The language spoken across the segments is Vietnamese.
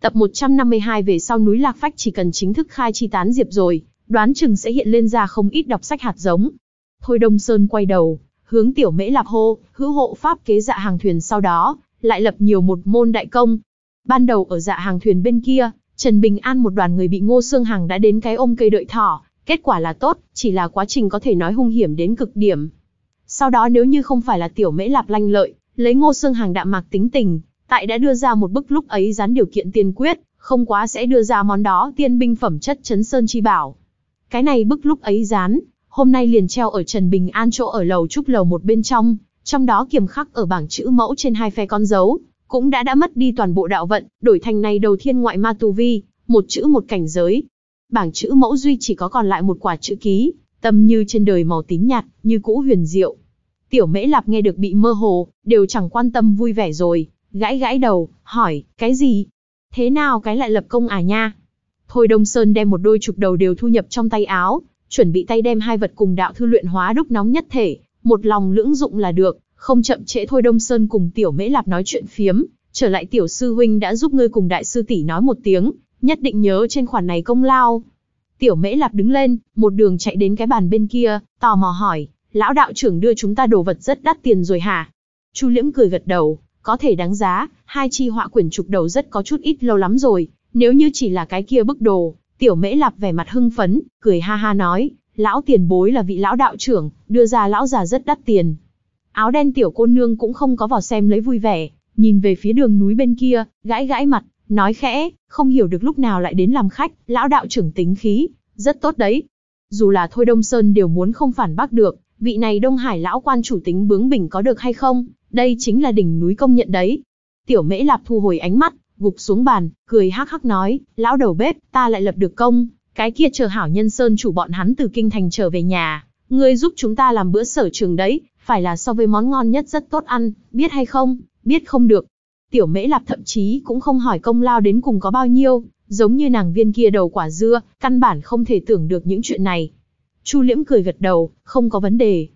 Tập 152 về sau núi Lạc Phách chỉ cần chính thức khai chi tán diệp rồi, đoán chừng sẽ hiện lên ra không ít đọc sách hạt giống. Thôi Đông Sơn quay đầu, hướng tiểu mễ lạp hô, hữu hộ pháp kế dạ hàng thuyền sau đó, lại lập nhiều một môn đại công. Ban đầu ở dạ hàng thuyền bên kia, Trần Bình An một đoàn người bị ngô xương hàng đã đến cái ôm cây đợi thỏ, kết quả là tốt, chỉ là quá trình có thể nói hung hiểm đến cực điểm. Sau đó nếu như không phải là tiểu mễ lạp lanh lợi, lấy ngô xương hàng đạm mạc tính tình, Tại đã đưa ra một bức lúc ấy dán điều kiện tiên quyết, không quá sẽ đưa ra món đó tiên binh phẩm chất chấn sơn chi bảo. Cái này bức lúc ấy dán, hôm nay liền treo ở Trần Bình An chỗ ở lầu trúc lầu một bên trong, trong đó kiềm khắc ở bảng chữ mẫu trên hai phe con dấu, cũng đã đã mất đi toàn bộ đạo vận, đổi thành này đầu thiên ngoại ma tu vi, một chữ một cảnh giới. Bảng chữ mẫu duy chỉ có còn lại một quả chữ ký, tâm như trên đời màu tím nhạt, như cũ huyền diệu. Tiểu Mễ Lạp nghe được bị mơ hồ, đều chẳng quan tâm vui vẻ rồi, gãi gãi đầu, hỏi, cái gì? Thế nào cái lại lập công à nha? Thôi Đông Sơn đem một đôi chục đầu đều thu nhập trong tay áo, chuẩn bị tay đem hai vật cùng đạo thư luyện hóa đúc nóng nhất thể, một lòng lưỡng dụng là được, không chậm trễ Thôi Đông Sơn cùng Tiểu Mễ Lạp nói chuyện phiếm, trở lại Tiểu Sư Huynh đã giúp ngươi cùng Đại Sư Tỷ nói một tiếng, nhất định nhớ trên khoản này công lao. Tiểu Mễ Lạp đứng lên, một đường chạy đến cái bàn bên kia, tò mò hỏi, lão đạo trưởng đưa chúng ta đồ vật rất đắt tiền rồi hả? Chu Liễm cười gật đầu, có thể đáng giá, hai chi họa quyển trục đầu rất có chút ít lâu lắm rồi, nếu như chỉ là cái kia bức đồ, tiểu mễ lạp vẻ mặt hưng phấn, cười ha ha nói, lão tiền bối là vị lão đạo trưởng, đưa ra lão già rất đắt tiền. Áo đen tiểu cô nương cũng không có vào xem lấy vui vẻ, nhìn về phía đường núi bên kia, gãi gãi mặt, nói khẽ, không hiểu được lúc nào lại đến làm khách, lão đạo trưởng tính khí, rất tốt đấy. Dù là Thôi Đông Sơn đều muốn không phản bác được, vị này Đông Hải lão quan chủ tính bướng bỉnh có được hay không, đây chính là đỉnh núi công nhận đấy. Tiểu mễ lạp thu hồi ánh mắt, gục xuống bàn, cười hắc hắc nói, lão đầu bếp, ta lại lập được công, cái kia chờ hảo nhân sơn chủ bọn hắn từ kinh thành trở về nhà, ngươi giúp chúng ta làm bữa sở trường đấy, phải là so với món ngon nhất rất tốt ăn, biết hay không, biết không được. Tiểu mễ lạp thậm chí cũng không hỏi công lao đến cùng có bao nhiêu, giống như nàng viên kia đầu quả dưa, căn bản không thể tưởng được những chuyện này. Chu Liễm cười gật đầu, không có vấn đề,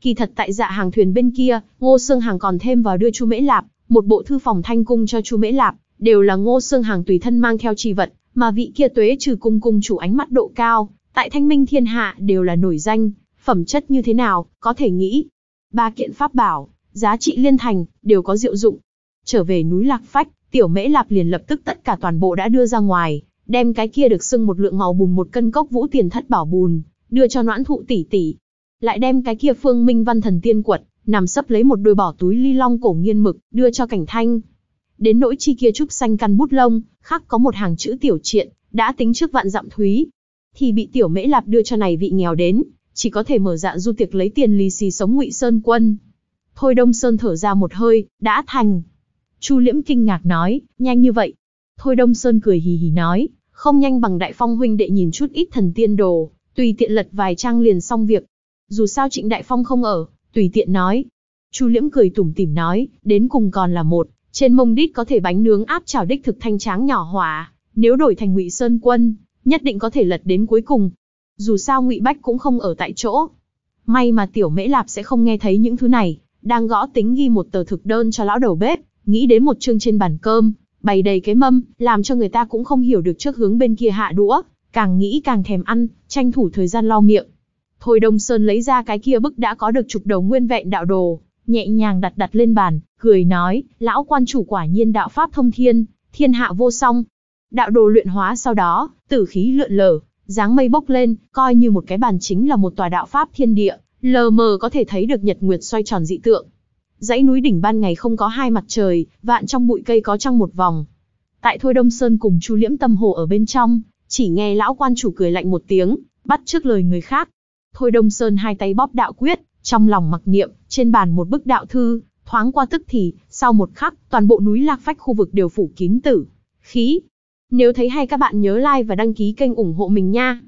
Kỳ thật tại dạ hàng thuyền bên kia, Ngô Sương Hàng còn thêm vào đưa Chu Mễ Lạp, một bộ thư phòng thanh cung cho Chu Mễ Lạp, đều là Ngô Sương Hàng tùy thân mang theo trì vật, mà vị kia tuế trừ cung cung chủ ánh mắt độ cao, tại Thanh Minh Thiên Hạ đều là nổi danh, phẩm chất như thế nào, có thể nghĩ. Ba kiện pháp bảo, giá trị liên thành, đều có diệu dụng. Trở về núi Lạc Phách, Tiểu Mễ Lạp liền lập tức tất cả toàn bộ đã đưa ra ngoài, đem cái kia được xưng một lượng màu bùn một cân cốc vũ tiền thất bảo bùn, đưa cho noãn thụ tỷ tỷ, lại đem cái kia phương minh văn thần tiên quật, nằm sấp lấy một đôi bỏ túi ly long cổ nghiên mực, đưa cho cảnh thanh. Đến nỗi chi kia trúc xanh căn bút lông, khắc có một hàng chữ tiểu triện, đã tính trước vạn dặm thúy. Thì bị tiểu mễ lạp đưa cho này vị nghèo đến, chỉ có thể mở dạ du tiệc lấy tiền lì xì sống ngụy sơn quân. Thôi Đông Sơn thở ra một hơi, đã thành. Chu Liễm kinh ngạc nói, nhanh như vậy. Thôi Đông Sơn cười hì hì nói, không nhanh bằng đại phong huynh đệ nhìn chút ít thần tiên đồ, tùy tiện lật vài trang liền xong việc, dù sao Trịnh Đại Phong không ở, tùy tiện nói. Chu Liễm cười tủm tỉm nói, đến cùng còn là một, trên mông đít có thể bánh nướng áp chảo đích thực thanh tráng nhỏ hòa, nếu đổi thành Ngụy Sơn Quân, nhất định có thể lật đến cuối cùng. Dù sao Ngụy Bách cũng không ở tại chỗ. May mà tiểu Mễ Lạp sẽ không nghe thấy những thứ này, đang gõ tính ghi một tờ thực đơn cho lão đầu bếp, nghĩ đến một chương trên bàn cơm, bày đầy cái mâm, làm cho người ta cũng không hiểu được trước hướng bên kia hạ đũa, càng nghĩ càng thèm ăn, tranh thủ thời gian lo miệng, Thôi Đông Sơn lấy ra cái kia bức đã có được chục đầu nguyên vẹn đạo đồ, nhẹ nhàng đặt đặt lên bàn, cười nói, lão quan chủ quả nhiên đạo pháp thông thiên, thiên hạ vô song. Đạo đồ luyện hóa sau đó, tử khí lượn lờ, dáng mây bốc lên, coi như một cái bàn chính là một tòa đạo pháp thiên địa, lờ mờ có thể thấy được nhật nguyệt xoay tròn dị tượng. Dãy núi đỉnh ban ngày không có hai mặt trời, vạn trong bụi cây có trăng một vòng. Tại Thôi Đông Sơn cùng Chu Liễm Tâm Hồ ở bên trong, chỉ nghe lão quan chủ cười lạnh một tiếng, bắt trước lời người khác, Thôi Đông Sơn hai tay bóp đạo quyết, trong lòng mặc niệm, trên bàn một bức đạo thư, thoáng qua tức thì, sau một khắc, toàn bộ núi Lạc Phách khu vực đều phủ kín tử khí. Nếu thấy hay các bạn nhớ like và đăng ký kênh ủng hộ mình nha.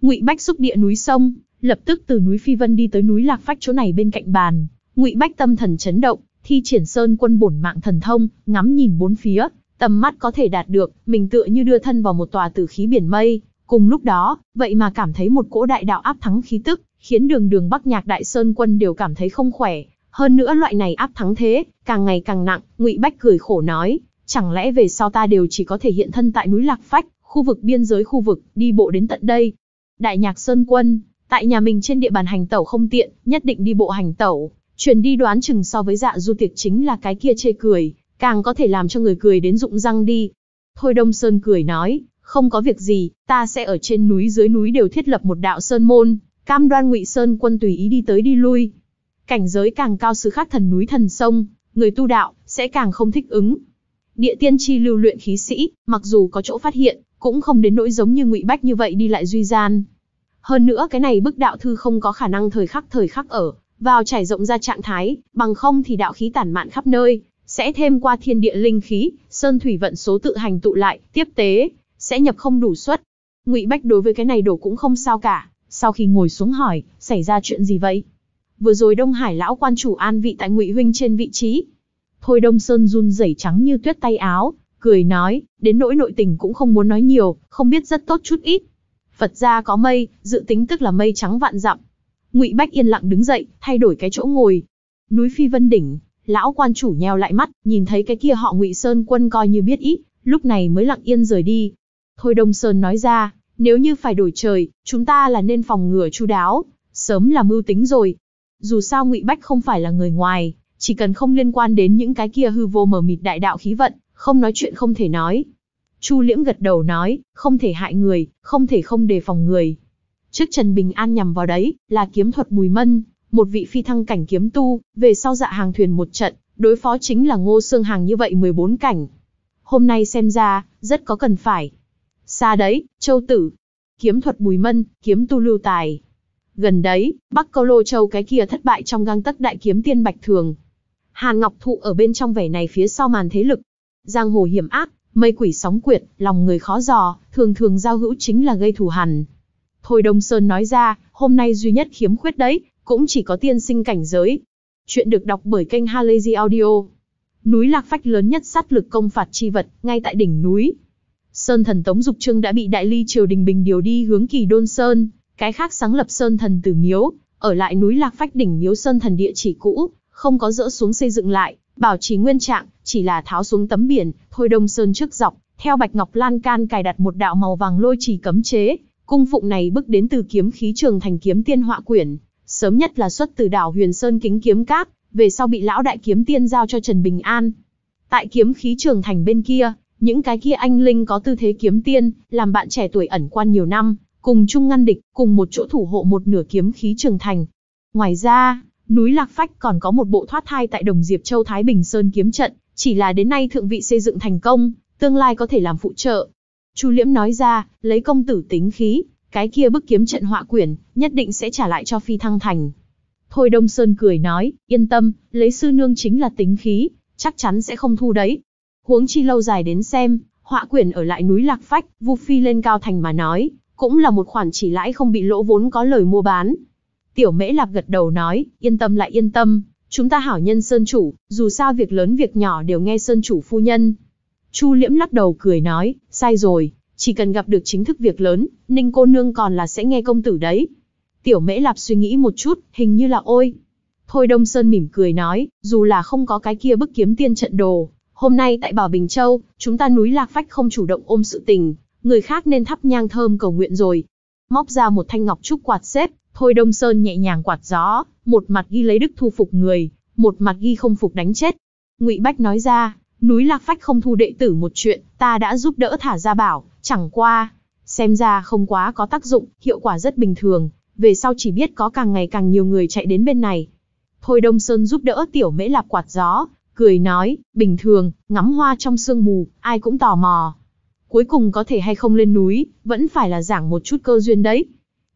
Ngụy Bách xúc địa núi sông, lập tức từ núi Phi Vân đi tới núi Lạc Phách chỗ này bên cạnh bàn, Ngụy Bách tâm thần chấn động, thi triển sơn quân bổn mạng thần thông, ngắm nhìn bốn phía, tầm mắt có thể đạt được, mình tựa như đưa thân vào một tòa tử khí biển mây, Cùng lúc đó, vậy mà cảm thấy một cỗ đại đạo áp thắng khí tức, khiến đường đường Bắc Nhạc Đại Sơn quân đều cảm thấy không khỏe. Hơn nữa loại này áp thắng thế, càng ngày càng nặng, Ngụy Bách cười khổ nói, chẳng lẽ về sau ta đều chỉ có thể hiện thân tại núi Lạc Phách, khu vực biên giới khu vực, đi bộ đến tận đây. Đại Nhạc Sơn quân, tại nhà mình trên địa bàn hành tẩu không tiện, nhất định đi bộ hành tẩu, chuyển đi đoán chừng so với dạ du tiệc chính là cái kia chê cười, càng có thể làm cho người cười đến rụng răng đi. Thôi Đông Sơn cười nói, không có việc gì, ta sẽ ở trên núi dưới núi đều thiết lập một đạo sơn môn, cam đoan ngụy sơn quân tùy ý đi tới đi lui. Cảnh giới càng cao sự khác thần núi thần sông, người tu đạo sẽ càng không thích ứng. Địa tiên tri lưu luyện khí sĩ, mặc dù có chỗ phát hiện, cũng không đến nỗi giống như ngụy bách như vậy đi lại duy gian. Hơn nữa cái này bức đạo thư không có khả năng thời khắc thời khắc ở, vào trải rộng ra trạng thái, bằng không thì đạo khí tản mạn khắp nơi, sẽ thêm qua thiên địa linh khí, sơn thủy vận số tự hành tụ lại, tiếp tế, sẽ nhập không đủ suất. Ngụy Bách đối với cái này đổ cũng không sao cả, sau khi ngồi xuống hỏi, xảy ra chuyện gì vậy? Vừa rồi Đông Hải lão quan chủ an vị tại Ngụy huynh trên vị trí. Thôi Đông Sơn run rẩy trắng như tuyết tay áo, cười nói, đến nỗi nội tình cũng không muốn nói nhiều, không biết rất tốt chút ít. Phật gia có mây, dự tính tức là mây trắng vạn dặm. Ngụy Bách yên lặng đứng dậy, thay đổi cái chỗ ngồi. Núi Phi Vân đỉnh, lão quan chủ nheo lại mắt, nhìn thấy cái kia họ Ngụy Sơn quân coi như biết ít, lúc này mới lặng yên rời đi, Thôi Đông Sơn nói ra, nếu như phải đổi trời, chúng ta là nên phòng ngừa chu đáo, sớm là mưu tính rồi. Dù sao Ngụy Bách không phải là người ngoài, chỉ cần không liên quan đến những cái kia hư vô mờ mịt đại đạo khí vận, không nói chuyện không thể nói. Chu Liễm gật đầu nói, không thể hại người, không thể không đề phòng người. Trước Trần Bình An nhằm vào đấy, là kiếm thuật Bùi Mân, một vị phi thăng cảnh kiếm tu, về sau dạ hàng thuyền một trận, đối phó chính là Ngô Xương Hàng như vậy 14 cảnh. Hôm nay xem ra, rất có cần phải. Xa đấy, châu tử. Kiếm thuật bùi mân, kiếm tu lưu tài. Gần đấy, Bắc Câu Lô Châu cái kia thất bại trong găng tấc đại kiếm tiên Bạch Thường. Hàn Ngọc Thụ ở bên trong vẻ này phía sau màn thế lực. Giang hồ hiểm ác, mây quỷ sóng quyệt, lòng người khó dò, thường thường giao hữu chính là gây thù hằn. Thôi Đông Sơn nói ra, hôm nay duy nhất khiếm khuyết đấy, cũng chỉ có tiên sinh cảnh giới. Chuyện được đọc bởi kênh Halazy Audio. Núi Lạc Phách lớn nhất sát lực công phạt chi vật, ngay tại đỉnh núi, Sơn thần Tống Dục Trưng đã bị Đại Ly triều đình Bình điều đi hướng Kỳ Đôn Sơn, cái khác sáng lập Sơn thần Tử Miếu, ở lại núi Lạc Phách đỉnh Miếu Sơn thần địa chỉ cũ, không có dỡ xuống xây dựng lại, bảo trì nguyên trạng, chỉ là tháo xuống tấm biển, thôi Đông Sơn trước dọc, theo Bạch Ngọc Lan can cài đặt một đạo màu vàng lôi trì cấm chế, cung phụng này bước đến từ kiếm khí trường thành kiếm tiên họa quyển, sớm nhất là xuất từ đảo Huyền Sơn kính kiếm các, về sau bị lão đại kiếm tiên giao cho Trần Bình An. Tại kiếm khí trường thành bên kia, những cái kia anh linh có tư thế kiếm tiên, làm bạn trẻ tuổi ẩn quan nhiều năm, cùng chung ngăn địch, cùng một chỗ thủ hộ một nửa kiếm khí trường thành. Ngoài ra, núi Lạc Phách còn có một bộ thoát thai tại Đồng Diệp Châu Thái Bình Sơn kiếm trận, chỉ là đến nay thượng vị xây dựng thành công, tương lai có thể làm phụ trợ. Chu Liễm nói ra, lấy công tử tính khí, cái kia bức kiếm trận họa quyển, nhất định sẽ trả lại cho Phi Thăng Thành. Thôi Đông Sơn cười nói, yên tâm, lấy sư nương chính là tính khí, chắc chắn sẽ không thu đấy. Huống chi lâu dài đến xem, họa quyển ở lại núi Lạc Phách, Vu Phi lên Cao Thành mà nói, cũng là một khoản chỉ lãi không bị lỗ vốn có lời mua bán. Tiểu Mễ Lạp gật đầu nói, yên tâm lại yên tâm, chúng ta hảo nhân Sơn Chủ, dù sao việc lớn việc nhỏ đều nghe Sơn Chủ phu nhân. Chu Liễm lắc đầu cười nói, sai rồi, chỉ cần gặp được chính thức việc lớn, Ninh cô nương còn là sẽ nghe công tử đấy. Tiểu Mễ Lạp suy nghĩ một chút, hình như là ôi. Thôi Đông Sơn mỉm cười nói, dù là không có cái kia bức kiếm tiên trận đồ, Hôm nay tại Bảo Bình Châu, chúng ta núi Lạc Phách không chủ động ôm sự tình, người khác nên thắp nhang thơm cầu nguyện rồi. Móc ra một thanh ngọc trúc quạt xếp, Thôi Đông Sơn nhẹ nhàng quạt gió, một mặt ghi lấy đức thu phục người, một mặt ghi không phục đánh chết. Ngụy Bách nói ra, núi Lạc Phách không thu đệ tử một chuyện, ta đã giúp đỡ thả ra bảo, chẳng qua. Xem ra không quá có tác dụng, hiệu quả rất bình thường, về sau chỉ biết có càng ngày càng nhiều người chạy đến bên này. Thôi Đông Sơn giúp đỡ tiểu mễ lạp quạt gió, cười nói, bình thường, ngắm hoa trong sương mù, ai cũng tò mò. Cuối cùng có thể hay không lên núi, vẫn phải là giảng một chút cơ duyên đấy.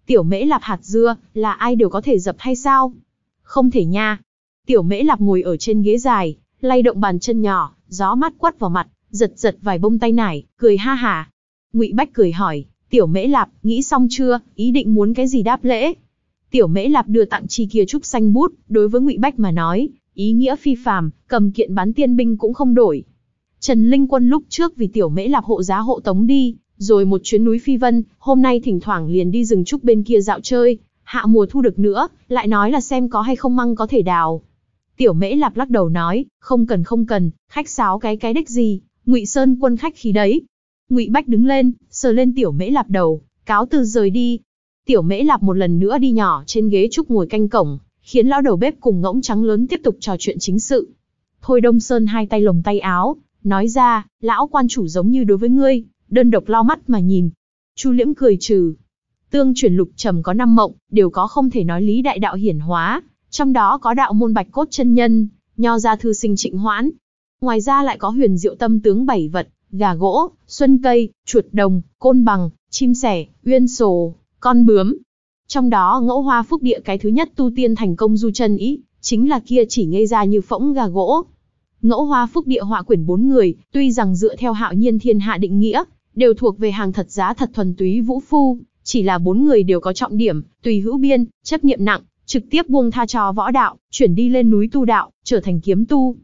Tiểu mễ lạp hạt dưa, là ai đều có thể dập hay sao? Không thể nha. Tiểu mễ lạp ngồi ở trên ghế dài, lay động bàn chân nhỏ, gió mát quất vào mặt, giật giật vài bông tay nải, cười ha hà Ngụy Bách cười hỏi, tiểu mễ lạp, nghĩ xong chưa, ý định muốn cái gì đáp lễ? Tiểu mễ lạp đưa tặng chi kia trúc xanh bút, đối với Ngụy Bách mà nói, ý nghĩa phi phàm, cầm kiện bán tiên binh cũng không đổi. Trần Linh Quân lúc trước vì tiểu mễ Lạp hộ giá hộ tống đi, rồi một chuyến núi phi vân, hôm nay thỉnh thoảng liền đi rừng trúc bên kia dạo chơi, hạ mùa thu được nữa, lại nói là xem có hay không măng có thể đào. Tiểu mễ lạp lắc đầu nói, không cần không cần, khách sáo cái cái đích gì, ngụy sơn quân khách khí đấy. Ngụy Bách đứng lên, sờ lên tiểu mễ lạp đầu, cáo từ rời đi. Tiểu mễ lạp một lần nữa đi nhỏ trên ghế trúc ngồi canh cổng, khiến lão đầu bếp cùng ngỗng trắng lớn tiếp tục trò chuyện chính sự. Thôi Đông Sơn hai tay lồng tay áo, nói ra, lão quan chủ giống như đối với ngươi, đơn độc lo mắt mà nhìn. Chu Liễm cười trừ. Tương truyền lục trầm có năm mộng, đều có không thể nói lý đại đạo hiển hóa, trong đó có đạo môn bạch cốt chân nhân, nho gia thư sinh trịnh hoãn. Ngoài ra lại có huyền diệu tâm tướng bảy vật, gà gỗ, xuân cây, chuột đồng, côn bằng, chim sẻ, uyên sồ, con bướm, trong đó ngẫu hoa phúc địa cái thứ nhất tu tiên thành công du chân ý, chính là kia chỉ ngây ra như phỗng gà gỗ. Ngẫu hoa phúc địa họa quyển bốn người, tuy rằng dựa theo hạo nhiên thiên hạ định nghĩa, đều thuộc về hàng thật giá thật thuần túy vũ phu, chỉ là bốn người đều có trọng điểm, tùy hữu biên, chấp niệm nặng, trực tiếp buông tha cho võ đạo, chuyển đi lên núi tu đạo, trở thành kiếm tu.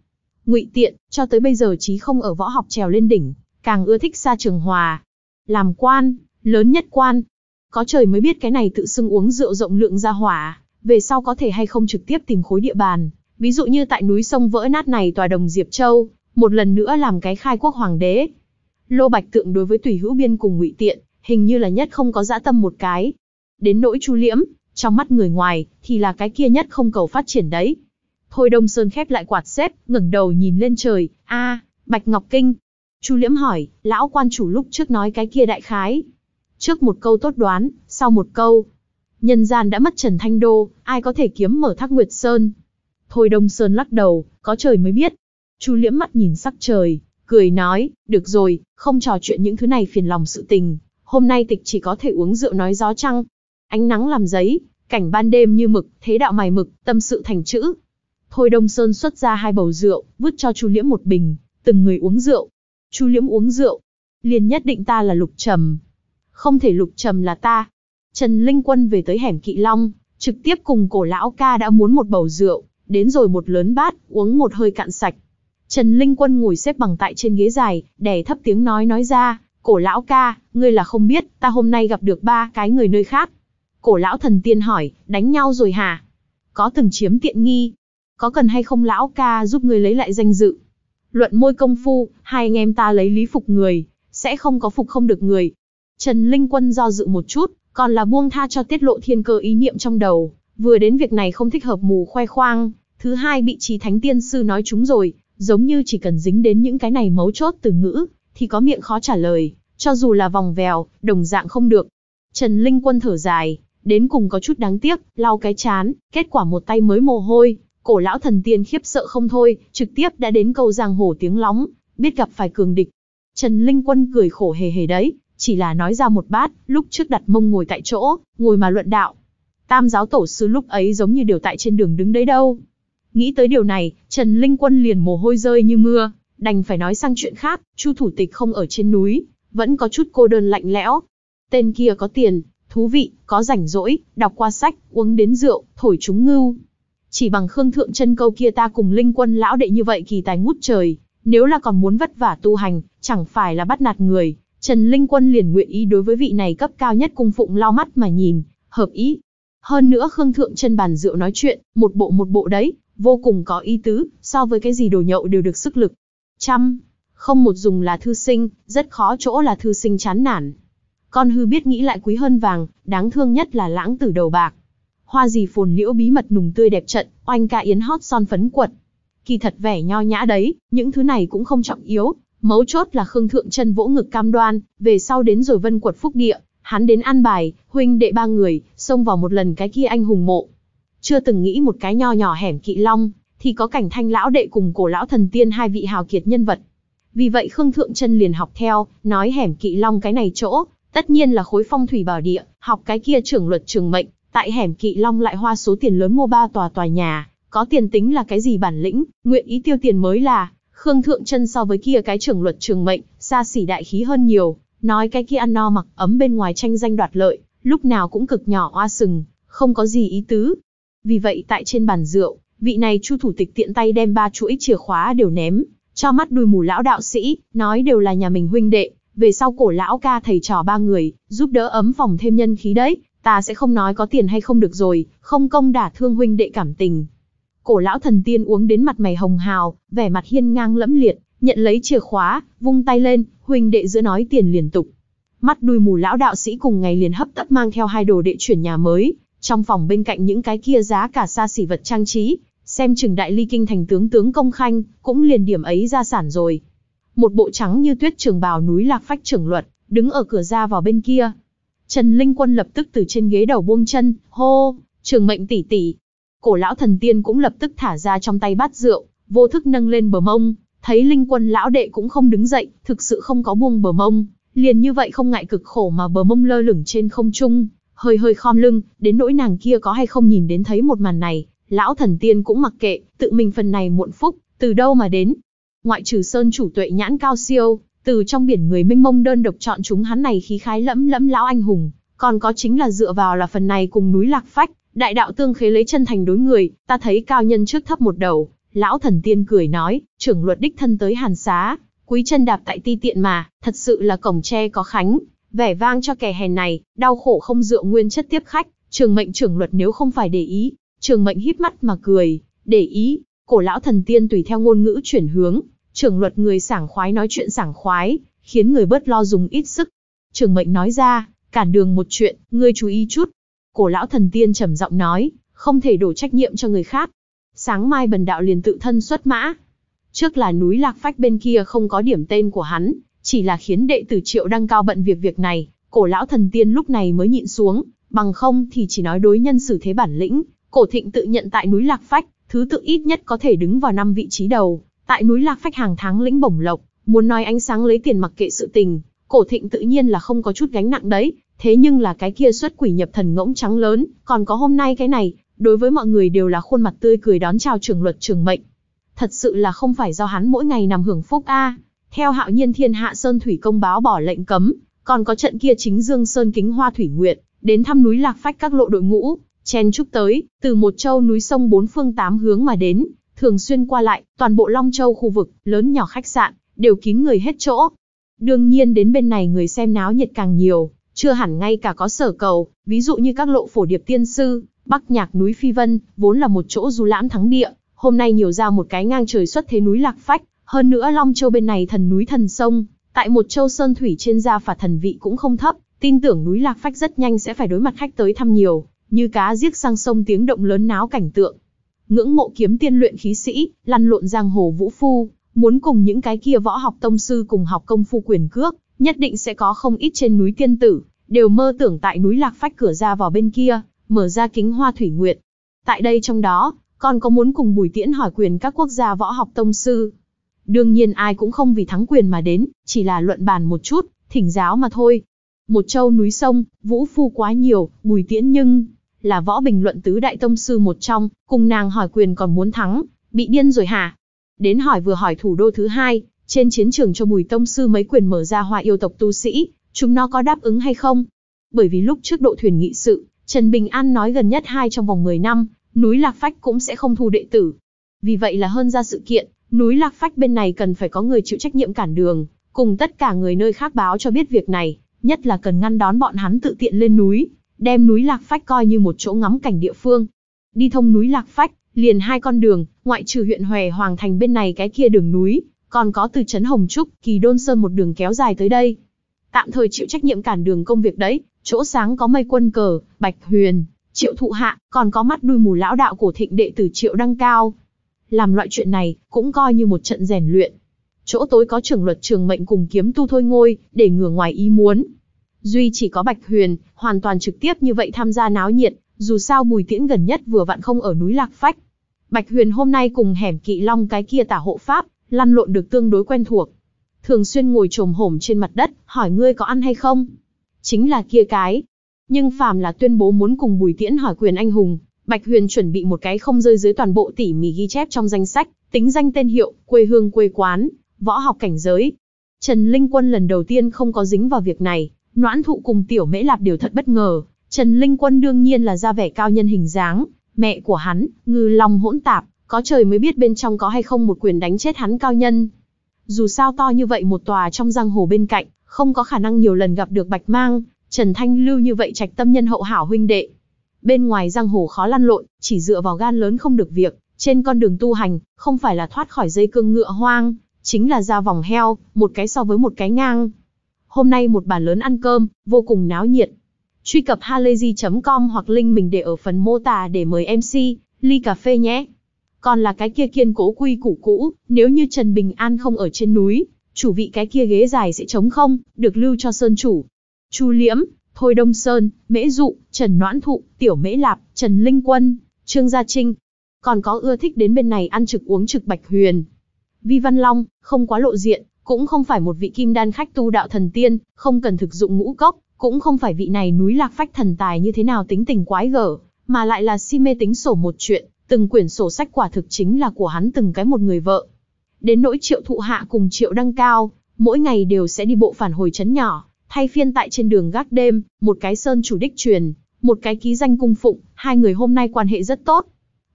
Ngụy Tiện, cho tới bây giờ chí không ở võ học trèo lên đỉnh, càng ưa thích xa trường hòa. Làm quan, lớn nhất quan, có trời mới biết cái này tự xưng uống rượu rộng lượng ra hỏa, về sau có thể hay không trực tiếp tìm khối địa bàn. Ví dụ như tại núi sông vỡ nát này tòa đồng Diệp Châu, một lần nữa làm cái khai quốc hoàng đế. Lô Bạch Tượng đối với Tùy Hữu Biên cùng Ngụy Tiện, hình như là nhất không có dã tâm một cái. Đến nỗi Chu Liễm, trong mắt người ngoài, thì là cái kia nhất không cầu phát triển đấy. Thôi Đông Sơn khép lại quạt xếp, ngẩng đầu nhìn lên trời, a, Bạch Ngọc Kinh. Chu Liễm hỏi, lão quan chủ lúc trước nói cái kia đại khái, Trước một câu tốt đoán, sau một câu. Nhân gian đã mất Trần Thanh Đô, ai có thể kiếm mở thác Nguyệt Sơn. Thôi Đông Sơn lắc đầu, có trời mới biết. Chu liễm mắt nhìn sắc trời, cười nói, được rồi, không trò chuyện những thứ này phiền lòng sự tình. Hôm nay tịch chỉ có thể uống rượu nói gió trăng. Ánh nắng làm giấy, cảnh ban đêm như mực, thế đạo mày mực, tâm sự thành chữ. Thôi Đông Sơn xuất ra hai bầu rượu, vứt cho Chu Liễm một bình, từng người uống rượu. Chu Liễm uống rượu, liền nhất định ta là lục trầm, không thể lục trầm là ta. Trần Linh Quân về tới hẻm Kỵ Long, trực tiếp cùng cổ lão ca đã muốn một bầu rượu, đến rồi một lớn bát, uống một hơi cạn sạch. Trần Linh Quân ngồi xếp bằng tại trên ghế dài, đè thấp tiếng nói nói ra, cổ lão ca, ngươi là không biết, ta hôm nay gặp được ba cái người nơi khác. Cổ lão thần tiên hỏi, đánh nhau rồi hả? Có từng chiếm tiện nghi? Có cần hay không lão ca giúp ngươi lấy lại danh dự? Luận môi công phu, hai anh em ta lấy lý phục người, sẽ không có phục không được người, Trần Linh Quân do dự một chút, còn là buông tha cho tiết lộ thiên cơ ý niệm trong đầu, vừa đến việc này không thích hợp mù khoe khoang, thứ hai bị trí thánh tiên sư nói chúng rồi, giống như chỉ cần dính đến những cái này mấu chốt từ ngữ, thì có miệng khó trả lời, cho dù là vòng vèo, đồng dạng không được. Trần Linh Quân thở dài, đến cùng có chút đáng tiếc, lau cái chán, kết quả một tay mới mồ hôi, cổ lão thần tiên khiếp sợ không thôi, trực tiếp đã đến câu giang hồ tiếng lóng, biết gặp phải cường địch. Trần Linh Quân cười khổ hề hề đấy, chỉ là nói ra một bát, lúc trước đặt mông ngồi tại chỗ, ngồi mà luận đạo. Tam giáo tổ sư lúc ấy giống như đều tại trên đường đứng đấy đâu. Nghĩ tới điều này, Trần Linh Quân liền mồ hôi rơi như mưa, đành phải nói sang chuyện khác, Chu thủ tịch không ở trên núi, vẫn có chút cô đơn lạnh lẽo. Tên kia có tiền, thú vị, có rảnh rỗi, đọc qua sách, uống đến rượu, thổi chúng ngưu. Chỉ bằng Khương Thượng chân câu kia ta cùng Linh Quân lão đệ như vậy kỳ tài ngút trời, nếu là còn muốn vất vả tu hành, chẳng phải là bắt nạt người, Trần Linh Quân liền nguyện ý đối với vị này cấp cao nhất cung phụng lau mắt mà nhìn, hợp ý. Hơn nữa Khương Thượng chân bàn rượu nói chuyện, một bộ một bộ đấy, vô cùng có ý tứ, so với cái gì đồ nhậu đều được sức lực. Trăm, không một dùng là thư sinh, rất khó chỗ là thư sinh chán nản. Con hư biết nghĩ lại quý hơn vàng, đáng thương nhất là lãng tử đầu bạc. Hoa gì phồn liễu bí mật nùng tươi đẹp trận, oanh ca yến hót son phấn quật. Kỳ thật vẻ nho nhã đấy, những thứ này cũng không trọng yếu, Mấu chốt là Khương Thượng chân vỗ ngực cam đoan, về sau đến rồi vân quật phúc địa, hắn đến an bài, huynh đệ ba người, xông vào một lần cái kia anh hùng mộ. Chưa từng nghĩ một cái nho nhỏ hẻm kỵ long, thì có cảnh thanh lão đệ cùng cổ lão thần tiên hai vị hào kiệt nhân vật. Vì vậy Khương Thượng chân liền học theo, nói hẻm kỵ long cái này chỗ, tất nhiên là khối phong thủy bảo địa, học cái kia trưởng luật trường mệnh, tại hẻm kỵ long lại hoa số tiền lớn mua ba tòa tòa nhà, có tiền tính là cái gì bản lĩnh, nguyện ý tiêu tiền mới là, Khương Thượng Trân so với kia cái trưởng luật trường mệnh, xa xỉ đại khí hơn nhiều, nói cái kia ăn no mặc ấm bên ngoài tranh danh đoạt lợi, lúc nào cũng cực nhỏ oa sừng, không có gì ý tứ. Vì vậy tại trên bàn rượu, vị này chu thủ tịch tiện tay đem ba chuỗi chìa khóa đều ném, cho mắt đuôi mù lão đạo sĩ, nói đều là nhà mình huynh đệ, về sau cổ lão ca thầy trò ba người, giúp đỡ ấm phòng thêm nhân khí đấy, ta sẽ không nói có tiền hay không được rồi, không công đả thương huynh đệ cảm tình, Cổ lão thần tiên uống đến mặt mày hồng hào, vẻ mặt hiên ngang lẫm liệt, nhận lấy chìa khóa, vung tay lên, huynh đệ giữa nói tiền liền tục. Mắt đuôi mù lão đạo sĩ cùng ngày liền hấp tấp mang theo hai đồ đệ chuyển nhà mới, trong phòng bên cạnh những cái kia giá cả xa xỉ vật trang trí, xem chừng đại ly kinh thành tướng tướng công khanh, cũng liền điểm ấy ra sản rồi. Một bộ trắng như tuyết trường bào núi lạc phách trưởng luật, đứng ở cửa ra vào bên kia. Trần Linh Quân lập tức từ trên ghế đầu buông chân, hô, trường mệnh tỷ tỷ, Cổ lão thần tiên cũng lập tức thả ra trong tay bát rượu, vô thức nâng lên bờ mông, thấy linh quân lão đệ cũng không đứng dậy, thực sự không có buông bờ mông, liền như vậy không ngại cực khổ mà bờ mông lơ lửng trên không trung, hơi hơi khom lưng, đến nỗi nàng kia có hay không nhìn đến thấy một màn này, lão thần tiên cũng mặc kệ, tự mình phần này muộn phúc, từ đâu mà đến. Ngoại trừ sơn chủ tuệ nhãn cao siêu, từ trong biển người minh mông đơn độc chọn chúng hắn này khí khái lẫm lẫm lão anh hùng, còn có chính là dựa vào là phần này cùng núi lạc phách, Đại đạo tương khế lấy chân thành đối người, ta thấy cao nhân trước thấp một đầu, lão thần tiên cười nói, trưởng luật đích thân tới hàn xá, quý chân đạp tại ti tiện mà, thật sự là cổng tre có khánh, vẻ vang cho kẻ hèn này, đau khổ không dựa nguyên chất tiếp khách, trường mệnh trưởng luật nếu không phải để ý, trường mệnh hít mắt mà cười, để ý, cổ lão thần tiên tùy theo ngôn ngữ chuyển hướng, trưởng luật người sảng khoái nói chuyện sảng khoái, khiến người bớt lo dùng ít sức. Trường mệnh nói ra, cản đường một chuyện, ngươi chú ý chút, Cổ lão thần tiên trầm giọng nói, không thể đổ trách nhiệm cho người khác. Sáng mai bần đạo liền tự thân xuất mã. Trước là núi lạc phách bên kia không có điểm tên của hắn, chỉ là khiến đệ tử triệu đăng cao bận việc việc này, cổ lão thần tiên lúc này mới nhịn xuống, bằng không thì chỉ nói đối nhân xử thế bản lĩnh, cổ thịnh tự nhận tại núi lạc phách, thứ tự ít nhất có thể đứng vào năm vị trí đầu, tại núi lạc phách hàng tháng lĩnh bổng lộc, muốn nói ánh sáng lấy tiền mặc kệ sự tình, cổ thịnh tự nhiên là không có chút gánh nặng đấy, Thế nhưng là cái kia xuất quỷ nhập thần ngỗng trắng lớn, còn có hôm nay cái này, đối với mọi người đều là khuôn mặt tươi cười đón chào trường luật trường mệnh. Thật sự là không phải do hắn mỗi ngày nằm hưởng phúc a. Theo hạo nhiên thiên hạ sơn thủy công báo bỏ lệnh cấm, còn có trận kia chính dương sơn kính hoa thủy nguyện, đến thăm núi lạc phách các lộ đội ngũ, chen chúc tới, từ một châu núi sông bốn phương tám hướng mà đến, thường xuyên qua lại, toàn bộ Long Châu khu vực, lớn nhỏ khách sạn, đều kín người hết chỗ. Đương nhiên đến bên này người xem náo nhiệt càng nhiều, chưa hẳn ngay cả có sở cầu, ví dụ như các lộ phổ điệp tiên sư, bắc nhạc núi Phi Vân, vốn là một chỗ du lãm thắng địa, hôm nay nhiều ra một cái ngang trời xuất thế núi Lạc Phách, hơn nữa Long Châu bên này thần núi thần sông, tại một châu sơn thủy trên gia phả thần vị cũng không thấp, tin tưởng núi Lạc Phách rất nhanh sẽ phải đối mặt khách tới thăm nhiều, như cá giết sang sông tiếng động lớn náo cảnh tượng. Ngưỡng mộ kiếm tiên luyện khí sĩ, lăn lộn giang hồ vũ phu, muốn cùng những cái kia võ học tông sư cùng học công phu quyền cước, nhất định sẽ có không ít trên núi tiên tử, đều mơ tưởng tại núi lạc phách cửa ra vào bên kia, mở ra kính hoa thủy nguyệt. Tại đây trong đó, còn có muốn cùng Bùi Tiễn hỏi quyền các quốc gia võ học tông sư. Đương nhiên ai cũng không vì thắng quyền mà đến, chỉ là luận bàn một chút, thỉnh giáo mà thôi. Một châu núi sông, vũ phu quá nhiều, Bùi Tiễn nhưng là võ bình luận tứ đại tông sư một trong, cùng nàng hỏi quyền còn muốn thắng, bị điên rồi hả? Đến hỏi vừa hỏi thủ đô thứ hai, trên chiến trường cho Bùi Tông Sư mấy quyền mở ra hòa yêu tộc tu sĩ, chúng nó có đáp ứng hay không? Bởi vì lúc trước độ thuyền nghị sự, Trần Bình An nói gần nhất hai trong vòng 10 năm, núi Lạc Phách cũng sẽ không thu đệ tử. Vì vậy là hơn ra sự kiện, núi Lạc Phách bên này cần phải có người chịu trách nhiệm cản đường, cùng tất cả người nơi khác báo cho biết việc này, nhất là cần ngăn đón bọn hắn tự tiện lên núi, đem núi Lạc Phách coi như một chỗ ngắm cảnh địa phương. Đi thông núi Lạc Phách, liền hai con đường, ngoại trừ huyện Hòe Hoàng Thành bên này cái kia đường núi, còn có từ trấn Hồng Trúc, Kỳ Đôn Sơn một đường kéo dài tới đây. Tạm thời chịu trách nhiệm cản đường công việc đấy, chỗ sáng có mây quân cờ, Bạch Huyền, Triệu Thụ Hạ, còn có mắt đuôi mù lão đạo cổ thịnh đệ tử Triệu Đăng Cao. Làm loại chuyện này, cũng coi như một trận rèn luyện. Chỗ tối có trưởng luật trường mệnh cùng kiếm tu thôi ngôi, để ngừa ngoài ý muốn. Duy chỉ có Bạch Huyền, hoàn toàn trực tiếp như vậy tham gia náo nhiệt, dù sao bùi tiễn gần nhất vừa vặn không ở núi Lạc Phách. Bạch Huyền hôm nay cùng hẻm kỵ long cái kia tả hộ pháp, lăn lộn được tương đối quen thuộc. Thường xuyên ngồi trồm hổm trên mặt đất, hỏi ngươi có ăn hay không? Chính là kia cái. Nhưng phàm là tuyên bố muốn cùng Bùi Tiễn hỏi quyền anh hùng, Bạch Huyền chuẩn bị một cái không rơi dưới toàn bộ tỉ mỉ ghi chép trong danh sách, tính danh tên hiệu, quê hương quê quán, võ học cảnh giới. Trần Linh Quân lần đầu tiên không có dính vào việc này, noãn thụ cùng tiểu mễ lạp đều thật bất ngờ. Trần Linh Quân đương nhiên là ra vẻ cao nhân hình dáng, mẹ của hắn, ngư long hỗn tạp, có trời mới biết bên trong có hay không một quyền đánh chết hắn cao nhân. Dù sao to như vậy một tòa trong giang hồ bên cạnh, không có khả năng nhiều lần gặp được Bạch Mang, Trần Thanh Lưu như vậy trạch tâm nhân hậu hảo huynh đệ. Bên ngoài giang hồ khó lăn lộn, chỉ dựa vào gan lớn không được việc, trên con đường tu hành, không phải là thoát khỏi dây cương ngựa hoang, chính là ra vòng heo, một cái so với một cái ngang. Hôm nay một bàn lớn ăn cơm, vô cùng náo nhiệt. Truy cập halayzi.com hoặc link mình để ở phần mô tả để mời MC, ly cà phê nhé. Còn là cái kia kiên cố quy củ cũ, nếu như Trần Bình An không ở trên núi, chủ vị cái kia ghế dài sẽ trống không, được lưu cho Sơn chủ. Chu Liễm, Thôi Đông Sơn, Mễ Dụ, Trần Noãn Thụ, Tiểu Mễ Lạp, Trần Linh Quân, Trương Gia Trinh. Còn có ưa thích đến bên này ăn trực uống trực Bạch Huyền. Vi Văn Long, không quá lộ diện, cũng không phải một vị kim đan khách tu đạo thần tiên, không cần thực dụng ngũ cốc, cũng không phải vị này núi lạc phách thần tài như thế nào tính tình quái gở, mà lại là si mê tính sổ một chuyện, từng quyển sổ sách quả thực chính là của hắn từng cái một người vợ. Đến nỗi triệu thụ hạ cùng triệu đăng cao, mỗi ngày đều sẽ đi bộ phản hồi chấn nhỏ, thay phiên tại trên đường gác đêm, một cái sơn chủ đích truyền, một cái ký danh cung phụng, hai người hôm nay quan hệ rất tốt.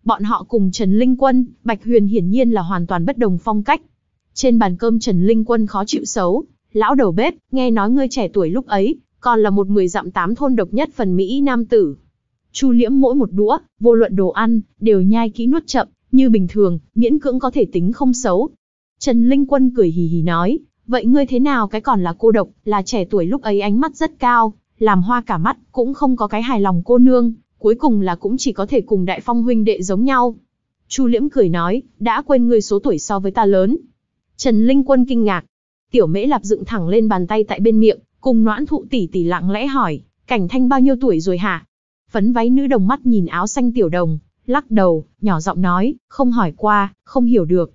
Bọn họ cùng Trần Linh Quân, Bạch Huyền hiển nhiên là hoàn toàn bất đồng phong cách. Trên bàn cơm Trần Linh Quân khó chịu xấu, lão đầu bếp, nghe nói ngươi trẻ tuổi lúc ấy, còn là một mười dặm tám thôn độc nhất phần Mỹ Nam tử, Chu Liễm mỗi một đũa, vô luận đồ ăn, đều nhai kỹ nuốt chậm, như bình thường, miễn cưỡng có thể tính không xấu. Trần Linh Quân cười hì hì nói, vậy ngươi thế nào cái còn là cô độc, là trẻ tuổi lúc ấy ánh mắt rất cao, làm hoa cả mắt, cũng không có cái hài lòng cô nương, cuối cùng là cũng chỉ có thể cùng đại phong huynh đệ giống nhau. Chu Liễm cười nói, đã quên ngươi số tuổi so với ta lớn. Trần Linh Quân kinh ngạc. Tiểu Mễ Lạp dựng thẳng lên bàn tay tại bên miệng, cùng Noãn Thụ tỷ tỷ lặng lẽ hỏi, Cảnh Thanh bao nhiêu tuổi rồi hả? Phấn váy nữ đồng mắt nhìn áo xanh tiểu đồng, lắc đầu, nhỏ giọng nói, không hỏi qua, không hiểu được.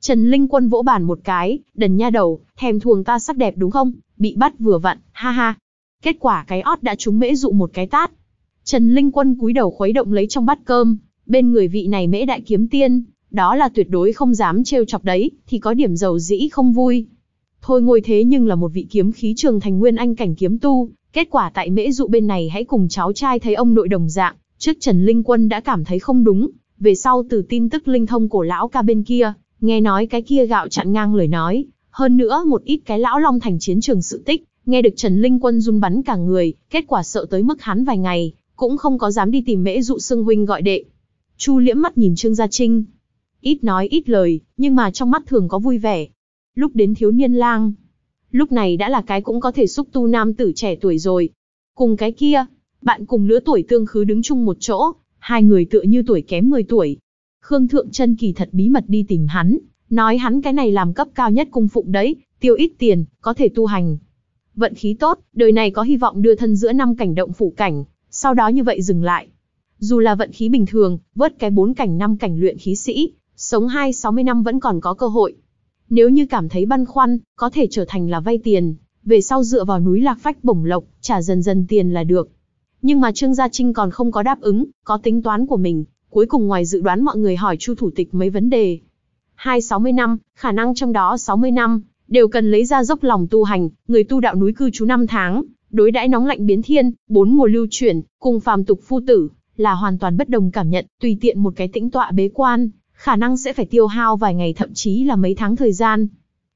Trần Linh Quân vỗ bàn một cái, đần nha đầu, thèm thuồng ta sắc đẹp đúng không, bị bắt vừa vặn, ha ha. Kết quả cái ót đã trúng mễ dụ một cái tát. Trần Linh Quân cúi đầu khuấy động lấy trong bát cơm, bên người vị này mễ đại kiếm tiên, đó là tuyệt đối không dám trêu chọc đấy, thì có điểm dầu dĩ không vui. Thôi ngồi thế nhưng là một vị kiếm khí trường thành nguyên anh cảnh kiếm tu, Kết quả tại mễ dụ bên này hãy cùng cháu trai thấy ông nội đồng dạng, trước Trần Linh Quân đã cảm thấy không đúng, về sau từ tin tức linh thông cổ lão ca bên kia, nghe nói cái kia gạo chặn ngang lời nói, hơn nữa một ít cái lão long thành chiến trường sự tích, nghe được Trần Linh Quân run bắn cả người, kết quả sợ tới mức hắn vài ngày, cũng không có dám đi tìm mễ dụ xưng huynh gọi đệ. Chu liễm mắt nhìn Trương Gia Trinh, ít nói ít lời, nhưng mà trong mắt thường có vui vẻ. Lúc đến thiếu niên lang, lúc này đã là cái cũng có thể xúc tu nam tử trẻ tuổi rồi. Cùng cái kia, bạn cùng lứa tuổi tương khứ đứng chung một chỗ, hai người tựa như tuổi kém 10 tuổi. Khương Thượng chân kỳ thật bí mật đi tìm hắn, nói hắn cái này làm cấp cao nhất cung phụng đấy, tiêu ít tiền, có thể tu hành. Vận khí tốt, đời này có hy vọng đưa thân giữa năm cảnh động phủ cảnh, sau đó như vậy dừng lại. Dù là vận khí bình thường, vớt cái bốn cảnh năm cảnh luyện khí sĩ, sống hai sáu mươi năm vẫn còn có cơ hội. Nếu như cảm thấy băn khoăn, có thể trở thành là vay tiền, về sau dựa vào núi lạc phách bổng lộc, trả dần dần tiền là được. Nhưng mà Trương Gia Trinh còn không có đáp ứng, có tính toán của mình, cuối cùng ngoài dự đoán mọi người hỏi Chu Thủ Tịch mấy vấn đề. Hai 60 năm, khả năng trong đó 60 năm, đều cần lấy ra dốc lòng tu hành, người tu đạo núi cư trú năm tháng, đối đãi nóng lạnh biến thiên, bốn mùa lưu chuyển, cùng phàm tục phu tử, là hoàn toàn bất đồng cảm nhận, tùy tiện một cái tĩnh tọa bế quan, khả năng sẽ phải tiêu hao vài ngày thậm chí là mấy tháng thời gian.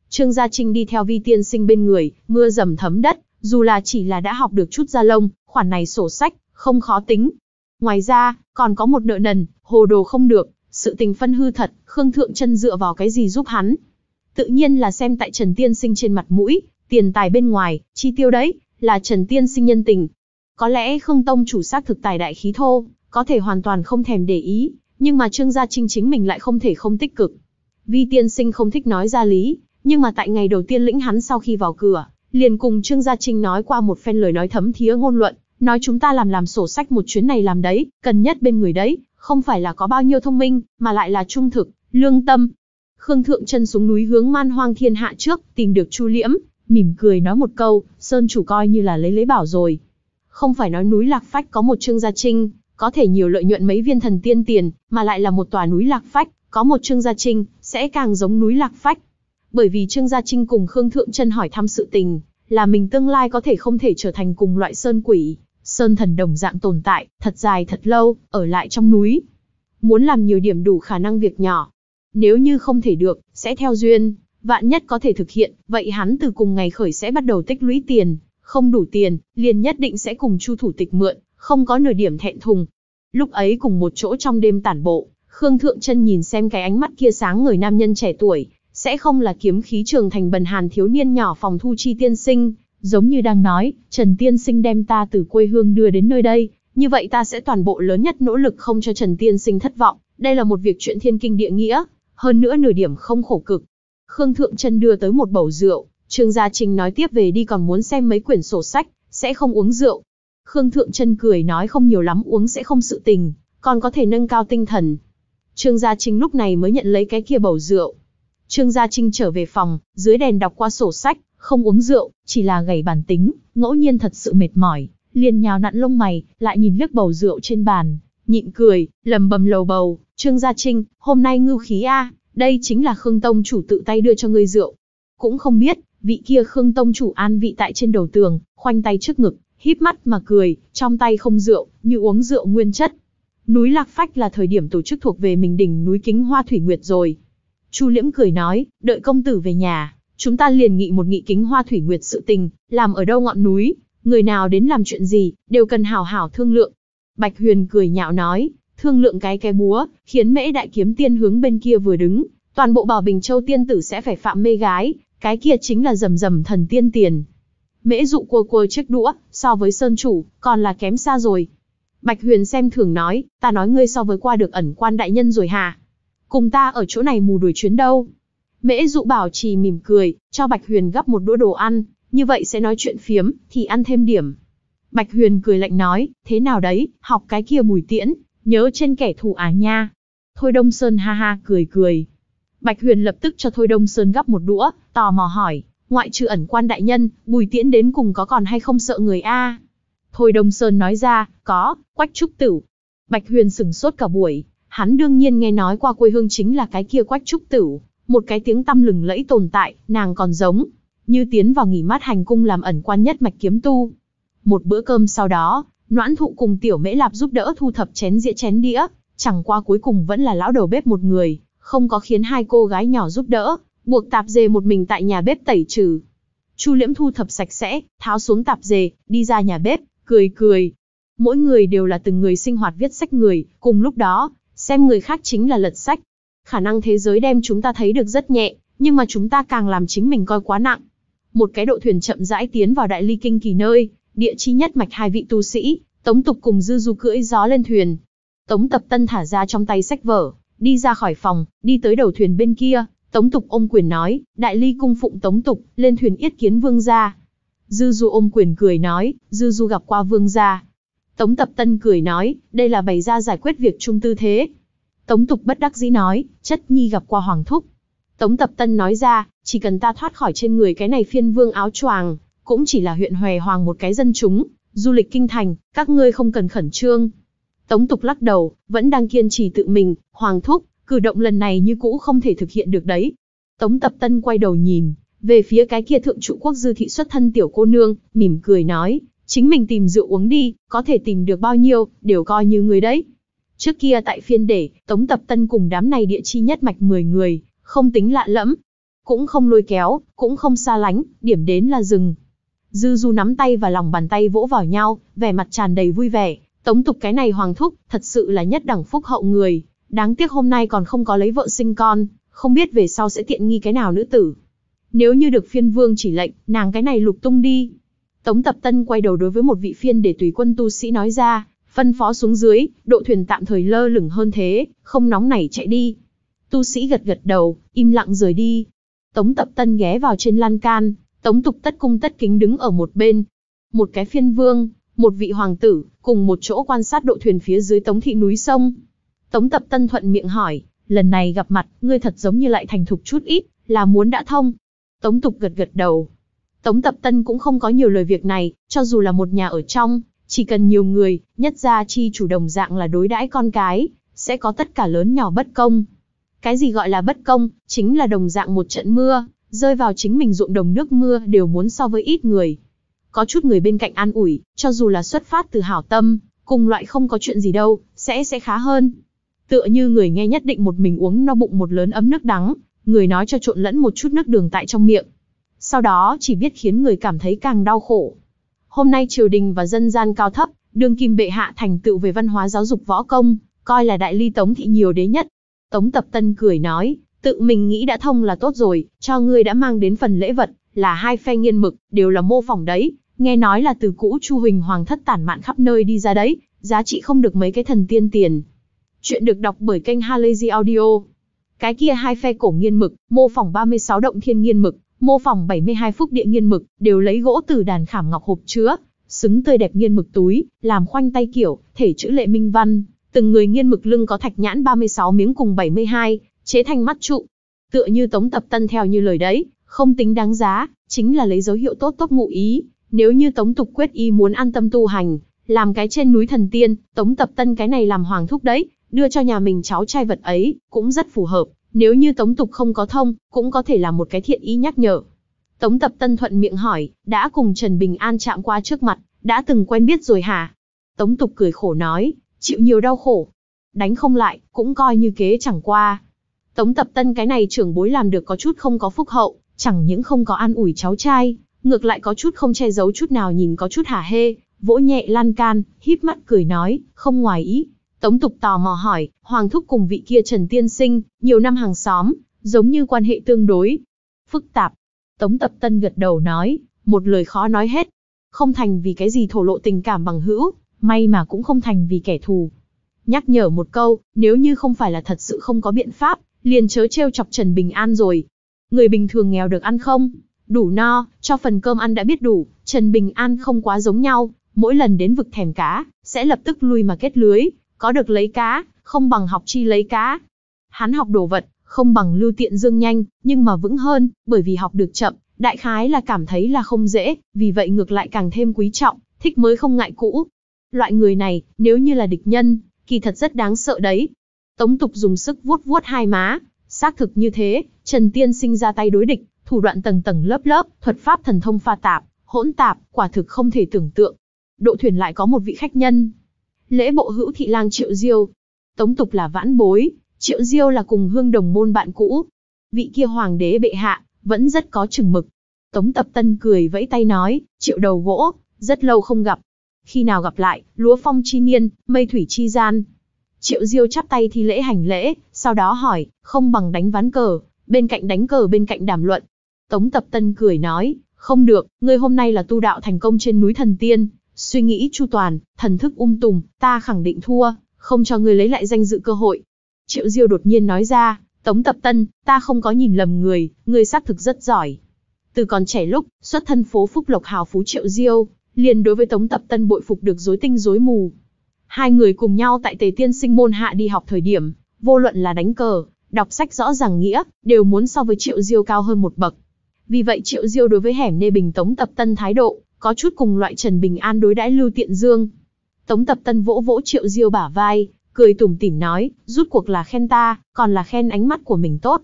Trương Gia Trinh đi theo vi tiên sinh bên người, mưa dầm thấm đất, dù là chỉ là đã học được chút gia lông, khoản này sổ sách, không khó tính. Ngoài ra, còn có một nợ nần, hồ đồ không được, sự tình phân hư thật, Khương Thượng chân dựa vào cái gì giúp hắn. Tự nhiên là xem tại Trần Tiên Sinh trên mặt mũi, tiền tài bên ngoài, chi tiêu đấy, là Trần Tiên Sinh nhân tình. Có lẽ Khương Tông chủ xác thực tài đại khí thô, có thể hoàn toàn không thèm để ý, nhưng mà Trương Gia Trinh chính mình lại không thể không tích cực. Vi tiên sinh không thích nói ra lý, nhưng mà tại ngày đầu tiên lĩnh hắn sau khi vào cửa, liền cùng Trương Gia Trinh nói qua một phen lời nói thấm thía ngôn luận, nói chúng ta làm làm sổ sách một chuyến này làm đấy, cần nhất bên người đấy, không phải là có bao nhiêu thông minh, mà lại là trung thực, lương tâm. Khương Thượng chân xuống núi hướng man hoang thiên hạ trước, tìm được Chu Liễm, mỉm cười nói một câu, Sơn chủ coi như là lấy lấy bảo rồi. Không phải nói núi Lạc Phách có một Trương Gia Trinh, có thể nhiều lợi nhuận mấy viên thần tiên tiền, mà lại là một tòa núi lạc phách, có một Trương Gia Trinh, sẽ càng giống núi lạc phách. Bởi vì Trương Gia Trinh cùng Khương Thượng Trân hỏi thăm sự tình, là mình tương lai có thể không thể trở thành cùng loại sơn quỷ, sơn thần đồng dạng tồn tại, thật dài thật lâu, ở lại trong núi. Muốn làm nhiều điểm đủ khả năng việc nhỏ. Nếu như không thể được, sẽ theo duyên, vạn nhất có thể thực hiện, vậy hắn từ cùng ngày khởi sẽ bắt đầu tích lũy tiền, không đủ tiền, liền nhất định sẽ cùng Chu thủ tịch mượn, không có nửa điểm thẹn thùng. Lúc ấy cùng một chỗ trong đêm tản bộ, Khương Thượng Trân nhìn xem cái ánh mắt kia sáng người nam nhân trẻ tuổi, sẽ không là kiếm khí trường thành bần hàn thiếu niên nhỏ phòng thu chi tiên sinh, giống như đang nói, Trần Tiên Sinh đem ta từ quê hương đưa đến nơi đây, như vậy ta sẽ toàn bộ lớn nhất nỗ lực không cho Trần Tiên Sinh thất vọng, đây là một việc chuyện thiên kinh địa nghĩa, hơn nữa nửa điểm không khổ cực. Khương Thượng Trân đưa tới một bầu rượu, Trương Gia Trinh nói tiếp về đi còn muốn xem mấy quyển sổ sách, sẽ không uống rượu. Khương Thượng Trân cười nói không nhiều lắm uống sẽ không sự tình, còn có thể nâng cao tinh thần. Trương Gia Trinh lúc này mới nhận lấy cái kia bầu rượu. Trương Gia Trinh trở về phòng, dưới đèn đọc qua sổ sách, không uống rượu, chỉ là gầy bản tính, ngẫu nhiên thật sự mệt mỏi, liền nhào nặn lông mày, lại nhìn liếc bầu rượu trên bàn, nhịn cười, lầm bầm lầu bầu, Trương Gia Trinh, hôm nay ngưu khí a, đây chính là Khương Tông chủ tự tay đưa cho ngươi rượu. Cũng không biết, vị kia Khương Tông chủ an vị tại trên đầu tường, khoanh tay trước ngực, híp mắt mà cười, trong tay không rượu, như uống rượu nguyên chất. Núi Lạc Phách là thời điểm tổ chức thuộc về mình đỉnh núi Kính Hoa Thủy Nguyệt rồi. Chu Liễm cười nói, đợi công tử về nhà, chúng ta liền nghị một nghị Kính Hoa Thủy Nguyệt sự tình, làm ở đâu ngọn núi, người nào đến làm chuyện gì, đều cần hào hảo thương lượng. Bạch Huyền cười nhạo nói, thương lượng cái cái búa, khiến mễ đại kiếm tiên hướng bên kia vừa đứng, toàn bộ bảo Bình Châu tiên tử sẽ phải phạm mê gái, cái kia chính là rầm rầm thần tiên tiền, mễ dụ cua cua chiếc đũa, so với sơn chủ, còn là kém xa rồi. Bạch Huyền xem thường nói, ta nói ngươi so với qua được ẩn quan đại nhân rồi hà. Cùng ta ở chỗ này mù đuổi chuyến đâu. Mễ dụ bảo trì mỉm cười, cho Bạch Huyền gấp một đũa đồ ăn, như vậy sẽ nói chuyện phiếm, thì ăn thêm điểm. Bạch Huyền cười lạnh nói, thế nào đấy, học cái kia mùi tiễn, nhớ trên kẻ thù à nha. Thôi Đông Sơn ha ha cười cười. Bạch Huyền lập tức cho Thôi Đông Sơn gấp một đũa, tò mò hỏi, ngoại trừ ẩn quan đại nhân, bùi tiễn đến cùng có còn hay không sợ người a? Thôi Đông Sơn nói ra, có, quách trúc tử. Bạch Huyền sửng sốt cả buổi, hắn đương nhiên nghe nói qua quê hương chính là cái kia quách trúc tử, một cái tiếng tăm lừng lẫy tồn tại, nàng còn giống, như tiến vào nghỉ mát hành cung làm ẩn quan nhất mạch kiếm tu. Một bữa cơm sau đó, noãn thụ cùng tiểu mễ lạp giúp đỡ thu thập chén dĩa chén đĩa, chẳng qua cuối cùng vẫn là lão đầu bếp một người, không có khiến hai cô gái nhỏ giúp đỡ, buộc tạp dề một mình tại nhà bếp tẩy trừ. Chu Liễm thu thập sạch sẽ, tháo xuống tạp dề, đi ra nhà bếp, cười cười. Mỗi người đều là từng người sinh hoạt viết sách người, cùng lúc đó, xem người khác chính là lật sách. Khả năng thế giới đem chúng ta thấy được rất nhẹ, nhưng mà chúng ta càng làm chính mình coi quá nặng. Một cái độ thuyền chậm rãi tiến vào đại ly kinh kỳ nơi, địa chi nhất mạch hai vị tu sĩ, Tống Tục cùng Dư Du cưỡi gió lên thuyền. Tống Tập Tân thả ra trong tay sách vở, đi ra khỏi phòng, đi tới đầu thuyền bên kia, Tống Tục ôm quyền nói, Đại Ly cung phụng Tống Tục, lên thuyền yết kiến vương gia. Dư Du ôm quyền cười nói, Dư Du gặp qua vương gia. Tống Tập Tân cười nói, đây là bày ra giải quyết việc chung tư thế. Tống Tục bất đắc dĩ nói, chất nhi gặp qua Hoàng Thúc. Tống Tập Tân nói ra, chỉ cần ta thoát khỏi trên người cái này phiên vương áo choàng, cũng chỉ là huyện hòe hoàng một cái dân chúng, du lịch kinh thành, các ngươi không cần khẩn trương. Tống Tục lắc đầu, vẫn đang kiên trì tự mình, Hoàng Thúc, Cử động lần này như cũ không thể thực hiện được đấy. Tống Tập Tân quay đầu nhìn, về phía cái kia thượng trụ quốc dư thị xuất thân tiểu cô nương, mỉm cười nói, chính mình tìm rượu uống đi, có thể tìm được bao nhiêu, đều coi như người đấy. Trước kia tại phiên để, Tống Tập Tân cùng đám này địa chi nhất mạch 10 người, không tính lạ lẫm. Cũng không lôi kéo, cũng không xa lánh, điểm đến là rừng. Dư du nắm tay và lòng bàn tay vỗ vào nhau, vẻ mặt tràn đầy vui vẻ. Tống tục cái này hoàng thúc, thật sự là nhất đẳng phúc hậu người, Đáng tiếc hôm nay còn không có lấy vợ sinh con, không biết về sau sẽ tiện nghi cái nào nữ tử. Nếu như được phiên vương chỉ lệnh, nàng cái này lục tung đi. Tống Tập Tân quay đầu đối với một vị phiên để tùy quân tu sĩ nói ra, phân phó xuống dưới, độ thuyền tạm thời lơ lửng hơn thế, không nóng nảy chạy đi. Tu sĩ gật gật đầu, im lặng rời đi. Tống Tập Tân ghé vào trên lan can, Tống Tục Tất cung tất kính đứng ở một bên. Một cái phiên vương, một vị hoàng tử, cùng một chỗ quan sát độ thuyền phía dưới Tống thị núi sông. Tống tập tân thuận miệng hỏi, lần này gặp mặt, ngươi thật giống như lại thành thục chút ít, là muốn đã thông. Tống tục gật gật đầu. Tống tập tân cũng không có nhiều lời việc này, cho dù là một nhà ở trong, chỉ cần nhiều người, nhất gia chi chủ đồng dạng là đối đãi con cái, sẽ có tất cả lớn nhỏ bất công. Cái gì gọi là bất công, chính là đồng dạng một trận mưa, rơi vào chính mình ruộng đồng nước mưa đều muốn so với ít người. Có chút người bên cạnh an ủi, cho dù là xuất phát từ hảo tâm, cùng loại không có chuyện gì đâu, sẽ sẽ khá hơn. Tựa như người nghe nhất định một mình uống no bụng một lớn ấm nước đắng, người nói cho trộn lẫn một chút nước đường tại trong miệng. Sau đó chỉ biết khiến người cảm thấy càng đau khổ. Hôm nay triều đình và dân gian cao thấp, đương kim bệ hạ thành tựu về văn hóa giáo dục võ công, coi là đại ly tống thị nhiều đế nhất. Tống Tập Tân cười nói, tự mình nghĩ đã thông là tốt rồi, cho ngươi đã mang đến phần lễ vật, là hai phe nghiên mực, đều là mô phỏng đấy, nghe nói là từ cũ Chu Huỳnh Hoàng thất tản mạn khắp nơi đi ra đấy, giá trị không được mấy cái thần tiên tiền. Chuyện được đọc bởi kênh Halazy Audio. Cái kia hai phe cổ nghiên mực, mô phỏng 36 động thiên nghiên mực, mô phỏng 72 phúc địa nghiên mực, đều lấy gỗ từ đàn khảm ngọc hộp chứa, xứng tươi đẹp nghiên mực túi, làm khoanh tay kiểu, thể chữ lệ minh văn, từng người nghiên mực lưng có thạch nhãn 36 miếng cùng 72, chế thành mắt trụ. Tựa như Tống Tập Tân theo như lời đấy, không tính đáng giá, chính là lấy dấu hiệu tốt tốt ngụ ý, nếu như Tống Tục quyết y muốn an tâm tu hành, làm cái trên núi thần tiên, Tống Tập Tân cái này làm hoàng thúc đấy, đưa cho nhà mình cháu trai vật ấy, cũng rất phù hợp, nếu như Tống Tục không có thông, cũng có thể là một cái thiện ý nhắc nhở. Tống Tập Tân thuận miệng hỏi, đã cùng Trần Bình An chạm qua trước mặt, đã từng quen biết rồi hả? Tống Tục cười khổ nói, chịu nhiều đau khổ. Đánh không lại, cũng coi như kế chẳng qua. Tống Tập Tân cái này trưởng bối làm được có chút không có phúc hậu, chẳng những không có an ủi cháu trai, ngược lại có chút không che giấu chút nào nhìn có chút hả hê, vỗ nhẹ lan can, híp mắt cười nói, không ngoài ý, Tống Tục tò mò hỏi, Hoàng Thúc cùng vị kia Trần Tiên Sinh, nhiều năm hàng xóm, giống như quan hệ tương đối. Phức tạp. Tống Tập Tân gật đầu nói, một lời khó nói hết. Không thành vì cái gì thổ lộ tình cảm bằng hữu, may mà cũng không thành vì kẻ thù. Nhắc nhở một câu, nếu như không phải là thật sự không có biện pháp, liền chớ trêu chọc Trần Bình An rồi. Người bình thường nghèo được ăn không? Đủ no, cho phần cơm ăn đã biết đủ, Trần Bình An không quá giống nhau, mỗi lần đến vực thèm cá, sẽ lập tức lui mà kết lưới, có được lấy cá, không bằng học chi lấy cá. Hắn học đồ vật, không bằng lưu tiện dương nhanh, nhưng mà vững hơn, bởi vì học được chậm, đại khái là cảm thấy là không dễ, vì vậy ngược lại càng thêm quý trọng, thích mới không ngại cũ. Loại người này, nếu như là địch nhân, kỳ thật rất đáng sợ đấy. Tống tục dùng sức vuốt vuốt hai má, xác thực như thế, Trần Tiên sinh ra tay đối địch, thủ đoạn tầng tầng lớp lớp, thuật pháp thần thông pha tạp, hỗn tạp, quả thực không thể tưởng tượng. Độ thuyền lại có một vị khách nhân, lễ bộ hữu thị lang Triệu Diêu. Tống tục là vãn bối, Triệu Diêu là cùng hương đồng môn bạn cũ. Vị kia hoàng đế bệ hạ, vẫn rất có chừng mực. Tống Tập Tân cười vẫy tay nói, Triệu đầu gỗ, rất lâu không gặp. Khi nào gặp lại, lúa phong chi niên, mây thủy chi gian. Triệu Diêu chắp tay thi lễ hành lễ, sau đó hỏi, không bằng đánh ván cờ, bên cạnh đánh cờ bên cạnh đàm luận. Tống Tập Tân cười nói, không được, ngươi hôm nay là tu đạo thành công trên núi thần tiên, Suy nghĩ chu toàn, thần thức ung tùng, ta khẳng định thua, không cho ngươi lấy lại danh dự cơ hội. Triệu Diêu đột nhiên nói ra, Tống Tập Tân, ta không có nhìn lầm người, ngươi xác thực rất giỏi. Từ còn trẻ lúc, xuất thân phố Phúc Lộc hào phú Triệu Diêu, liền đối với Tống Tập Tân bội phục được rối tinh rối mù. Hai người cùng nhau tại Tề Tiên Sinh môn hạ đi học thời điểm, vô luận là đánh cờ, đọc sách rõ ràng nghĩa, đều muốn so với Triệu Diêu cao hơn một bậc. Vì vậy Triệu Diêu đối với hẻm nê bình Tống Tập Tân thái độ, có chút cùng loại Trần Bình An đối đãi Lưu Tiện Dương. Tống Tập Tân vỗ vỗ Triệu Diêu bả vai, cười tủm tỉm nói, rút cuộc là khen ta, còn là khen ánh mắt của mình tốt.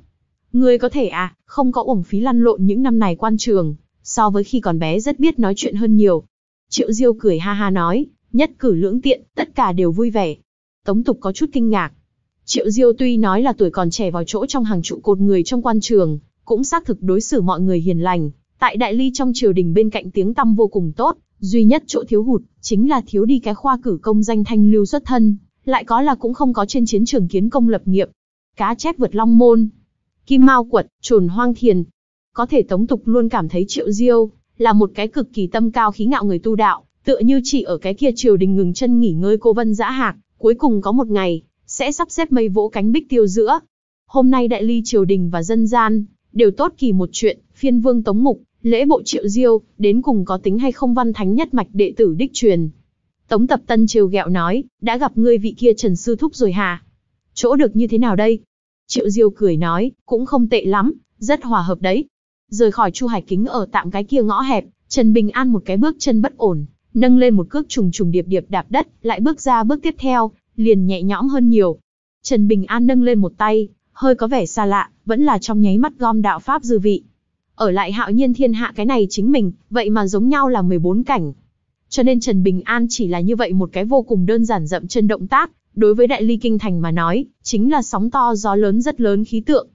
Ngươi có thể à, không có uổng phí lăn lộn những năm này quan trường, so với khi còn bé rất biết nói chuyện hơn nhiều. Triệu Diêu cười ha ha nói, nhất cử lưỡng tiện, tất cả đều vui vẻ. Tống Tục có chút kinh ngạc. Triệu Diêu tuy nói là tuổi còn trẻ vào chỗ trong hàng trụ cột người trong quan trường, cũng xác thực đối xử mọi người hiền lành, Tại Đại Ly trong triều đình bên cạnh tiếng tăm vô cùng tốt, duy nhất chỗ thiếu hụt chính là thiếu đi cái khoa cử công danh thanh lưu xuất thân, lại có là cũng không có trên chiến trường kiến công lập nghiệp. Cá chép vượt long môn, kim mao quật, trồn hoang thiền. Có thể Tống Tục luôn cảm thấy Triệu Diêu là một cái cực kỳ tâm cao khí ngạo người tu đạo, tựa như chỉ ở cái kia triều đình ngừng chân nghỉ ngơi cô Vân Dã Hạc, cuối cùng có một ngày sẽ sắp xếp mây vỗ cánh bích tiêu giữa. Hôm nay đại ly triều đình và dân gian đều tốt kỳ một chuyện, phiên vương Tống Mục, lễ bộ triệu diêu, đến cùng có tính hay không văn thánh nhất mạch đệ tử đích truyền. Tống Tập Tân trêu gẹo nói, đã gặp ngươi vị kia Trần Sư Thúc rồi hà? Chỗ được như thế nào đây? Triệu Diêu cười nói, cũng không tệ lắm, rất hòa hợp đấy. Rời khỏi Chu Hải Kính ở tạm cái kia ngõ hẹp, Trần Bình An một cái bước chân bất ổn, nâng lên một cước trùng trùng điệp điệp đạp đất, lại bước ra bước tiếp theo, liền nhẹ nhõm hơn nhiều. Trần Bình An nâng lên một tay, hơi có vẻ xa lạ, vẫn là trong nháy mắt gom đạo pháp dư vị. Ở lại hạo nhiên thiên hạ cái này chính mình, vậy mà giống nhau là 14 cảnh. Cho nên Trần Bình An chỉ là như vậy một cái vô cùng đơn giản dậm chân động tác, đối với đại ly kinh thành mà nói, chính là sóng to gió lớn rất lớn khí tượng.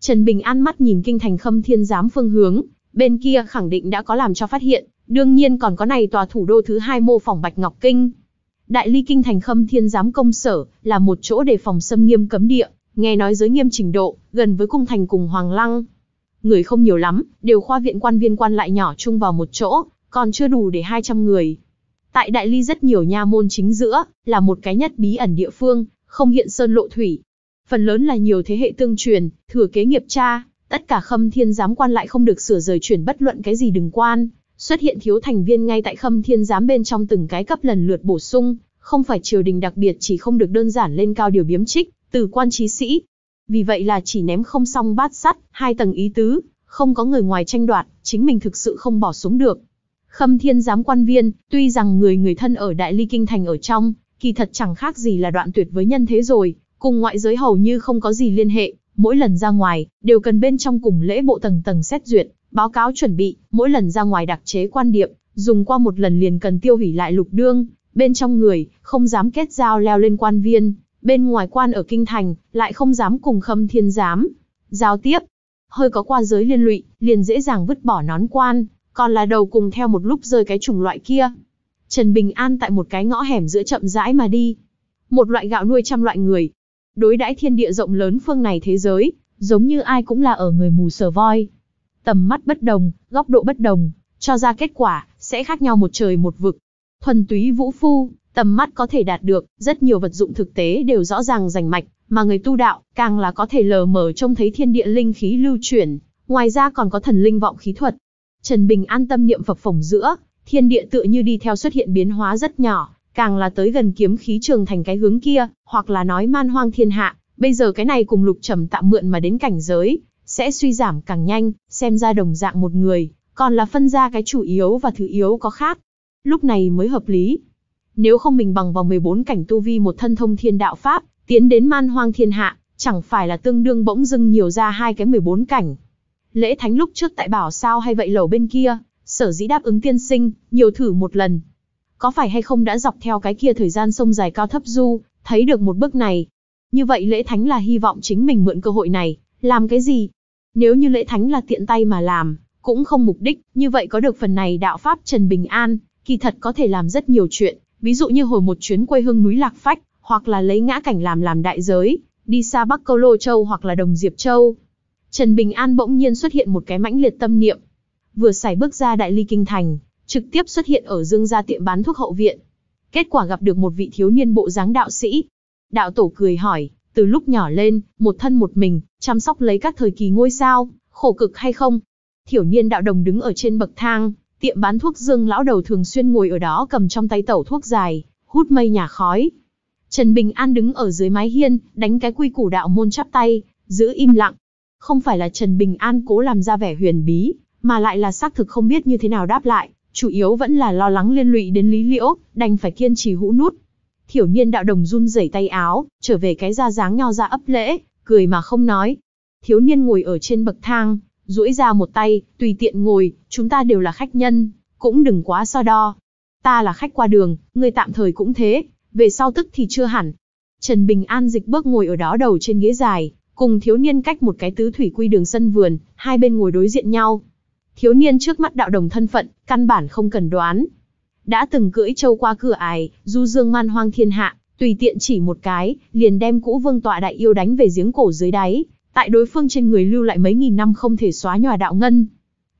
Trần Bình An mắt nhìn kinh thành khâm thiên giám phương hướng, bên kia khẳng định đã có làm cho phát hiện, đương nhiên còn có này tòa thủ đô thứ hai mô phỏng Bạch Ngọc Kinh. Đại ly kinh thành khâm thiên giám công sở là một chỗ để phòng xâm nghiêm cấm địa, nghe nói giới nghiêm trình độ, gần với cung thành cùng Hoàng Lăng, người không nhiều lắm, đều khoa viện quan viên quan lại nhỏ chung vào một chỗ, còn chưa đủ để 200 người. Tại Đại Ly rất nhiều nha môn chính giữa, là một cái nhất bí ẩn địa phương, không hiện sơn lộ thủy. Phần lớn là nhiều thế hệ tương truyền, thừa kế nghiệp cha, tất cả khâm thiên giám quan lại không được sửa rời chuyển bất luận cái gì đừng quan. Xuất hiện thiếu thành viên ngay tại khâm thiên giám bên trong từng cái cấp lần lượt bổ sung, không phải triều đình đặc biệt chỉ không được đơn giản lên cao điều biếm trích, từ quan trí sĩ, vì vậy là chỉ ném không xong bát sắt, hai tầng ý tứ, không có người ngoài tranh đoạt, chính mình thực sự không bỏ xuống được. Khâm thiên giám quan viên, tuy rằng người người thân ở Đại Ly Kinh Thành ở trong, kỳ thật chẳng khác gì là đoạn tuyệt với nhân thế rồi, cùng ngoại giới hầu như không có gì liên hệ, mỗi lần ra ngoài, đều cần bên trong cùng lễ bộ tầng tầng xét duyệt, báo cáo chuẩn bị, mỗi lần ra ngoài đặc chế quan điệp, dùng qua một lần liền cần tiêu hủy lại lục đương, bên trong người, không dám kết giao leo lên quan viên, bên ngoài quan ở kinh thành, lại không dám cùng khâm thiên giám. Giao tiếp, hơi có qua giới liên lụy, liền dễ dàng vứt bỏ nón quan, còn là đầu cùng theo một lúc rơi cái chủng loại kia. Trần Bình An tại một cái ngõ hẻm giữa chậm rãi mà đi. Một loại gạo nuôi trăm loại người. Đối đãi thiên địa rộng lớn phương này thế giới, giống như ai cũng là ở người mù sờ voi. Tầm mắt bất đồng, góc độ bất đồng, cho ra kết quả, sẽ khác nhau một trời một vực. Thuần túy vũ phu, Tầm mắt có thể đạt được, rất nhiều vật dụng thực tế đều rõ ràng rành mạch, mà người tu đạo càng là có thể lờ mờ trông thấy thiên địa linh khí lưu chuyển, ngoài ra còn có thần linh vọng khí thuật. Trần Bình an tâm niệm phật phồng giữa, thiên địa tựa như đi theo xuất hiện biến hóa rất nhỏ, càng là tới gần kiếm khí trường thành cái hướng kia, hoặc là nói man hoang thiên hạ, bây giờ cái này cùng lục trầm tạm mượn mà đến cảnh giới, sẽ suy giảm càng nhanh, xem ra đồng dạng một người, còn là phân ra cái chủ yếu và thứ yếu có khác. Lúc này mới hợp lý, nếu không mình bằng vào 14 cảnh tu vi một thân thông thiên đạo pháp, tiến đến man hoang thiên hạ, chẳng phải là tương đương bỗng dưng nhiều ra hai cái 14 cảnh. Lễ thánh lúc trước tại bảo sao hay vậy lầu bên kia, sở dĩ đáp ứng tiên sinh, nhiều thử một lần. Có phải hay không đã dọc theo cái kia thời gian sông dài cao thấp du, thấy được một bước này. Như vậy lễ thánh là hy vọng chính mình mượn cơ hội này, làm cái gì? Nếu như lễ thánh là tiện tay mà làm, cũng không mục đích, như vậy có được phần này đạo pháp Trần Bình An, kỳ thật có thể làm rất nhiều chuyện ví dụ như hồi một chuyến quê hương núi Lạc Phách, hoặc là lấy ngã cảnh làm làm đại giới, đi xa Bắc Câu Lô Châu hoặc là Đồng Diệp Châu. Trần Bình An bỗng nhiên xuất hiện một cái mãnh liệt tâm niệm. Vừa xảy bước ra Đại Ly Kinh Thành, trực tiếp xuất hiện ở Dương gia tiệm bán thuốc hậu viện. Kết quả gặp được một vị thiếu niên bộ dáng đạo sĩ. Đạo tổ cười hỏi, từ lúc nhỏ lên, một thân một mình, chăm sóc lấy các thời kỳ ngôi sao, khổ cực hay không? Thiểu niên đạo đồng đứng ở trên bậc thang, Tiệm bán thuốc Dương lão đầu thường xuyên ngồi ở đó cầm trong tay tẩu thuốc dài, hút mây nhà khói. Trần Bình An đứng ở dưới mái hiên, đánh cái quy củ đạo môn chắp tay, giữ im lặng. Không phải là Trần Bình An cố làm ra vẻ huyền bí, mà lại là xác thực không biết như thế nào đáp lại, chủ yếu vẫn là lo lắng liên lụy đến Lý Liễu, đành phải kiên trì hũ nút. Thiểu niên đạo đồng run rẩy tay áo, trở về cái da dáng nho ra ấp lễ, cười mà không nói. Thiếu niên ngồi ở trên bậc thang, duỗi ra một tay, tùy tiện ngồi, chúng ta đều là khách nhân, cũng đừng quá so đo. Ta là khách qua đường, người tạm thời cũng thế, về sau tức thì chưa hẳn. Trần Bình An dịch bước ngồi ở đó đầu trên ghế dài, cùng thiếu niên cách một cái tứ thủy quy đường sân vườn, hai bên ngồi đối diện nhau. Thiếu niên trước mắt đạo đồng thân phận, căn bản không cần đoán. Đã từng cưỡi trâu qua cửa ải, du dương man hoang thiên hạ, tùy tiện chỉ một cái, liền đem cũ vương tọa đại yêu đánh về giếng cổ dưới đáy, tại đối phương trên người lưu lại mấy nghìn năm không thể xóa nhòa đạo ngân.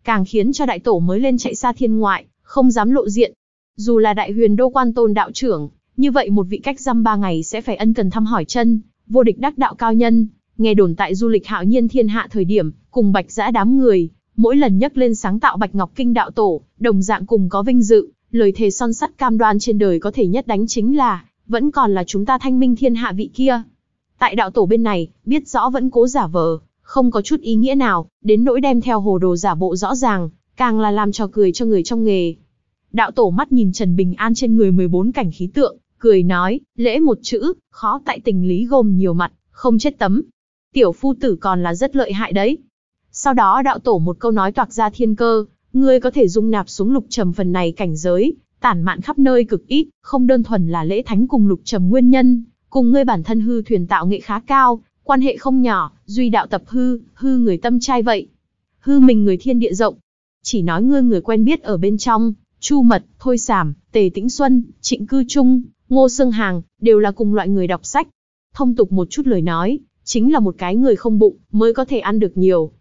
Càng khiến cho đại tổ mới lên chạy xa thiên ngoại, không dám lộ diện. Dù là đại huyền đô quan tôn đạo trưởng, như vậy một vị cách dăm ba ngày sẽ phải ân cần thăm hỏi chân, vô địch đắc đạo cao nhân, nghe đồn tại du lịch hạo nhiên thiên hạ thời điểm, cùng bạch giã đám người, mỗi lần nhắc lên sáng tạo bạch ngọc kinh đạo tổ, đồng dạng cùng có vinh dự, lời thề son sắt cam đoan trên đời có thể nhất đánh chính là, vẫn còn là chúng ta thanh minh thiên hạ vị kia. Tại đạo tổ bên này, biết rõ vẫn cố giả vờ, không có chút ý nghĩa nào, đến nỗi đem theo hồ đồ giả bộ rõ ràng, càng là làm trò cười cho người trong nghề. Đạo tổ mắt nhìn Trần Bình An trên người 14 cảnh khí tượng, cười nói, lễ một chữ, khó tại tình lý gồm nhiều mặt, không chết tấm. Tiểu phu tử còn là rất lợi hại đấy. Sau đó đạo tổ một câu nói toạc ra thiên cơ, ngươi có thể dung nạp xuống lục trầm phần này cảnh giới, tản mạn khắp nơi cực ít, không đơn thuần là lễ thánh cùng lục trầm nguyên nhân, Cùng ngươi bản thân hư thuyền tạo nghệ khá cao, quan hệ không nhỏ, duy đạo tập hư, hư người tâm trai vậy. Hư mình người thiên địa rộng. Chỉ nói ngươi người quen biết ở bên trong, Chu Mật, Thôi Sảm, Tề Tĩnh Xuân, Trịnh Cư Trung, Ngô Sương Hàng, đều là cùng loại người đọc sách. Thông tục một chút lời nói, chính là một cái người không bụng mới có thể ăn được nhiều.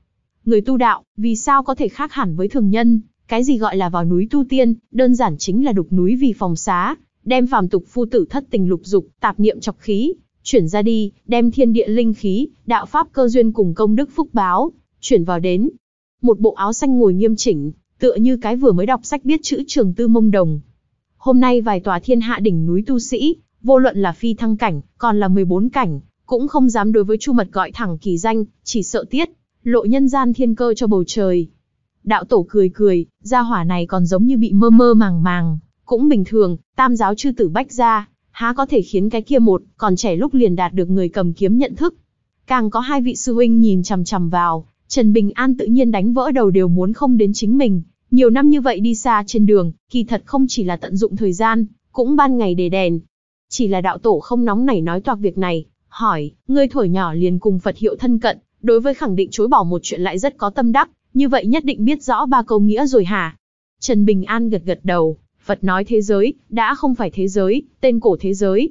Người tu đạo, vì sao có thể khác hẳn với thường nhân, cái gì gọi là vào núi tu tiên, đơn giản chính là đục núi vì phòng xá, đem phàm tục phu tử thất tình lục dục, tạp niệm chọc khí, chuyển ra đi, đem thiên địa linh khí, đạo pháp cơ duyên cùng công đức phúc báo, chuyển vào đến. Một bộ áo xanh ngồi nghiêm chỉnh, tựa như cái vừa mới đọc sách biết chữ trường tư mông đồng. Hôm nay vài tòa thiên hạ đỉnh núi tu sĩ, vô luận là phi thăng cảnh, còn là 14 cảnh, cũng không dám đối với Chu Mật gọi thẳng kỳ danh, chỉ sợ tiết, lộ nhân gian thiên cơ cho bầu trời. Đạo tổ cười cười, gia hỏa này còn giống như bị mơ mơ màng màng, cũng bình thường, tam giáo chư tử bách ra, há có thể khiến cái kia một, còn trẻ lúc liền đạt được người cầm kiếm nhận thức. Càng có hai vị sư huynh nhìn chằm chằm vào, Trần Bình An tự nhiên đánh vỡ đầu đều muốn không đến chính mình. Nhiều năm như vậy đi xa trên đường, kỳ thật không chỉ là tận dụng thời gian, cũng ban ngày để đèn. Chỉ là đạo tổ không nóng nảy nói toạc việc này, hỏi, ngươi thổi nhỏ liền cùng Phật hiệu thân cận, đối với khẳng định chối bỏ một chuyện lại rất có tâm đắc, như vậy nhất định biết rõ ba câu nghĩa rồi hả? Trần Bình An gật gật đầu, Phật nói thế giới, đã không phải thế giới, tên cổ thế giới.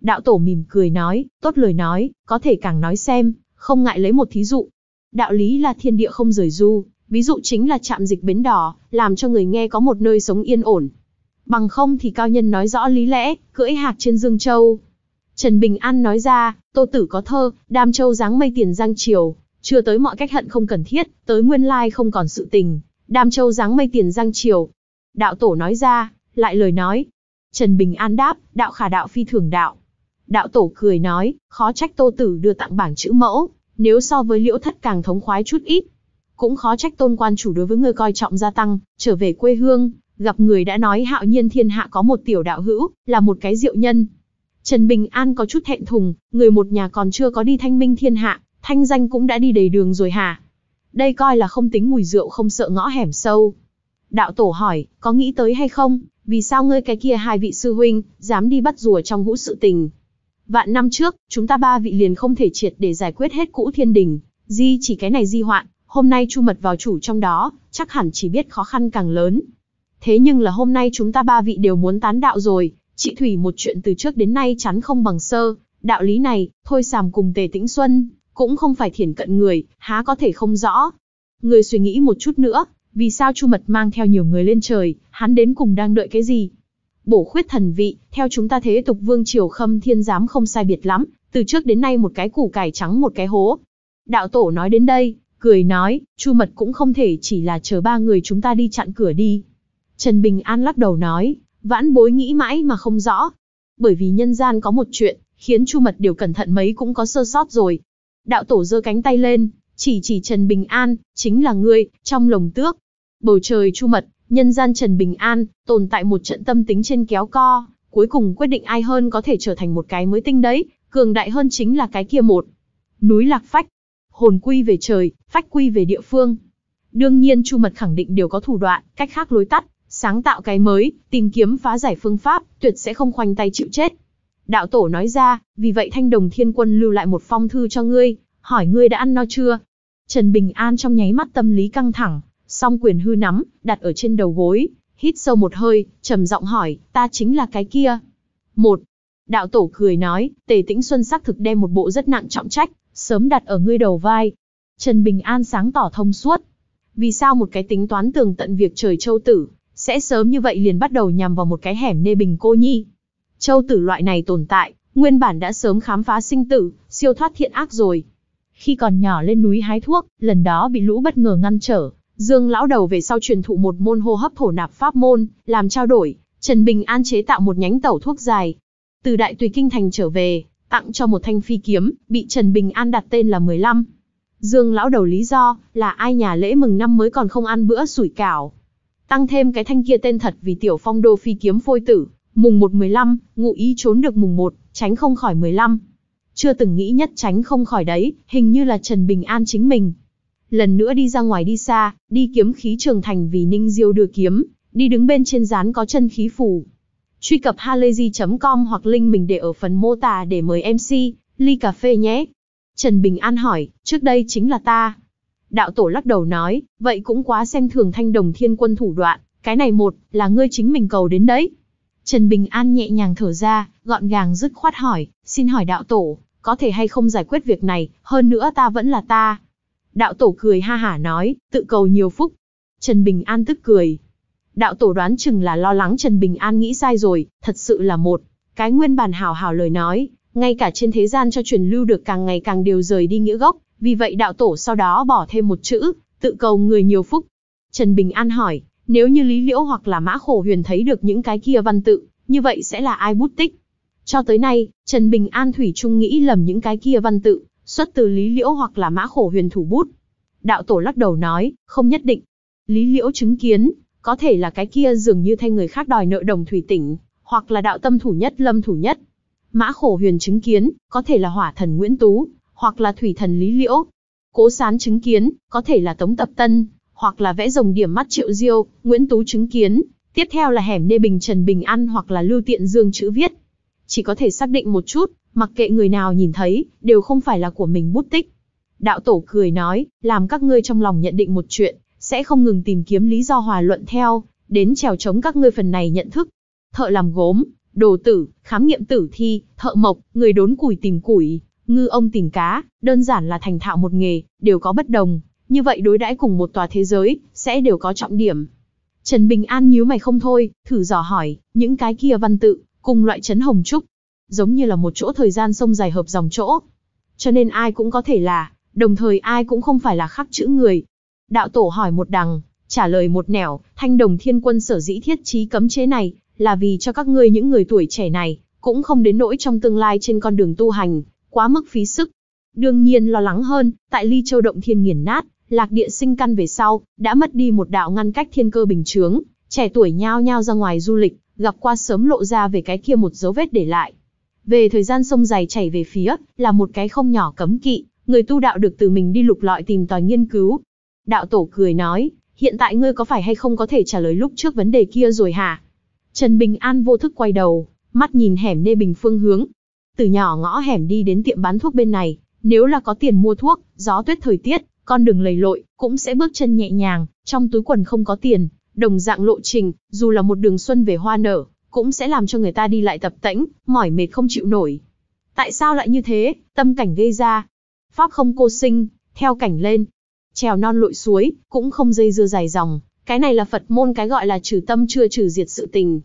Đạo tổ mỉm cười nói, tốt lời nói, có thể càng nói xem, không ngại lấy một thí dụ. Đạo lý là thiên địa không rời du, ví dụ chính là chạm dịch bến đỏ, làm cho người nghe có một nơi sống yên ổn. Bằng không thì cao nhân nói rõ lý lẽ, cưỡi hạc trên dương châu. Trần Bình An nói ra, tô tử có thơ, đam châu dáng mây tiền giang chiều, chưa tới mọi cách hận không cần thiết, tới nguyên lai không còn sự tình, đam châu dáng mây tiền giang chiều, đạo tổ nói ra, lại lời nói. Trần Bình An đáp, đạo khả đạo phi thường đạo. Đạo tổ cười nói, khó trách tô tử đưa tặng bảng chữ mẫu, nếu so với liễu thất càng thống khoái chút ít. Cũng khó trách tôn quan chủ đối với người coi trọng gia tăng, trở về quê hương, gặp người đã nói hạo nhiên thiên hạ có một tiểu đạo hữu, là một cái diệu nhân. Trần Bình An có chút hẹn thùng, người một nhà còn chưa có đi thanh minh thiên hạ, thanh danh cũng đã đi đầy đường rồi hả? Đây coi là không tính mùi rượu không sợ ngõ hẻm sâu. Đạo tổ hỏi, có nghĩ tới hay không, vì sao ngươi cái kia hai vị sư huynh, dám đi bắt rùa trong hũ sự tình. Vạn năm trước, chúng ta ba vị liền không thể triệt để giải quyết hết cũ thiên đình, di chỉ cái này di hoạn, hôm nay chu mật vào chủ trong đó, chắc hẳn chỉ biết khó khăn càng lớn. Thế nhưng là hôm nay chúng ta ba vị đều muốn tán đạo rồi, chị Thủy một chuyện từ trước đến nay chắn không bằng sơ, đạo lý này, thôi sàm cùng tề tĩnh xuân, cũng không phải thiển cận người, há có thể không rõ. Người suy nghĩ một chút nữa, vì sao Chu Mật mang theo nhiều người lên trời, hắn đến cùng đang đợi cái gì? Bổ khuyết thần vị, theo chúng ta thế tục vương triều khâm thiên giám không sai biệt lắm, từ trước đến nay một cái củ cải trắng một cái hố. Đạo tổ nói đến đây, cười nói, Chu Mật cũng không thể chỉ là chờ ba người chúng ta đi chặn cửa đi. Trần Bình An lắc đầu nói, vãn bối nghĩ mãi mà không rõ. Bởi vì nhân gian có một chuyện, khiến Chu Mật điều cẩn thận mấy cũng có sơ sót rồi. Đạo tổ giơ cánh tay lên, chỉ chỉ Trần Bình An, chính là ngươi, trong lồng tước. Bầu trời chu mật, nhân gian Trần Bình An, tồn tại một trận tâm tính trên kéo co, cuối cùng quyết định ai hơn có thể trở thành một cái mới tinh đấy, cường đại hơn chính là cái kia một. Núi lạc phách, hồn quy về trời, phách quy về địa phương. Đương nhiên Chu Mật khẳng định đều có thủ đoạn, cách khác lối tắt, sáng tạo cái mới, tìm kiếm phá giải phương pháp, tuyệt sẽ không khoanh tay chịu chết. Đạo tổ nói ra, vì vậy Thanh Đồng Thiên Quân lưu lại một phong thư cho ngươi, hỏi ngươi đã ăn no chưa, Trần Bình An trong nháy mắt tâm lý căng thẳng, song quyền hư nắm, đặt ở trên đầu gối, hít sâu một hơi, trầm giọng hỏi, ta chính là cái kia. Một, đạo tổ cười nói, tề tĩnh xuân sắc thực đem một bộ rất nặng trọng trách, sớm đặt ở ngươi đầu vai. Trần Bình An sáng tỏ thông suốt. Vì sao một cái tính toán tường tận việc trời châu tử, sẽ sớm như vậy liền bắt đầu nhằm vào một cái hẻm nê bình cô nhi. Châu tử loại này tồn tại, nguyên bản đã sớm khám phá sinh tử, siêu thoát thiện ác rồi, khi còn nhỏ lên núi hái thuốc, lần đó bị lũ bất ngờ ngăn trở, Dương lão đầu về sau truyền thụ một môn hô hấp thổ nạp pháp môn, làm trao đổi, Trần Bình An chế tạo một nhánh tẩu thuốc dài. Từ Đại Tùy Kinh Thành trở về, tặng cho một thanh phi kiếm, bị Trần Bình An đặt tên là 15. Dương lão đầu lý do là ai nhà lễ mừng năm mới còn không ăn bữa sủi cảo. Tăng thêm cái thanh kia tên thật vì tiểu phong đô phi kiếm phôi tử, mùng 1 15, ngụ ý trốn được mùng 1, tránh không khỏi 15. Chưa từng nghĩ nhất tránh không khỏi đấy, hình như là Trần Bình An chính mình. Lần nữa đi ra ngoài đi xa, đi kiếm khí trường thành vì Ninh Diêu đưa kiếm, đi đứng bên trên rán có chân khí phủ. Truy cập halayzi.com hoặc link mình để ở phần mô tả để mời MC, ly cà phê nhé. Trần Bình An hỏi, trước đây chính là ta. Đạo tổ lắc đầu nói, vậy cũng quá xem thường thanh đồng thiên quân thủ đoạn, cái này một, là ngươi chính mình cầu đến đấy, Trần Bình An nhẹ nhàng thở ra, gọn gàng dứt khoát hỏi, xin hỏi đạo tổ, có thể hay không giải quyết việc này, hơn nữa ta vẫn là ta. Đạo tổ cười ha hả nói, tự cầu nhiều phúc. Trần Bình An tức cười. Đạo tổ đoán chừng là lo lắng Trần Bình An nghĩ sai rồi, thật sự là một. Cái nguyên bản hào hào lời nói, ngay cả trên thế gian cho truyền lưu được càng ngày càng đều rời đi nghĩa gốc, vì vậy đạo tổ sau đó bỏ thêm một chữ, tự cầu người nhiều phúc. Trần Bình An hỏi, nếu như Lý Liễu hoặc là Mã Khổ Huyền thấy được những cái kia văn tự, như vậy sẽ là ai bút tích? Cho tới nay, Trần Bình An Thủy Trung nghĩ lầm những cái kia văn tự, xuất từ Lý Liễu hoặc là Mã Khổ Huyền thủ bút. Đạo tổ lắc đầu nói, không nhất định. Lý Liễu chứng kiến, có thể là cái kia dường như thay người khác đòi nợ đồng thủy tỉnh, hoặc là đạo tâm thủ nhất lâm thủ nhất. Mã Khổ Huyền chứng kiến, có thể là hỏa thần Nguyễn Tú, hoặc là thủy thần Lý Liễu. Cố Sán chứng kiến, có thể là Tống Tập Tân, hoặc là vẽ rồng điểm mắt Triệu Diêu, Nguyễn Tú chứng kiến, tiếp theo là hẻm Nê Bình Trần Bình An hoặc là Lưu Tiện Dương chữ viết. Chỉ có thể xác định một chút, mặc kệ người nào nhìn thấy, đều không phải là của mình bút tích. Đạo tổ cười nói, làm các ngươi trong lòng nhận định một chuyện, sẽ không ngừng tìm kiếm lý do hòa luận theo, đến trèo chống các ngươi phần này nhận thức. Thợ làm gốm, đồ tử, khám nghiệm tử thi, thợ mộc, người đốn củi tìm củi, ngư ông tìm cá, đơn giản là thành thạo một nghề, đều có bất đồng như vậy đối đãi cùng một tòa thế giới, sẽ đều có trọng điểm. Trần Bình An nhíu mày không thôi, thử dò hỏi, những cái kia văn tự, cùng loại chấn hồng trúc, giống như là một chỗ thời gian sông dài hợp dòng chỗ. Cho nên ai cũng có thể là, đồng thời ai cũng không phải là khắc chữ người. Đạo tổ hỏi một đằng, trả lời một nẻo, thanh đồng thiên quân sở dĩ thiết trí cấm chế này, là vì cho các ngươi những người tuổi trẻ này, cũng không đến nỗi trong tương lai trên con đường tu hành, quá mức phí sức. Đương nhiên lo lắng hơn, tại ly châu động thiên nghiền nát, lạc địa sinh căn về sau, đã mất đi một đạo ngăn cách thiên cơ bình chướng, trẻ tuổi nhao nhao ra ngoài du lịch, gặp qua sớm lộ ra về cái kia một dấu vết để lại. Về thời gian sông dài chảy về phía, là một cái không nhỏ cấm kỵ, người tu đạo được từ mình đi lục lọi tìm tòi nghiên cứu. Đạo tổ cười nói, hiện tại ngươi có phải hay không có thể trả lời lúc trước vấn đề kia rồi hả? Trần Bình An vô thức quay đầu, mắt nhìn hẻm nê bình phương hướng. Từ nhỏ ngõ hẻm đi đến tiệm bán thuốc bên này, nếu là có tiền mua thuốc, gió tuyết thời tiết, con đường lầy lội, cũng sẽ bước chân nhẹ nhàng, trong túi quần không có tiền, đồng dạng lộ trình, dù là một đường xuân về hoa nở, cũng sẽ làm cho người ta đi lại tập tễnh, mỏi mệt không chịu nổi. Tại sao lại như thế, tâm cảnh gây ra. Pháp không cô sinh, theo cảnh lên, trèo non lội suối, cũng không dây dưa dài dòng, cái này là Phật môn cái gọi là trừ tâm chưa trừ diệt sự tình.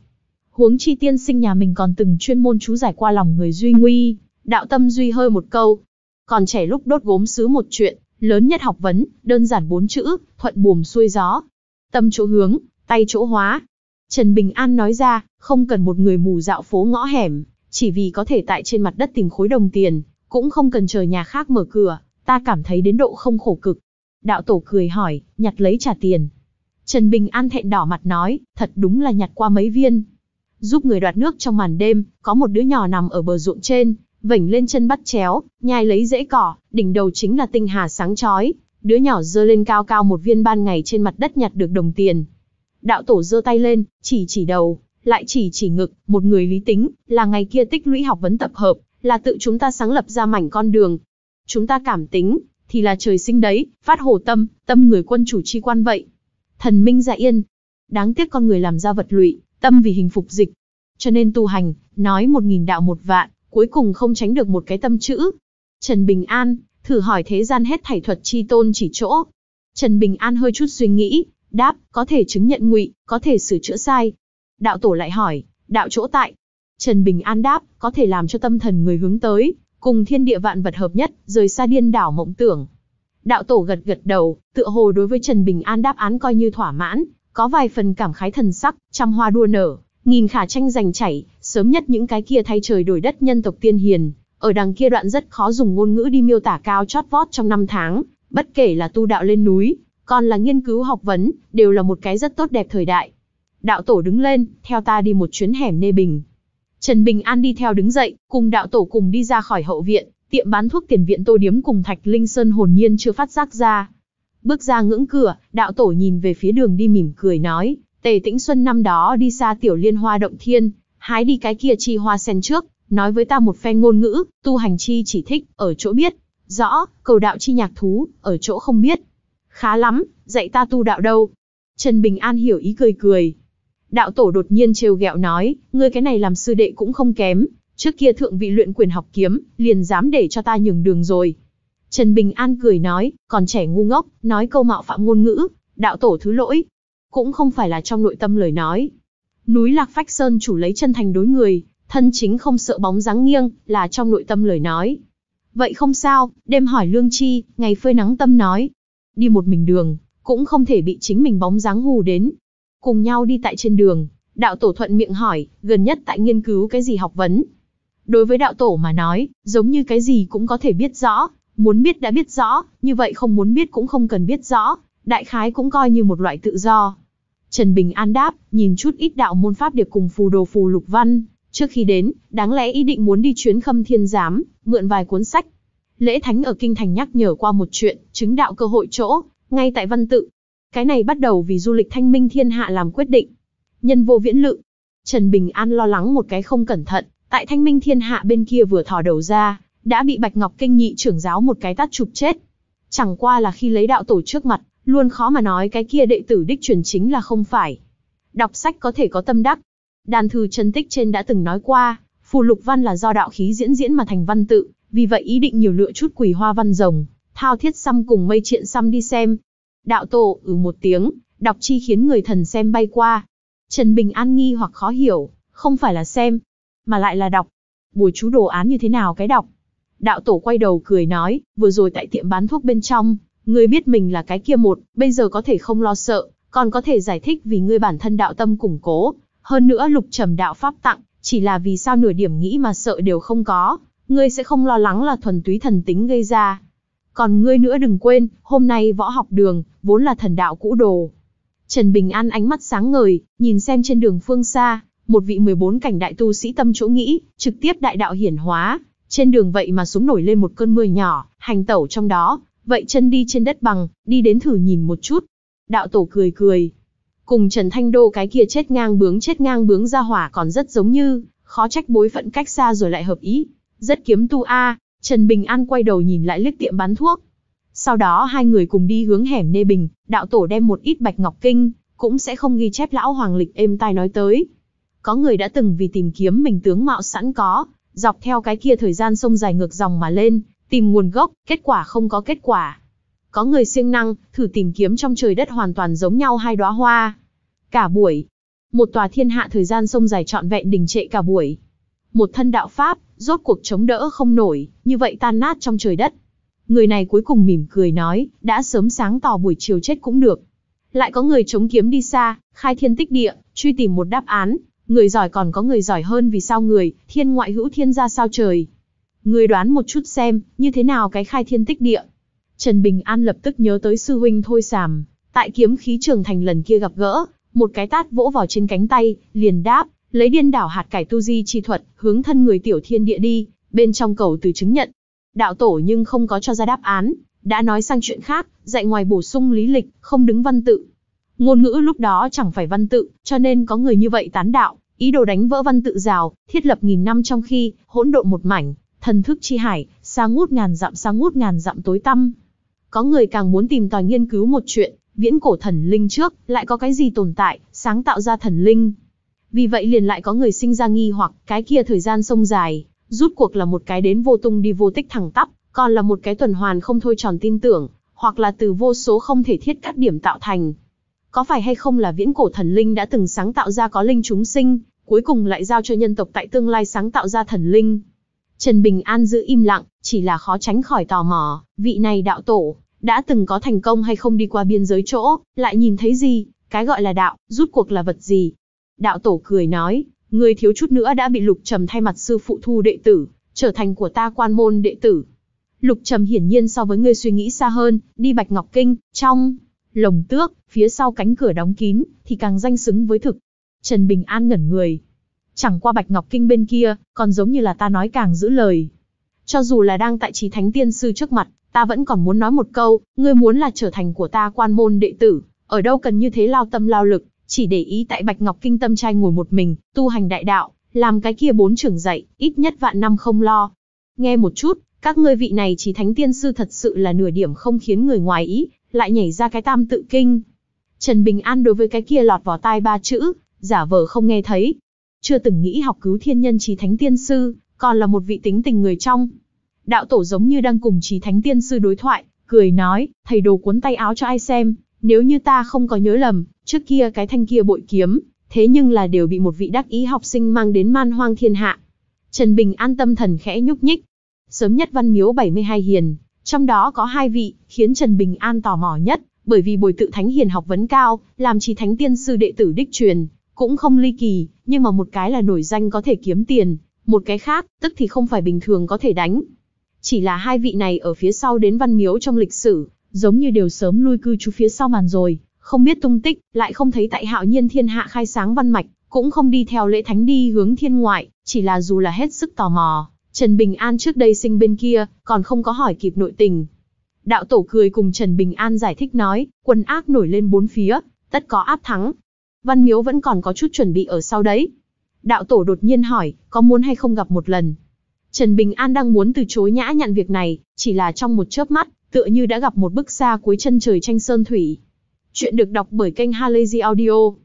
Huống chi tiên sinh nhà mình còn từng chuyên môn chú giải qua lòng người duy nguy, đạo tâm duy hơi một câu. Còn trẻ lúc đốt gốm xứ một chuyện, lớn nhất học vấn, đơn giản bốn chữ, thuận buồm xuôi gió. Tâm chỗ hướng, tay chỗ hóa. Trần Bình An nói ra, không cần một người mù dạo phố ngõ hẻm, chỉ vì có thể tại trên mặt đất tìm khối đồng tiền, cũng không cần chờ nhà khác mở cửa, ta cảm thấy đến độ không khổ cực. Đạo tổ cười hỏi, nhặt lấy trả tiền. Trần Bình An thẹn đỏ mặt nói, thật đúng là nhặt qua mấy viên. Giúp người đoạt nước trong màn đêm, có một đứa nhỏ nằm ở bờ ruộng trên, vểnh lên chân bắt chéo, nhai lấy rễ cỏ, đỉnh đầu chính là tinh hà sáng chói. Đứa nhỏ giơ lên cao cao một viên ban ngày trên mặt đất nhặt được đồng tiền. Đạo tổ giơ tay lên, chỉ chỉ đầu, lại chỉ chỉ ngực, một người lý tính, là ngày kia tích lũy học vấn tập hợp, là tự chúng ta sáng lập ra mảnh con đường. Chúng ta cảm tính, thì là trời sinh đấy, phát hồ tâm, tâm người quân chủ chi quan vậy. Thần minh dạ yên. Đáng tiếc con người làm ra vật lụy, tâm vì hình phục dịch. Cho nên tu hành, nói một nghìn đạo một vạn, cuối cùng không tránh được một cái tâm chữ. Trần Bình An, thử hỏi thế gian hết thảy thuật chi tôn chỉ chỗ. Trần Bình An hơi chút suy nghĩ, đáp, có thể chứng nhận ngụy, có thể sửa chữa sai. Đạo tổ lại hỏi, đạo chỗ tại. Trần Bình An đáp, có thể làm cho tâm thần người hướng tới, cùng thiên địa vạn vật hợp nhất, rời xa điên đảo mộng tưởng. Đạo tổ gật gật đầu, tựa hồ đối với Trần Bình An đáp án coi như thỏa mãn, có vài phần cảm khái thần sắc, trăm hoa đua nở, nghìn khả tranh giành chảy, sớm nhất những cái kia thay trời đổi đất nhân tộc tiên hiền, ở đằng kia đoạn rất khó dùng ngôn ngữ đi miêu tả cao chót vót trong năm tháng, bất kể là tu đạo lên núi, còn là nghiên cứu học vấn, đều là một cái rất tốt đẹp thời đại. Đạo tổ đứng lên, theo ta đi một chuyến hẻm nê bình. Trần Bình An đi theo đứng dậy, cùng đạo tổ cùng đi ra khỏi hậu viện, tiệm bán thuốc tiền viện tô điếm cùng Thạch Linh Sơn hồn nhiên chưa phát giác ra. Bước ra ngưỡng cửa, đạo tổ nhìn về phía đường đi mỉm cười nói, Tề Tĩnh Xuân năm đó đi xa tiểu liên hoa động thiên, hái đi cái kia chi hoa sen trước, nói với ta một phen ngôn ngữ, tu hành chi chỉ thích, ở chỗ biết, rõ, cầu đạo chi nhạc thú, ở chỗ không biết. Khá lắm, dạy ta tu đạo đâu. Trần Bình An hiểu ý cười cười. Đạo tổ đột nhiên trêu ghẹo nói, ngươi cái này làm sư đệ cũng không kém, trước kia thượng vị luyện quyền học kiếm, liền dám để cho ta nhường đường rồi. Trần Bình An cười nói, còn trẻ ngu ngốc, nói câu mạo phạm ngôn ngữ, đạo tổ thứ lỗi. Cũng không phải là trong nội tâm lời nói, Núi Lạc Phách Sơn chủ lấy chân thành đối người, thân chính không sợ bóng dáng nghiêng, là trong nội tâm lời nói. Vậy không sao, đêm hỏi lương chi, ngày phơi nắng tâm nói. Đi một mình đường, cũng không thể bị chính mình bóng dáng hù đến. Cùng nhau đi tại trên đường, đạo tổ thuận miệng hỏi, gần nhất tại nghiên cứu cái gì học vấn. Đối với đạo tổ mà nói, giống như cái gì cũng có thể biết rõ, muốn biết đã biết rõ, như vậy không muốn biết cũng không cần biết rõ, đại khái cũng coi như một loại tự do. Trần Bình An đáp, nhìn chút ít đạo môn pháp điệp cùng phù đồ phù lục văn, trước khi đến, đáng lẽ ý định muốn đi chuyến khâm thiên giám, mượn vài cuốn sách. Lễ Thánh ở Kinh Thành nhắc nhở qua một chuyện, chứng đạo cơ hội chỗ, ngay tại văn tự. Cái này bắt đầu vì du lịch thanh minh thiên hạ làm quyết định. Nhân vô viễn lự, Trần Bình An lo lắng một cái không cẩn thận, tại thanh minh thiên hạ bên kia vừa thò đầu ra, đã bị Bạch Ngọc Kinh nhị trưởng giáo một cái tát chụp chết. Chẳng qua là khi lấy đạo tổ trước mặt, Luôn khó mà nói cái kia đệ tử đích truyền chính là không phải. Đọc sách có thể có tâm đắc. Đàn thư chân tích trên đã từng nói qua, phù lục văn là do đạo khí diễn diễn mà thành văn tự, vì vậy ý định nhiều lựa chút quỷ hoa văn rồng, thao thiết xăm cùng mây triện xăm đi xem. Đạo tổ ừ một tiếng, đọc chi khiến người thần xem bay qua. Trần Bình An nghi hoặc khó hiểu, không phải là xem, mà lại là đọc. Bùi chú đồ án như thế nào cái đọc? Đạo tổ quay đầu cười nói, vừa rồi tại tiệm bán thuốc bên trong, Ngươi biết mình là cái kia một, bây giờ có thể không lo sợ, còn có thể giải thích vì ngươi bản thân đạo tâm củng cố. Hơn nữa lục trầm đạo pháp tặng, chỉ là vì sao nửa điểm nghĩ mà sợ đều không có, ngươi sẽ không lo lắng là thuần túy thần tính gây ra. Còn ngươi nữa đừng quên, hôm nay võ học đường, vốn là thần đạo cũ đồ. Trần Bình An ánh mắt sáng ngời, nhìn xem trên đường phương xa, một vị 14 cảnh đại tu sĩ tâm chỗ nghĩ, trực tiếp đại đạo hiển hóa, trên đường vậy mà súng nổi lên một cơn mưa nhỏ, hành tẩu trong đó, Vậy chân đi trên đất bằng, đi đến thử nhìn một chút. Đạo tổ cười cười. Cùng Trần Thanh Đô cái kia chết ngang bướng chết ngang bướng ra hỏa còn rất giống như, khó trách bối phận cách xa rồi lại hợp ý. Rất kiếm tu a Trần Bình An quay đầu nhìn lại liếc tiệm bán thuốc. Sau đó hai người cùng đi hướng hẻm Nê Bình, đạo tổ đem một ít bạch ngọc kinh, cũng sẽ không ghi chép lão hoàng lịch êm tai nói tới. Có người đã từng vì tìm kiếm mình tướng mạo sẵn có, dọc theo cái kia thời gian sông dài ngược dòng mà lên, tìm nguồn gốc, kết quả không có kết quả. Có người siêng năng, thử tìm kiếm trong trời đất hoàn toàn giống nhau hai đóa hoa. Cả buổi, một tòa thiên hạ thời gian sông dài trọn vẹn đình trệ cả buổi. Một thân đạo Pháp, rốt cuộc chống đỡ không nổi, như vậy tan nát trong trời đất. Người này cuối cùng mỉm cười nói, đã sớm sáng tỏ buổi chiều chết cũng được. Lại có người chống kiếm đi xa, khai thiên tích địa, truy tìm một đáp án. Người giỏi còn có người giỏi hơn vì sao người, thiên ngoại hữu thiên ra sao trời. Ngươi đoán một chút xem, như thế nào cái khai thiên tích địa? Trần Bình An lập tức nhớ tới sư huynh Thôi Sàm, tại kiếm khí trường thành lần kia gặp gỡ, một cái tát vỗ vào trên cánh tay, liền đáp, lấy điên đảo hạt cải tu di chi thuật, hướng thân người tiểu thiên địa đi, bên trong cầu từ chứng nhận. Đạo tổ nhưng không có cho ra đáp án, đã nói sang chuyện khác, dạy ngoài bổ sung lý lịch, không đứng văn tự. Ngôn ngữ lúc đó chẳng phải văn tự, cho nên có người như vậy tán đạo, ý đồ đánh vỡ văn tự rào, thiết lập nghìn năm trong khi, hỗn độn một mảnh, Thần thức chi hải, sáng ngút ngàn dặm sáng ngút ngàn dặm tối tăm. Có người càng muốn tìm tòi nghiên cứu một chuyện, viễn cổ thần linh trước, lại có cái gì tồn tại, sáng tạo ra thần linh. Vì vậy liền lại có người sinh ra nghi hoặc cái kia thời gian sông dài, rút cuộc là một cái đến vô tung đi vô tích thẳng tắp, còn là một cái tuần hoàn không thôi tròn tin tưởng, hoặc là từ vô số không thể thiết cắt điểm tạo thành. Có phải hay không là viễn cổ thần linh đã từng sáng tạo ra có linh chúng sinh, cuối cùng lại giao cho nhân tộc tại tương lai sáng tạo ra thần linh? Trần Bình An giữ im lặng, chỉ là khó tránh khỏi tò mò, vị này đạo tổ, đã từng có thành công hay không đi qua biên giới chỗ, lại nhìn thấy gì, cái gọi là đạo, rút cuộc là vật gì. Đạo tổ cười nói, người thiếu chút nữa đã bị Lục Trầm thay mặt sư phụ thu đệ tử, trở thành của ta quan môn đệ tử. Lục Trầm hiển nhiên so với ngươi suy nghĩ xa hơn, đi Bạch Ngọc Kinh, trong lồng tước, phía sau cánh cửa đóng kín, thì càng danh xứng với thực. Trần Bình An ngẩn người, Chẳng qua Bạch Ngọc Kinh bên kia, còn giống như là ta nói càng giữ lời. Cho dù là đang tại trí thánh tiên sư trước mặt, ta vẫn còn muốn nói một câu, ngươi muốn là trở thành của ta quan môn đệ tử, ở đâu cần như thế lao tâm lao lực, chỉ để ý tại Bạch Ngọc Kinh tâm trai ngồi một mình, tu hành đại đạo, làm cái kia bốn trưởng dạy, ít nhất vạn năm không lo. Nghe một chút, các ngươi vị này chỉ thánh tiên sư thật sự là nửa điểm không khiến người ngoài ý, lại nhảy ra cái tam tự kinh. Trần Bình An đối với cái kia lọt vào tai ba chữ, giả vờ không nghe thấy, chưa từng nghĩ học cứu thiên nhân trí thánh tiên sư, còn là một vị tính tình người trong. Đạo tổ giống như đang cùng trí thánh tiên sư đối thoại, cười nói, thầy đồ cuốn tay áo cho ai xem, nếu như ta không có nhớ lầm, trước kia cái thanh kia bội kiếm, thế nhưng là đều bị một vị đắc ý học sinh mang đến man hoang thiên hạ. Trần Bình an tâm thần khẽ nhúc nhích. Sớm nhất văn miếu 72 hiền, trong đó có hai vị, khiến Trần Bình an tò mò nhất, bởi vì bồi tự thánh hiền học vấn cao, làm trí thánh tiên sư đệ tử đích truyền, cũng không ly kỳ, nhưng mà một cái là nổi danh có thể kiếm tiền, một cái khác, tức thì không phải bình thường có thể đánh. Chỉ là hai vị này ở phía sau đến văn miếu trong lịch sử, giống như đều sớm lui cư trú phía sau màn rồi, không biết tung tích, lại không thấy tại hạo nhiên thiên hạ khai sáng văn mạch, cũng không đi theo lễ thánh đi hướng thiên ngoại, chỉ là dù là hết sức tò mò, Trần Bình An trước đây sinh bên kia, còn không có hỏi kịp nội tình. Đạo tổ cười cùng Trần Bình An giải thích nói, quân ác nổi lên bốn phía, tất có áp thắng, Văn Miếu vẫn còn có chút chuẩn bị ở sau đấy. Đạo tổ đột nhiên hỏi, có muốn hay không gặp một lần? Trần Bình An đang muốn từ chối nhã nhận việc này, chỉ là trong một chớp mắt, tựa như đã gặp một bức xa cuối chân trời tranh sơn thủy. Chuyện được đọc bởi kênh Halazy Audio.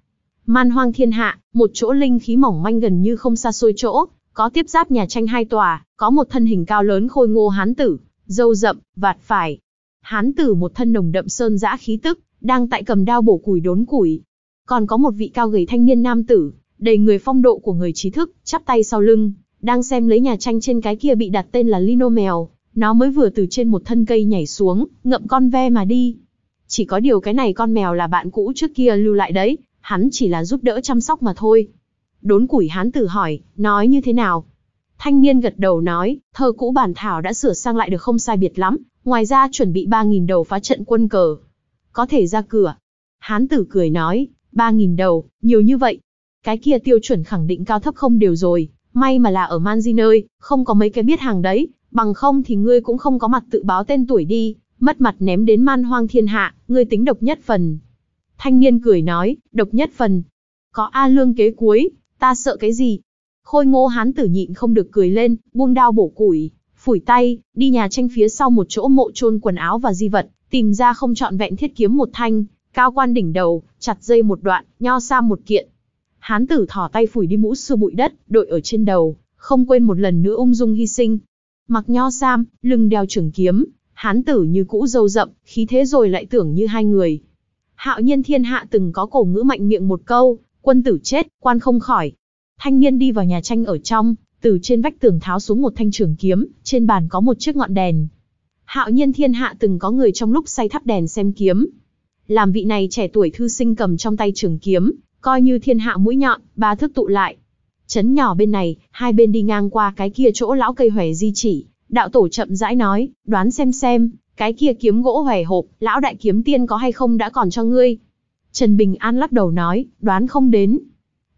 Man hoang thiên hạ, một chỗ linh khí mỏng manh gần như không xa xôi chỗ, có tiếp giáp nhà tranh hai tòa, có một thân hình cao lớn khôi ngô hán tử, dâu rậm, vạt phải. Hán tử một thân nồng đậm sơn dã khí tức, đang tại cầm đao bổ củi đốn củi, còn có một vị cao gầy thanh niên nam tử, đầy người phong độ của người trí thức, chắp tay sau lưng, đang xem lấy nhà tranh trên cái kia bị đặt tên là Lino Mèo. Nó mới vừa từ trên một thân cây nhảy xuống, ngậm con ve mà đi. Chỉ có điều cái này con mèo là bạn cũ trước kia lưu lại đấy, hắn chỉ là giúp đỡ chăm sóc mà thôi. Đốn củi hắn tử hỏi, nói như thế nào? Thanh niên gật đầu nói, thơ cũ bản thảo đã sửa sang lại được không sai biệt lắm, ngoài ra chuẩn bị 3.000 đầu phá trận quân cờ. Có thể ra cửa. Hán tử cười nói, ba nghìn đầu, nhiều như vậy. Cái kia tiêu chuẩn khẳng định cao thấp không đều rồi, may mà là ở Manji nơi, không có mấy cái biết hàng đấy, bằng không thì ngươi cũng không có mặt tự báo tên tuổi đi, mất mặt ném đến man hoang thiên hạ, ngươi tính độc nhất phần. Thanh niên cười nói, độc nhất phần. Có A lương kế cuối, ta sợ cái gì? Khôi ngô hán tử nhịn không được cười lên, buông đao bổ củi, phủi tay, đi nhà tranh phía sau một chỗ mộ chôn quần áo và di vật, tìm ra không trọn vẹn thiết kiếm một thanh, Cao quan đỉnh đầu, chặt dây một đoạn, nho sa một kiện. Hán tử thỏ tay phủi đi mũ xưa bụi đất, đội ở trên đầu, không quên một lần nữa ung dung hy sinh. Mặc nho sam, lưng đeo trường kiếm, hán tử như cũ dâu rậm, khí thế rồi lại tưởng như hai người. Hạo nhiên thiên hạ từng có cổ ngữ mạnh miệng một câu, quân tử chết, quan không khỏi. Thanh niên đi vào nhà tranh ở trong, từ trên vách tường tháo xuống một thanh trường kiếm, trên bàn có một chiếc ngọn đèn. Hạo nhiên thiên hạ từng có người trong lúc say thắp đèn xem kiếm làm vị này trẻ tuổi thư sinh cầm trong tay trường kiếm, coi như thiên hạ mũi nhọn, ba thức tụ lại. Chấn nhỏ bên này, hai bên đi ngang qua cái kia chỗ lão cây hòe di chỉ, đạo tổ chậm rãi nói, đoán xem xem, cái kia kiếm gỗ hòe hộp, lão đại kiếm tiên có hay không đã còn cho ngươi. Trần Bình An lắc đầu nói, đoán không đến.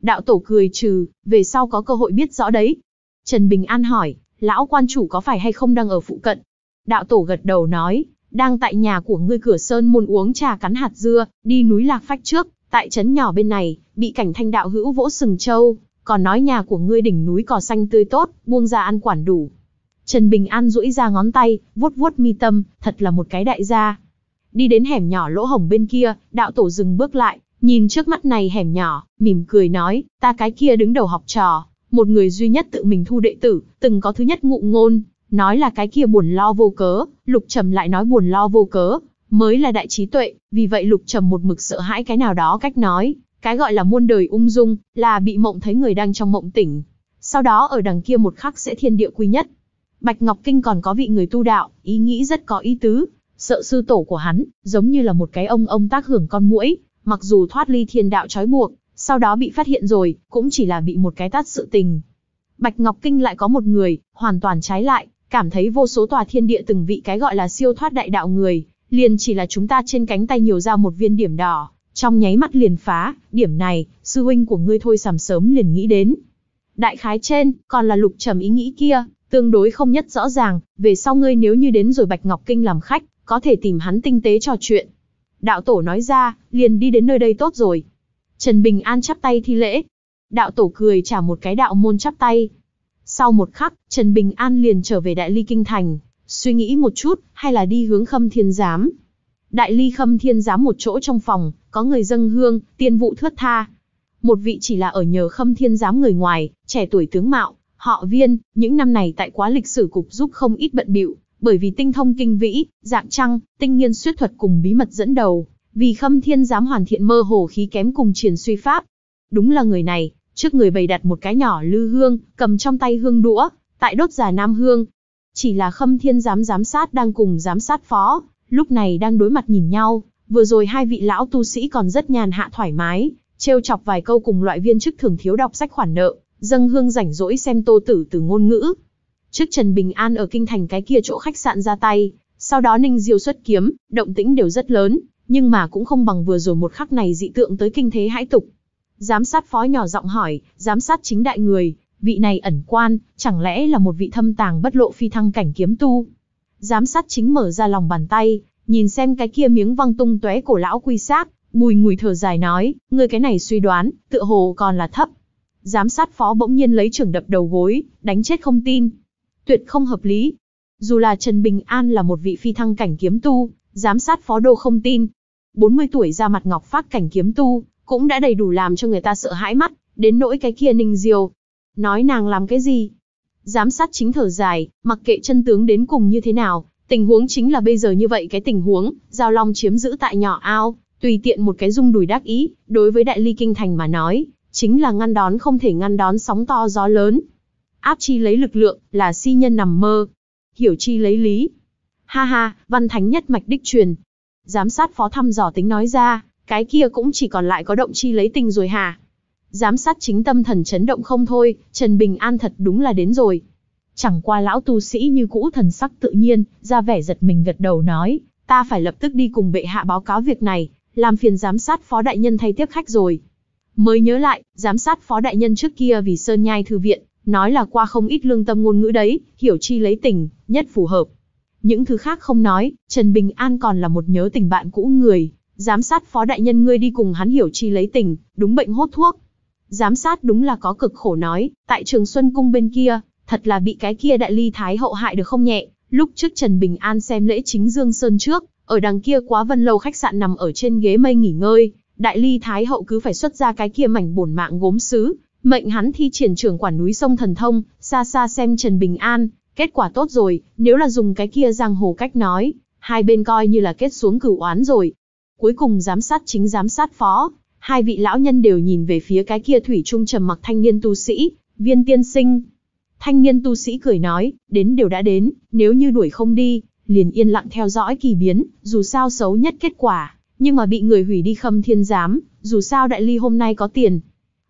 Đạo tổ cười trừ, về sau có cơ hội biết rõ đấy. Trần Bình An hỏi, lão quan chủ có phải hay không đang ở phụ cận? Đạo tổ gật đầu nói, đang tại nhà của ngươi cửa sơn môn uống trà cắn hạt dưa, đi núi lạc phách trước, tại trấn nhỏ bên này, bị cảnh thanh đạo hữu vỗ sừng châu, còn nói nhà của ngươi đỉnh núi cỏ xanh tươi tốt, buông ra ăn quản đủ. Trần Bình An duỗi ra ngón tay, vuốt vuốt mi tâm, thật là một cái đại gia. Đi đến hẻm nhỏ lỗ hổng bên kia, đạo tổ dừng bước lại, nhìn trước mắt này hẻm nhỏ, mỉm cười nói, ta cái kia đứng đầu học trò, một người duy nhất tự mình thu đệ tử, từng có thứ nhất ngụ ngôn, nói là cái kia buồn lo vô cớ, Lục Trầm lại nói buồn lo vô cớ, mới là đại trí tuệ, vì vậy Lục Trầm một mực sợ hãi cái nào đó cách nói, cái gọi là muôn đời ung dung, là bị mộng thấy người đang trong mộng tỉnh. Sau đó ở đằng kia một khắc sẽ thiên địa quy nhất. Bạch Ngọc Kinh còn có vị người tu đạo, ý nghĩ rất có ý tứ, sợ sư tổ của hắn, giống như là một cái ông ông tác hưởng con muỗi, mặc dù thoát ly thiên đạo trói buộc, sau đó bị phát hiện rồi, cũng chỉ là bị một cái tát sự tình. Bạch Ngọc Kinh lại có một người, hoàn toàn trái lại, cảm thấy vô số tòa thiên địa từng vị cái gọi là siêu thoát đại đạo người, liền chỉ là chúng ta trên cánh tay nhiều ra một viên điểm đỏ, trong nháy mắt liền phá, điểm này, sư huynh của ngươi thôi sàm sớm liền nghĩ đến. Đại khái trên, còn là lục trầm ý nghĩ kia, tương đối không nhất rõ ràng, về sau ngươi nếu như đến rồi Bạch Ngọc Kinh làm khách, có thể tìm hắn tinh tế trò chuyện. Đạo tổ nói ra, liền đi đến nơi đây tốt rồi. Trần Bình An chắp tay thi lễ. Đạo tổ cười trả một cái đạo môn chắp tay, sau một khắc, Trần Bình An liền trở về Đại Ly Kinh Thành, suy nghĩ một chút, hay là đi hướng Khâm Thiên Giám. Đại Ly Khâm Thiên Giám một chỗ trong phòng, có người dâng hương, tiên vụ thướt tha. Một vị chỉ là ở nhờ Khâm Thiên Giám người ngoài, trẻ tuổi tướng mạo, họ viên, những năm này tại quá lịch sử cục giúp không ít bận bịu, bởi vì tinh thông kinh vĩ, dạng trăng, tinh nghiên suyết thuật cùng bí mật dẫn đầu, vì Khâm Thiên Giám hoàn thiện mơ hồ khí kém cùng triển suy pháp. Đúng là người này, Trước người bày đặt một cái nhỏ lư hương, cầm trong tay hương đũa, tại đốt giả nam hương. Chỉ là khâm thiên giám giám sát đang cùng giám sát phó, lúc này đang đối mặt nhìn nhau, vừa rồi hai vị lão tu sĩ còn rất nhàn hạ thoải mái, trêu chọc vài câu cùng loại viên chức thường thiếu đọc sách khoản nợ, dâng hương rảnh rỗi xem tô tử từ ngôn ngữ. Trước Trần Bình An ở kinh thành cái kia chỗ khách sạn ra tay, sau đó Ninh Diêu xuất kiếm, động tĩnh đều rất lớn, nhưng mà cũng không bằng vừa rồi một khắc này dị tượng tới kinh thế hãi tục. Giám sát phó nhỏ giọng hỏi, giám sát chính đại người, vị này ẩn quan, chẳng lẽ là một vị thâm tàng bất lộ phi thăng cảnh kiếm tu? Giám sát chính mở ra lòng bàn tay, nhìn xem cái kia miếng văng tung tóe cổ lão quy xác, bùi ngùi thở dài nói, ngươi cái này suy đoán, tựa hồ còn là thấp. Giám sát phó bỗng nhiên lấy trưởng đập đầu gối, đánh chết không tin. Tuyệt không hợp lý. Dù là Trần Bình An là một vị phi thăng cảnh kiếm tu, giám sát phó đô không tin. 40 tuổi ra mặt ngọc phát cảnh kiếm tu, cũng đã đầy đủ làm cho người ta sợ hãi mắt, đến nỗi cái kia Ninh Diêu. Nói nàng làm cái gì? Giám sát chính thở dài, mặc kệ chân tướng đến cùng như thế nào, tình huống chính là bây giờ như vậy cái tình huống, Giao Long chiếm giữ tại nhỏ ao, tùy tiện một cái rung đùi đắc ý, đối với Đại Ly Kinh Thành mà nói, chính là ngăn đón không thể ngăn đón sóng to gió lớn. Áp chi lấy lực lượng, là si nhân nằm mơ. Hiểu chi lấy lý. Ha ha, văn thánh nhất mạch đích truyền. Giám sát phó thăm dò tính nói ra, cái kia cũng chỉ còn lại có động chi lấy tình rồi hả? Giám sát chính tâm thần chấn động không thôi, Trần Bình An thật đúng là đến rồi. Chẳng qua lão tu sĩ như cũ thần sắc tự nhiên, ra vẻ giật mình gật đầu nói, ta phải lập tức đi cùng bệ hạ báo cáo việc này, làm phiền giám sát phó đại nhân thay tiếp khách rồi. Mới nhớ lại, giám sát phó đại nhân trước kia vì sơn nhai thư viện, nói là qua không ít lương tâm ngôn ngữ đấy, hiểu chi lấy tình, nhất phù hợp. Những thứ khác không nói, Trần Bình An còn là một nhớ tình bạn cũ người, Giám sát phó đại nhân ngươi đi cùng hắn hiểu chi lấy tình, đúng bệnh hốt thuốc. Giám sát đúng là có cực khổ nói, tại trường Xuân Cung bên kia, thật là bị cái kia đại ly thái hậu hại được không nhẹ. Lúc trước Trần Bình An xem lễ chính Dương Sơn trước, ở đằng kia quá vân lâu khách sạn nằm ở trên ghế mây nghỉ ngơi, đại ly thái hậu cứ phải xuất ra cái kia mảnh bổn mạng gốm xứ mệnh hắn thi triển trưởng quản núi sông thần thông, xa xa xem Trần Bình An, kết quả tốt rồi, nếu là dùng cái kia giang hồ cách nói, hai bên coi như là kết xuống cửu oán rồi, Cuối cùng giám sát chính giám sát phó, hai vị lão nhân đều nhìn về phía cái kia thủy trung trầm mặc thanh niên tu sĩ, viên tiên sinh. Thanh niên tu sĩ cười nói, đến đều đã đến, nếu như đuổi không đi, liền yên lặng theo dõi kỳ biến, dù sao xấu nhất kết quả, nhưng mà bị người hủy đi khâm thiên giám, dù sao đại ly hôm nay có tiền.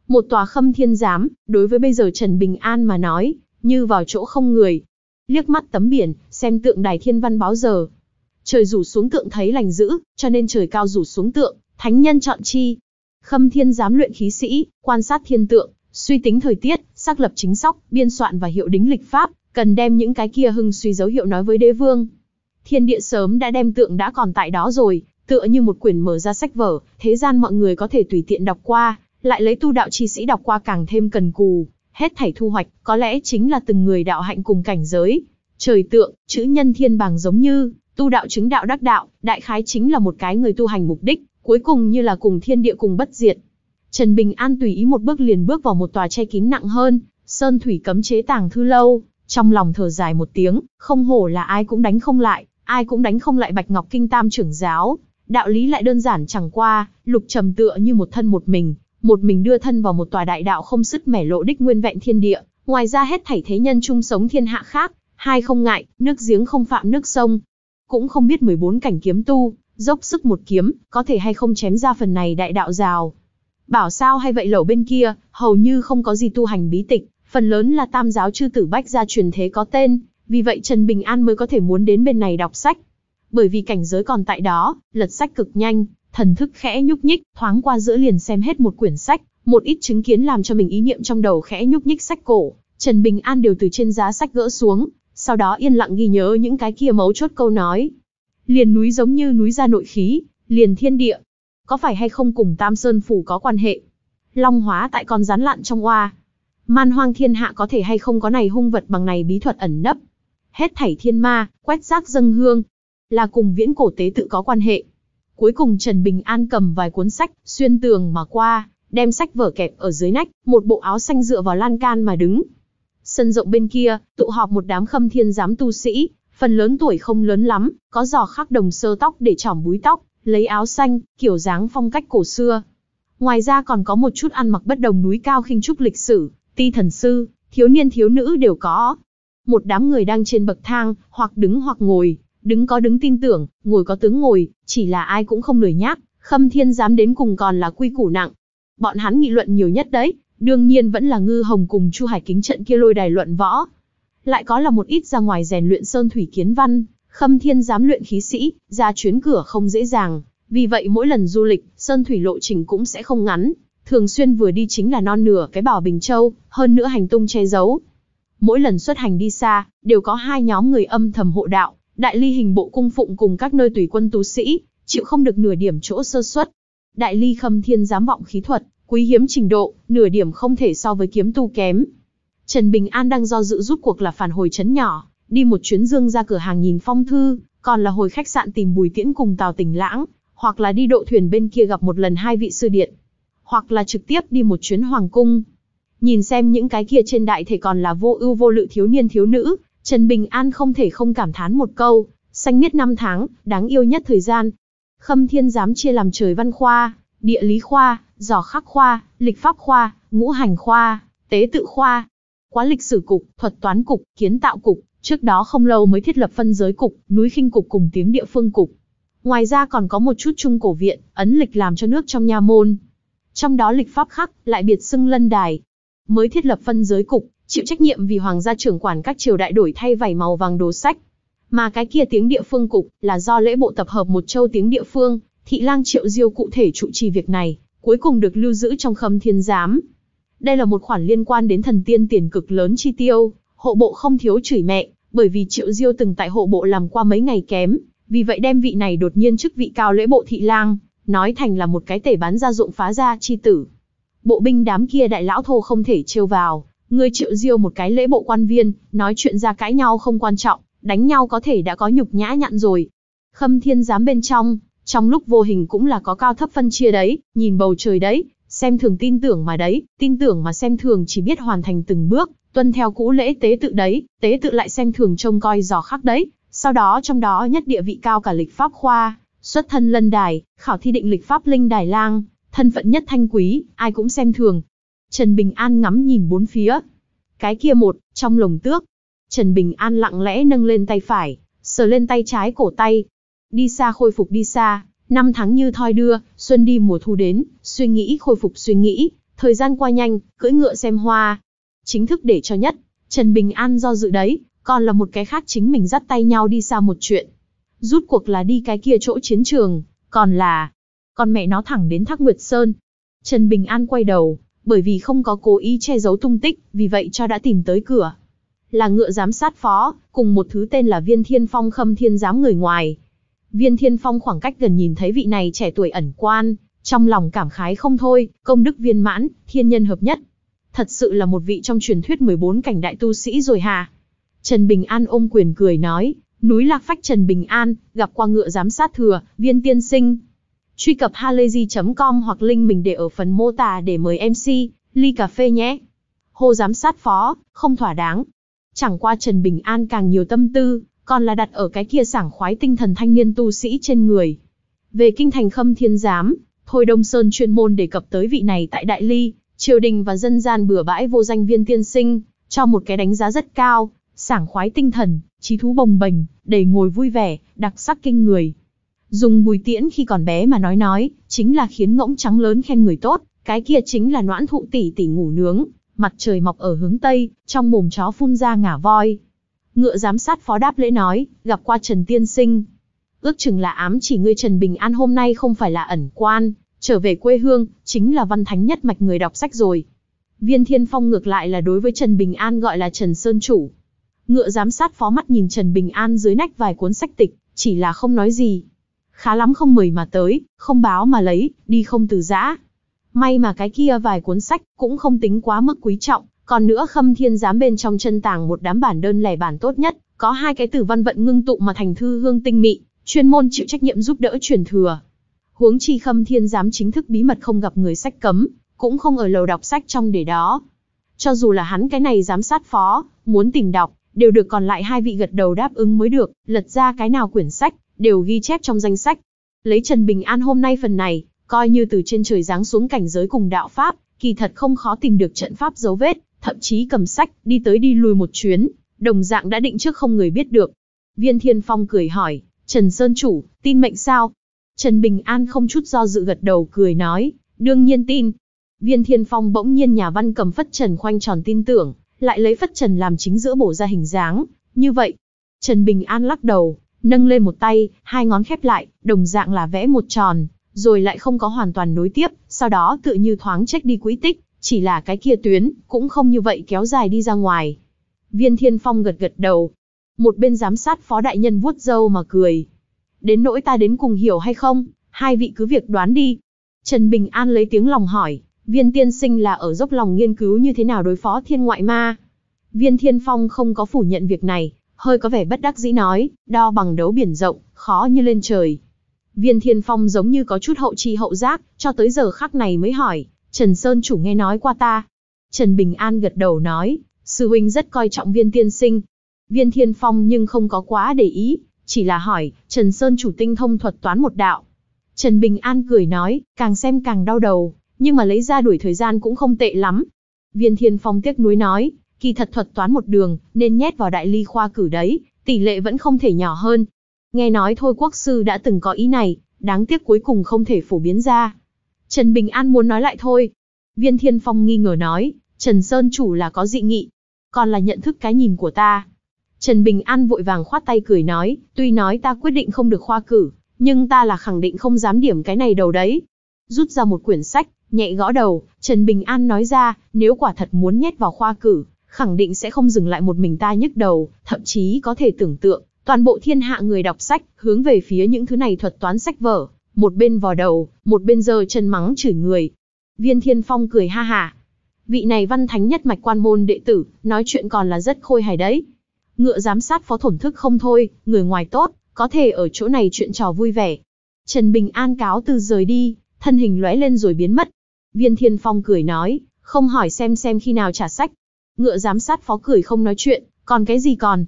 Một tòa khâm thiên giám, đối với bây giờ Trần Bình An mà nói, như vào chỗ không người. Liếc mắt tấm biển, xem tượng đài thiên văn báo giờ, Trời rủ xuống tượng thấy lành dữ, cho nên trời cao rủ xuống tượng, thánh nhân chọn chi. Khâm thiên giám luyện khí sĩ, quan sát thiên tượng, suy tính thời tiết, xác lập chính sóc, biên soạn và hiệu đính lịch pháp, cần đem những cái kia hưng suy dấu hiệu nói với đế vương. Thiên địa sớm đã đem tượng đã còn tại đó rồi, tựa như một quyển mở ra sách vở, thế gian mọi người có thể tùy tiện đọc qua, lại lấy tu đạo chi sĩ đọc qua càng thêm cần cù, hết thảy thu hoạch, có lẽ chính là từng người đạo hạnh cùng cảnh giới. Trời tượng, chữ nhân thiên bảng giống như, Tu đạo chứng đạo đắc đạo, đại khái chính là một cái người tu hành mục đích, cuối cùng như là cùng thiên địa cùng bất diệt. Trần Bình An tùy ý một bước liền bước vào một tòa che kín nặng hơn, sơn thủy cấm chế tàng thư lâu, trong lòng thở dài một tiếng, không hổ là ai cũng đánh không lại, ai cũng đánh không lại Bạch Ngọc Kinh Tam trưởng giáo, đạo lý lại đơn giản chẳng qua, Lục Trầm tựa như một thân một mình, một mình đưa thân vào một tòa đại đạo không sức mẻ lộ đích nguyên vẹn thiên địa, ngoài ra hết thảy thế nhân chung sống thiên hạ khác, hai không ngại, nước giếng không phạm nước sông, cũng không biết 14 cảnh kiếm tu, dốc sức một kiếm, có thể hay không chém ra phần này đại đạo rào. Bảo sao hay vậy lẩu bên kia, hầu như không có gì tu hành bí tịch, phần lớn là tam giáo chư tử bách gia truyền thế có tên, vì vậy Trần Bình An mới có thể muốn đến bên này đọc sách. Bởi vì cảnh giới còn tại đó, lật sách cực nhanh, thần thức khẽ nhúc nhích, thoáng qua giữa liền xem hết một quyển sách, một ít chứng kiến làm cho mình ý niệm trong đầu khẽ nhúc nhích sách cổ. Trần Bình An đều từ trên giá sách gỡ xuống, sau đó yên lặng ghi nhớ những cái kia mấu chốt câu nói. Liền núi giống như núi ra nội khí, liền thiên địa. Có phải hay không cùng Tam Sơn Phủ có quan hệ? Long hóa tại con rắn lặn trong oa. Man hoang thiên hạ có thể hay không có này hung vật bằng này bí thuật ẩn nấp. Hết thảy thiên ma, quét rác dâng hương. Là cùng viễn cổ tế tự có quan hệ. Cuối cùng Trần Bình An cầm vài cuốn sách, xuyên tường mà qua, đem sách vở kẹp ở dưới nách, một bộ áo xanh dựa vào lan can mà đứng. Sân rộng bên kia, tụ họp một đám khâm thiên giám tu sĩ, phần lớn tuổi không lớn lắm, có giò khắc đồng sơ tóc để trỏm búi tóc, lấy áo xanh, kiểu dáng phong cách cổ xưa. Ngoài ra còn có một chút ăn mặc bất đồng núi cao khinh trúc lịch sử, ti thần sư, thiếu niên thiếu nữ đều có. Một đám người đang trên bậc thang, hoặc đứng hoặc ngồi, đứng có đứng tin tưởng, ngồi có tướng ngồi, chỉ là ai cũng không lười nhác, khâm thiên giám đến cùng còn là quy củ nặng. Bọn hắn nghị luận nhiều nhất đấy, Đương nhiên vẫn là Ngư Hồng cùng Chu Hải Kính trận kia lôi đài luận võ. Lại có là một ít ra ngoài rèn luyện sơn thủy kiến văn, khâm thiên giám luyện khí sĩ, ra chuyến cửa không dễ dàng. Vì vậy mỗi lần du lịch, sơn thủy lộ trình cũng sẽ không ngắn, thường xuyên vừa đi chính là non nửa cái bảo Bình Châu, hơn nữa hành tung che giấu. Mỗi lần xuất hành đi xa, đều có hai nhóm người âm thầm hộ đạo, đại ly hình bộ cung phụng cùng các nơi tùy quân tú sĩ, chịu không được nửa điểm chỗ sơ suất. Đại ly khâm thiên giám vọng khí thuật, quý hiếm trình độ, nửa điểm không thể so với kiếm tu kém. Trần Bình An đang do dự rút cuộc là phản hồi chấn nhỏ, đi một chuyến dương ra cửa hàng nhìn phong thư, còn là hồi khách sạn tìm Bùi Tiễn cùng Tào Tỉnh Lãng, hoặc là đi độ thuyền bên kia gặp một lần hai vị sư điện, hoặc là trực tiếp đi một chuyến hoàng cung. Nhìn xem những cái kia trên đại thể còn là vô ưu vô lự thiếu niên thiếu nữ, Trần Bình An không thể không cảm thán một câu, xanh miết năm tháng, đáng yêu nhất thời gian. Khâm Thiên dám chia làm trời văn khoa, địa lý khoa, giỏ khắc khoa, lịch pháp khoa, ngũ hành khoa, tế tự khoa, quá lịch sử cục, thuật toán cục, kiến tạo cục, trước đó không lâu mới thiết lập phân giới cục, núi khinh cục cùng tiếng địa phương cục. Ngoài ra còn có một chút trung cổ viện, ấn lịch làm cho nước trong nha môn. Trong đó lịch pháp khắc, lại biệt xưng lân đài. Mới thiết lập phân giới cục, chịu trách nhiệm vì hoàng gia trưởng quản các triều đại đổi thay vảy màu vàng đồ sách. Mà cái kia tiếng địa phương cục là do lễ bộ tập hợp một châu tiếng địa phương, thị lang triệu diêu cụ thể trụ trì việc này, cuối cùng được lưu giữ trong khâm thiên giám. Đây là một khoản liên quan đến thần tiên tiền cực lớn chi tiêu, hộ bộ không thiếu chửi mẹ, bởi vì triệu diêu từng tại hộ bộ làm qua mấy ngày kém, vì vậy đem vị này đột nhiên chức vị cao lễ bộ thị lang, nói thành là một cái tể bán ra dụng phá ra chi tử. Bộ binh đám kia đại lão thô không thể trêu vào, người triệu diêu một cái lễ bộ quan viên, nói chuyện ra cãi nhau không quan trọng, đánh nhau có thể đã có nhục nhã nhặn rồi. Khâm thiên giám bên trong, trong lúc vô hình cũng là có cao thấp phân chia đấy, nhìn bầu trời đấy, xem thường tin tưởng mà đấy, tin tưởng mà xem thường chỉ biết hoàn thành từng bước, tuân theo cũ lễ tế tự đấy, tế tự lại xem thường trông coi giò khác đấy, sau đó trong đó nhất địa vị cao cả lịch pháp khoa, xuất thân lân đài, khảo thi định lịch pháp linh đài lang, thân phận nhất thanh quý, ai cũng xem thường. Trần Bình An ngắm nhìn bốn phía. Cái kia một, trong lồng tước. Trần Bình An lặng lẽ nâng lên tay phải, sờ lên tay trái cổ tay, Đi xa khôi phục đi xa, năm tháng như thoi đưa, xuân đi mùa thu đến, suy nghĩ khôi phục suy nghĩ, thời gian qua nhanh, cưỡi ngựa xem hoa. Chính thức để cho nhất, Trần Bình An do dự đấy, còn là một cái khác chính mình dắt tay nhau đi xa một chuyện. Rút cuộc là đi cái kia chỗ chiến trường, còn là... Con mẹ nó thẳng đến Thác Nguyệt Sơn. Trần Bình An quay đầu, bởi vì không có cố ý che giấu tung tích, vì vậy cho đã tìm tới cửa. Là ngựa giám sát phó, cùng một thứ tên là viên thiên phong khâm thiên giám người ngoài, Viên Thiên Phong khoảng cách gần nhìn thấy vị này trẻ tuổi ẩn quan, trong lòng cảm khái không thôi, công đức viên mãn, thiên nhân hợp nhất. Thật sự là một vị trong truyền thuyết 14 cảnh đại tu sĩ rồi hà. Trần Bình An ôm quyền cười nói, núi lạc phách Trần Bình An, gặp qua ngựa giám sát thừa, viên tiên sinh. Truy cập halayzi.com hoặc link mình để ở phần mô tả để mời MC, ly cà phê nhé. Hồ giám sát phó, không thỏa đáng. Chẳng qua Trần Bình An càng nhiều tâm tư, còn là đặt ở cái kia sảng khoái tinh thần thanh niên tu sĩ trên người. Về kinh thành khâm thiên giám, Thôi Đông Sơn chuyên môn đề cập tới vị này tại Đại Ly, triều đình và dân gian bừa bãi vô danh viên tiên sinh, cho một cái đánh giá rất cao, sảng khoái tinh thần, trí thú bồng bềnh, đầy ngồi vui vẻ, đặc sắc kinh người. Dùng bùi tiễn khi còn bé mà nói nói, chính là khiến ngỗng trắng lớn khen người tốt, cái kia chính là noãn thụ tỷ tỷ ngủ nướng, mặt trời mọc ở hướng Tây, trong mồm chó phun ra ngả voi, Ngựa giám sát phó đáp lễ nói, gặp qua Trần Tiên Sinh. Ước chừng là ám chỉ ngươi Trần Bình An hôm nay không phải là ẩn quan, trở về quê hương, chính là văn thánh nhất mạch người đọc sách rồi. Viên Thiên Phong ngược lại là đối với Trần Bình An gọi là Trần Sơn Chủ. Ngựa giám sát phó mắt nhìn Trần Bình An dưới nách vài cuốn sách tịch, chỉ là không nói gì. Khá lắm không mời mà tới, không báo mà lấy, đi không từ giã. May mà cái kia vài cuốn sách cũng không tính quá mức quý trọng, còn nữa Khâm Thiên giám bên trong chân tàng một đám bản đơn lẻ bản tốt nhất, có hai cái từ văn vận ngưng tụ mà thành thư hương tinh mị, chuyên môn chịu trách nhiệm giúp đỡ truyền thừa. Huống chi Khâm Thiên giám chính thức bí mật không gặp người sách cấm, cũng không ở lầu đọc sách trong để đó. Cho dù là hắn cái này giám sát phó, muốn tìm đọc, đều được còn lại hai vị gật đầu đáp ứng mới được, lật ra cái nào quyển sách, đều ghi chép trong danh sách. Lấy Trần Bình An hôm nay phần này, coi như từ trên trời giáng xuống cảnh giới cùng đạo Pháp, kỳ thật không khó tìm được trận Pháp dấu vết, thậm chí cầm sách, đi tới đi lui một chuyến, đồng dạng đã định trước không người biết được. Viên Thiên Phong cười hỏi, Trần Sơn Chủ, tin mệnh sao? Trần Bình An không chút do dự gật đầu cười nói, đương nhiên tin. Viên Thiên Phong bỗng nhiên nhà văn cầm phất trần khoanh tròn tin tưởng, lại lấy phất trần làm chính giữa bổ ra hình dáng, như vậy. Trần Bình An lắc đầu, nâng lên một tay, hai ngón khép lại, đồng dạng là vẽ một tròn, rồi lại không có hoàn toàn nối tiếp, sau đó tự như thoáng trách đi quỹ tích, chỉ là cái kia tuyến, cũng không như vậy kéo dài đi ra ngoài. Viên Thiên Phong gật gật đầu. Một bên giám sát phó đại nhân vuốt râu mà cười. Đến nỗi ta đến cùng hiểu hay không, hai vị cứ việc đoán đi. Trần Bình An lấy tiếng lòng hỏi, viên tiên sinh là ở dốc lòng nghiên cứu như thế nào đối phó thiên ngoại ma. Viên Thiên Phong không có phủ nhận việc này, hơi có vẻ bất đắc dĩ nói, đo bằng đấu biển rộng, khó như lên trời. Viên Thiên Phong giống như có chút hậu trì hậu giác, cho tới giờ khắc này mới hỏi, Trần Sơn chủ nghe nói qua ta. Trần Bình An gật đầu nói, sư huynh rất coi trọng viên tiên sinh. Viên thiên phong nhưng không có quá để ý, chỉ là hỏi, Trần Sơn chủ tinh thông thuật toán một đạo. Trần Bình An cười nói, càng xem càng đau đầu, nhưng mà lấy ra đuổi thời gian cũng không tệ lắm. Viên thiên phong tiếc nuối nói, kỳ thật thuật toán một đường, nên nhét vào đại ly khoa cử đấy, tỷ lệ vẫn không thể nhỏ hơn. Nghe nói thôi quốc sư đã từng có ý này, đáng tiếc cuối cùng không thể phổ biến ra. Trần Bình An muốn nói lại thôi. Viên Thiên Phong nghi ngờ nói, Trần Sơn chủ là có dị nghị. Còn là nhận thức cái nhìn của ta. Trần Bình An vội vàng khoát tay cười nói, tuy nói ta quyết định không được khoa cử, nhưng ta là khẳng định không dám điểm cái này đầu đấy. Rút ra một quyển sách, nhẹ gõ đầu, Trần Bình An nói ra, nếu quả thật muốn nhét vào khoa cử, khẳng định sẽ không dừng lại một mình ta nhức đầu, thậm chí có thể tưởng tượng, toàn bộ thiên hạ người đọc sách, hướng về phía những thứ này thuật toán sách vở, một bên vò đầu, một bên giơ chân mắng chửi người. Viên Thiên Phong cười ha hả. Vị này văn thánh nhất mạch quan môn đệ tử, nói chuyện còn là rất khôi hài đấy. Ngựa giám sát phó thổn thức không thôi, người ngoài tốt, có thể ở chỗ này chuyện trò vui vẻ. Trần Bình An cáo từ rời đi, thân hình lóe lên rồi biến mất. Viên Thiên Phong cười nói, không hỏi xem xem khi nào trả sách. Ngựa giám sát phó cười không nói chuyện, còn cái gì còn.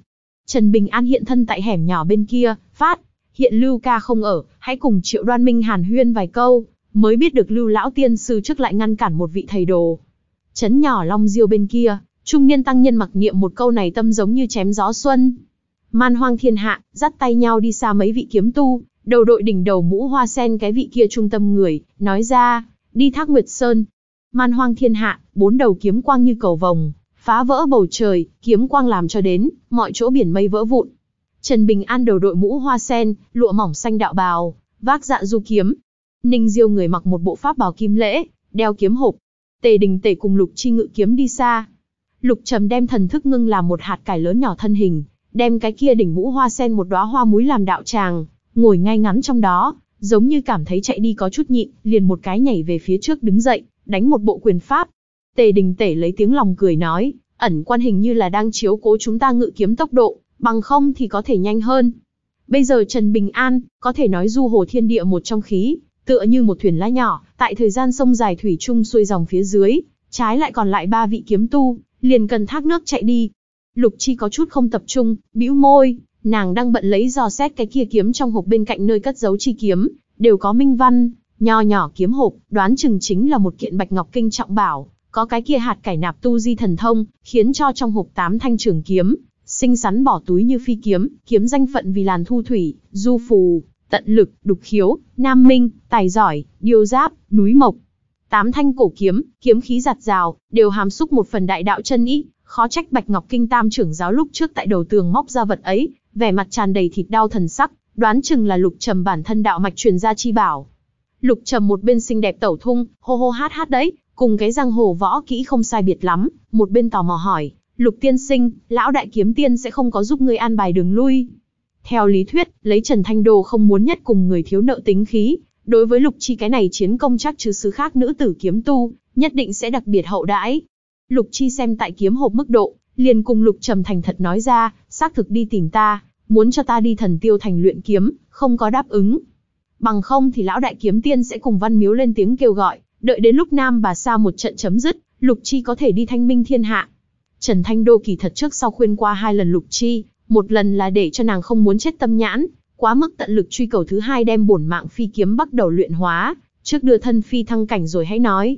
Trần Bình An hiện thân tại hẻm nhỏ bên kia, phát, hiện Lưu Ca không ở, hãy cùng Triệu Đoan Minh hàn huyên vài câu, mới biết được Lưu Lão Tiên Sư trước lại ngăn cản một vị thầy đồ. Chấn nhỏ Long Diêu bên kia, trung niên tăng nhân mặc niệm một câu này tâm giống như chém gió xuân. Man hoang thiên hạ, dắt tay nhau đi xa mấy vị kiếm tu, đầu đội đỉnh đầu mũ hoa sen cái vị kia trung tâm người, nói ra, đi thác Nguyệt Sơn. Man hoang thiên hạ, bốn đầu kiếm quang như cầu vồng, phá vỡ bầu trời, kiếm quang làm cho đến, mọi chỗ biển mây vỡ vụn, Trần Bình An đầu đội mũ hoa sen, lụa mỏng xanh đạo bào, vác dạ du kiếm. Ninh Diêu người mặc một bộ pháp bào kim lễ, đeo kiếm hộp. Tề Đình Tề cùng Lục Chi Ngự kiếm đi xa. Lục Trầm đem thần thức ngưng làm một hạt cải lớn nhỏ thân hình, đem cái kia đỉnh mũ hoa sen một đóa hoa muối làm đạo tràng, ngồi ngay ngắn trong đó, giống như cảm thấy chạy đi có chút nhịn, liền một cái nhảy về phía trước đứng dậy, đánh một bộ quyền pháp. Tề Đình Tể lấy tiếng lòng cười nói, ẩn quan hình như là đang chiếu cố chúng ta ngự kiếm tốc độ, bằng không thì có thể nhanh hơn. Bây giờ Trần Bình An, có thể nói du hồ thiên địa một trong khí, tựa như một thuyền lá nhỏ, tại thời gian sông dài thủy chung xuôi dòng phía dưới, trái lại còn lại ba vị kiếm tu, liền cần thác nước chạy đi. Lục Chi có chút không tập trung, bĩu môi, nàng đang bận lấy dò xét cái kia kiếm trong hộp bên cạnh nơi cất giấu chi kiếm, đều có minh văn, nho nhỏ kiếm hộp, đoán chừng chính là một kiện bạch ngọc kinh trọng bảo, có cái kia hạt cải nạp tu di thần thông, khiến cho trong hộp tám thanh trường kiếm, sinh xắn bỏ túi như phi kiếm, kiếm danh phận vì làn thu thủy, du phù, tận lực, đục khiếu, nam minh, tài giỏi, điêu giáp, núi mộc. Tám thanh cổ kiếm, kiếm khí giạt rào, đều hàm xúc một phần đại đạo chân ý, khó trách Bạch Ngọc Kinh Tam trưởng giáo lúc trước tại đầu tường móc ra vật ấy, vẻ mặt tràn đầy thịt đau thần sắc, đoán chừng là lục trầm bản thân đạo mạch truyền ra chi bảo. Lục trầm một bên xinh đẹp tẩu thung, hô hô hát hát đấy, cùng cái răng hồ võ kỹ không sai biệt lắm, một bên tò mò hỏi, Lục tiên sinh, lão đại kiếm tiên sẽ không có giúp ngươi an bài đường lui. Theo lý thuyết, lấy Trần Thanh Đồ không muốn nhất cùng người thiếu nợ tính khí, đối với lục chi cái này chiến công chắc chứ xứ khác nữ tử kiếm tu, nhất định sẽ đặc biệt hậu đãi. Lục chi xem tại kiếm hộp mức độ, liền cùng lục trầm thành thật nói ra, xác thực đi tìm ta, muốn cho ta đi thần tiêu thành luyện kiếm, không có đáp ứng. Bằng không thì lão đại kiếm tiên sẽ cùng văn miếu lên tiếng kêu gọi, đợi đến lúc nam bà sa một trận chấm dứt, lục chi có thể đi thanh minh thiên hạ, Trần Thanh Đô kỳ thật trước sau khuyên qua hai lần Lục Chi, một lần là để cho nàng không muốn chết tâm nhãn, quá mức tận lực truy cầu thứ hai đem bổn mạng phi kiếm bắt đầu luyện hóa, trước đưa thân phi thăng cảnh rồi hãy nói.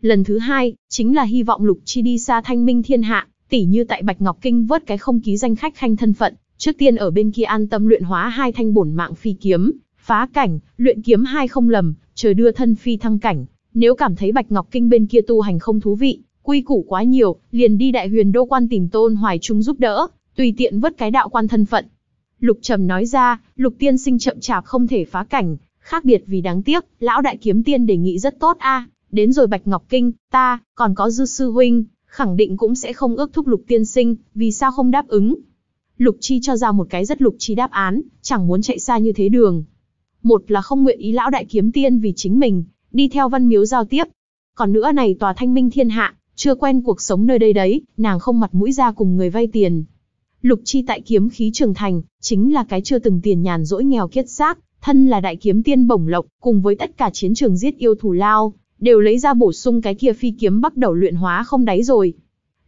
Lần thứ hai, chính là hy vọng Lục Chi đi xa thanh minh thiên hạ, tỉ như tại Bạch Ngọc Kinh vớt cái không ký danh khách khanh thân phận, trước tiên ở bên kia an tâm luyện hóa hai thanh bổn mạng phi kiếm, phá cảnh, luyện kiếm hai không lầm, chờ đưa thân phi thăng cảnh, nếu cảm thấy Bạch Ngọc Kinh bên kia tu hành không thú vị, Quy củ quá nhiều, liền đi đại huyền đô quan tìm Tôn Hoài Trung giúp đỡ, tùy tiện vứt cái đạo quan thân phận. Lục Trầm nói ra, Lục Tiên sinh chậm chạp không thể phá cảnh, khác biệt vì đáng tiếc, lão đại kiếm tiên đề nghị rất tốt a, à, đến rồi Bạch Ngọc Kinh, ta, còn có Dư sư huynh, khẳng định cũng sẽ không ước thúc Lục Tiên sinh, vì sao không đáp ứng? Lục Chi cho ra một cái rất Lục Chi đáp án, chẳng muốn chạy xa như thế đường. Một là không nguyện ý lão đại kiếm tiên vì chính mình, đi theo Văn Miếu giao tiếp. Còn nữa này tòa Thanh Minh Thiên Hạ, chưa quen cuộc sống nơi đây đấy, nàng không mặt mũi ra cùng người vay tiền. Lục Chi tại kiếm khí trường thành, chính là cái chưa từng tiền nhàn rỗi nghèo kiết xác, thân là đại kiếm tiên bổng lộc, cùng với tất cả chiến trường giết yêu thù lao, đều lấy ra bổ sung cái kia phi kiếm bắt đầu luyện hóa không đáy rồi.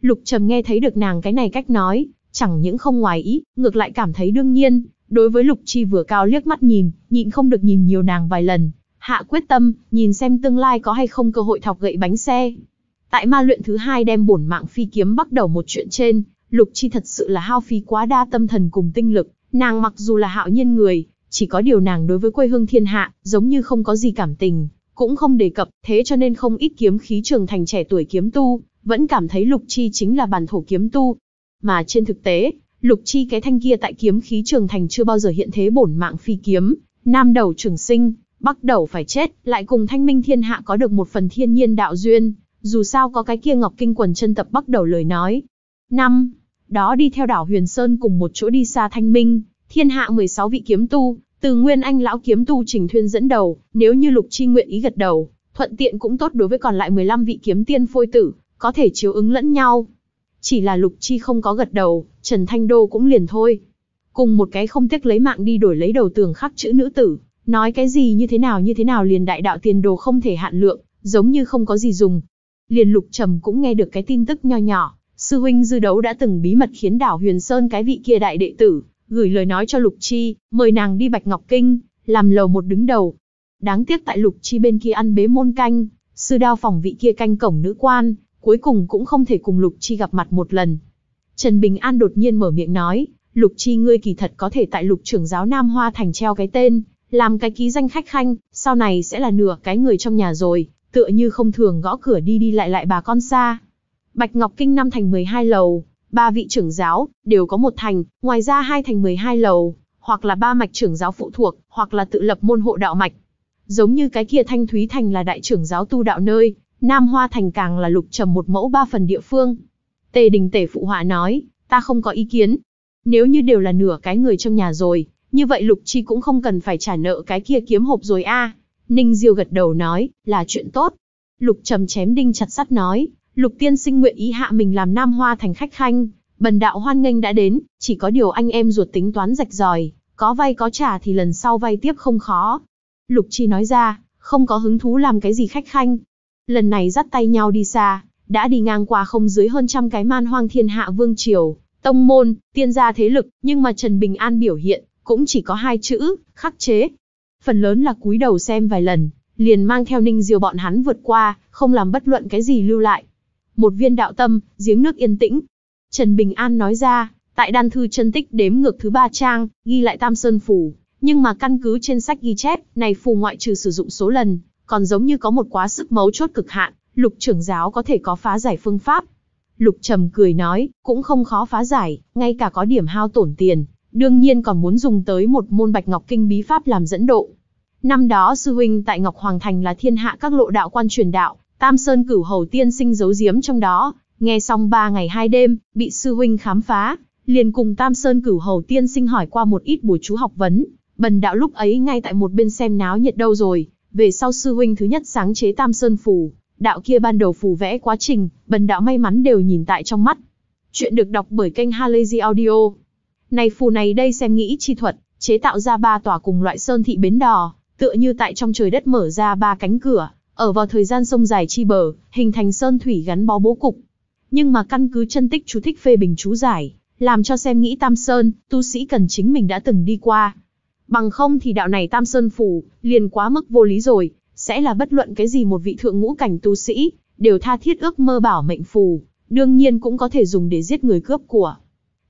Lục Trầm nghe thấy được nàng cái này cách nói, chẳng những không ngoài ý, ngược lại cảm thấy đương nhiên, đối với Lục Chi vừa cao liếc mắt nhìn, nhịn không được nhìn nhiều nàng vài lần, hạ quyết tâm, nhìn xem tương lai có hay không cơ hội thọc gậy bánh xe. Tại ma luyện thứ hai đem bổn mạng phi kiếm bắt đầu một chuyện trên, Lục Chi thật sự là hao phí quá đa tâm thần cùng tinh lực, nàng mặc dù là hạo nhiên người, chỉ có điều nàng đối với quê hương thiên hạ, giống như không có gì cảm tình, cũng không đề cập, thế cho nên không ít kiếm khí trường thành trẻ tuổi kiếm tu, vẫn cảm thấy Lục Chi chính là bản thổ kiếm tu. Mà trên thực tế, Lục Chi cái thanh kia tại kiếm khí trường thành chưa bao giờ hiện thế bổn mạng phi kiếm, nam đầu trường sinh, bắc đầu phải chết, lại cùng thanh minh thiên hạ có được một phần thiên nhiên đạo duyên, dù sao có cái kia Ngọc Kinh quần chân tập bắt đầu lời nói. năm Đó đi theo đảo Huyền Sơn cùng một chỗ đi xa thanh minh, thiên hạ 16 vị kiếm tu, từ Nguyên Anh lão kiếm tu Trình Thuyên dẫn đầu, nếu như Lục Chi nguyện ý gật đầu, thuận tiện cũng tốt đối với còn lại 15 vị kiếm tiên phôi tử, có thể chiếu ứng lẫn nhau. Chỉ là Lục Chi không có gật đầu, Trần Thanh Đô cũng liền thôi. Cùng một cái không tiếc lấy mạng đi đổi lấy đầu tường khắc chữ nữ tử, nói cái gì như thế nào như thế nào liền đại đạo tiền đồ không thể hạn lượng, giống như không có gì dùng, Liền lục trầm cũng nghe được cái tin tức nho nhỏ, sư huynh dư đấu đã từng bí mật khiến đảo Huyền Sơn cái vị kia đại đệ tử, gửi lời nói cho lục chi, mời nàng đi Bạch Ngọc Kinh, làm lầu một đứng đầu. Đáng tiếc tại lục chi bên kia ăn bế môn canh, sư đao phòng vị kia canh cổng nữ quan, cuối cùng cũng không thể cùng lục chi gặp mặt một lần. Trần Bình An đột nhiên mở miệng nói, lục chi ngươi kỳ thật có thể tại lục trưởng giáo Nam Hoa Thành treo cái tên, làm cái ký danh khách khanh, sau này sẽ là nửa cái người trong nhà rồi, tựa như không thường gõ cửa đi đi lại lại bà con xa. Bạch Ngọc Kinh năm thành 12 lầu, ba vị trưởng giáo, đều có một thành, ngoài ra hai thành 12 lầu, hoặc là ba mạch trưởng giáo phụ thuộc, hoặc là tự lập môn hộ đạo mạch. Giống như cái kia Thanh Thúy Thành là đại trưởng giáo tu đạo nơi, Nam Hoa Thành càng là lục trầm một mẫu ba phần địa phương. Tề đình tể phụ họa nói, ta không có ý kiến. Nếu như đều là nửa cái người trong nhà rồi, như vậy lục chi cũng không cần phải trả nợ cái kia kiếm hộp rồi a à. Ninh Diêu gật đầu nói, là chuyện tốt. Lục trầm chém đinh chặt sắt nói, Lục tiên sinh nguyện ý hạ mình làm Nam Hoa thành khách khanh, bần đạo hoan nghênh đã đến, chỉ có điều anh em ruột tính toán rạch ròi, có vay có trả thì lần sau vay tiếp không khó. Lục Chi nói ra, không có hứng thú làm cái gì khách khanh. Lần này dắt tay nhau đi xa, đã đi ngang qua không dưới hơn trăm cái man hoang thiên hạ vương triều, tông môn, tiên gia thế lực, nhưng mà Trần Bình An biểu hiện, cũng chỉ có hai chữ, khắc chế, phần lớn là cúi đầu xem vài lần, liền mang theo Ninh Diêu bọn hắn vượt qua, không làm bất luận cái gì lưu lại. Một viên đạo tâm, giếng nước yên tĩnh. Trần Bình An nói ra, tại đan thư chân tích đếm ngược thứ ba trang, ghi lại Tam Sơn Phủ, nhưng mà căn cứ trên sách ghi chép, này phù ngoại trừ sử dụng số lần, còn giống như có một quá sức mấu chốt cực hạn, lục trưởng giáo có thể có phá giải phương pháp. Lục trầm cười nói, cũng không khó phá giải, ngay cả có điểm hao tổn tiền, đương nhiên còn muốn dùng tới một môn bạch ngọc kinh bí pháp làm dẫn độ. Năm đó sư huynh tại Ngọc Hoàng Thành là thiên hạ các lộ đạo quan truyền đạo, Tam Sơn cửu hầu tiên sinh giấu giếm trong đó, nghe xong ba ngày hai đêm, bị sư huynh khám phá, liền cùng Tam Sơn cửu hầu tiên sinh hỏi qua một ít buổi chú học vấn, bần đạo lúc ấy ngay tại một bên xem náo nhiệt đâu rồi, về sau sư huynh thứ nhất sáng chế Tam Sơn phù, đạo kia ban đầu phù vẽ quá trình, bần đạo may mắn đều nhìn tại trong mắt. Chuyện được đọc bởi kênh Halazy Audio này phù này đây xem nghĩ chi thuật, chế tạo ra ba tòa cùng loại sơn thị bến đò, tựa như tại trong trời đất mở ra ba cánh cửa, ở vào thời gian sông dài chi bờ, hình thành sơn thủy gắn bó bố cục. Nhưng mà căn cứ chân tích chú thích phê bình chú giải, làm cho xem nghĩ Tam Sơn, tu sĩ cần chính mình đã từng đi qua. Bằng không thì đạo này Tam Sơn phủ, liền quá mức vô lý rồi, sẽ là bất luận cái gì một vị thượng ngũ cảnh tu sĩ, đều tha thiết ước mơ bảo mệnh phù, đương nhiên cũng có thể dùng để giết người cướp của.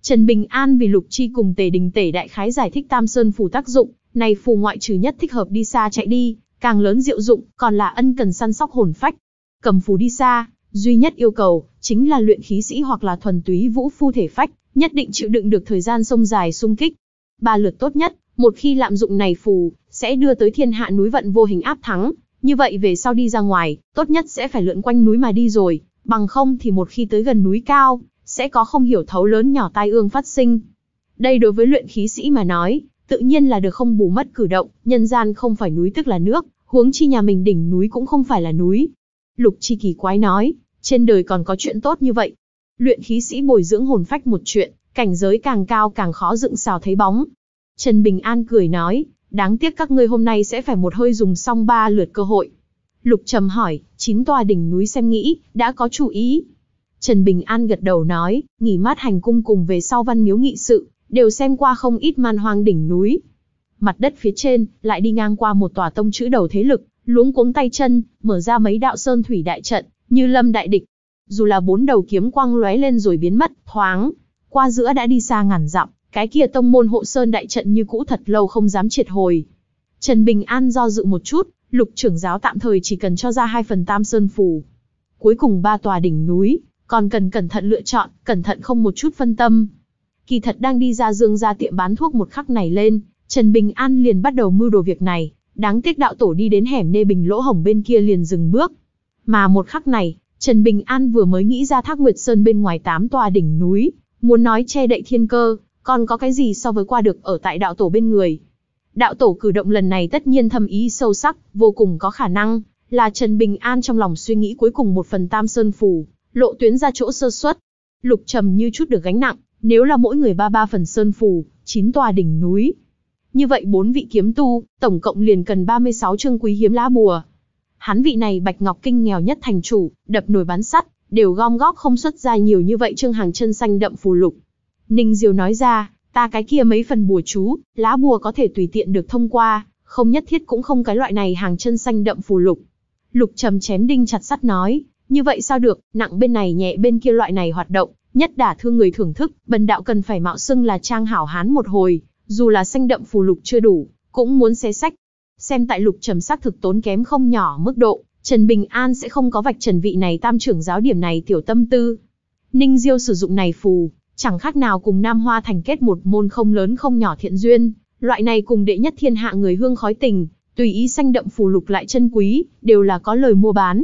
Trần Bình An vì Lục Chi cùng Tề Đình Tể đại khái giải thích Tam Sơn phù tác dụng, này phù ngoại trừ nhất thích hợp đi xa chạy đi, càng lớn diệu dụng, còn là ân cần săn sóc hồn phách. Cầm phù đi xa, duy nhất yêu cầu chính là luyện khí sĩ hoặc là thuần túy vũ phu thể phách, nhất định chịu đựng được thời gian sông dài xung kích. Ba lượt tốt nhất, một khi lạm dụng này phù, sẽ đưa tới thiên hạ núi vận vô hình áp thắng, như vậy về sau đi ra ngoài, tốt nhất sẽ phải lượn quanh núi mà đi rồi, bằng không thì một khi tới gần núi cao, sẽ có không hiểu thấu lớn nhỏ tai ương phát sinh. Đây đối với luyện khí sĩ mà nói, tự nhiên là được không bù mất cử động, nhân gian không phải núi tức là nước, huống chi nhà mình đỉnh núi cũng không phải là núi. Lục Chi Kỳ quái nói, trên đời còn có chuyện tốt như vậy. Luyện khí sĩ bồi dưỡng hồn phách một chuyện, cảnh giới càng cao càng khó dựng xào thấy bóng. Trần Bình An cười nói, đáng tiếc các ngươi hôm nay sẽ phải một hơi dùng xong ba lượt cơ hội. Lục Trầm hỏi, chín tòa đỉnh núi xem nghĩ, đã có chú ý, Trần Bình An gật đầu nói, nghỉ mát hành cung cùng về sau văn miếu nghị sự, đều xem qua không ít man hoang đỉnh núi. Mặt đất phía trên, lại đi ngang qua một tòa tông chữ đầu thế lực, luống cuống tay chân, mở ra mấy đạo sơn thủy đại trận, như lâm đại địch. Dù là bốn đầu kiếm quang lóe lên rồi biến mất, thoáng, qua giữa đã đi xa ngàn dặm, cái kia tông môn hộ sơn đại trận như cũ thật lâu không dám triệt hồi. Trần Bình An do dự một chút, lục trưởng giáo tạm thời chỉ cần cho ra hai phần tam sơn phù. Cuối cùng ba tòa đỉnh núi, còn cần cẩn thận lựa chọn, cẩn thận không một chút phân tâm. Kỳ thật đang đi ra dương ra tiệm bán thuốc một khắc này lên, Trần Bình An liền bắt đầu mưu đồ việc này, đáng tiếc đạo tổ đi đến hẻm nê bình lỗ hổng bên kia liền dừng bước. Mà một khắc này, Trần Bình An vừa mới nghĩ ra thác Nguyệt Sơn bên ngoài tám tòa đỉnh núi, muốn nói che đậy thiên cơ, còn có cái gì so với qua được ở tại đạo tổ bên người. Đạo tổ cử động lần này tất nhiên thâm ý sâu sắc, vô cùng có khả năng, là Trần Bình An trong lòng suy nghĩ cuối cùng một phần tam sơn phù, lộ tuyến ra chỗ sơ suất. Lục trầm như chút được gánh nặng, nếu là mỗi người ba ba phần sơn phù, chín tòa đỉnh núi. Như vậy bốn vị kiếm tu, tổng cộng liền cần 36 chương quý hiếm lá bùa. Hắn vị này Bạch Ngọc Kinh nghèo nhất thành chủ, đập nồi bán sắt, đều gom góp không xuất ra nhiều như vậy chương hàng chân xanh đậm phù lục. Ninh Diều nói ra, ta cái kia mấy phần bùa chú, lá bùa có thể tùy tiện được thông qua, không nhất thiết cũng không cái loại này hàng chân xanh đậm phù lục. Lục trầm chém đinh chặt sắt nói, như vậy sao được, nặng bên này nhẹ bên kia loại này hoạt động, nhất đả thương người thưởng thức, bần đạo cần phải mạo xưng là trang hảo hán một hồi, dù là xanh đậm phù lục chưa đủ, cũng muốn xé sách. Xem tại lục trầm sắc thực tốn kém không nhỏ mức độ, Trần Bình An sẽ không có vạch trần vị này tam trưởng giáo điểm này tiểu tâm tư. Ninh Diêu sử dụng này phù, chẳng khác nào cùng Nam Hoa thành kết một môn không lớn không nhỏ thiện duyên, loại này cùng đệ nhất thiên hạ người hương khói tình, tùy ý xanh đậm phù lục lại chân quý, đều là có lời mua bán,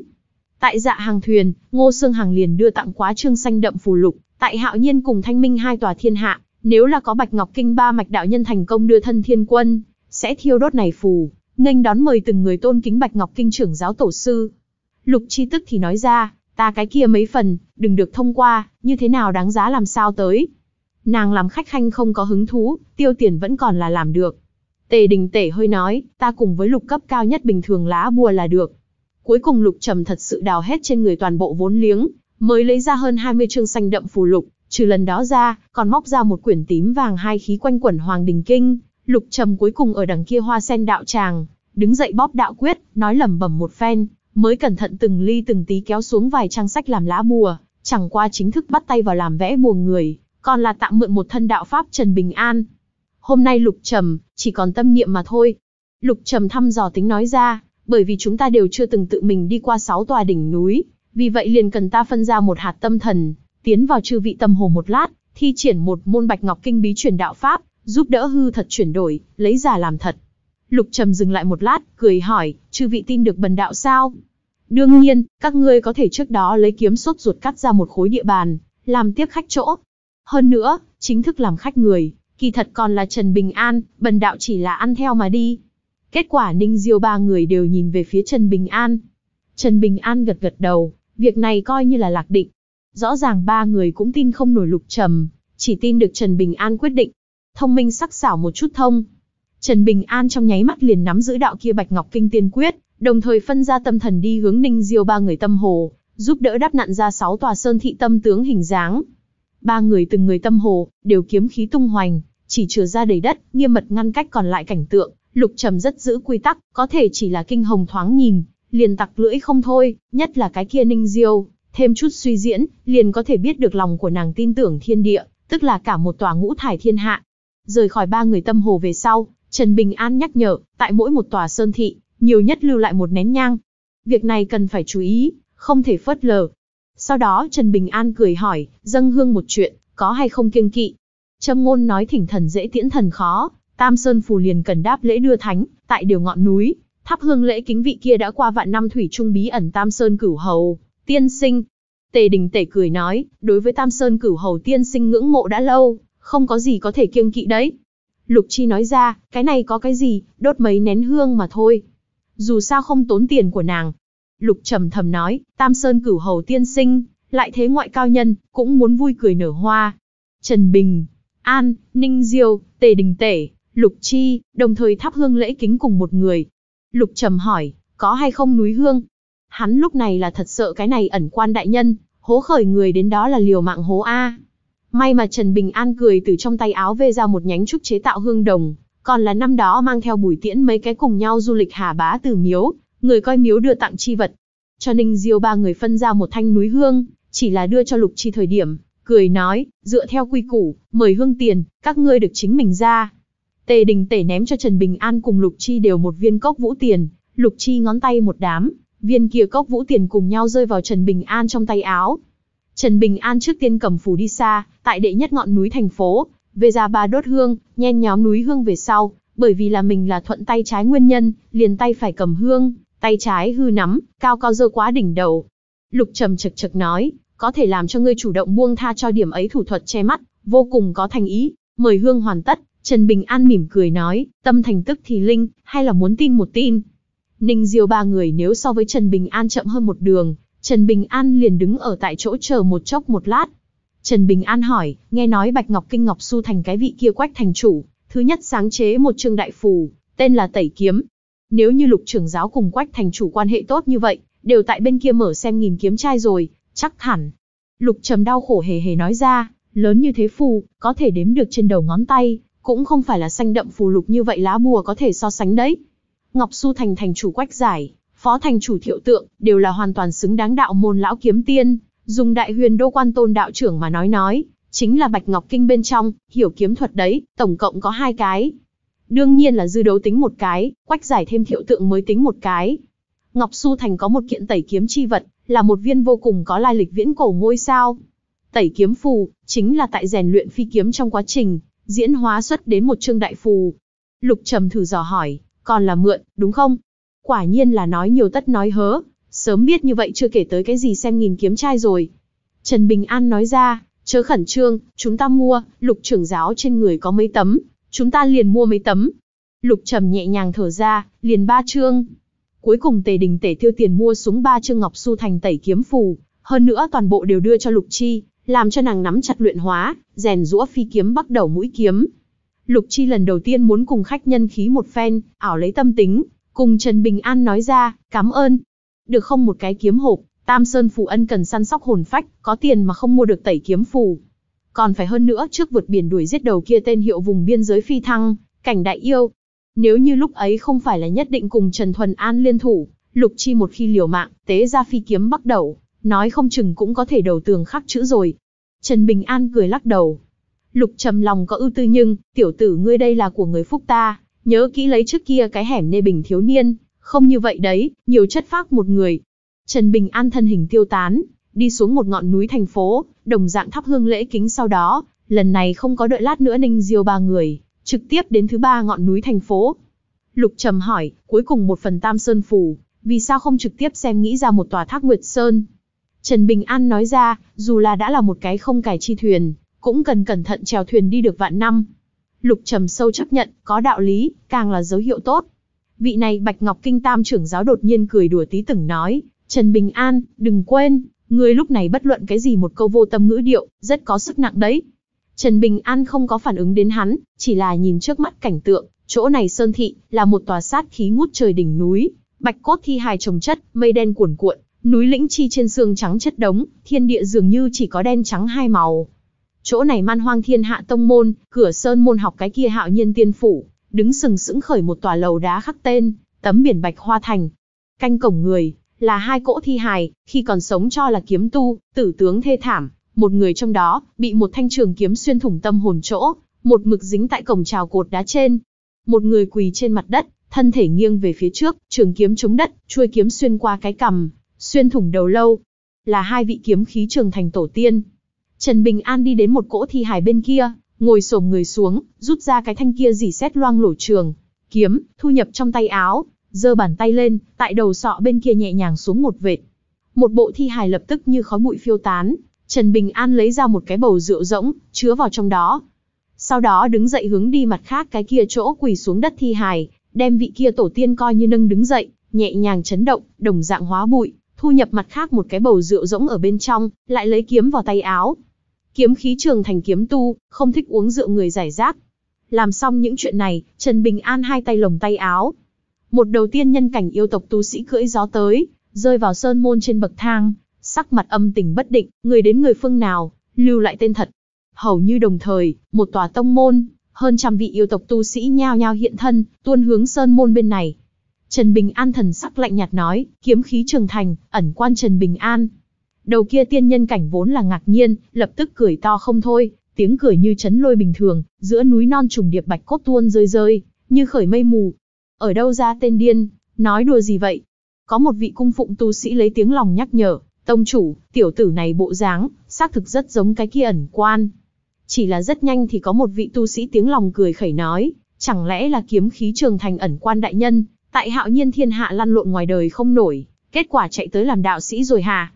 Tại dạ hàng thuyền, Ngô xương hàng liền đưa tặng quá trương xanh đậm phù lục, tại hạo nhiên cùng thanh minh hai tòa thiên hạ, nếu là có bạch ngọc kinh ba mạch đạo nhân thành công đưa thân thiên quân, sẽ thiêu đốt này phù, nghênh đón mời từng người tôn kính bạch ngọc kinh trưởng giáo tổ sư. Lục chi tức thì nói ra, ta cái kia mấy phần, đừng được thông qua, như thế nào đáng giá làm sao tới. Nàng làm khách khanh không có hứng thú, tiêu tiền vẫn còn là làm được. Tề đình tể hơi nói, ta cùng với lục cấp cao nhất bình thường lá bùa là được, Cuối cùng Lục Trầm thật sự đào hết trên người toàn bộ vốn liếng, mới lấy ra hơn 20 chương xanh đậm phù lục, trừ lần đó ra, còn móc ra một quyển tím vàng hai khí quanh quẩn Hoàng Đình Kinh. Lục Trầm cuối cùng ở đằng kia hoa sen đạo tràng, đứng dậy bóp đạo quyết, nói lẩm bẩm một phen, mới cẩn thận từng ly từng tí kéo xuống vài trang sách làm lá bùa, chẳng qua chính thức bắt tay vào làm vẽ bùa người, còn là tạm mượn một thân đạo pháp Trần Bình An. Hôm nay Lục Trầm chỉ còn tâm niệm mà thôi. Lục Trầm thăm dò tính nói ra, bởi vì chúng ta đều chưa từng tự mình đi qua sáu tòa đỉnh núi, vì vậy liền cần ta phân ra một hạt tâm thần, tiến vào chư vị tâm hồ một lát, thi triển một môn bạch ngọc kinh bí truyền đạo pháp, giúp đỡ hư thật chuyển đổi, lấy giả làm thật. Lục Trầm dừng lại một lát, cười hỏi, chư vị tin được bần đạo sao? Đương nhiên, các ngươi có thể trước đó lấy kiếm sốt ruột cắt ra một khối địa bàn, làm tiếp khách chỗ. Hơn nữa, chính thức làm khách người, kỳ thật còn là Trần Bình An, bần đạo chỉ là ăn theo mà đi, Kết quả Ninh Diêu ba người đều nhìn về phía Trần Bình An. Trần Bình An gật gật đầu, việc này coi như là lạc định. Rõ ràng ba người cũng tin không nổi lục trầm, chỉ tin được Trần Bình An quyết định. Thông minh sắc sảo một chút thông. Trần Bình An trong nháy mắt liền nắm giữ đạo kia Bạch Ngọc Kinh Tiên Quyết, đồng thời phân ra tâm thần đi hướng Ninh Diêu ba người tâm hồ, giúp đỡ đắp nặn ra sáu tòa sơn thị tâm tướng hình dáng. Ba người từng người tâm hồ, đều kiếm khí tung hoành, chỉ trừ ra đầy đất, nghiêm mật ngăn cách còn lại cảnh tượng, Lục Trầm rất giữ quy tắc, có thể chỉ là kinh hồng thoáng nhìn, liền tặc lưỡi không thôi, nhất là cái kia Ninh Diêu, thêm chút suy diễn, liền có thể biết được lòng của nàng tin tưởng thiên địa, tức là cả một tòa ngũ thải thiên hạ. Rời khỏi ba người tâm hồ về sau, Trần Bình An nhắc nhở, tại mỗi một tòa sơn thị, nhiều nhất lưu lại một nén nhang. Việc này cần phải chú ý, không thể phớt lờ. Sau đó Trần Bình An cười hỏi, dâng hương một chuyện, có hay không kiêng kỵ? Trâm ngôn nói thỉnh thần dễ tiễn thần khó, Tam Sơn Phù liền cần đáp lễ đưa thánh, tại điều ngọn núi, thắp hương lễ kính vị kia đã qua vạn năm thủy trung bí ẩn Tam Sơn Cửu Hầu, tiên sinh. Tề Đình Tể cười nói, đối với Tam Sơn Cửu Hầu tiên sinh ngưỡng mộ đã lâu, không có gì có thể kiêng kỵ đấy. Lục Chi nói ra, cái này có cái gì, đốt mấy nén hương mà thôi. Dù sao không tốn tiền của nàng. Lục trầm thầm nói, Tam Sơn Cửu Hầu tiên sinh, lại thế ngoại cao nhân, cũng muốn vui cười nở hoa. Trần Bình, An, Ninh Diêu, Tề Đình Tể, Lục Chi, đồng thời thắp hương lễ kính cùng một người. Lục Trầm hỏi, có hay không núi hương? Hắn lúc này là thật sợ cái này ẩn quan đại nhân, hố khởi người đến đó là liều mạng hố A. May mà Trần Bình An cười từ trong tay áo vê ra một nhánh trúc chế tạo hương đồng, còn là năm đó mang theo bùi tiễn mấy cái cùng nhau du lịch hà bá từ miếu, người coi miếu đưa tặng chi vật. Cho Ninh Diêu ba người phân ra một thanh núi hương, chỉ là đưa cho Lục Chi thời điểm, cười nói, dựa theo quy củ, mời hương tiền, các ngươi được chính mình ra, Tề đình tể ném cho Trần Bình An cùng Lục Chi đều một viên cốc vũ tiền, Lục Chi ngón tay một đám, viên kia cốc vũ tiền cùng nhau rơi vào Trần Bình An trong tay áo. Trần Bình An trước tiên cầm phủ đi xa, tại đệ nhất ngọn núi thành phố, về ra ba đốt hương, nhen nhóm núi hương về sau, bởi vì là mình là thuận tay trái nguyên nhân, liền tay phải cầm hương, tay trái hư nắm, cao cao dơ quá đỉnh đầu. Lục trầm chực chực nói, có thể làm cho ngươi chủ động buông tha cho điểm ấy thủ thuật che mắt, vô cùng có thành ý, mời hương hoàn tất, Trần Bình An mỉm cười nói, tâm thành tức thì linh, hay là muốn tin một tin. Ninh Diêu ba người nếu so với Trần Bình An chậm hơn một đường, Trần Bình An liền đứng ở tại chỗ chờ một chốc một lát. Trần Bình An hỏi, nghe nói Bạch Ngọc Kinh Ngọc Su thành cái vị kia quách thành chủ, thứ nhất sáng chế một trường đại phù, tên là Tẩy Kiếm. Nếu như lục trưởng giáo cùng quách thành chủ quan hệ tốt như vậy, đều tại bên kia mở xem nghìn kiếm trai rồi, chắc hẳn. Lục trầm đau khổ hề hề nói ra, lớn như thế phù, có thể đếm được trên đầu ngón tay, cũng không phải là xanh đậm phù lục như vậy lá bùa có thể so sánh đấy. Ngọc Su Thành thành chủ quách giải, phó thành chủ thiệu tượng, đều là hoàn toàn xứng đáng đạo môn lão kiếm tiên. Dùng đại huyền đô quan tôn đạo trưởng mà nói nói, chính là bạch ngọc kinh bên trong, hiểu kiếm thuật đấy, tổng cộng có hai cái. Đương nhiên là dư đấu tính một cái, quách giải thêm thiệu tượng mới tính một cái. Ngọc Su Thành có một kiện tẩy kiếm chi vật, là một viên vô cùng có lai lịch viễn cổ ngôi sao. Tẩy kiếm phù, chính là tại rèn luyện phi kiếm trong quá trình, diễn hóa xuất đến một trương đại phù. Lục trầm thử dò hỏi, còn là mượn, đúng không? Quả nhiên là nói nhiều tất nói hớ, sớm biết như vậy chưa kể tới cái gì xem nghìn kiếm trai rồi. Trần Bình An nói ra, chớ khẩn trương, chúng ta mua, lục trưởng giáo trên người có mấy tấm, chúng ta liền mua mấy tấm. Lục trầm nhẹ nhàng thở ra, liền ba trương. Cuối cùng tề đình tể tiêu tiền mua súng ba trương ngọc su thành tẩy kiếm phù, hơn nữa toàn bộ đều đưa cho lục chi, làm cho nàng nắm chặt luyện hóa, rèn rũa phi kiếm bắt đầu mũi kiếm. Lục Chi lần đầu tiên muốn cùng khách nhân khí một phen, ảo lấy tâm tính, cùng Trần Bình An nói ra, cảm ơn. Được không một cái kiếm hộp, Tam Sơn phụ Ân cần săn sóc hồn phách, có tiền mà không mua được tẩy kiếm phù. Còn phải hơn nữa trước vượt biển đuổi giết đầu kia tên hiệu vùng biên giới phi thăng, cảnh đại yêu. Nếu như lúc ấy không phải là nhất định cùng Trần Thuần An liên thủ, Lục Chi một khi liều mạng, tế ra phi kiếm bắt đầu, nói không chừng cũng có thể đầu tường khắc chữ rồi. Trần Bình An cười lắc đầu. Lục trầm lòng có ưu tư nhưng, tiểu tử ngươi đây là của người phúc ta, nhớ kỹ lấy trước kia cái hẻm nê bình thiếu niên, không như vậy đấy, nhiều chất phác một người. Trần Bình An thân hình tiêu tán, đi xuống một ngọn núi thành phố, đồng dạng thắp hương lễ kính sau đó, lần này không có đợi lát nữa Ninh Diêu ba người, trực tiếp đến thứ ba ngọn núi thành phố. Lục Trầm hỏi, cuối cùng một phần Tam Sơn Phủ, vì sao không trực tiếp xem nghĩ ra một tòa thác Nguyệt Sơn? Trần Bình An nói ra, dù là đã là một cái không cải chi thuyền, cũng cần cẩn thận trèo thuyền đi được vạn năm. Lục trầm sâu chấp nhận, có đạo lý, càng là dấu hiệu tốt. Vị này Bạch Ngọc Kinh Tam trưởng giáo đột nhiên cười đùa tí từng nói, Trần Bình An, đừng quên, Người lúc này bất luận cái gì một câu vô tâm ngữ điệu, rất có sức nặng đấy. Trần Bình An không có phản ứng đến hắn, chỉ là nhìn trước mắt cảnh tượng, chỗ này Sơn Thị, là một tòa sát khí ngút trời đỉnh núi, bạch cốt thi hài trồng chất, mây đen cuồn cuộn, Núi lĩnh chi trên xương trắng chất đống, thiên địa dường như chỉ có đen trắng hai màu. Chỗ này man hoang thiên hạ tông môn, cửa sơn môn học cái kia hạo nhiên tiên phủ, đứng sừng sững khởi một tòa lầu đá khắc tên, tấm biển bạch hoa thành. Canh cổng người, là hai cỗ thi hài, khi còn sống cho là kiếm tu, tử tướng thê thảm, một người trong đó, bị một thanh trường kiếm xuyên thủng tâm hồn chỗ, một mực dính tại cổng trào cột đá trên. Một người quỳ trên mặt đất, thân thể nghiêng về phía trước, trường kiếm chống đất, chuôi kiếm xuyên qua cái cằm, xuyên thủng đầu lâu, là hai vị kiếm khí trường thành tổ tiên. Trần Bình An đi đến một cỗ thi hài bên kia, ngồi xổm người xuống, rút ra cái thanh kia dỉ xét loang lổ trường, kiếm, thu nhập trong tay áo, giơ bàn tay lên, tại đầu sọ bên kia nhẹ nhàng xuống một vệt. Một bộ thi hài lập tức như khói bụi phiêu tán, Trần Bình An lấy ra một cái bầu rượu rỗng, chứa vào trong đó. Sau đó đứng dậy hướng đi mặt khác cái kia chỗ quỳ xuống đất thi hài, đem vị kia tổ tiên coi như nâng đứng dậy, nhẹ nhàng chấn động, đồng dạng hóa bụi thu nhập mặt khác một cái bầu rượu rỗng ở bên trong, lại lấy kiếm vào tay áo. Kiếm khí trường thành kiếm tu, không thích uống rượu người giải rác. Làm xong những chuyện này, Trần Bình An hai tay lồng tay áo. Một đầu tiên nhân cảnh yêu tộc tu sĩ cưỡi gió tới, rơi vào sơn môn trên bậc thang, sắc mặt âm tình bất định, người đến người phương nào, lưu lại tên thật. Hầu như đồng thời, một tòa tông môn, hơn trăm vị yêu tộc tu sĩ nhao nhao hiện thân, tuôn hướng sơn môn bên này. Trần Bình An thần sắc lạnh nhạt nói, kiếm khí trường thành, ẩn quan Trần Bình An. Đầu kia tiên nhân cảnh vốn là ngạc nhiên, lập tức cười to không thôi, tiếng cười như chấn lôi bình thường, giữa núi non trùng điệp bạch cốt tuôn rơi rơi, như khởi mây mù. Ở đâu ra tên điên, nói đùa gì vậy? Có một vị cung phụng tu sĩ lấy tiếng lòng nhắc nhở, tông chủ, tiểu tử này bộ dáng, xác thực rất giống cái kia ẩn quan. Chỉ là rất nhanh thì có một vị tu sĩ tiếng lòng cười khẩy nói, chẳng lẽ là kiếm khí trường thành ẩn quan đại nhân, Tại hạo nhiên thiên hạ lăn lộn ngoài đời không nổi, kết quả chạy tới làm đạo sĩ rồi hà.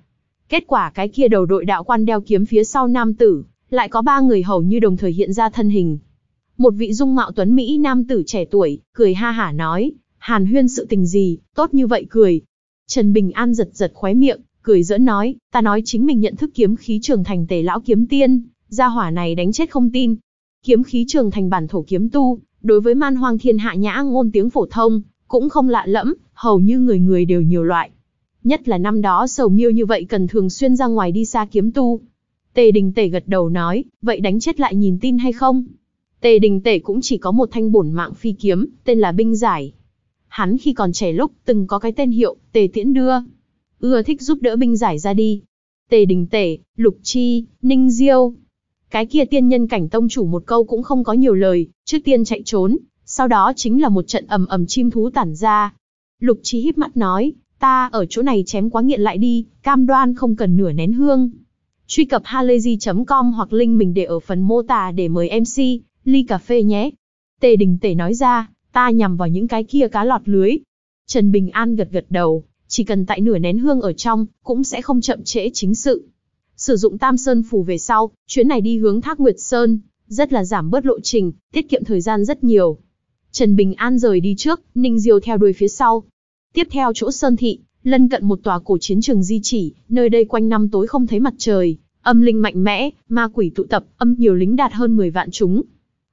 Kết quả cái kia đầu đội đạo quan đeo kiếm phía sau nam tử, lại có ba người hầu như đồng thời hiện ra thân hình. Một vị dung mạo tuấn Mỹ nam tử trẻ tuổi, cười ha hả nói, hàn huyên sự tình gì, tốt như vậy cười. Trần Bình An giật giật khóe miệng, cười giỡn nói, ta nói chính mình nhận thức kiếm khí trường thành tề lão kiếm tiên, gia hỏa này đánh chết không tin. Kiếm khí trường thành bản thổ kiếm tu, đối với man hoang thiên hạ nhã ngôn tiếng phổ thông, cũng không lạ lẫm, hầu như người người đều nhiều loại. Nhất là năm đó sầu miêu như vậy cần thường xuyên ra ngoài đi xa kiếm tu. Tề đình tể gật đầu nói, vậy đánh chết lại nhìn tin hay không? Tề đình tể cũng chỉ có một thanh bổn mạng phi kiếm, tên là binh giải. Hắn khi còn trẻ lúc từng có cái tên hiệu, tề tiễn đưa. Ưa thích giúp đỡ binh giải ra đi. Tề đình tể, lục chi, ninh diêu. Cái kia tiên nhân cảnh tông chủ một câu cũng không có nhiều lời, trước tiên chạy trốn, sau đó chính là một trận ầm ầm chim thú tản ra. Lục Chí híp mắt nói, ta ở chỗ này chém quá nghiện lại đi, cam đoan không cần nửa nén hương. Truy cập halayzi.com hoặc link mình để ở phần mô tả để mời MC, ly cà phê nhé. Tề đình tề nói ra, ta nhằm vào những cái kia cá lọt lưới. Trần Bình An gật gật đầu, chỉ cần tại nửa nén hương ở trong, cũng sẽ không chậm trễ chính sự. Sử dụng Tam Sơn Phủ về sau, chuyến này đi hướng Thác Nguyệt Sơn, rất là giảm bớt lộ trình, tiết kiệm thời gian rất nhiều. Trần Bình An rời đi trước, Ninh Diêu theo đuôi phía sau. Tiếp theo chỗ Sơn Thị, lân cận một tòa cổ chiến trường di chỉ, nơi đây quanh năm tối không thấy mặt trời, âm linh mạnh mẽ, ma quỷ tụ tập, âm nhiều lính đạt hơn 10 vạn chúng.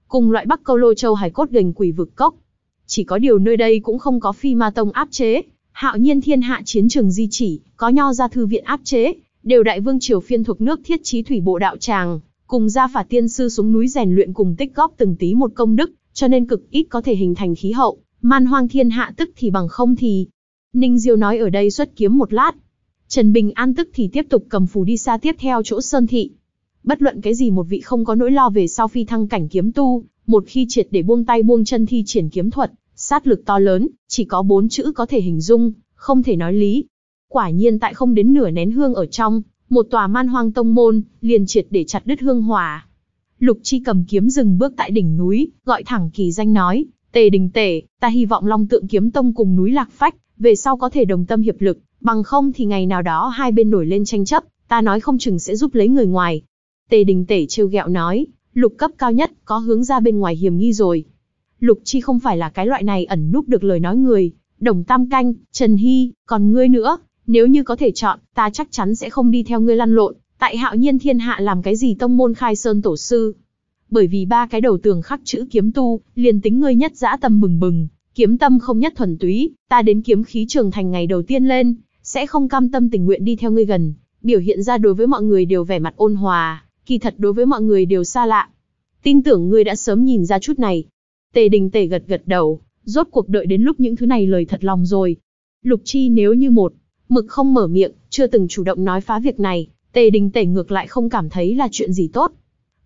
Cùng loại Bắc Câu Lô Châu hải cốt gành quỷ vực cốc. Chỉ có điều nơi đây cũng không có phi ma tông áp chế, hạo nhiên thiên hạ chiến trường di chỉ, có nho ra thư viện áp chế, đều đại vương triều phiên thuộc nước thiết trí thủy bộ đạo tràng, cùng gia phả tiên sư xuống núi rèn luyện cùng tích góp từng tí một công đức, cho nên cực ít có thể hình thành khí hậu, man hoang thiên hạ tức thì bằng không thì. Ninh Diêu nói ở đây xuất kiếm một lát. Trần Bình An tức thì tiếp tục cầm phù đi xa tiếp theo chỗ Sơn Thị. Bất luận cái gì một vị không có nỗi lo về sau phi thăng cảnh kiếm tu, một khi triệt để buông tay buông chân thi triển kiếm thuật, sát lực to lớn, chỉ có bốn chữ có thể hình dung, không thể nói lý. Quả nhiên tại không đến nửa nén hương ở trong, một tòa man hoang tông môn, liền triệt để chặt đứt hương hỏa, Lục Chi cầm kiếm dừng bước tại đỉnh núi, gọi thẳng kỳ danh nói, tề đình tể, ta hy vọng Long Tượng Kiếm Tông cùng núi Lạc Phách, về sau có thể đồng tâm hiệp lực, bằng không thì ngày nào đó hai bên nổi lên tranh chấp, ta nói không chừng sẽ giúp lấy người ngoài. Tề đình tể trêu ghẹo nói, lục cấp cao nhất, có hướng ra bên ngoài hiểm nghi rồi. Lục Chi không phải là cái loại này ẩn núp được lời nói người, đồng tam canh, Trần Hy, còn ngươi nữa, nếu như có thể chọn, ta chắc chắn sẽ không đi theo ngươi lăn lộn. Tại hạo nhiên thiên hạ làm cái gì tông môn khai sơn tổ sư? Bởi vì ba cái đầu tường khắc chữ kiếm tu, liền tính ngươi nhất dã tâm bừng bừng, kiếm tâm không nhất thuần túy, ta đến kiếm khí trường thành ngày đầu tiên lên, sẽ không cam tâm tình nguyện đi theo ngươi gần, biểu hiện ra đối với mọi người đều vẻ mặt ôn hòa, kỳ thật đối với mọi người đều xa lạ. Tin tưởng ngươi đã sớm nhìn ra chút này. Tề đình tề gật gật đầu, rốt cuộc đợi đến lúc những thứ này lời thật lòng rồi. Lục chi nếu như một, mực không mở miệng, chưa từng chủ động nói phá việc này, Tề đình tể ngược lại không cảm thấy là chuyện gì tốt.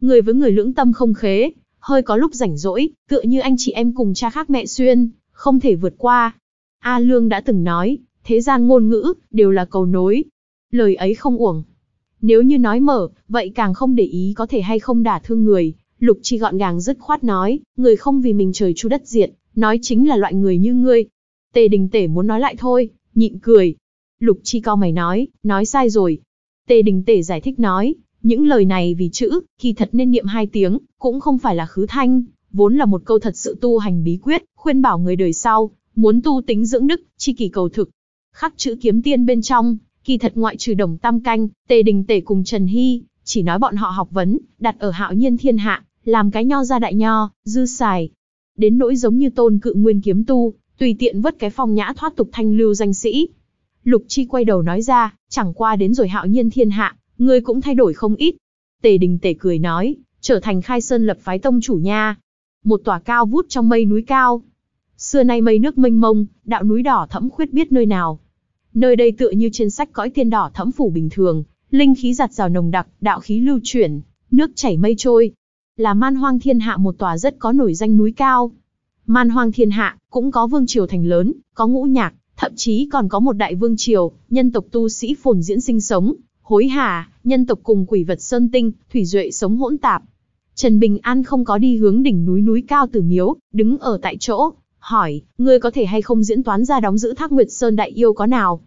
Người với người lưỡng tâm không khế, hơi có lúc rảnh rỗi, tựa như anh chị em cùng cha khác mẹ xuyên, không thể vượt qua. A Lương đã từng nói, thế gian ngôn ngữ, đều là cầu nối. Lời ấy không uổng. Nếu như nói mở, vậy càng không để ý có thể hay không đả thương người. Lục chi gọn gàng dứt khoát nói, người không vì mình trời chu đất diệt, nói chính là loại người như ngươi. Tề đình tể muốn nói lại thôi, nhịn cười. Lục chi co mày nói, nói sai rồi, Tề đình Tể giải thích nói, những lời này vì chữ, kỳ thật nên niệm hai tiếng, cũng không phải là khứ thanh, vốn là một câu thật sự tu hành bí quyết, khuyên bảo người đời sau, muốn tu tính dưỡng đức, chi kỳ cầu thực. Khắc chữ kiếm tiên bên trong, kỳ thật ngoại trừ đồng tam canh, tề đình Tể cùng Trần Hy, chỉ nói bọn họ học vấn, đặt ở hạo nhiên thiên hạ, làm cái nho ra đại nho, dư xài. Đến nỗi giống như tôn cự nguyên kiếm tu, tùy tiện vất cái phong nhã thoát tục thanh lưu danh sĩ, Lục Chi quay đầu nói ra, chẳng qua đến rồi hạo nhiên thiên hạ, ngươi cũng thay đổi không ít. Tề đình tề cười nói, trở thành khai sơn lập phái tông chủ nha. Một tòa cao vút trong mây núi cao. Xưa nay mây nước mênh mông, đạo núi đỏ thẫm khuyết biết nơi nào. Nơi đây tựa như trên sách cõi tiên đỏ thẫm phủ bình thường, linh khí giặt rào nồng đặc, đạo khí lưu chuyển, nước chảy mây trôi. Là man hoang thiên hạ một tòa rất có nổi danh núi cao. Man hoang thiên hạ, cũng có vương triều thành lớn, có ngũ nhạc, thậm chí còn có một đại vương triều, nhân tộc tu sĩ phồn diễn sinh sống, hối hà nhân tộc cùng quỷ vật sơn tinh, thủy duệ sống hỗn tạp. Trần Bình An không có đi hướng đỉnh núi núi cao tử miếu, đứng ở tại chỗ, hỏi, ngươi có thể hay không diễn toán ra đóng giữ thác Nguyệt Sơn đại yêu có nào?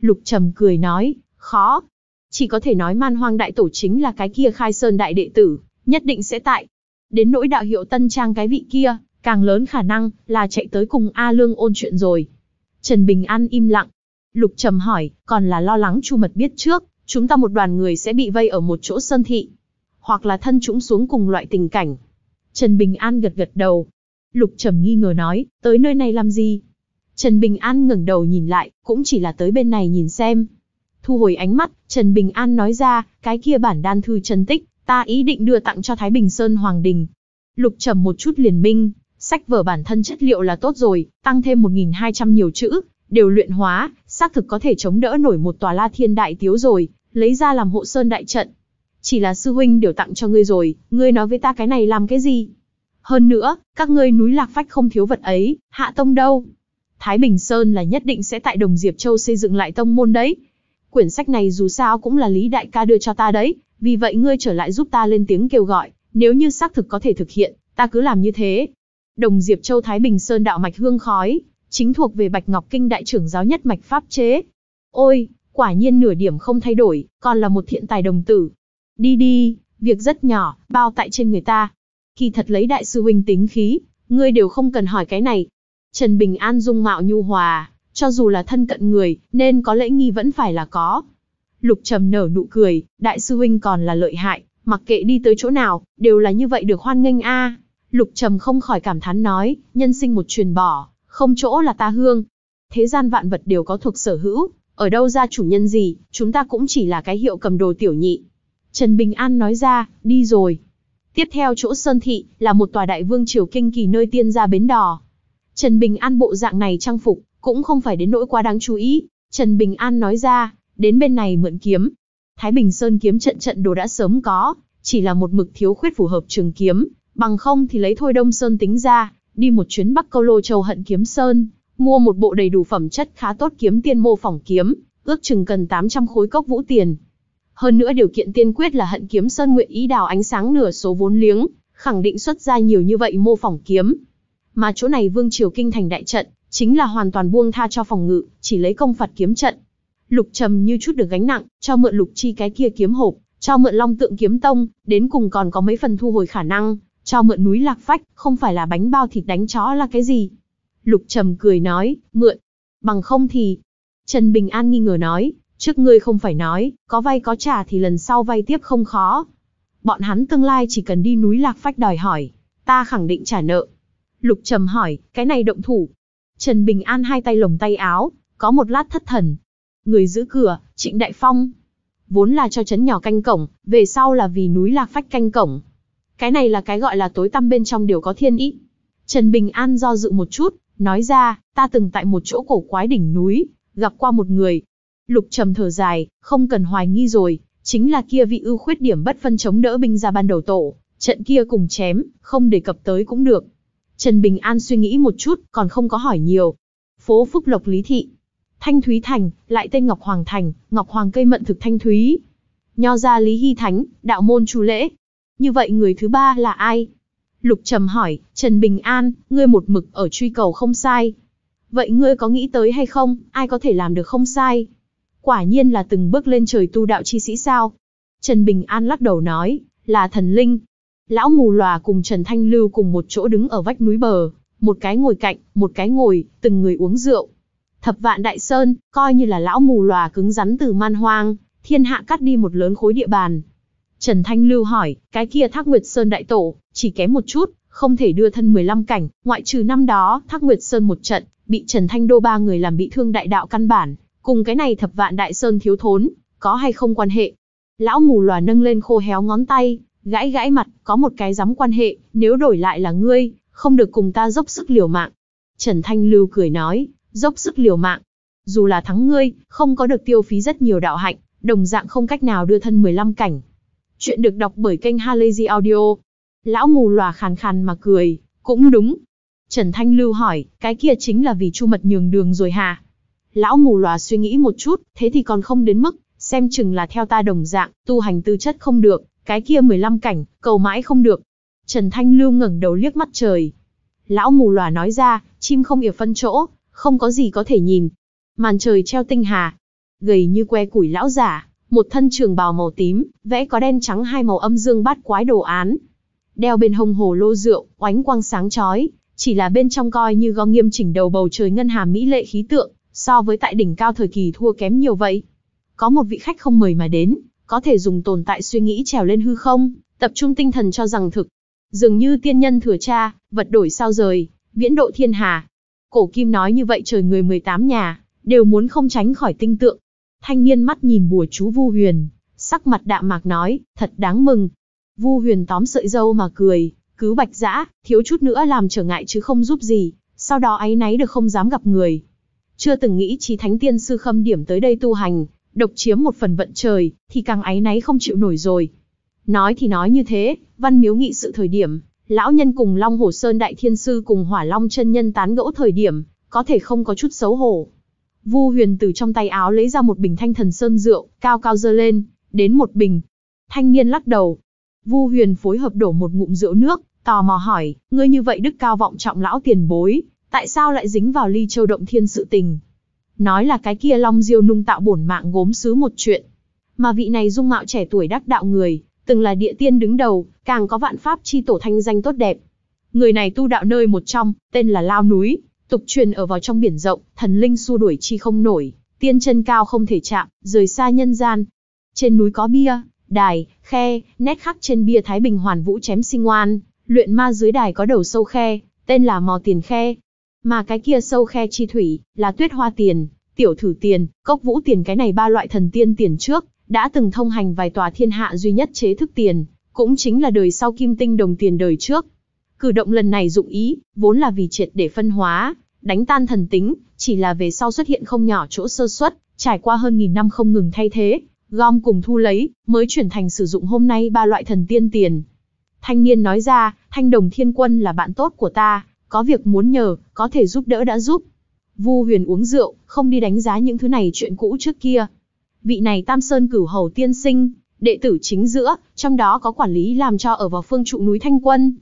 Lục trầm cười nói, khó. Chỉ có thể nói man hoang đại tổ chính là cái kia khai sơn đại đệ tử, nhất định sẽ tại. Đến nỗi đạo hiệu tân trang cái vị kia, càng lớn khả năng là chạy tới cùng A Lương ôn chuyện rồi. Trần Bình An im lặng. Lục Trầm hỏi, còn là lo lắng Chu Mật biết trước, chúng ta một đoàn người sẽ bị vây ở một chỗ sơn thị, hoặc là thân chúng xuống cùng loại tình cảnh. Trần Bình An gật gật đầu. Lục Trầm nghi ngờ nói, tới nơi này làm gì? Trần Bình An ngẩng đầu nhìn lại, cũng chỉ là tới bên này nhìn xem. Thu hồi ánh mắt, Trần Bình An nói ra, cái kia bản đan thư chân tích, ta ý định đưa tặng cho Thái Bình Sơn Hoàng Đình. Lục Trầm một chút liền minh, sách vở bản thân chất liệu là tốt rồi, tăng thêm 1.200 nhiều chữ, đều luyện hóa, xác thực có thể chống đỡ nổi một tòa la thiên đại tiếu rồi, lấy ra làm hộ sơn đại trận. Chỉ là sư huynh đều tặng cho ngươi rồi, ngươi nói với ta cái này làm cái gì? Hơn nữa, các ngươi núi lạc phách không thiếu vật ấy, hạ tông đâu? Thái Bình Sơn là nhất định sẽ tại Đồng Diệp Châu xây dựng lại tông môn đấy. Quyển sách này dù sao cũng là Lý Đại ca đưa cho ta đấy, vì vậy ngươi trở lại giúp ta lên tiếng kêu gọi, nếu như xác thực có thể thực hiện, ta cứ làm như thế, Đồng Diệp Châu Thái Bình Sơn đạo mạch hương khói, chính thuộc về Bạch Ngọc Kinh đại trưởng giáo nhất mạch pháp chế. Ôi, quả nhiên nửa điểm không thay đổi, còn là một thiện tài đồng tử. Đi đi, việc rất nhỏ, bao tại trên người ta. Kỳ thật lấy đại sư huynh tính khí, ngươi đều không cần hỏi cái này. Trần Bình An dung mạo nhu hòa, cho dù là thân cận người, nên có lễ nghi vẫn phải là có. Lục Trầm nở nụ cười, đại sư huynh còn là lợi hại, mặc kệ đi tới chỗ nào, đều là như vậy được hoan nghênh a. À. Lục Trầm không khỏi cảm thán nói, nhân sinh một truyền bỏ, không chỗ là ta hương. Thế gian vạn vật đều có thuộc sở hữu, ở đâu ra chủ nhân gì, chúng ta cũng chỉ là cái hiệu cầm đồ tiểu nhị. Trần Bình An nói ra, đi rồi. Tiếp theo chỗ Sơn Thị, là một tòa đại vương triều kinh kỳ nơi tiên ra bến đò. Trần Bình An bộ dạng này trang phục, cũng không phải đến nỗi quá đáng chú ý. Trần Bình An nói ra, đến bên này mượn kiếm. Thái Bình Sơn kiếm trận trận đồ đã sớm có, chỉ là một mực thiếu khuyết phù hợp trường kiếm, Bằng không thì lấy thôi Đông Sơn tính ra, đi một chuyến Bắc Câu Lô Châu Hận Kiếm Sơn, mua một bộ đầy đủ phẩm chất khá tốt kiếm tiên mô phỏng kiếm, ước chừng cần tám trăm khối cốc vũ tiền. Hơn nữa điều kiện tiên quyết là Hận Kiếm Sơn nguyện ý đào ánh sáng nửa số vốn liếng, khẳng định xuất ra nhiều như vậy mô phỏng kiếm. Mà chỗ này Vương Triều Kinh thành đại trận, chính là hoàn toàn buông tha cho phòng ngự, chỉ lấy công phạt kiếm trận. Lục Trầm như chút được gánh nặng, cho mượn Lục Chi cái kia kiếm hộp, cho mượn Long Tượng kiếm tông, đến cùng còn có mấy phần thu hồi khả năng, cho mượn núi lạc phách, không phải là bánh bao thịt đánh chó là cái gì. Lục trầm cười nói, mượn. Bằng không thì... Trần Bình An nghi ngờ nói, trước ngươi không phải nói, có vay có trả thì lần sau vay tiếp không khó. Bọn hắn tương lai chỉ cần đi núi lạc phách đòi hỏi, ta khẳng định trả nợ. Lục trầm hỏi, cái này động thủ. Trần Bình An hai tay lồng tay áo, có một lát thất thần. Người giữ cửa, Trịnh Đại Phong. Vốn là cho trấn nhỏ canh cổng, về sau là vì núi lạc phách canh cổng, cái này là cái gọi là tối tăm bên trong đều có thiên ý. Trần Bình An do dự một chút, nói ra, ta từng tại một chỗ cổ quái đỉnh núi, gặp qua một người. Lục trầm thở dài, không cần hoài nghi rồi, chính là kia vị ưu khuyết điểm bất phân chống đỡ binh ra ban đầu tổ, trận kia cùng chém, không đề cập tới cũng được. Trần Bình An suy nghĩ một chút, còn không có hỏi nhiều. Phố Phúc Lộc Lý Thị, Thanh Thúy Thành, lại tên Ngọc Hoàng Thành, Ngọc Hoàng cây mận thực Thanh Thúy. Nho gia Lý Hy Thánh, đạo môn chú lễ, như vậy người thứ ba là ai? Lục Trầm hỏi, Trần Bình An, ngươi một mực ở truy cầu không sai. Vậy ngươi có nghĩ tới hay không, ai có thể làm được không sai? Quả nhiên là từng bước lên trời tu đạo chi sĩ sao? Trần Bình An lắc đầu nói, là thần linh. Lão mù lòa cùng Trần Thanh Lưu cùng một chỗ đứng ở vách núi bờ, một cái ngồi cạnh, một cái ngồi, từng người uống rượu. Thập vạn đại sơn, coi như là lão mù lòa cứng rắn từ man hoang, thiên hạ cắt đi một lớn khối địa bàn, Trần Thanh Lưu hỏi, cái kia Thác Nguyệt Sơn đại tổ, chỉ kém một chút, không thể đưa thân 15 cảnh, ngoại trừ năm đó, Thác Nguyệt Sơn một trận, bị Trần Thanh Đô ba người làm bị thương đại đạo căn bản, cùng cái này thập vạn đại sơn thiếu thốn, có hay không quan hệ. Lão mù lòa nâng lên khô héo ngón tay, gãi gãi mặt, có một cái dám quan hệ, nếu đổi lại là ngươi, không được cùng ta dốc sức liều mạng. Trần Thanh Lưu cười nói, dốc sức liều mạng. Dù là thắng ngươi, không có được tiêu phí rất nhiều đạo hạnh, đồng dạng không cách nào đưa thân 15 cảnh, Chuyện được đọc bởi kênh Halazy Audio. Lão mù lòa khàn khàn mà cười, cũng đúng. Trần Thanh Lưu hỏi, cái kia chính là vì Chu Mật nhường đường rồi hả? Lão mù lòa suy nghĩ một chút, thế thì còn không đến mức, xem chừng là theo ta đồng dạng, tu hành tư chất không được, cái kia 15 cảnh, cầu mãi không được. Trần Thanh Lưu ngẩng đầu liếc mắt trời. Lão mù lòa nói ra, chim không ỉa phân chỗ, không có gì có thể nhìn. Màn trời treo tinh hà, gầy như que củi lão giả, một thân trường bào màu tím, vẽ có đen trắng hai màu âm dương bát quái đồ án. Đeo bên hồng hồ lô rượu, oánh quang sáng chói, chỉ là bên trong coi như gò nghiêm chỉnh đầu bầu trời ngân hà mỹ lệ khí tượng, so với tại đỉnh cao thời kỳ thua kém nhiều vậy. Có một vị khách không mời mà đến, có thể dùng tồn tại suy nghĩ trèo lên hư không, tập trung tinh thần cho rằng thực. Dường như tiên nhân thừa cha, vật đổi sao rời, viễn độ thiên hà. Cổ kim nói như vậy trời người 18 nhà, đều muốn không tránh khỏi tinh tượng, Thanh niên mắt nhìn bùa chú Vu Huyền, sắc mặt đạm mạc nói, thật đáng mừng. Vu Huyền tóm sợi dâu mà cười, cứu Bạch Dã, thiếu chút nữa làm trở ngại chứ không giúp gì, sau đó ấy náy được không dám gặp người. Chưa từng nghĩ chí thánh tiên sư khâm điểm tới đây tu hành, độc chiếm một phần vận trời, thì càng ấy náy không chịu nổi rồi. Nói thì nói như thế, văn miếu nghị sự thời điểm, lão nhân cùng Long Hồ Sơn Đại Thiên Sư cùng Hỏa Long chân Nhân tán gẫu thời điểm, có thể không có chút xấu hổ. Vu Huyền từ trong tay áo lấy ra một bình thanh thần sơn rượu, cao cao dơ lên, đến một bình. Thanh niên lắc đầu. Vu Huyền phối hợp đổ một ngụm rượu nước, tò mò hỏi, ngươi như vậy đức cao vọng trọng lão tiền bối, tại sao lại dính vào ly châu động thiên sự tình? Nói là cái kia long diêu nung tạo bổn mạng gốm xứ một chuyện. Mà vị này dung mạo trẻ tuổi đắc đạo người, từng là địa tiên đứng đầu, càng có vạn pháp chi tổ thanh danh tốt đẹp. Người này tu đạo nơi một trong, tên là Lao Núi, tục truyền ở vào trong biển rộng, thần linh xua đuổi chi không nổi, tiên chân cao không thể chạm, rời xa nhân gian. Trên núi có bia, đài, khe, nét khắc trên bia Thái Bình Hoàn Vũ chém sinh oan, luyện ma dưới đài có đầu sâu khe, tên là Mò Tiền Khe. Mà cái kia sâu khe chi thủy, là tuyết hoa tiền, tiểu thử tiền, cốc vũ tiền cái này ba loại thần tiên tiền trước, đã từng thông hành vài tòa thiên hạ duy nhất chế thức tiền, cũng chính là đời sau kim tinh đồng tiền đời trước. Cử động lần này dụng ý, vốn là vì triệt để phân hóa, đánh tan thần tính, chỉ là về sau xuất hiện không nhỏ chỗ sơ suất, trải qua hơn nghìn năm không ngừng thay thế, gom cùng thu lấy, mới chuyển thành sử dụng hôm nay ba loại thần tiên tiền. Thanh niên nói ra, Thanh Đồng Thiên Quân là bạn tốt của ta, có việc muốn nhờ, có thể giúp đỡ đã giúp. Vu Huyền uống rượu, không đi đánh giá những thứ này chuyện cũ trước kia. Vị này Tam Sơn cửu hầu tiên sinh, đệ tử chính giữa, trong đó có quản lý làm cho ở vào phương trụ núi Thanh Quân.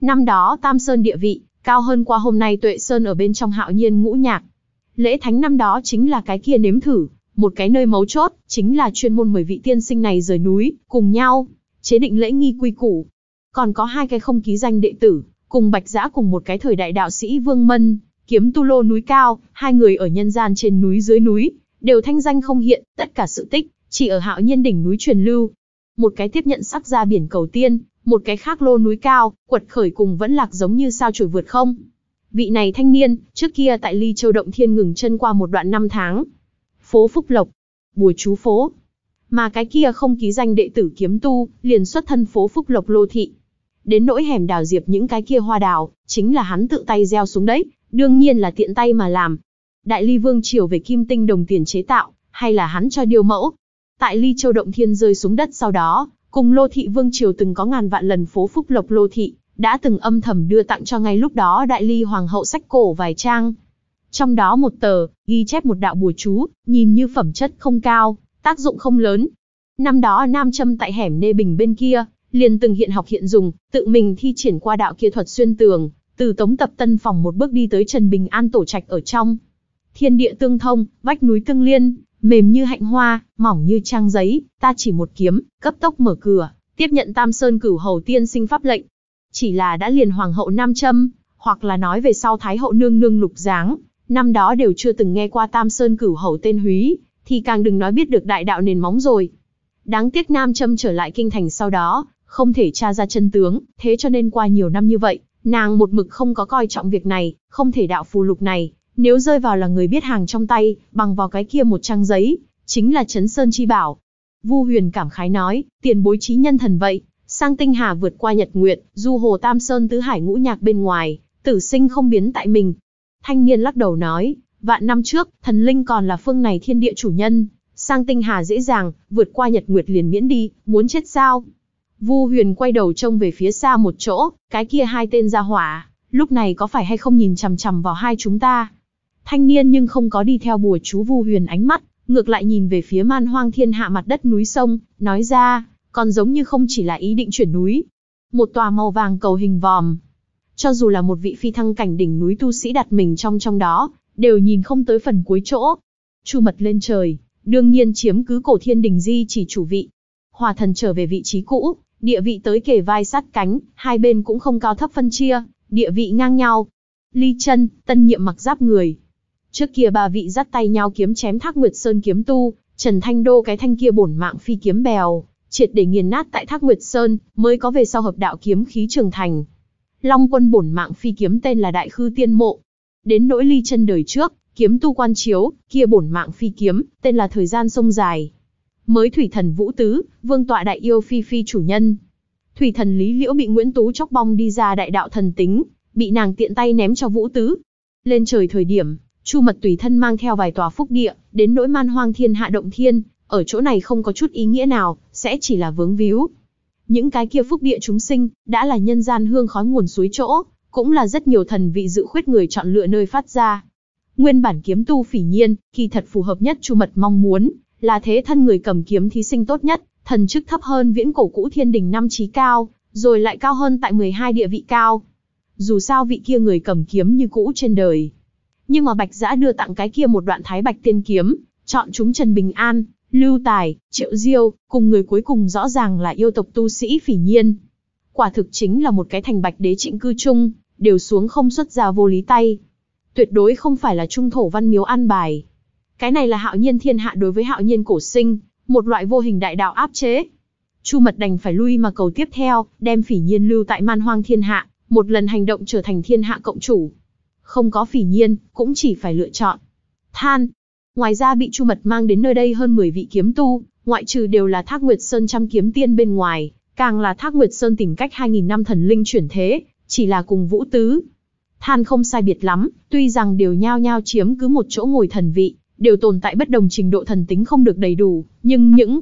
Năm đó Tam Sơn địa vị, cao hơn qua hôm nay Tuệ Sơn ở bên trong hạo nhiên ngũ nhạc. Lễ thánh năm đó chính là cái kia nếm thử, một cái nơi mấu chốt, chính là chuyên môn mười vị tiên sinh này rời núi, cùng nhau, chế định lễ nghi quy củ. Còn có hai cái không ký danh đệ tử, cùng Bạch Giã cùng một cái thời đại đạo sĩ Vương Mân, kiếm tu lô núi cao, hai người ở nhân gian trên núi dưới núi, đều thanh danh không hiện, tất cả sự tích, chỉ ở hạo nhiên đỉnh núi truyền lưu. Một cái tiếp nhận sắc ra biển cầu tiên, một cái khác lô núi cao, quật khởi cùng vẫn lạc giống như sao chổi vượt không. Vị này thanh niên, trước kia tại Ly Châu Động Thiên ngừng chân qua một đoạn năm tháng. Phố Phúc Lộc, bùa chú phố. Mà cái kia không ký danh đệ tử kiếm tu, liền xuất thân phố Phúc Lộc Lô Thị. Đến nỗi hẻm đào diệp những cái kia hoa đào, chính là hắn tự tay gieo xuống đấy, đương nhiên là tiện tay mà làm. Đại Ly Vương Triều về kim tinh đồng tiền chế tạo, hay là hắn cho điều mẫu. Tại Ly Châu Động Thiên rơi xuống đất sau đó, cùng Lô Thị Vương Triều từng có ngàn vạn lần phố phúc lộc Lô Thị, đã từng âm thầm đưa tặng cho ngay lúc đó Đại Ly Hoàng hậu sách cổ vài trang. Trong đó một tờ, ghi chép một đạo bùa chú, nhìn như phẩm chất không cao, tác dụng không lớn. Năm đó Nam Trâm tại hẻm Nê Bình bên kia, liền từng hiện học hiện dùng, tự mình thi triển qua đạo kia thuật xuyên tường, từ tống tập tân phòng một bước đi tới Trần Bình An tổ trạch ở trong. Thiên địa tương thông, vách núi tương liên, mềm như hạnh hoa, mỏng như trang giấy, ta chỉ một kiếm, cấp tốc mở cửa, tiếp nhận Tam Sơn Cửu Hầu tiên sinh pháp lệnh. Chỉ là đã liền hoàng hậu Nam Trâm, hoặc là nói về sau Thái hậu nương nương Lục Giáng, năm đó đều chưa từng nghe qua Tam Sơn Cửu Hầu tên Húy, thì càng đừng nói biết được đại đạo nền móng rồi. Đáng tiếc Nam Trâm trở lại kinh thành sau đó, không thể tra ra chân tướng, thế cho nên qua nhiều năm như vậy, nàng một mực không có coi trọng việc này, không thể đạo phù lục này, nếu rơi vào là người biết hàng trong tay, bằng vào cái kia một trang giấy, chính là Trấn sơn chi bảo. Vu Huyền cảm khái nói, tiền bối trí nhân thần vậy, sang tinh hà vượt qua nhật nguyệt, du hồ tam sơn tứ hải ngũ nhạc bên ngoài, tử sinh không biến tại mình. Thanh niên lắc đầu nói, vạn năm trước, thần linh còn là phương này thiên địa chủ nhân, sang tinh hà dễ dàng, vượt qua nhật nguyệt liền miễn đi, muốn chết sao? Vu Huyền quay đầu trông về phía xa một chỗ, cái kia hai tên ra hỏa, lúc này có phải hay không nhìn chằm chằm vào hai chúng ta? Thanh niên nhưng không có đi theo bùa chú vu huyền ánh mắt, ngược lại nhìn về phía man hoang thiên hạ mặt đất núi sông, nói ra, còn giống như không chỉ là ý định chuyển núi. Một tòa màu vàng cầu hình vòm. Cho dù là một vị phi thăng cảnh đỉnh núi tu sĩ đặt mình trong trong đó, đều nhìn không tới phần cuối chỗ. Chu mật lên trời, đương nhiên chiếm cứ cổ thiên đình di chỉ chủ vị. Hòa thần trở về vị trí cũ, địa vị tới kề vai sát cánh, hai bên cũng không cao thấp phân chia, địa vị ngang nhau. Ly chân, tân nhiệm mặc giáp người, Trước kia ba vị dắt tay nhau kiếm chém Thác Nguyệt Sơn kiếm tu, Trần Thanh Đô cái thanh kia bổn mạng phi kiếm bèo, triệt để nghiền nát tại Thác Nguyệt Sơn, mới có về sau hợp đạo kiếm khí trường thành. Long quân bổn mạng phi kiếm tên là Đại Khư Tiên Mộ. Đến nỗi ly chân đời trước, kiếm tu quan chiếu, kia bổn mạng phi kiếm, tên là Thời gian sông dài. Mới thủy thần Vũ Tứ, vương tọa đại yêu phi phi chủ nhân. Thủy thần Lý Liễu bị Nguyễn Tú chóc bong đi ra đại đạo thần tính, bị nàng tiện tay ném cho Vũ Tứ. Lên trời thời điểm, Chu Mật tùy thân mang theo vài tòa phúc địa, đến nỗi man hoang thiên hạ động thiên, ở chỗ này không có chút ý nghĩa nào, sẽ chỉ là vướng víu. Những cái kia phúc địa chúng sinh, đã là nhân gian hương khói nguồn suối chỗ, cũng là rất nhiều thần vị dự khuyết người chọn lựa nơi phát ra. Nguyên bản kiếm tu phỉ nhiên, kỳ thật phù hợp nhất Chu Mật mong muốn, là thế thân người cầm kiếm thí sinh tốt nhất, thần chức thấp hơn viễn cổ cũ thiên đình năm trí cao, rồi lại cao hơn tại 12 địa vị cao. Dù sao vị kia người cầm kiếm như cũ trên đời, nhưng mà Bạch Giã đưa tặng cái kia một đoạn thái bạch tiên kiếm, chọn chúng Trần Bình An, Lưu Tài, Triệu Diêu, cùng người cuối cùng rõ ràng là yêu tộc tu sĩ phỉ nhiên. Quả thực chính là một cái thành bạch đế trịnh cư chung, đều xuống không xuất ra vô lý tay. Tuyệt đối không phải là trung thổ văn miếu an bài. Cái này là hạo nhiên thiên hạ đối với hạo nhiên cổ sinh, một loại vô hình đại đạo áp chế. Chu mật đành phải lui mà cầu tiếp theo, đem phỉ nhiên lưu tại man hoang thiên hạ, một lần hành động trở thành thiên hạ cộng chủ, không có phỉ nhiên, cũng chỉ phải lựa chọn. Than. Ngoài ra bị Chu Mật mang đến nơi đây hơn 10 vị kiếm tu, ngoại trừ đều là Thác Nguyệt Sơn trăm kiếm tiên bên ngoài, càng là Thác Nguyệt Sơn tìm cách 2.000 năm thần linh chuyển thế, chỉ là cùng Vũ Tứ. Than không sai biệt lắm, tuy rằng đều nhao nhao chiếm cứ một chỗ ngồi thần vị, đều tồn tại bất đồng trình độ thần tính không được đầy đủ, nhưng những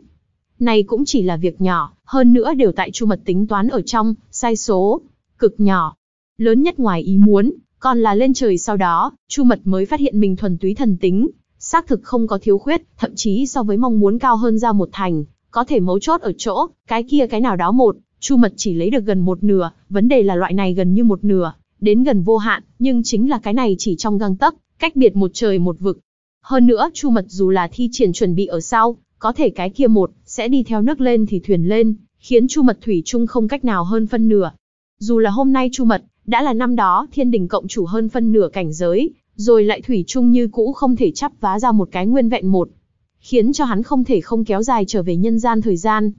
này cũng chỉ là việc nhỏ, hơn nữa đều tại chu mật tính toán ở trong, sai số, cực nhỏ. Lớn nhất ngoài ý muốn, còn là lên trời sau đó, Chu Mật mới phát hiện mình thuần túy thần tính, xác thực không có thiếu khuyết, thậm chí so với mong muốn cao hơn ra một thành, có thể mấu chốt ở chỗ, cái kia cái nào đó một, Chu Mật chỉ lấy được gần một nửa, vấn đề là loại này gần như một nửa, đến gần vô hạn, nhưng chính là cái này chỉ trong găng tấc, cách biệt một trời một vực. Hơn nữa, Chu Mật dù là thi triển chuẩn bị ở sau, có thể cái kia một sẽ đi theo nước lên thì thuyền lên, khiến Chu Mật thủy chung không cách nào hơn phân nửa. Dù là hôm nay Chu Mật đã là năm đó, thiên đình cộng chủ hơn phân nửa cảnh giới, rồi lại thủy chung như cũ không thể chắp vá ra một cái nguyên vẹn một. Khiến cho hắn không thể không kéo dài trở về nhân gian thời gian.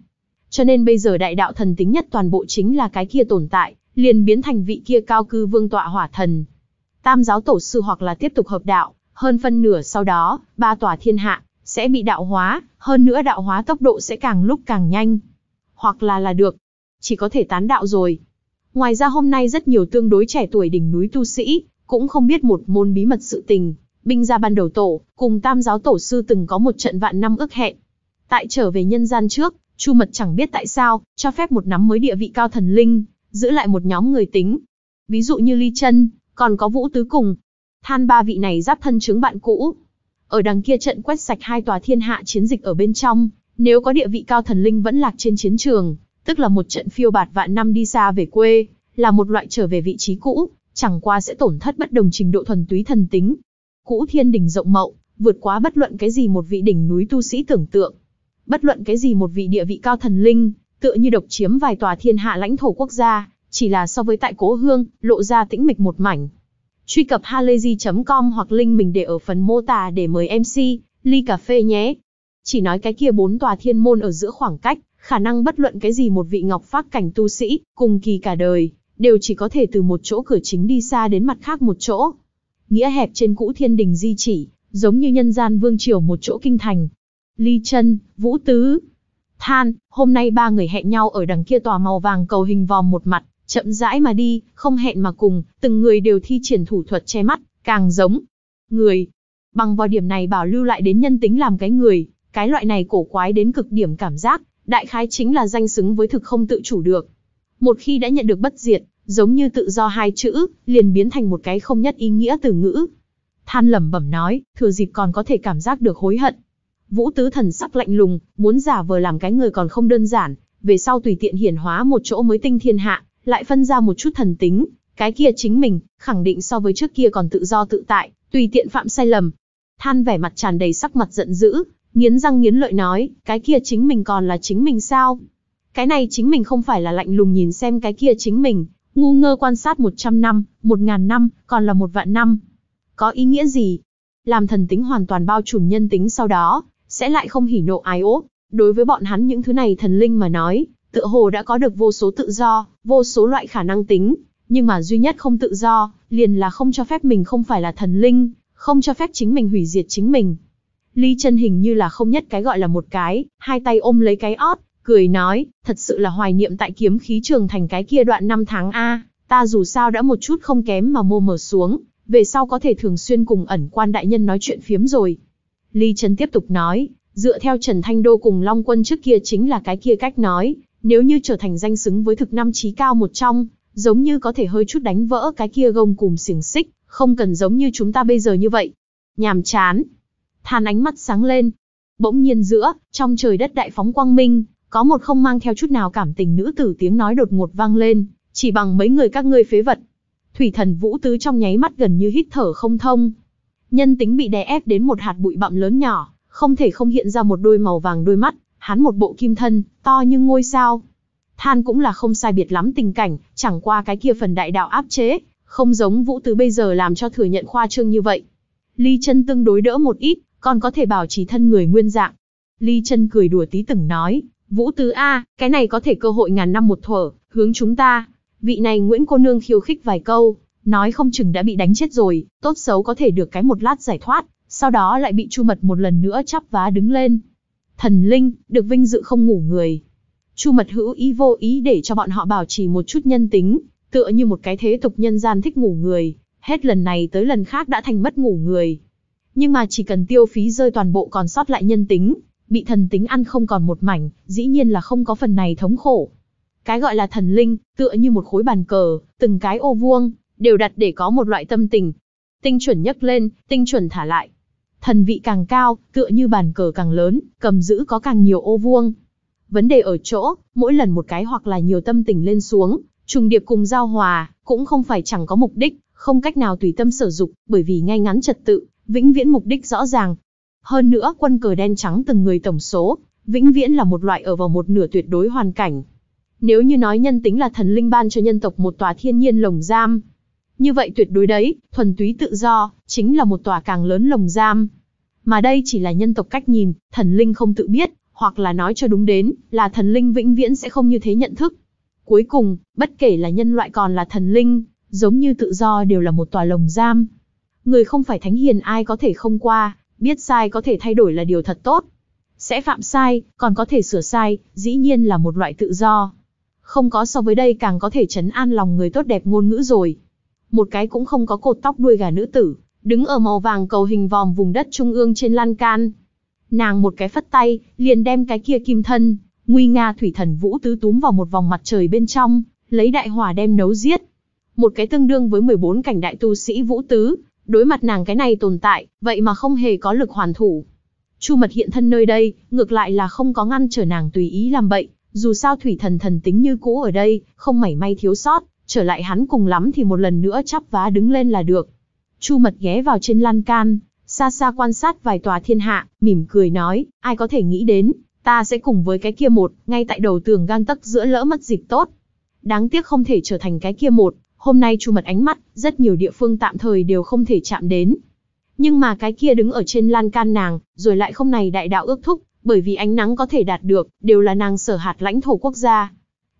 Cho nên bây giờ đại đạo thần tính nhất toàn bộ chính là cái kia tồn tại, liền biến thành vị kia cao cư vương tọa hỏa thần. Tam giáo tổ sư hoặc là tiếp tục hợp đạo, hơn phân nửa sau đó, ba tòa thiên hạ, sẽ bị đạo hóa, hơn nữa đạo hóa tốc độ sẽ càng lúc càng nhanh. Hoặc là là được, chỉ có thể tán đạo rồi. Ngoài ra hôm nay rất nhiều tương đối trẻ tuổi đỉnh núi tu sĩ, cũng không biết một môn bí mật sự tình, binh gia ban đầu tổ, cùng tam giáo tổ sư từng có một trận vạn năm ước hẹn. Tại trở về nhân gian trước, Chu Mật chẳng biết tại sao, cho phép một nắm mới địa vị cao thần linh, giữ lại một nhóm người tính. Ví dụ như Ly Chân, còn có Vũ Tứ Cùng. Than ba vị này giáp thân chứng bạn cũ. Ở đằng kia trận quét sạch hai tòa thiên hạ chiến dịch ở bên trong, nếu có địa vị cao thần linh vẫn lạc trên chiến trường, tức là một trận phiêu bạt vạn năm đi xa về quê, là một loại trở về vị trí cũ, chẳng qua sẽ tổn thất bất đồng trình độ thuần túy thần tính. Cũ thiên đỉnh rộng mậu, vượt quá bất luận cái gì một vị đỉnh núi tu sĩ tưởng tượng. Bất luận cái gì một vị địa vị cao thần linh, tựa như độc chiếm vài tòa thiên hạ lãnh thổ quốc gia, chỉ là so với tại cố hương, lộ ra tĩnh mịch một mảnh. Truy cập halayzi.com hoặc link mình để ở phần mô tả để mời MC, ly cà phê nhé. Chỉ nói cái kia bốn tòa thiên môn ở giữa khoảng cách, khả năng bất luận cái gì một vị ngọc phác cảnh tu sĩ, cùng kỳ cả đời, đều chỉ có thể từ một chỗ cửa chính đi xa đến mặt khác một chỗ. Nghĩa hẹp trên cũ thiên đình di chỉ, giống như nhân gian vương triều một chỗ kinh thành. Ly chân, vũ tứ, than, hôm nay ba người hẹn nhau ở đằng kia tòa màu vàng cầu hình vòm một mặt, chậm rãi mà đi, không hẹn mà cùng, từng người đều thi triển thủ thuật che mắt, càng giống. Người, bằng vào điểm này bảo lưu lại đến nhân tính làm cái người, cái loại này cổ quái đến cực điểm cảm giác, đại khái chính là danh xứng với thực không tự chủ được. Một khi đã nhận được bất diệt, giống như tự do hai chữ, liền biến thành một cái không nhất ý nghĩa từ ngữ. Than lẩm bẩm nói, thừa dịp còn có thể cảm giác được hối hận. Vũ tứ thần sắc lạnh lùng, muốn giả vờ làm cái người còn không đơn giản, về sau tùy tiện hiển hóa một chỗ mới tinh thiên hạ, lại phân ra một chút thần tính, cái kia chính mình, khẳng định so với trước kia còn tự do tự tại, tùy tiện phạm sai lầm. Than vẻ mặt tràn đầy sắc mặt giận dữ, nghiến răng nghiến lợi nói, cái kia chính mình còn là chính mình sao? Cái này chính mình không phải là lạnh lùng nhìn xem cái kia chính mình, ngu ngơ quan sát 100 năm, 1000 năm, còn là một vạn năm. Có ý nghĩa gì? Làm thần tính hoàn toàn bao trùm nhân tính sau đó, sẽ lại không hỉ nộ ái ố. Đối với bọn hắn những thứ này thần linh mà nói, tựa hồ đã có được vô số tự do, vô số loại khả năng tính, nhưng mà duy nhất không tự do, liền là không cho phép mình không phải là thần linh, không cho phép chính mình hủy diệt chính mình, Ly chân hình như là không nhất cái gọi là một cái, hai tay ôm lấy cái ót, cười nói, thật sự là hoài niệm tại kiếm khí trường thành cái kia đoạn năm tháng A, ta dù sao đã một chút không kém mà mô mở xuống, về sau có thể thường xuyên cùng ẩn quan đại nhân nói chuyện phiếm rồi. Ly Chân tiếp tục nói, dựa theo Trần Thanh Đô cùng Long Quân trước kia chính là cái kia cách nói, nếu như trở thành danh xứng với thực năm trí cao một trong, giống như có thể hơi chút đánh vỡ cái kia gông cùng xiềng xích, không cần giống như chúng ta bây giờ như vậy. Nhàm chán, Than ánh mắt sáng lên. Bỗng nhiên giữa, trong trời đất đại phóng quang minh, có một không mang theo chút nào cảm tình nữ tử tiếng nói đột ngột vang lên, chỉ bằng mấy người các ngươi phế vật. Thủy thần vũ tứ trong nháy mắt gần như hít thở không thông. Nhân tính bị đè ép đến một hạt bụi bặm lớn nhỏ, không thể không hiện ra một đôi màu vàng đôi mắt, hắn một bộ kim thân, to như ngôi sao. Than cũng là không sai biệt lắm tình cảnh, chẳng qua cái kia phần đại đạo áp chế, không giống vũ tứ bây giờ làm cho thừa nhận khoa trương như vậy. Ly chân tương đối đỡ một ít, còn có thể bảo trì thân người nguyên dạng. Ly chân cười đùa tí từng nói, Vũ Tứ A, cái này có thể cơ hội ngàn năm một thuở, hướng chúng ta. Vị này Nguyễn cô nương khiêu khích vài câu, nói không chừng đã bị đánh chết rồi, tốt xấu có thể được cái một lát giải thoát, sau đó lại bị Chu Mật một lần nữa chắp vá đứng lên. Thần linh, được vinh dự không ngủ người. Chu Mật hữu ý vô ý để cho bọn họ bảo trì một chút nhân tính, tựa như một cái thế tục nhân gian thích ngủ người, hết lần này tới lần khác đã thành mất ngủ người, nhưng mà chỉ cần tiêu phí rơi toàn bộ còn sót lại nhân tính, bị thần tính ăn không còn một mảnh, dĩ nhiên là không có phần này thống khổ. Cái gọi là thần linh, tựa như một khối bàn cờ, từng cái ô vuông, đều đặt để có một loại tâm tình. Tinh chuẩn nhấc lên, tinh chuẩn thả lại. Thần vị càng cao, tựa như bàn cờ càng lớn, cầm giữ có càng nhiều ô vuông. Vấn đề ở chỗ, mỗi lần một cái hoặc là nhiều tâm tình lên xuống, trùng điệp cùng giao hòa, cũng không phải chẳng có mục đích, không cách nào tùy tâm sử dụng bởi vì ngay ngắn trật tự, vĩnh viễn mục đích rõ ràng. Hơn nữa quân cờ đen trắng từng người tổng số, vĩnh viễn là một loại ở vào một nửa tuyệt đối hoàn cảnh. Nếu như nói nhân tính là thần linh ban cho nhân tộc một tòa thiên nhiên lồng giam, như vậy tuyệt đối đấy, thuần túy tự do, chính là một tòa càng lớn lồng giam. Mà đây chỉ là nhân tộc cách nhìn, thần linh không tự biết, hoặc là nói cho đúng đến, là thần linh vĩnh viễn sẽ không như thế nhận thức. Cuối cùng, bất kể là nhân loại còn là thần linh, giống như tự do đều là một tòa lồng giam, người không phải thánh hiền ai có thể không qua, biết sai có thể thay đổi là điều thật tốt. Sẽ phạm sai, còn có thể sửa sai, dĩ nhiên là một loại tự do. Không có so với đây càng có thể chấn an lòng người tốt đẹp ngôn ngữ rồi. Một cái cũng không có cột tóc đuôi gà nữ tử, đứng ở màu vàng cầu hình vòm vùng đất trung ương trên lan can. Nàng một cái phất tay, liền đem cái kia kim thân, nguy nga thủy thần vũ tứ túm vào một vòng mặt trời bên trong, lấy đại hỏa đem nấu giết. Một cái tương đương với 14 cảnh đại tu sĩ vũ tứ, đối mặt nàng cái này tồn tại, vậy mà không hề có lực hoàn thủ. Chu Mật hiện thân nơi đây, ngược lại là không có ngăn trở nàng tùy ý làm bậy, dù sao thủy thần thần tính như cũ ở đây, không mảy may thiếu sót, trở lại hắn cùng lắm thì một lần nữa chắp vá đứng lên là được. Chu Mật ghé vào trên lan can, xa xa quan sát vài tòa thiên hạ, mỉm cười nói, ai có thể nghĩ đến, ta sẽ cùng với cái kia một, ngay tại đầu tường gang tấc giữa lỡ mất dịp tốt. Đáng tiếc không thể trở thành cái kia một, hôm nay Chu Mật ánh mắt, rất nhiều địa phương tạm thời đều không thể chạm đến. Nhưng mà cái kia đứng ở trên lan can nàng, rồi lại không này đại đạo ước thúc, bởi vì ánh nắng có thể đạt được, đều là nàng sở hạt lãnh thổ quốc gia.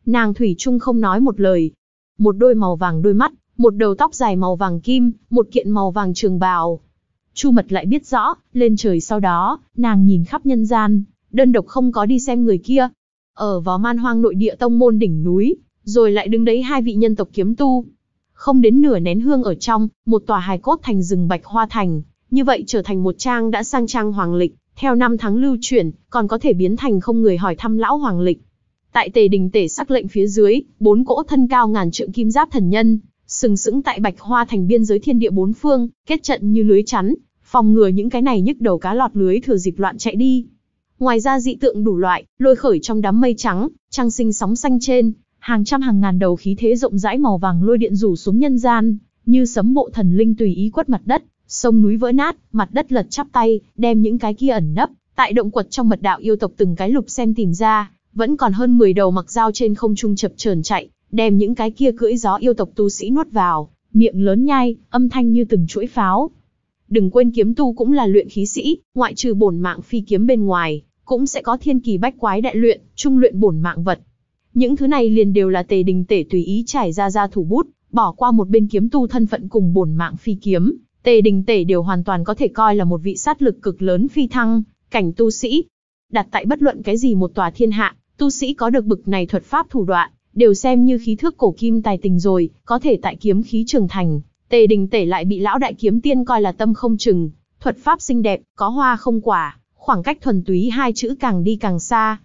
Nàng Thủy Trung không nói một lời. Một đôi màu vàng đôi mắt, một đầu tóc dài màu vàng kim, một kiện màu vàng trường bào. Chu Mật lại biết rõ, lên trời sau đó, nàng nhìn khắp nhân gian, đơn độc không có đi xem người kia. Ở vó man hoang nội địa tông môn đỉnh núi, rồi lại đứng đấy hai vị nhân tộc kiếm tu, không đến nửa nén hương ở trong, một tòa hài cốt thành rừng bạch hoa thành, như vậy trở thành một trang đã sang trang hoàng lịch, theo năm tháng lưu chuyển, còn có thể biến thành không người hỏi thăm lão hoàng lịch. Tại tề đình tể sắc lệnh phía dưới, bốn cỗ thân cao ngàn trượng kim giáp thần nhân, sừng sững tại bạch hoa thành biên giới thiên địa bốn phương, kết trận như lưới chắn, phòng ngừa những cái này nhức đầu cá lọt lưới thừa dịp loạn chạy đi. Ngoài ra dị tượng đủ loại, lôi khởi trong đám mây trắng, trăng sinh sóng xanh trên, hàng trăm hàng ngàn đầu khí thế rộng rãi màu vàng lôi điện rủ xuống nhân gian, như sấm bộ thần linh tùy ý quất mặt đất, sông núi vỡ nát, mặt đất lật chắp tay, đem những cái kia ẩn nấp, tại động quật trong mật đạo yêu tộc từng cái lục xem tìm ra, vẫn còn hơn 10 đầu mặc dao trên không trung chập chờn chạy, đem những cái kia cưỡi gió yêu tộc tu sĩ nuốt vào, miệng lớn nhai, âm thanh như từng chuỗi pháo. Đừng quên kiếm tu cũng là luyện khí sĩ, ngoại trừ bổn mạng phi kiếm bên ngoài, cũng sẽ có thiên kỳ bách quái đại luyện, trung luyện bổn mạng vật, những thứ này liền đều là tề đình tể tùy ý trải ra ra thủ bút, bỏ qua một bên kiếm tu thân phận cùng bổn mạng phi kiếm, tề đình tể đều hoàn toàn có thể coi là một vị sát lực cực lớn phi thăng, cảnh tu sĩ. Đặt tại bất luận cái gì một tòa thiên hạ, tu sĩ có được bực này thuật pháp thủ đoạn, đều xem như khí thước cổ kim tài tình rồi, có thể tại kiếm khí trường thành, tề đình tể lại bị lão đại kiếm tiên coi là tâm không chừng, thuật pháp xinh đẹp, có hoa không quả, khoảng cách thuần túy hai chữ càng đi càng xa.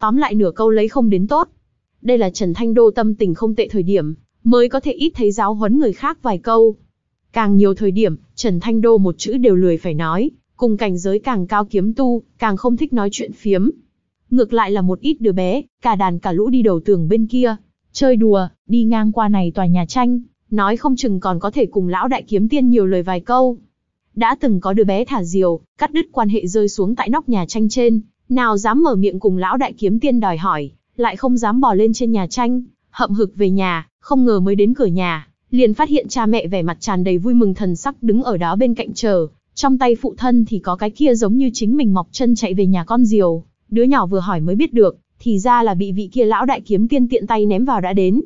Tóm lại nửa câu lấy không đến tốt, đây là Trần Thanh Đô tâm tình không tệ thời điểm, mới có thể ít thấy giáo huấn người khác vài câu. Càng nhiều thời điểm, Trần Thanh Đô một chữ đều lười phải nói, cùng cảnh giới càng cao kiếm tu, càng không thích nói chuyện phiếm. Ngược lại là một ít đứa bé, cả đàn cả lũ đi đầu tường bên kia, chơi đùa, đi ngang qua này tòa nhà tranh, nói không chừng còn có thể cùng lão đại kiếm tiên nhiều lời vài câu. Đã từng có đứa bé thả diều, cắt đứt quan hệ rơi xuống tại nóc nhà tranh trên, nào dám mở miệng cùng lão đại kiếm tiên đòi hỏi lại không dám bỏ lên trên nhà tranh, hậm hực về nhà, không ngờ mới đến cửa nhà, liền phát hiện cha mẹ vẻ mặt tràn đầy vui mừng thần sắc đứng ở đó bên cạnh chờ, trong tay phụ thân thì có cái kia giống như chính mình mọc chân chạy về nhà con diều, đứa nhỏ vừa hỏi mới biết được, thì ra là bị vị kia lão đại kiếm tiên tiện tay ném vào đã đến.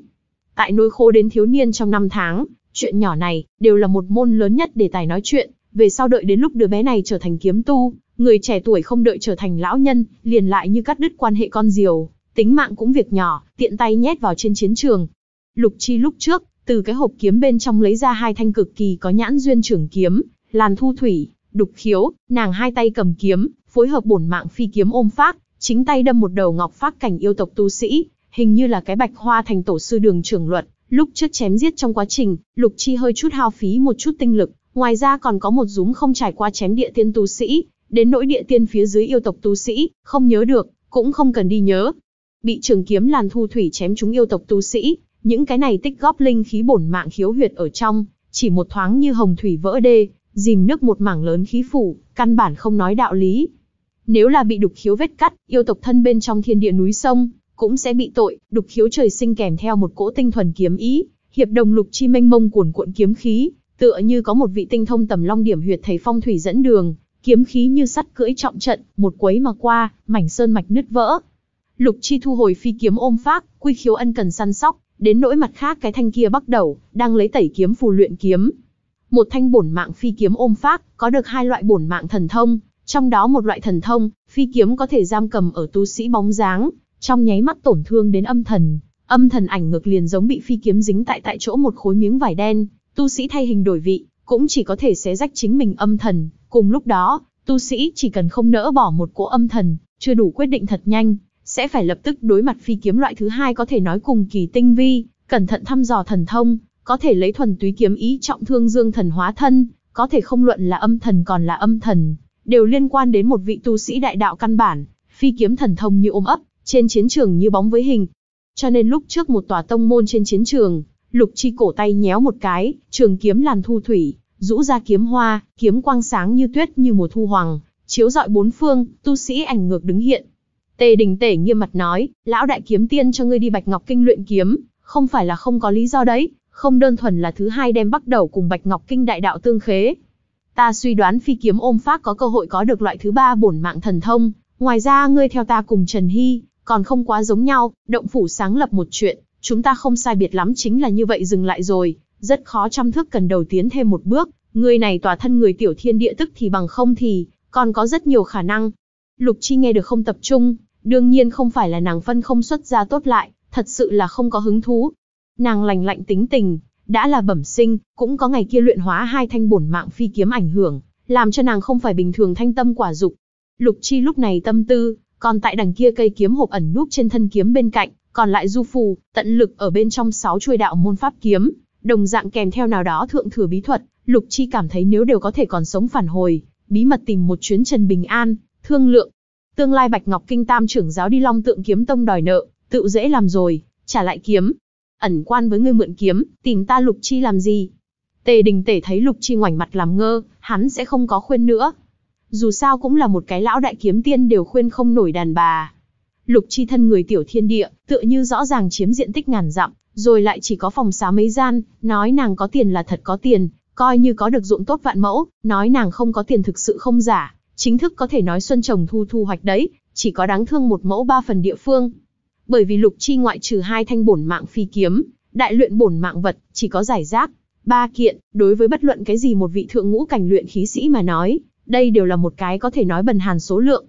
Tại nỗi khô đến thiếu niên trong năm tháng, chuyện nhỏ này đều là một môn lớn nhất để tài nói chuyện, về sau đợi đến lúc đứa bé này trở thành kiếm tu, người trẻ tuổi không đợi trở thành lão nhân, liền lại như cắt đứt quan hệ con diều, tính mạng cũng việc nhỏ, tiện tay nhét vào trên chiến trường. Lục Chi lúc trước, từ cái hộp kiếm bên trong lấy ra hai thanh cực kỳ có nhãn duyên trưởng kiếm, làn thu thủy, đục khiếu, nàng hai tay cầm kiếm, phối hợp bổn mạng phi kiếm ôm phát, chính tay đâm một đầu ngọc phát cảnh yêu tộc tu sĩ, hình như là cái bạch hoa thành tổ sư đường trưởng luật. Lúc trước chém giết trong quá trình, Lục Chi hơi chút hao phí một chút tinh lực, ngoài ra còn có một dúm không trải qua chém địa tiên tu sĩ, đến nỗi địa tiên phía dưới yêu tộc tu sĩ, không nhớ được, cũng không cần đi nhớ, bị trường kiếm làn thu thủy chém chúng yêu tộc tu sĩ, những cái này tích góp linh khí bổn mạng khiếu huyệt ở trong, chỉ một thoáng như hồng thủy vỡ đê, dìm nước một mảng lớn khí phủ, căn bản không nói đạo lý. Nếu là bị đục khiếu vết cắt, yêu tộc thân bên trong thiên địa núi sông, cũng sẽ bị tội, đục khiếu trời sinh kèm theo một cỗ tinh thuần kiếm ý, hiệp đồng lục chi mênh mông cuồn cuộn kiếm khí, tựa như có một vị tinh thông tầm long điểm huyệt thầy phong thủy dẫn đường, kiếm khí như sắt cưỡi trọng trận, một quấy mà qua, mảnh sơn mạch nứt vỡ, Lục Chi thu hồi phi kiếm ôm phác, Quy Khiếu ân cần săn sóc, đến nỗi mặt khác cái thanh kia bắt đầu, đang lấy tẩy kiếm phù luyện kiếm. Một thanh bổn mạng phi kiếm ôm phác, có được hai loại bổn mạng thần thông, trong đó một loại thần thông, phi kiếm có thể giam cầm ở tu sĩ bóng dáng, trong nháy mắt tổn thương đến âm thần, âm thần ảnh ngược liền giống bị phi kiếm dính tại tại chỗ một khối miếng vải đen, tu sĩ thay hình đổi vị, cũng chỉ có thể xé rách chính mình âm thần, cùng lúc đó, tu sĩ chỉ cần không nỡ bỏ một cỗ âm thần, chưa đủ quyết định thật nhanh, sẽ phải lập tức đối mặt phi kiếm loại thứ hai có thể nói cùng kỳ tinh vi, cẩn thận thăm dò thần thông, có thể lấy thuần túy kiếm ý trọng thương dương thần hóa thân, có thể không luận là âm thần còn là âm thần, đều liên quan đến một vị tu sĩ đại đạo căn bản, phi kiếm thần thông như ôm ấp, trên chiến trường như bóng với hình. Cho nên lúc trước một tòa tông môn trên chiến trường, Lục Chi cổ tay nhéo một cái, trường kiếm làn thu thủy, rũ ra kiếm hoa, kiếm quang sáng như tuyết như mùa thu hoàng, chiếu rọi bốn phương, tu sĩ ảnh ngược đứng hiện, Tề đình tể nghiêm mặt nói, lão đại kiếm tiên cho ngươi đi Bạch Ngọc Kinh luyện kiếm, không phải là không có lý do đấy, không đơn thuần là thứ hai đem bắt đầu cùng Bạch Ngọc Kinh đại đạo tương khế. Ta suy đoán phi kiếm ôm pháp có cơ hội có được loại thứ ba bổn mạng thần thông, ngoài ra ngươi theo ta cùng Trần Hy, còn không quá giống nhau, động phủ sáng lập một chuyện, chúng ta không sai biệt lắm chính là như vậy dừng lại rồi, rất khó chăm thức cần đầu tiến thêm một bước, ngươi này tỏa thân người tiểu thiên địa tức thì bằng không thì, còn có rất nhiều khả năng. Lục Chi nghe được không tập trung, Đương nhiên không phải là nàng phân không xuất ra tốt lại, thật sự là không có hứng thú. Nàng lành lạnh tính tình, đã là bẩm sinh, cũng có ngày kia luyện hóa hai thanh bổn mạng phi kiếm ảnh hưởng, làm cho nàng không phải bình thường thanh tâm quả dục. Lục Chi lúc này tâm tư, còn tại đằng kia cây kiếm hộp ẩn núp trên thân kiếm bên cạnh, còn lại du phù, tận lực ở bên trong sáu chuôi đạo môn pháp kiếm, đồng dạng kèm theo nào đó thượng thừa bí thuật, Lục Chi cảm thấy nếu đều có thể còn sống phản hồi, bí mật tìm một chuyến Trần Bình An, thương lượng, Tương lai Bạch Ngọc Kinh Tam trưởng giáo đi Long Tượng Kiếm Tông đòi nợ, tự dễ làm rồi, trả lại kiếm. Ẩn quan với ngươi mượn kiếm, tìm ta Lục Chi làm gì? Tề Đình Tể thấy Lục Chi ngoảnh mặt làm ngơ, hắn sẽ không có khuyên nữa. Dù sao cũng là một cái lão đại kiếm tiên đều khuyên không nổi đàn bà. Lục Chi thân người tiểu thiên địa, tựa như rõ ràng chiếm diện tích ngàn dặm, rồi lại chỉ có phòng xá mấy gian, nói nàng có tiền là thật có tiền, coi như có được dụng tốt vạn mẫu, nói nàng không có tiền thực sự không giả chính thức có thể nói xuân trồng thu thu hoạch đấy, chỉ có đáng thương một mẫu ba phần địa phương. Bởi vì lục chi ngoại trừ hai thanh bổn mạng phi kiếm, đại luyện bổn mạng vật, chỉ có giải rác, ba kiện, đối với bất luận cái gì một vị thượng ngũ cảnh luyện khí sĩ mà nói, đây đều là một cái có thể nói bần hàn số lượng.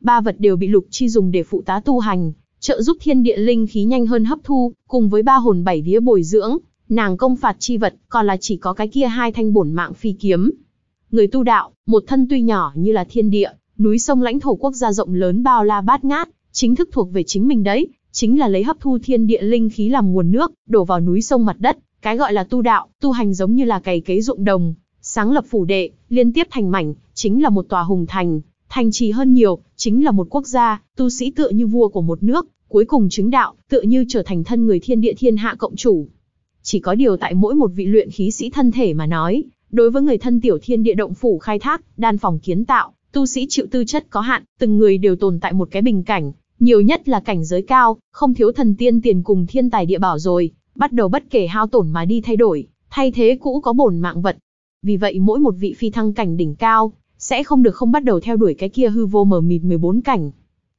Ba vật đều bị lục chi dùng để phụ tá tu hành, trợ giúp thiên địa linh khí nhanh hơn hấp thu, cùng với ba hồn bảy vía bồi dưỡng, nàng công phạt chi vật, còn là chỉ có cái kia hai thanh bổn mạng phi kiếm, người tu đạo, một thân tuy nhỏ như là thiên địa, núi sông lãnh thổ quốc gia rộng lớn bao la bát ngát, chính thức thuộc về chính mình đấy, chính là lấy hấp thu thiên địa linh khí làm nguồn nước, đổ vào núi sông mặt đất, cái gọi là tu đạo, tu hành giống như là cày cấy ruộng đồng, sáng lập phủ đệ, liên tiếp thành mảnh, chính là một tòa hùng thành, thành trì hơn nhiều, chính là một quốc gia, tu sĩ tựa như vua của một nước, cuối cùng chứng đạo, tựa như trở thành thân người thiên địa thiên hạ cộng chủ. Chỉ có điều tại mỗi một vị luyện khí sĩ thân thể mà nói, Đối với người thân tiểu thiên địa động phủ khai thác, đan phòng kiến tạo, tu sĩ chịu tư chất có hạn, từng người đều tồn tại một cái bình cảnh, nhiều nhất là cảnh giới cao, không thiếu thần tiên tiền cùng thiên tài địa bảo rồi, bắt đầu bất kể hao tổn mà đi thay đổi, thay thế cũ có bổn mạng vật. Vì vậy mỗi một vị phi thăng cảnh đỉnh cao, sẽ không được không bắt đầu theo đuổi cái kia hư vô mờ mịt 14 cảnh.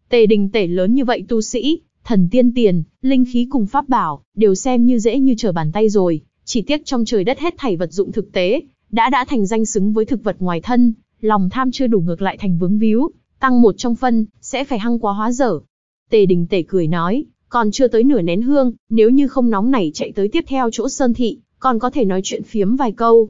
Tề đình tể lớn như vậy tu sĩ, thần tiên tiền, linh khí cùng pháp bảo, đều xem như dễ như trở bàn tay rồi, chỉ tiếc trong trời đất hết thảy vật dụng thực tế, đã đã thành danh xứng với thực vật ngoài thân, lòng tham chưa đủ ngược lại thành vướng víu, tăng một trong phân, sẽ phải hăng quá hóa dở. Tề đình tể cười nói, còn chưa tới nửa nén hương, nếu như không nóng này chạy tới tiếp theo chỗ Sơn Thị, còn có thể nói chuyện phiếm vài câu.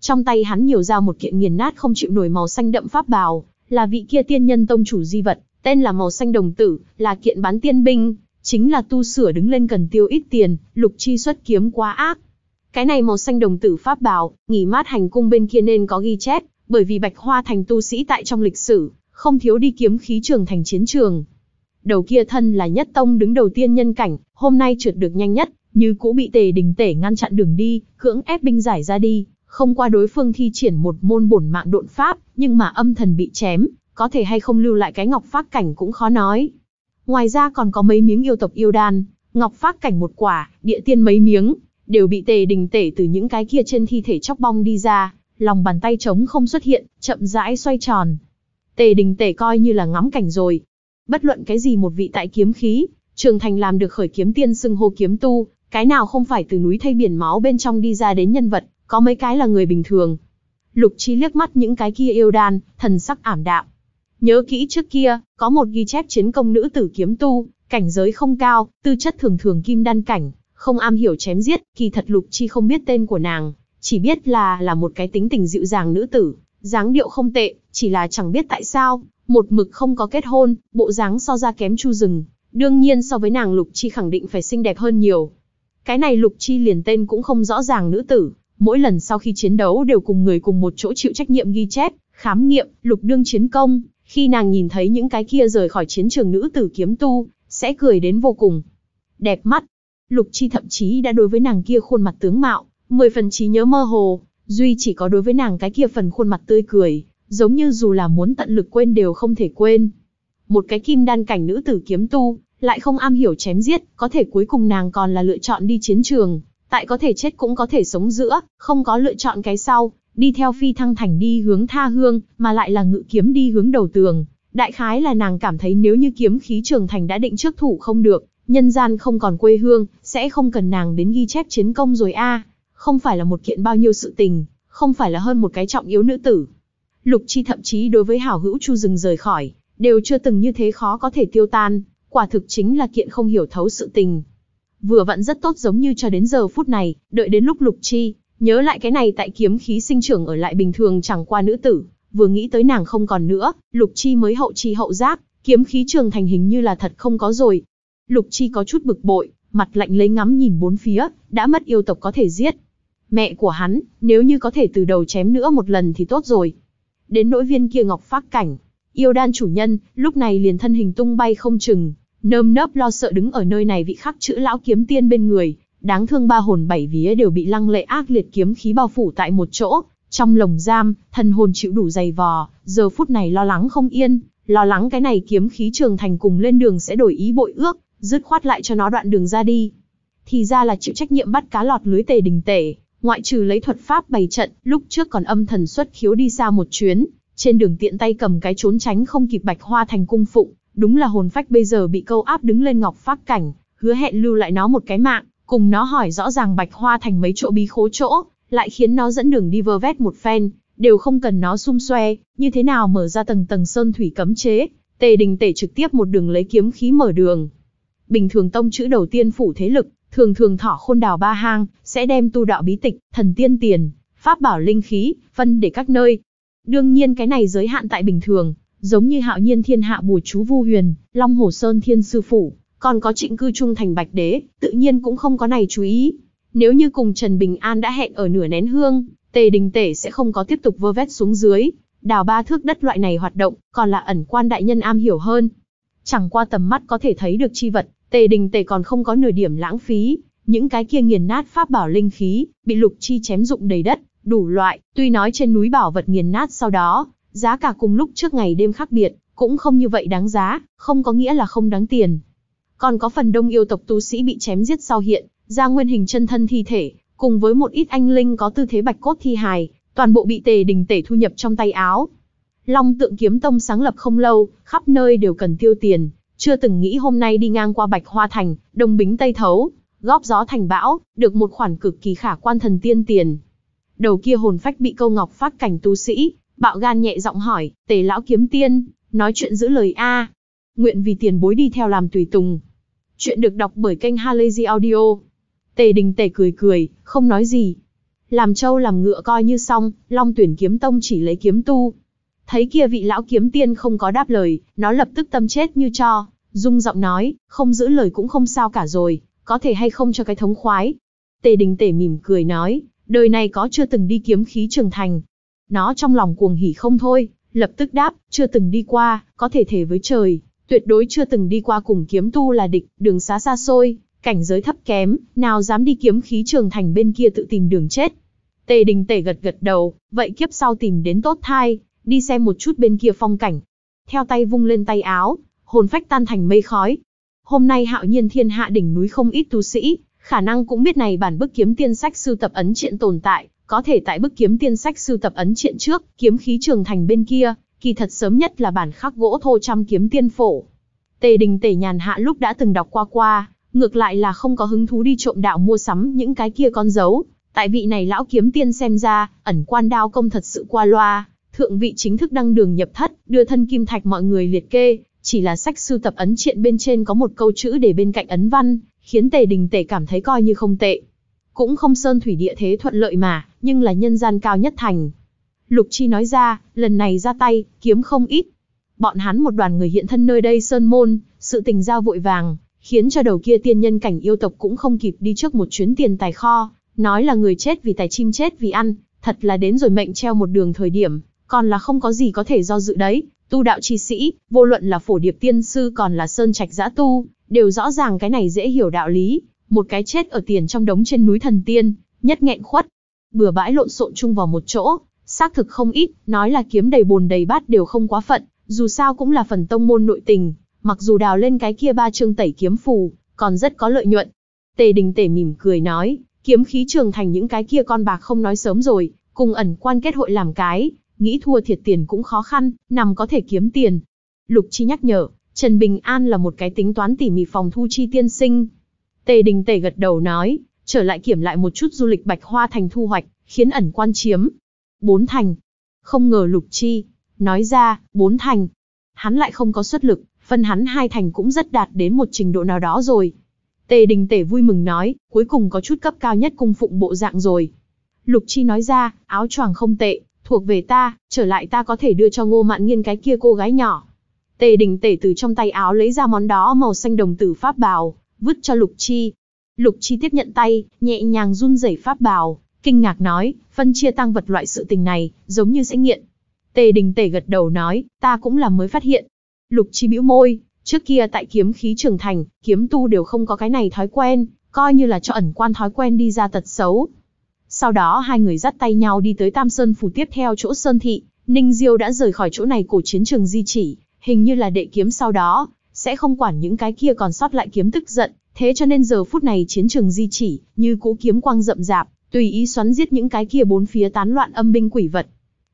Trong tay hắn nhiều ra một kiện nghiền nát không chịu nổi màu xanh đậm pháp bào, là vị kia tiên nhân tông chủ di vật, tên là màu xanh đồng tử, là kiện bán tiên binh, chính là tu sửa đứng lên cần tiêu ít tiền, lục chi xuất kiếm quá ác, cái này màu xanh đồng tử pháp bảo, nghỉ mát hành cung bên kia nên có ghi chép, bởi vì Bạch Hoa Thành tu sĩ tại trong lịch sử, không thiếu đi kiếm khí trường thành chiến trường. Đầu kia thân là nhất tông đứng đầu tiên nhân cảnh, hôm nay trượt được nhanh nhất, như cũ bị tề đình tể ngăn chặn đường đi, cưỡng ép binh giải ra đi, không qua đối phương thi triển một môn bổn mạng độn pháp, nhưng mà âm thần bị chém, có thể hay không lưu lại cái ngọc phát cảnh cũng khó nói. Ngoài ra còn có mấy miếng yêu tộc yêu đan, ngọc phát cảnh một quả, địa tiên mấy miếng, đều bị tề đình tể từ những cái kia trên thi thể chóc bong đi ra, lòng bàn tay trống không xuất hiện, chậm rãi xoay tròn. Tề đình tể coi như là ngắm cảnh rồi. Bất luận cái gì một vị tại kiếm khí, trường thành làm được khởi kiếm tiên xưng hô kiếm tu, cái nào không phải từ núi thay biển máu bên trong đi ra đến nhân vật, có mấy cái là người bình thường. Lục Chi liếc mắt những cái kia yêu đan, thần sắc ảm đạm. Nhớ kỹ trước kia, có một ghi chép chiến công nữ tử kiếm tu, cảnh giới không cao, tư chất thường thường kim đan cảnh, không am hiểu chém giết, kỳ thật Lục Chi không biết tên của nàng, chỉ biết là là một cái tính tình dịu dàng nữ tử, dáng điệu không tệ, chỉ là chẳng biết tại sao, một mực không có kết hôn, bộ dáng so ra kém Chu rừng, đương nhiên so với nàng Lục Chi khẳng định phải xinh đẹp hơn nhiều. Cái này Lục Chi liền tên cũng không rõ ràng nữ tử, mỗi lần sau khi chiến đấu đều cùng người cùng một chỗ chịu trách nhiệm ghi chép, khám nghiệm, lục đương chiến công, khi nàng nhìn thấy những cái kia rời khỏi chiến trường nữ tử kiếm tu, sẽ cười đến vô cùng. Đẹp mắt, Lục Chi thậm chí đã đối với nàng kia khuôn mặt tướng mạo, mười phần trí nhớ mơ hồ, duy chỉ có đối với nàng cái kia phần khuôn mặt tươi cười, giống như dù là muốn tận lực quên đều không thể quên. Một cái kim đan cảnh nữ tử kiếm tu, lại không am hiểu chém giết, có thể cuối cùng nàng còn là lựa chọn đi chiến trường, tại có thể chết cũng có thể sống giữa, không có lựa chọn cái sau, đi theo phi thăng thành đi hướng tha hương, mà lại là ngự kiếm đi hướng đầu tường. Đại khái là nàng cảm thấy nếu như kiếm khí trường thành đã định trước thủ không được, nhân gian không còn quê hương, sẽ không cần nàng đến ghi chép chiến công rồi a. Không phải là một kiện bao nhiêu sự tình, không phải là hơn một cái trọng yếu nữ tử. Lục Chi thậm chí đối với hảo hữu Chu Dừng rời khỏi, đều chưa từng như thế khó có thể tiêu tan, quả thực chính là kiện không hiểu thấu sự tình. Vừa vặn rất tốt giống như cho đến giờ phút này, đợi đến lúc Lục Chi nhớ lại cái này tại kiếm khí sinh trưởng ở lại bình thường chẳng qua nữ tử, vừa nghĩ tới nàng không còn nữa, Lục Chi mới hậu chi hậu giác, kiếm khí trường thành hình như là thật không có rồi, Lục Chi có chút bực bội, mặt lạnh lấy ngắm nhìn bốn phía, đã mất yêu tộc có thể giết. Mẹ của hắn, nếu như có thể từ đầu chém nữa một lần thì tốt rồi. Đến nỗi viên kia ngọc phát cảnh, yêu đan chủ nhân, lúc này liền thân hình tung bay không chừng, nơm nớp lo sợ đứng ở nơi này vị khắc chữ lão kiếm tiên bên người, đáng thương ba hồn bảy vía đều bị lăng lệ ác liệt kiếm khí bao phủ tại một chỗ, trong lồng giam, thần hồn chịu đủ dày vò, giờ phút này lo lắng không yên, lo lắng cái này kiếm khí trường thành cùng lên đường sẽ đổi ý bội ước, dứt khoát lại cho nó đoạn đường ra đi. Thì ra là chịu trách nhiệm bắt cá lọt lưới tề đình tể, ngoại trừ lấy thuật pháp bày trận, lúc trước còn âm thần xuất khiếu đi xa một chuyến, trên đường tiện tay cầm cái trốn tránh không kịp bạch hoa thành cung phụng, đúng là hồn phách bây giờ bị câu áp đứng lên ngọc phác cảnh, hứa hẹn lưu lại nó một cái mạng, cùng nó hỏi rõ ràng bạch hoa thành mấy chỗ bí khố chỗ, lại khiến nó dẫn đường đi vơ vét một phen, đều không cần nó xung xoe, như thế nào mở ra tầng tầng sơn thủy cấm chế, tề đình tể trực tiếp một đường lấy kiếm khí mở đường, bình thường tông chữ đầu tiên phủ thế lực, thường thường thọ khôn đào ba hang, sẽ đem tu đạo bí tịch, thần tiên tiền, pháp bảo linh khí, phân để các nơi. Đương nhiên cái này giới hạn tại bình thường, giống như hạo nhiên thiên hạ bùa chú vu huyền, long hồ sơn thiên sư phủ, còn có trịnh cư trung thành bạch đế, tự nhiên cũng không có này chú ý. Nếu như cùng Trần Bình An đã hẹn ở nửa nén hương, tề đình tể sẽ không có tiếp tục vơ vét xuống dưới, đào ba thước đất loại này hoạt động, còn là ẩn quan đại nhân am hiểu hơn. Chẳng qua tầm mắt có thể thấy được chi vật, Tề đình tề còn không có nửa điểm lãng phí, những cái kia nghiền nát pháp bảo linh khí, bị lục chi chém dụng đầy đất, đủ loại, tuy nói trên núi bảo vật nghiền nát sau đó, giá cả cùng lúc trước ngày đêm khác biệt, cũng không như vậy đáng giá, không có nghĩa là không đáng tiền. Còn có phần đông yêu tộc tu sĩ bị chém giết sau hiện, ra nguyên hình chân thân thi thể, cùng với một ít anh linh có tư thế bạch cốt thi hài, toàn bộ bị tề đình tề thu nhập trong tay áo. Long tượng kiếm tông sáng lập không lâu, khắp nơi đều cần tiêu tiền, chưa từng nghĩ hôm nay đi ngang qua Bạch Hoa Thành, đồng Bính Tây Thấu, góp gió thành bão, được một khoản cực kỳ khả quan thần tiên tiền. Đầu kia hồn phách bị câu ngọc phát cảnh tu sĩ, bạo gan nhẹ giọng hỏi, tề lão kiếm tiên, nói chuyện giữ lời A. Nguyện vì tiền bối đi theo làm tùy tùng. Chuyện được đọc bởi kênh Halazy Audio. Tề đình tề cười cười, không nói gì. Làm trâu làm ngựa coi như xong, long tuyển kiếm tông chỉ lấy kiếm tu. Thấy kia vị lão kiếm tiên không có đáp lời, nó lập tức tâm chết như cho. Dung giọng nói, không giữ lời cũng không sao cả rồi, có thể hay không cho cái thống khoái. Tề đình tể mỉm cười nói, đời này có chưa từng đi kiếm khí trường thành. Nó trong lòng cuồng hỉ không thôi, lập tức đáp, chưa từng đi qua, có thể thể với trời, tuyệt đối chưa từng đi qua cùng kiếm tu là địch, đường xá xa xôi, cảnh giới thấp kém, nào dám đi kiếm khí trường thành bên kia tự tìm đường chết. Tề đình tể gật gật đầu, vậy kiếp sau tìm đến tốt thai, đi xem một chút bên kia phong cảnh. Theo tay vung lên tay áo, hồn phách tan thành mây khói. Hôm nay hạo nhiên thiên hạ đỉnh núi không ít tu sĩ, khả năng cũng biết này bản bức kiếm tiên sách sưu tập ấn triện tồn tại, có thể tại bức kiếm tiên sách sưu tập ấn triện trước, kiếm khí trường thành bên kia, kỳ thật sớm nhất là bản khắc gỗ thô trăm kiếm tiên phổ. Tề đình tề nhàn hạ lúc đã từng đọc qua qua, ngược lại là không có hứng thú đi trộm đạo mua sắm những cái kia con dấu. Tại vị này lão kiếm tiên xem ra, ẩn quan đao công thật sự qua loa, thượng vị chính thức đăng đường nhập thất, đưa thân kim thạch mọi người liệt kê, chỉ là sách sưu tập ấn triện bên trên có một câu chữ để bên cạnh ấn văn, khiến tề đình tề cảm thấy coi như không tệ. Cũng không sơn thủy địa thế thuận lợi mà, nhưng là nhân gian cao nhất thành. Lục Chi nói ra, lần này ra tay, kiếm không ít. Bọn hắn một đoàn người hiện thân nơi đây sơn môn, sự tình giao vội vàng, khiến cho đầu kia tiên nhân cảnh yêu tộc cũng không kịp đi trước một chuyến tiền tài kho, nói là người chết vì tài chim chết vì ăn, thật là đến rồi mệnh treo một đường thời điểm, còn là không có gì có thể do dự đấy. Tu đạo chi sĩ, vô luận là phổ điệp tiên sư còn là sơn trạch giã tu, đều rõ ràng cái này dễ hiểu đạo lý, một cái chết ở tiền trong đống trên núi thần tiên, nhất nghẹn khuất. Bừa bãi lộn xộn chung vào một chỗ, xác thực không ít, nói là kiếm đầy bồn đầy bát đều không quá phận, dù sao cũng là phần tông môn nội tình, mặc dù đào lên cái kia ba chương tẩy kiếm phù, còn rất có lợi nhuận. Tề đình tể mỉm cười nói, kiếm khí trường thành những cái kia con bạc không nói sớm rồi, cùng ẩn quan kết hội làm cái, nghĩ thua thiệt tiền cũng khó khăn, nằm có thể kiếm tiền. Lục Chi nhắc nhở, Trần Bình An là một cái tính toán tỉ mỉ phòng thu chi tiên sinh. Tề Đình Tề gật đầu nói, trở lại kiểm lại một chút du lịch Bạch Hoa Thành thu hoạch, khiến ẩn quan chiếm. Bốn thành. Không ngờ Lục Chi, nói ra, bốn thành. Hắn lại không có xuất lực, phân hắn hai thành cũng rất đạt đến một trình độ nào đó rồi. Tề đình Tề vui mừng nói, cuối cùng có chút cấp cao nhất cung phụng bộ dạng rồi. Lục Chi nói ra, áo choàng không tệ, thuộc về ta, trở lại ta có thể đưa cho ngô mạn nghiên cái kia cô gái nhỏ. Tề đình tể từ trong tay áo lấy ra món đó màu xanh đồng tử pháp bào, vứt cho lục chi. Lục chi tiếp nhận tay, nhẹ nhàng run rẩy pháp bào, kinh ngạc nói, phân chia tăng vật loại sự tình này, giống như sẽ nghiện. Tề đình tể gật đầu nói, ta cũng là mới phát hiện. Lục chi bĩu môi, trước kia tại kiếm khí trường thành, kiếm tu đều không có cái này thói quen, coi như là cho ẩn quan thói quen đi ra tật xấu, sau đó hai người dắt tay nhau đi tới Tam Sơn Phủ tiếp theo chỗ Sơn Thị, Ninh Diêu đã rời khỏi chỗ này cổ chiến trường di chỉ, hình như là đệ kiếm sau đó, sẽ không quản những cái kia còn sót lại kiếm tức giận, thế cho nên giờ phút này chiến trường di chỉ, như cũ kiếm quang rậm rạp, tùy ý xoắn giết những cái kia bốn phía tán loạn âm binh quỷ vật.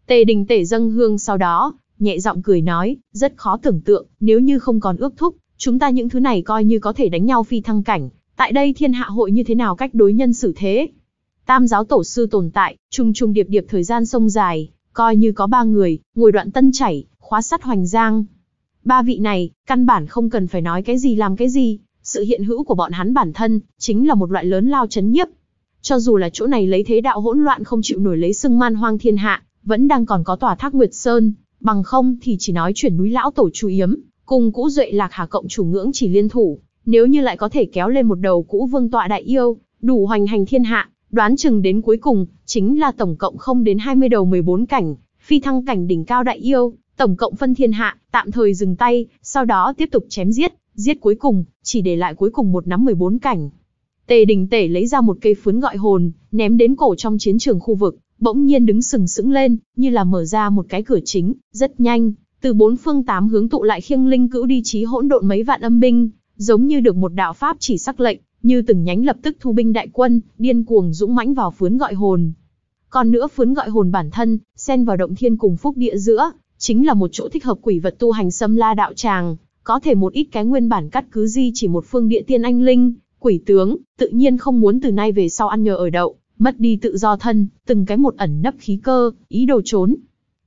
Tề đình tể dâng hương sau đó, nhẹ giọng cười nói, rất khó tưởng tượng, nếu như không còn ước thúc, chúng ta những thứ này coi như có thể đánh nhau phi thăng cảnh, tại đây thiên hạ hội như thế nào cách đối nhân xử thế, Tam giáo tổ sư tồn tại, trùng trùng điệp điệp thời gian sông dài, coi như có ba người, ngồi đoạn tân chảy, khóa sắt hoành giang. Ba vị này, căn bản không cần phải nói cái gì làm cái gì, sự hiện hữu của bọn hắn bản thân, chính là một loại lớn lao chấn nhiếp. Cho dù là chỗ này lấy thế đạo hỗn loạn không chịu nổi lấy sưng man hoang thiên hạ, vẫn đang còn có tòa thác Nguyệt Sơn, bằng không thì chỉ nói chuyển núi lão tổ chú yếm, cùng cũ duệ lạc hà cộng chủ ngưỡng chỉ liên thủ, nếu như lại có thể kéo lên một đầu cũ vương tọa đại yêu, đủ hoành hành thiên hạ, đoán chừng đến cuối cùng, chính là tổng cộng không đến 20 đầu 14 cảnh, phi thăng cảnh đỉnh cao đại yêu, tổng cộng phân thiên hạ, tạm thời dừng tay, sau đó tiếp tục chém giết, giết cuối cùng, chỉ để lại cuối cùng một nắm 14 cảnh. Tề đình tể lấy ra một cây phướn gọi hồn, ném đến cổ trong chiến trường khu vực, bỗng nhiên đứng sừng sững lên, như là mở ra một cái cửa chính, rất nhanh, từ bốn phương tám hướng tụ lại khiêng linh cữu đi chí hỗn độn mấy vạn âm binh, giống như được một đạo pháp chỉ sắc lệnh, như từng nhánh lập tức thu binh đại quân, điên cuồng dũng mãnh vào phướn gọi hồn. Còn nữa phướn gọi hồn bản thân, xen vào động thiên cùng phúc địa giữa, chính là một chỗ thích hợp quỷ vật tu hành xâm la đạo tràng, có thể một ít cái nguyên bản cắt cứ di chỉ một phương địa tiên anh linh, quỷ tướng, tự nhiên không muốn từ nay về sau ăn nhờ ở đậu, mất đi tự do thân, từng cái một ẩn nấp khí cơ, ý đồ trốn.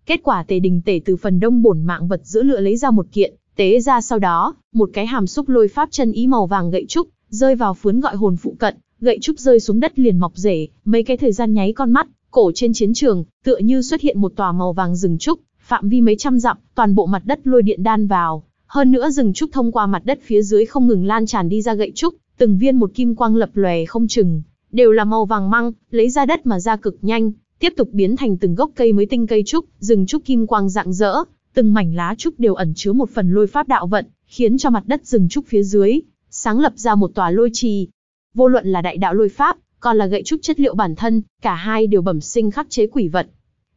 Kết quả tề đình tể từ phần đông bổn mạng vật giữa lựa lấy ra một kiện, tế ra sau đó, một cái hàm xúc lôi pháp chân ý màu vàng gậy trúc, rơi vào phướn gọi hồn phụ cận, gậy trúc rơi xuống đất liền mọc rễ, mấy cái thời gian nháy con mắt, cổ trên chiến trường, tựa như xuất hiện một tòa màu vàng rừng trúc, phạm vi mấy trăm dặm, toàn bộ mặt đất lôi điện đan vào, hơn nữa rừng trúc thông qua mặt đất phía dưới không ngừng lan tràn đi ra gậy trúc, từng viên một kim quang lập lòe không chừng, đều là màu vàng măng, lấy ra đất mà ra cực nhanh, tiếp tục biến thành từng gốc cây mới tinh cây trúc, rừng trúc kim quang rạng rỡ, từng mảnh lá trúc đều ẩn chứa một phần lôi pháp đạo vận, khiến cho mặt đất rừng trúc phía dưới sáng lập ra một tòa lôi trì. Vô luận là đại đạo lôi pháp, còn là gậy trúc chất liệu bản thân, cả hai đều bẩm sinh khắc chế quỷ vật.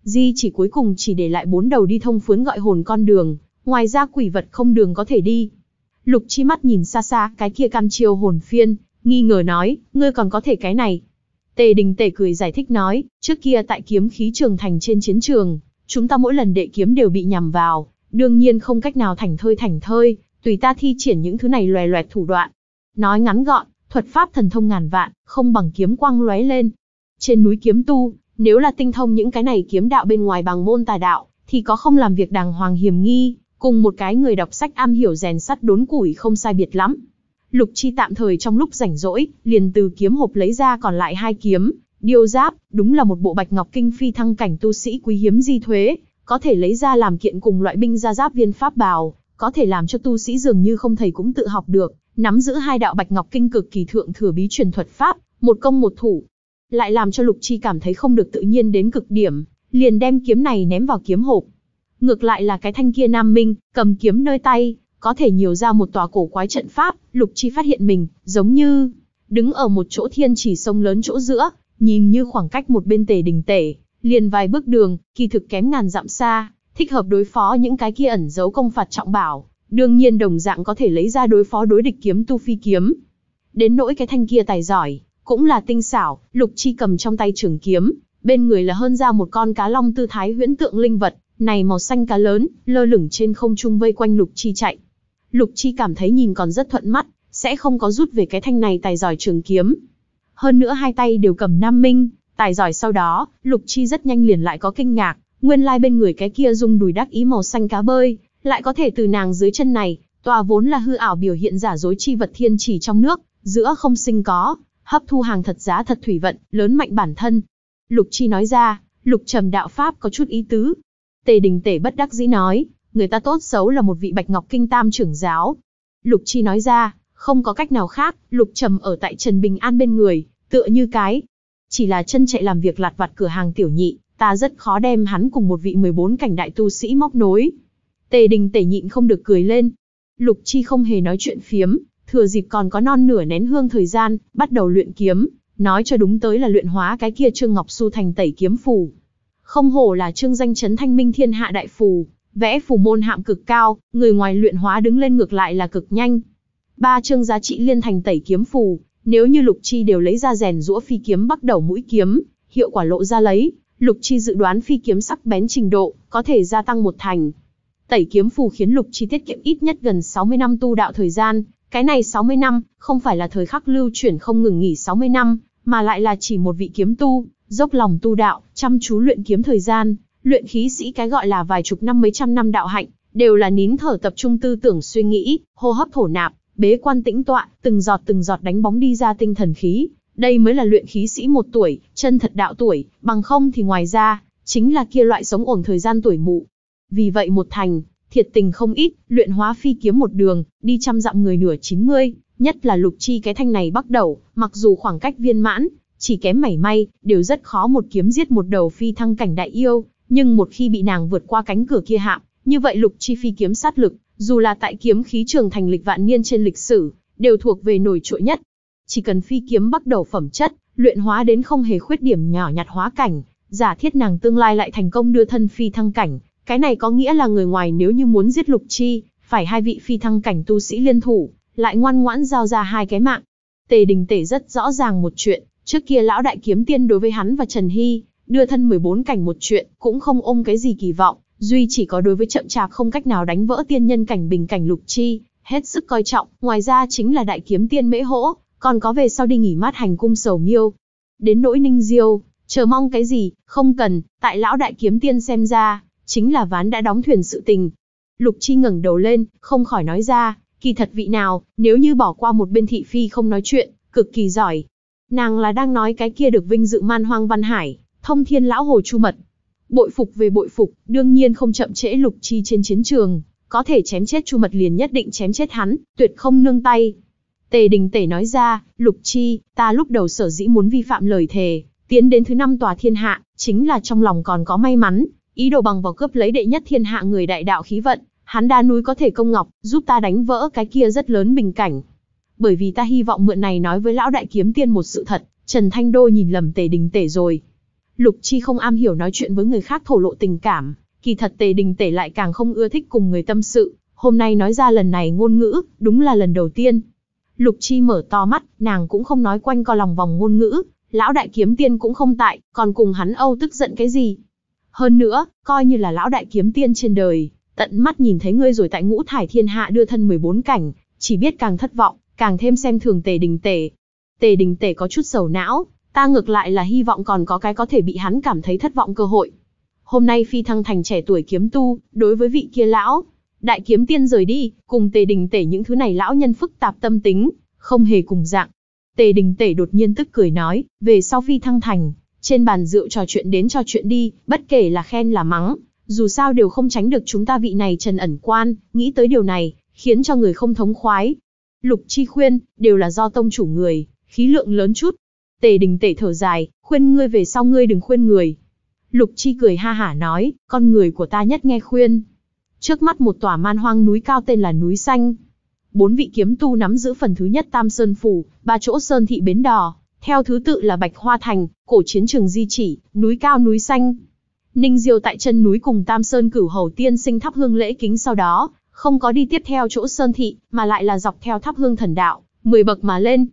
Di chỉ cuối cùng chỉ để lại bốn đầu đi thông phướn gọi hồn con đường, ngoài ra quỷ vật không đường có thể đi. Lục chi mắt nhìn xa xa cái kia cam chiêu hồn phiên, nghi ngờ nói, ngươi còn có thể cái này. Tề đình tề cười giải thích nói, trước kia tại kiếm khí trường thành trên chiến trường, chúng ta mỗi lần đệ kiếm đều bị nhằm vào, đương nhiên không cách nào thành thơi thành thơi, tùy ta thi triển những thứ này loè loẹt thủ đoạn, Nói ngắn gọn, thuật pháp thần thông ngàn vạn, không bằng kiếm quang lóe lên. Trên núi kiếm tu, nếu là tinh thông những cái này kiếm đạo bên ngoài bằng môn tà đạo, thì có không làm việc đàng hoàng hiểm nghi, cùng một cái người đọc sách am hiểu rèn sắt đốn củi không sai biệt lắm. Lục Chi tạm thời trong lúc rảnh rỗi, liền từ kiếm hộp lấy ra còn lại hai kiếm, điêu giáp, đúng là một bộ bạch ngọc kinh phi thăng cảnh tu sĩ quý hiếm di thuế, có thể lấy ra làm kiện cùng loại binh gia giáp viên pháp bào, có thể làm cho tu sĩ dường như không thầy cũng tự học được, nắm giữ hai đạo bạch ngọc kinh cực kỳ thượng thừa bí truyền thuật pháp, một công một thủ, lại làm cho Lục Chi cảm thấy không được tự nhiên đến cực điểm, liền đem kiếm này ném vào kiếm hộp. Ngược lại là cái thanh kia Nam Minh, cầm kiếm nơi tay, có thể nhiều ra một tòa cổ quái trận pháp, Lục Chi phát hiện mình, giống như đứng ở một chỗ thiên chỉ sông lớn chỗ giữa, nhìn như khoảng cách một bên tề đỉnh tể, liền vài bước đường, kỳ thực kém ngàn dặm xa, thích hợp đối phó những cái kia ẩn giấu công phạt trọng bảo, đương nhiên đồng dạng có thể lấy ra đối phó đối địch kiếm tu phi kiếm. Đến nỗi cái thanh kia tài giỏi, cũng là tinh xảo, Lục Chi cầm trong tay trường kiếm, bên người là hơn ra một con cá long tư thái huyễn tượng linh vật, này màu xanh cá lớn, lơ lửng trên không trung vây quanh Lục Chi chạy. Lục Chi cảm thấy nhìn còn rất thuận mắt, sẽ không có rút về cái thanh này tài giỏi trường kiếm. Hơn nữa hai tay đều cầm nam minh, tài giỏi sau đó, Lục Chi rất nhanh liền lại có kinh ngạc, nguyên lai like bên người cái kia dùng đùi đắc ý màu xanh cá bơi, lại có thể từ nàng dưới chân này, tòa vốn là hư ảo biểu hiện giả dối chi vật thiên chỉ trong nước, giữa không sinh có, hấp thu hàng thật giá thật thủy vận, lớn mạnh bản thân. Lục Chi nói ra, Lục Trầm đạo pháp có chút ý tứ. Tề Đình Tề bất đắc dĩ nói, người ta tốt xấu là một vị Bạch Ngọc Kinh Tam trưởng giáo. Lục Chi nói ra, không có cách nào khác, Lục Trầm ở tại Trần Bình An bên người, tựa như cái chỉ là chân chạy làm việc lặt vặt cửa hàng tiểu nhị, ta rất khó đem hắn cùng một vị 14 cảnh đại tu sĩ móc nối, Tề đình tể nhịn không được cười lên. Lục chi không hề nói chuyện phiếm, thừa dịp còn có non nửa nén hương thời gian, bắt đầu luyện kiếm, nói cho đúng tới là luyện hóa cái kia Trương Ngọc Su thành tẩy kiếm phù. Không hổ là Trương danh chấn thanh minh thiên hạ đại phù, vẽ phù môn hạm cực cao, người ngoài luyện hóa đứng lên ngược lại là cực nhanh. Ba trương giá trị liên thành tẩy kiếm phù, nếu như Lục Chi đều lấy ra rèn rũa phi kiếm bắt đầu mũi kiếm, hiệu quả lộ ra lấy, Lục Chi dự đoán phi kiếm sắc bén trình độ có thể gia tăng một thành, Tẩy kiếm phù khiến Lục Chi tiết kiệm ít nhất gần 60 năm tu đạo thời gian, cái này 60 năm, không phải là thời khắc lưu chuyển không ngừng nghỉ 60 năm, mà lại là chỉ một vị kiếm tu, dốc lòng tu đạo, chăm chú luyện kiếm thời gian, luyện khí sĩ cái gọi là vài chục năm mấy trăm năm đạo hạnh, đều là nín thở tập trung tư tưởng suy nghĩ, hô hấp thổ nạp, bế quan tĩnh tọa, từng giọt từng giọt đánh bóng đi ra tinh thần khí, đây mới là luyện khí sĩ một tuổi, chân thật đạo tuổi, bằng không thì ngoài ra, chính là kia loại sống ổn thời gian tuổi mụ, vì vậy một thành, thiệt tình không ít, luyện hóa phi kiếm một đường, đi trăm dặm người nửa 90, nhất là lục chi cái thanh này bắt đầu, mặc dù khoảng cách viên mãn, chỉ kém mảy may, đều rất khó một kiếm giết một đầu phi thăng cảnh đại yêu, nhưng một khi bị nàng vượt qua cánh cửa kia hạm, như vậy lục chi phi kiếm sát lực, dù là tại kiếm khí trường thành lịch vạn niên trên lịch sử, đều thuộc về nổi trội nhất. Chỉ cần phi kiếm bắt đầu phẩm chất, luyện hóa đến không hề khuyết điểm nhỏ nhặt hóa cảnh, giả thiết nàng tương lai lại thành công đưa thân phi thăng cảnh, cái này có nghĩa là người ngoài nếu như muốn giết Lục Chi, phải hai vị phi thăng cảnh tu sĩ liên thủ, lại ngoan ngoãn giao ra hai cái mạng. Tề Đình Tể rất rõ ràng một chuyện, trước kia lão đại kiếm tiên đối với hắn và Trần Hy, đưa thân 14 cảnh một chuyện, cũng không ôm cái gì kỳ vọng, duy chỉ có đối với chậm chạp không cách nào đánh vỡ tiên nhân cảnh bình cảnh Lục Chi, hết sức coi trọng, ngoài ra chính là đại kiếm tiên mễ hỗ, còn có về sau đi nghỉ mát hành cung sầu miêu. Đến nỗi ninh diêu, chờ mong cái gì, không cần, tại lão đại kiếm tiên xem ra, chính là ván đã đóng thuyền sự tình. Lục Chi ngẩng đầu lên, không khỏi nói ra, kỳ thật vị nào, nếu như bỏ qua một bên thị phi không nói chuyện, cực kỳ giỏi. Nàng là đang nói cái kia được vinh dự man hoang văn hải, thông thiên lão hồ chu mật. Bội phục về bội phục, đương nhiên không chậm trễ Lục Chi trên chiến trường, có thể chém chết chu mật liền nhất định chém chết hắn, tuyệt không nương tay. Tề đình tể nói ra, Lục Chi, ta lúc đầu sở dĩ muốn vi phạm lời thề, tiến đến thứ năm tòa thiên hạ, chính là trong lòng còn có may mắn, ý đồ bằng vào cướp lấy đệ nhất thiên hạ người đại đạo khí vận, hắn đa núi có thể công ngọc, giúp ta đánh vỡ cái kia rất lớn bình cảnh. Bởi vì ta hy vọng mượn này nói với lão đại kiếm tiên một sự thật, Trần Thanh Đô nhìn lầm Tề Đình Tể rồi. Lục Chi không am hiểu nói chuyện với người khác thổ lộ tình cảm, kỳ thật Tề Đình Tể lại càng không ưa thích cùng người tâm sự, hôm nay nói ra lần này ngôn ngữ, đúng là lần đầu tiên. Lục Chi mở to mắt, nàng cũng không nói quanh co lòng vòng ngôn ngữ, lão đại kiếm tiên cũng không tại, còn cùng hắn âu tức giận cái gì, hơn nữa, coi như là lão đại kiếm tiên trên đời, tận mắt nhìn thấy ngươi rồi tại ngũ thải thiên hạ đưa thân 14 cảnh, chỉ biết càng thất vọng, càng thêm xem thường tề đình tể Tề đình tể có chút sầu não, ta ngược lại là hy vọng còn có cái có thể bị hắn cảm thấy thất vọng cơ hội. Hôm nay phi thăng thành trẻ tuổi kiếm tu, đối với vị kia lão, đại kiếm tiên rời đi, cùng tề đình tể những thứ này lão nhân phức tạp tâm tính, không hề cùng dạng. Tề đình tể đột nhiên tức cười nói, về sau phi thăng thành, trên bàn rượu trò chuyện đến trò chuyện đi, bất kể là khen là mắng, dù sao đều không tránh được chúng ta vị này Trần ẩn quan, nghĩ tới điều này, khiến cho người không thống khoái. Lục Chi khuyên, đều là do tông chủ người, khí lượng lớn chút. Tề đình tể thở dài, khuyên ngươi về sau ngươi đừng khuyên người. Lục Chi cười ha hả nói, con người của ta nhất nghe khuyên. Trước mắt một tòa man hoang núi cao tên là núi xanh. Bốn vị kiếm tu nắm giữ phần thứ nhất Tam Sơn Phủ, ba chỗ Sơn Thị Bến Đò, theo thứ tự là Bạch Hoa Thành, Cổ Chiến Trường Di Chỉ, Núi Cao Núi Xanh. Ninh Diêu tại chân núi cùng Tam Sơn cửu hầu tiên sinh thắp hương lễ kính sau đó, không có đi tiếp theo chỗ Sơn Thị, mà lại là dọc theo thắp hương thần đạo, mười bậc mà lên.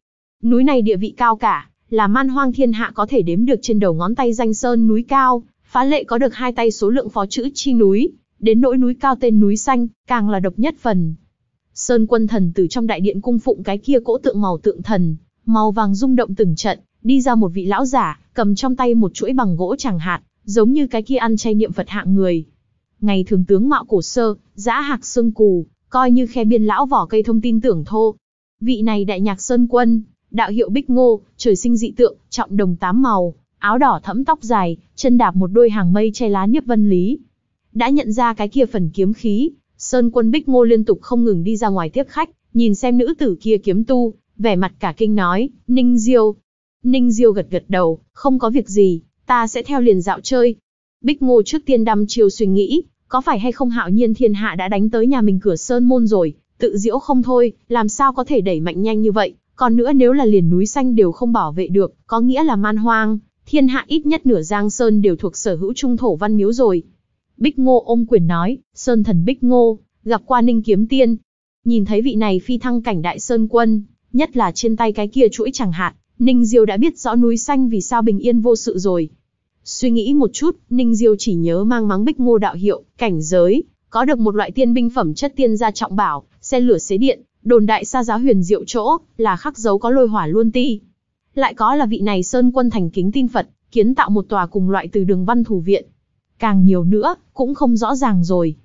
Núi này địa vị cao cả, là man hoang thiên hạ có thể đếm được trên đầu ngón tay danh Sơn núi cao, phá lệ có được hai tay số lượng phó chữ chi núi, đến nỗi núi cao tên núi xanh, càng là độc nhất phần. Sơn quân thần từ trong đại điện cung phụng cái kia cỗ tượng màu tượng thần, màu vàng rung động từng trận, đi ra một vị lão giả, cầm trong tay một chuỗi bằng gỗ chẳng hạt, giống như cái kia ăn chay niệm Phật hạng người. Ngày thường tướng mạo cổ sơ, giã hạc xương cù, coi như khe biên lão vỏ cây thông tin tưởng thô. Vị này đại nhạc sơn quân, đạo hiệu bích ngô, trời sinh dị tượng, trọng đồng tám màu, áo đỏ thẫm tóc dài, chân đạp một đôi hàng mây che lá niếp vân lý. Đã nhận ra cái kia phần kiếm khí, sơn quân bích ngô liên tục không ngừng đi ra ngoài tiếp khách, nhìn xem nữ tử kia kiếm tu, vẻ mặt cả kinh nói, Ninh Diêu. Ninh Diêu gật gật đầu, không có việc gì, ta sẽ theo liền dạo chơi. Bích Ngô trước tiên đăm chiều suy nghĩ, có phải hay không hạo nhiên thiên hạ đã đánh tới nhà mình cửa sơn môn rồi, tự diễu không thôi, làm sao có thể đẩy mạnh nhanh như vậy, còn nữa nếu là liền núi xanh đều không bảo vệ được, có nghĩa là man hoang, thiên hạ ít nhất nửa giang sơn đều thuộc sở hữu trung thổ văn miếu rồi. Bích Ngô ôm quyền nói, sơn thần Bích Ngô, gặp qua Ninh Kiếm Tiên. Nhìn thấy vị này phi thăng cảnh đại sơn quân, nhất là trên tay cái kia chuỗi chẳng hạn, Ninh Diêu đã biết rõ núi xanh vì sao bình yên vô sự rồi. Suy nghĩ một chút, Ninh Diêu chỉ nhớ mang mắng bích ngô đạo hiệu, cảnh giới, có được một loại tiên binh phẩm chất tiên gia trọng bảo, xe lửa xế điện, đồn đại xa giáo huyền diệu chỗ, là khắc dấu có lôi hỏa luôn ti. Lại có là vị này Sơn Quân thành kính tin Phật, kiến tạo một tòa cùng loại từ đường văn thủ viện. Càng nhiều nữa, cũng không rõ ràng rồi.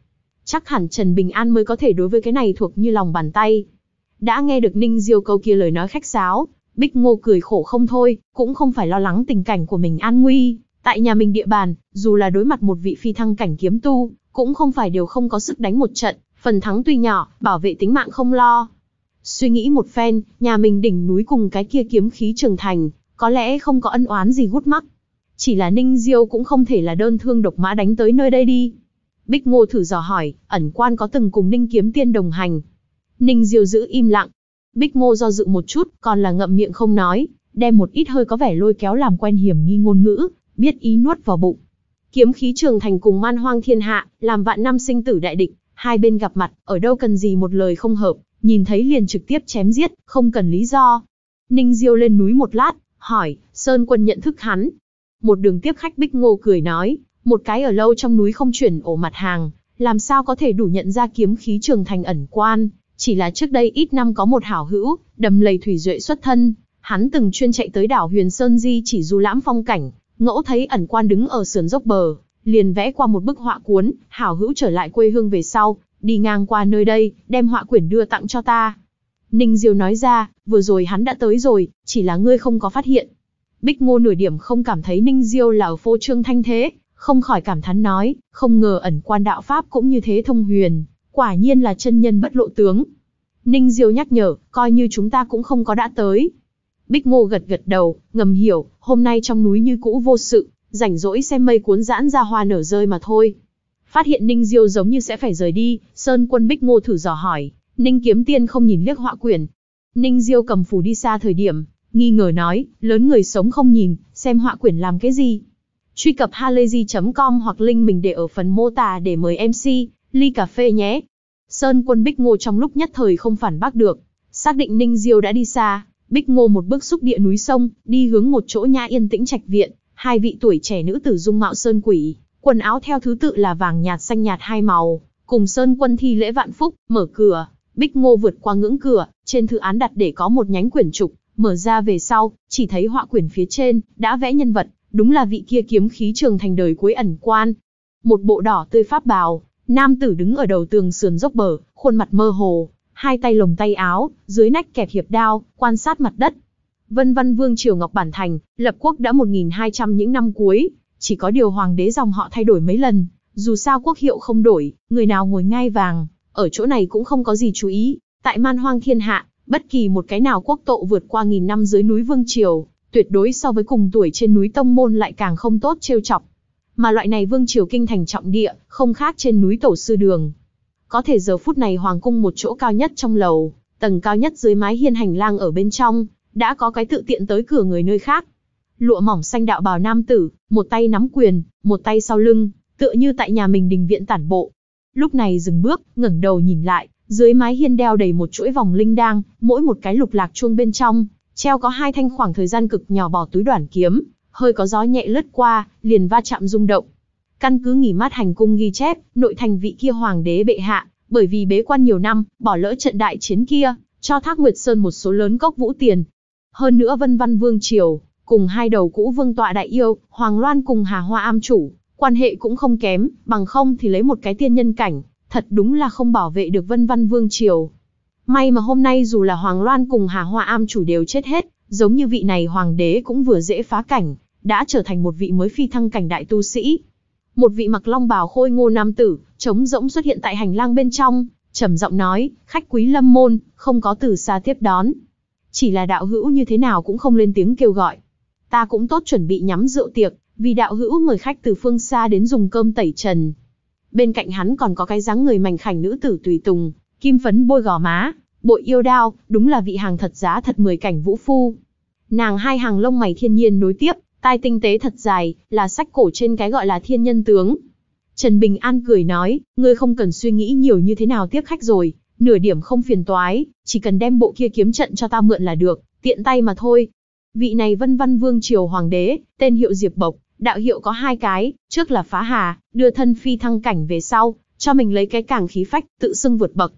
Chắc hẳn Trần Bình An mới có thể đối với cái này thuộc như lòng bàn tay. Đã nghe được Ninh Diêu câu kia lời nói khách sáo, Bích Ngô cười khổ không thôi, cũng không phải lo lắng tình cảnh của mình an nguy. Tại nhà mình địa bàn, dù là đối mặt một vị phi thăng cảnh kiếm tu, cũng không phải điều không có sức đánh một trận, phần thắng tuy nhỏ, bảo vệ tính mạng không lo. Suy nghĩ một phen, nhà mình đỉnh núi cùng cái kia kiếm khí trường thành, có lẽ không có ân oán gì gút mắc. Chỉ là Ninh Diêu cũng không thể là đơn thương độc mã đánh tới nơi đây đi. Bích Ngô thử dò hỏi, ẩn quan có từng cùng Ninh Kiếm Tiên đồng hành, Ninh Diêu giữ im lặng. Bích Ngô do dự một chút, còn là ngậm miệng không nói, đem một ít hơi có vẻ lôi kéo làm quen hiểm nghi ngôn ngữ, biết ý nuốt vào bụng. Kiếm khí trường thành cùng man hoang thiên hạ, làm vạn năm sinh tử đại định, hai bên gặp mặt, ở đâu cần gì một lời không hợp, nhìn thấy liền trực tiếp chém giết, không cần lý do. Ninh Diêu lên núi một lát, hỏi, Sơn Quân nhận thức hắn. Một đường tiếp khách Bích Ngô cười nói, một cái ở lâu trong núi không chuyển ổ mặt hàng, làm sao có thể đủ nhận ra kiếm khí trường thành ẩn quan, chỉ là trước đây ít năm có một hảo hữu, đầm lầy thủy duệ xuất thân, hắn từng chuyên chạy tới đảo Huyền Sơn Di chỉ du lãm phong cảnh, ngẫu thấy ẩn quan đứng ở sườn dốc bờ, liền vẽ qua một bức họa cuốn, hảo hữu trở lại quê hương về sau, đi ngang qua nơi đây, đem họa quyển đưa tặng cho ta. Ninh Diêu nói ra, vừa rồi hắn đã tới rồi, chỉ là ngươi không có phát hiện. Bích Ngô nửa điểm không cảm thấy Ninh Diêu là ở phô trương thanh thế, không khỏi cảm thán nói, không ngờ ẩn quan đạo Pháp cũng như thế thông huyền, quả nhiên là chân nhân bất lộ tướng. Ninh Diêu nhắc nhở, coi như chúng ta cũng không có đã tới. Bích Ngô gật gật đầu, ngầm hiểu, hôm nay trong núi như cũ vô sự, rảnh rỗi xem mây cuốn giãn ra hoa nở rơi mà thôi. Phát hiện Ninh Diêu giống như sẽ phải rời đi, Sơn quân Bích Ngô thử dò hỏi, Ninh Kiếm Tiên không nhìn liếc họa quyển. Ninh Diêu cầm phù đi xa thời điểm, nghi ngờ nói, lớn người sống không nhìn, xem họa quyển làm cái gì. Truy cập halayzi.com hoặc link mình để ở phần mô tả để mời MC ly cà phê nhé. Sơn quân Bích Ngô trong lúc nhất thời không phản bác được, xác định Ninh Diêu đã đi xa, Bích Ngô một bước xúc địa núi sông, đi hướng một chỗ nhà yên tĩnh trạch viện, hai vị tuổi trẻ nữ tử dung mạo sơn quỷ, quần áo theo thứ tự là vàng nhạt xanh nhạt hai màu, cùng sơn quân thi lễ vạn phúc, mở cửa, Bích Ngô vượt qua ngưỡng cửa, trên thư án đặt để có một nhánh quyển trục, mở ra về sau, chỉ thấy họa quyển phía trên, đã vẽ nhân vật, đúng là vị kia kiếm khí trường thành đời cuối ẩn quan. Một bộ đỏ tươi pháp bào, Nam tử đứng ở đầu tường sườn dốc bờ, khuôn mặt mơ hồ, hai tay lồng tay áo, dưới nách kẹp hiệp đao, quan sát mặt đất. Vân Văn Vương triều Ngọc Bản Thành, lập quốc đã 1200 những năm cuối, chỉ có điều hoàng đế dòng họ thay đổi mấy lần, dù sao quốc hiệu không đổi, người nào ngồi ngay vàng, ở chỗ này cũng không có gì chú ý, tại man hoang thiên hạ, bất kỳ một cái nào quốc tộ vượt qua nghìn năm dưới núi Vương triều, tuyệt đối so với cùng tuổi trên núi Tông Môn lại càng không tốt trêu chọc mà loại này vương triều kinh thành trọng địa, không khác trên núi tổ sư đường. Có thể giờ phút này hoàng cung một chỗ cao nhất trong lầu, tầng cao nhất dưới mái hiên hành lang ở bên trong, đã có cái tự tiện tới cửa người nơi khác. Lụa mỏng xanh đạo bào nam tử, một tay nắm quyền, một tay sau lưng, tựa như tại nhà mình đình viện tản bộ. Lúc này dừng bước, ngẩng đầu nhìn lại, dưới mái hiên đeo đầy một chuỗi vòng linh đang, mỗi một cái lục lạc chuông bên trong, treo có hai thanh khoảng thời gian cực nhỏ bỏ túi đoàn kiếm, hơi có gió nhẹ lướt qua, liền va chạm rung động. Căn cứ nghỉ mát hành cung ghi chép, nội thành vị kia hoàng đế bệ hạ, bởi vì bế quan nhiều năm, bỏ lỡ trận đại chiến kia, cho Thác Nguyệt Sơn một số lớn cốc vũ tiền. Hơn nữa Vân Văn Vương Triều, cùng hai đầu cũ vương tọa đại yêu, Hoàng Loan cùng Hà Hoa am chủ, quan hệ cũng không kém, bằng không thì lấy một cái tiên nhân cảnh, thật đúng là không bảo vệ được Vân Văn Vương Triều. May mà hôm nay dù là Hoàng Loan cùng Hà Hoa am chủ đều chết hết, giống như vị này hoàng đế cũng vừa dễ phá cảnh, đã trở thành một vị mới phi thăng cảnh đại tu sĩ. Một vị mặc long bào khôi ngô nam tử, trống rỗng xuất hiện tại hành lang bên trong, trầm giọng nói, khách quý lâm môn, không có từ xa tiếp đón. Chỉ là đạo hữu như thế nào cũng không lên tiếng kêu gọi. Ta cũng tốt chuẩn bị nhắm rượu tiệc, vì đạo hữu mời khách từ phương xa đến dùng cơm tẩy trần. Bên cạnh hắn còn có cái dáng người mảnh khảnh nữ tử tùy tùng, kim phấn bôi gò má, bội yêu đao, đúng là vị hàng thật giá thật mười cảnh vũ phu. Nàng hai hàng lông mày thiên nhiên nối tiếp, tai tinh tế thật dài, là sách cổ trên cái gọi là thiên nhân tướng. Trần Bình An cười nói, ngươi không cần suy nghĩ nhiều như thế nào tiếp khách rồi, nửa điểm không phiền toái, chỉ cần đem bộ kia kiếm trận cho ta mượn là được, tiện tay mà thôi. Vị này vân văn vương triều hoàng đế, tên hiệu Diệp Bộc, đạo hiệu có hai cái, trước là phá hà, đưa thân phi thăng cảnh về sau, cho mình lấy cái càng khí phách, tự xưng vượt bậc.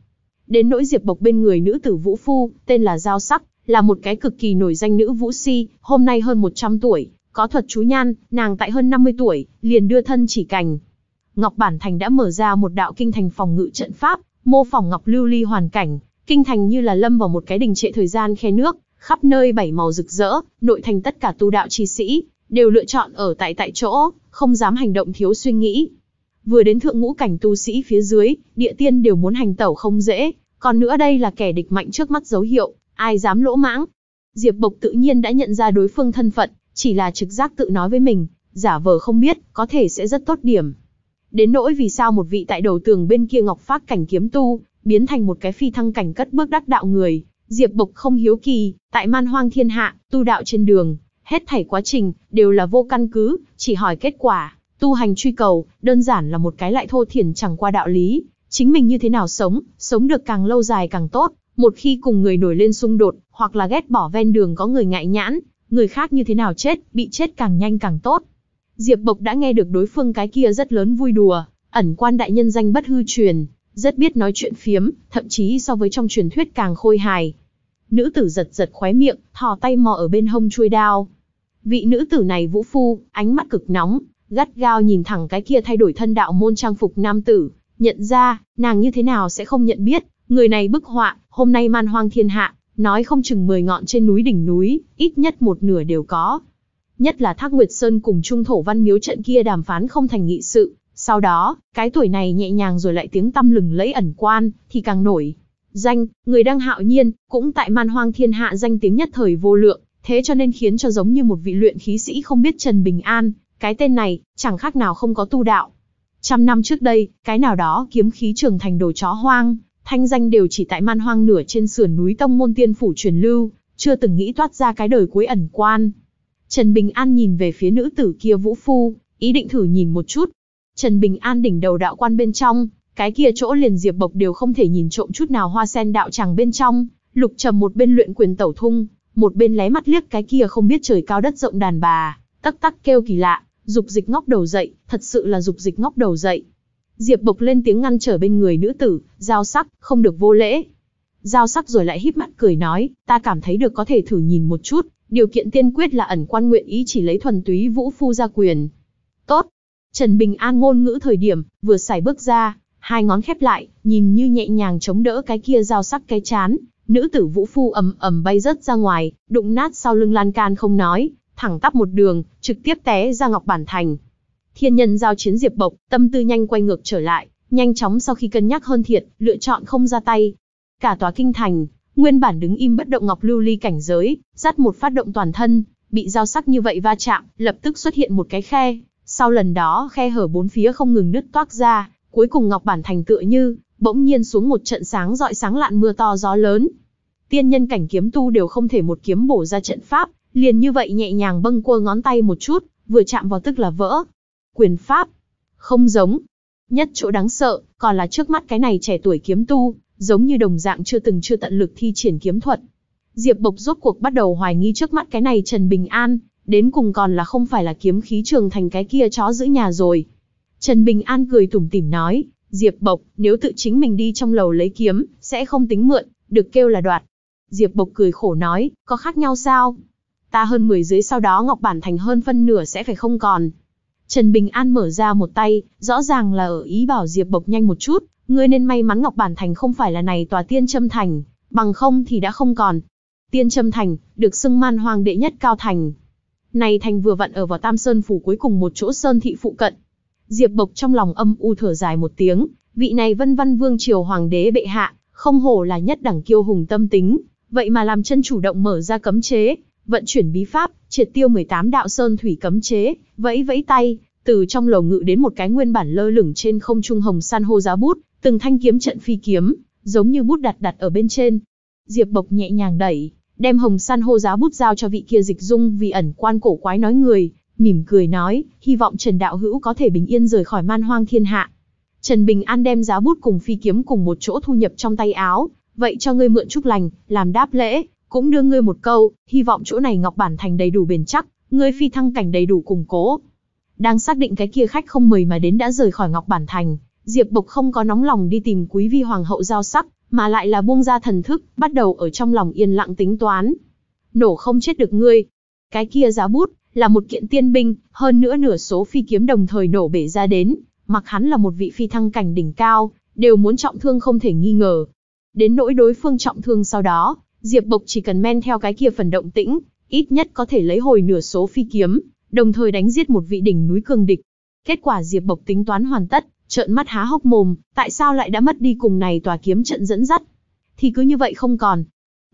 Đến nỗi Diệp Bộc bên người nữ tử Vũ Phu, tên là Giao Sắc, là một cái cực kỳ nổi danh nữ vũ si, hôm nay hơn 100 tuổi, có thuật chú nhan, nàng tại hơn 50 tuổi, liền đưa thân chỉ cành. Ngọc Bản Thành đã mở ra một đạo kinh thành phòng ngự trận pháp, mô phỏng ngọc lưu ly hoàn cảnh, kinh thành như là lâm vào một cái đình trệ thời gian khe nước, khắp nơi bảy màu rực rỡ, nội thành tất cả tu đạo chi sĩ đều lựa chọn ở tại tại chỗ, không dám hành động thiếu suy nghĩ. Vừa đến thượng ngũ cảnh tu sĩ phía dưới, địa tiên đều muốn hành tẩu không dễ, còn nữa đây là kẻ địch mạnh trước mắt dấu hiệu, ai dám lỗ mãng. Diệp Bộc tự nhiên đã nhận ra đối phương thân phận, chỉ là trực giác tự nói với mình, giả vờ không biết, có thể sẽ rất tốt điểm. Đến nỗi vì sao một vị tại đầu tường bên kia ngọc phát cảnh kiếm tu, biến thành một cái phi thăng cảnh cất bước đắc đạo người, Diệp Bộc không hiếu kỳ, tại man hoang thiên hạ, tu đạo trên đường, hết thảy quá trình, đều là vô căn cứ, chỉ hỏi kết quả, tu hành truy cầu, đơn giản là một cái lại thô thiển chẳng qua đạo lý, chính mình như thế nào sống, sống được càng lâu dài càng tốt, một khi cùng người nổi lên xung đột, hoặc là ghét bỏ ven đường có người ngại nhãn, người khác như thế nào chết, bị chết càng nhanh càng tốt. Diệp Bộc đã nghe được đối phương cái kia rất lớn vui đùa, ẩn quan đại nhân danh bất hư truyền, rất biết nói chuyện phiếm, thậm chí so với trong truyền thuyết càng khôi hài. Nữ tử giật giật khóe miệng, thò tay mò ở bên hông chui đao. Vị nữ tử này vũ phu, ánh mắt cực nóng, gắt gao nhìn thẳng cái kia thay đổi thân đạo môn trang phục nam tử, nhận ra, nàng như thế nào sẽ không nhận biết, người này bức họa, hôm nay man hoang thiên hạ, Nói không chừng 10 ngọn trên núi đỉnh núi, ít nhất một nửa đều có. Nhất là Thác Nguyệt Sơn cùng Trung Thổ Văn Miếu trận kia đàm phán không thành nghị sự, sau đó, cái tuổi này nhẹ nhàng rồi lại tiếng tâm lừng lấy ẩn quan, thì càng nổi. Danh, người đang hạo nhiên, cũng tại man hoang thiên hạ danh tiếng nhất thời vô lượng, thế cho nên khiến cho giống như một vị luyện khí sĩ không biết Trần Bình An, cái tên này, chẳng khác nào không có tu đạo. Trăm năm trước đây, cái nào đó kiếm khí trưởng thành đồ chó hoang, thanh danh đều chỉ tại man hoang nửa trên sườn núi tông môn tiên phủ truyền lưu, chưa từng nghĩ toát ra cái đời cuối ẩn quan. Trần Bình An nhìn về phía nữ tử kia vũ phu, ý định thử nhìn một chút. Trần Bình An đỉnh đầu đạo quan bên trong, cái kia chỗ liền diệp bộc đều không thể nhìn trộm chút nào hoa sen đạo tràng bên trong, lục trầm một bên luyện quyền tẩu thung, một bên lé mắt liếc cái kia không biết trời cao đất rộng đàn bà, tắc tắc kêu kỳ lạ, dục dịch ngóc đầu dậy, thật sự là dục dịch ngóc đầu dậy. Diệp Bộc lên tiếng ngăn trở bên người nữ tử, giao sắc, không được vô lễ. Giao sắc rồi lại híp mắt cười nói, ta cảm thấy được có thể thử nhìn một chút, điều kiện tiên quyết là ẩn quan nguyện ý chỉ lấy thuần túy vũ phu gia quyền. Tốt. Trần Bình An ngôn ngữ thời điểm, vừa xài bước ra, hai ngón khép lại, nhìn như nhẹ nhàng chống đỡ cái kia giao sắc cái chán. Nữ tử vũ phu ầm ầm bay rớt ra ngoài, đụng nát sau lưng lan can không nói, thẳng tắp một đường, trực tiếp té ra ngọc bản thành, Thiên nhân giao chiến Diệp Bộc, tâm tư nhanh quay ngược trở lại, nhanh chóng sau khi cân nhắc hơn thiệt, lựa chọn không ra tay. Cả tòa kinh thành, nguyên bản đứng im bất động ngọc lưu ly cảnh giới, dắt một phát động toàn thân, bị giao sắc như vậy va chạm, lập tức xuất hiện một cái khe. Sau lần đó khe hở bốn phía không ngừng nứt toác ra, cuối cùng ngọc bản thành tựa như, bỗng nhiên xuống một trận sáng rọi sáng lạn mưa to gió lớn. Tiên nhân cảnh kiếm tu đều không thể một kiếm bổ ra trận pháp, liền như vậy nhẹ nhàng bâng quơ ngón tay một chút, vừa chạm vào tức là vỡ, quyền pháp. Không giống. Nhất chỗ đáng sợ, còn là trước mắt cái này trẻ tuổi kiếm tu, giống như đồng dạng chưa từng chưa tận lực thi triển kiếm thuật. Diệp Bộc rốt cuộc bắt đầu hoài nghi trước mắt cái này Trần Bình An, đến cùng còn là không phải là kiếm khí trường thành cái kia chó giữ nhà rồi. Trần Bình An cười tủm tỉm nói, Diệp Bộc, nếu tự chính mình đi trong lầu lấy kiếm, sẽ không tính mượn, được kêu là đoạt. Diệp Bộc cười khổ nói, có khác nhau sao? Ta hơn 10 dưới sau đó Ngọc Bản Thành hơn phân nửa sẽ phải không còn. Trần Bình An mở ra một tay, rõ ràng là ở ý bảo Diệp Bộc nhanh một chút, ngươi nên may mắn Ngọc Bản Thành không phải là này tòa tiên châm thành, bằng không thì đã không còn. Tiên châm thành, được xưng man Hoàng đệ nhất cao thành. Này thành vừa vặn ở vào Tam Sơn Phủ cuối cùng một chỗ Sơn Thị phụ cận. Diệp Bộc trong lòng âm u thở dài một tiếng, vị này vân văn vương triều hoàng đế bệ hạ, không hổ là nhất đẳng kiêu hùng tâm tính, vậy mà làm chân chủ động mở ra cấm chế, vận chuyển bí pháp, triệt tiêu 18 đạo sơn thủy cấm chế, vẫy vẫy tay, từ trong lầu ngự đến một cái nguyên bản lơ lửng trên không trung hồng san hô giá bút, từng thanh kiếm trận phi kiếm, giống như bút đặt đặt ở bên trên. Diệp Bộc nhẹ nhàng đẩy, đem hồng san hô giá bút giao cho vị kia dịch dung vì ẩn quan cổ quái nói người, mỉm cười nói, hy vọng Trần Đạo Hữu có thể bình yên rời khỏi man hoang thiên hạ. Trần Bình An đem giá bút cùng phi kiếm cùng một chỗ thu nhập trong tay áo, vậy cho ngươi mượn chúc lành, làm đáp lễ, cũng đưa ngươi một câu, hy vọng chỗ này ngọc bản thành đầy đủ bền chắc, ngươi phi thăng cảnh đầy đủ củng cố. Đang xác định cái kia khách không mời mà đến đã rời khỏi ngọc bản thành, Diệp Bộc không có nóng lòng đi tìm quý vi hoàng hậu giao sắc, mà lại là buông ra thần thức, bắt đầu ở trong lòng yên lặng tính toán. Nổ không chết được ngươi. Cái kia giá bút, là một kiện tiên binh, hơn nữa nửa số phi kiếm đồng thời nổ bể ra đến, mặc hắn là một vị phi thăng cảnh đỉnh cao, đều muốn trọng thương không thể nghi ngờ. Đến nỗi đối phương trọng thương sau đó, Diệp Bộc chỉ cần men theo cái kia phần động tĩnh, ít nhất có thể lấy hồi nửa số phi kiếm, đồng thời đánh giết một vị đỉnh núi cường địch. Kết quả Diệp Bộc tính toán hoàn tất, trợn mắt há hốc mồm, tại sao lại đã mất đi cùng này tòa kiếm trận dẫn dắt? Thì cứ như vậy không còn.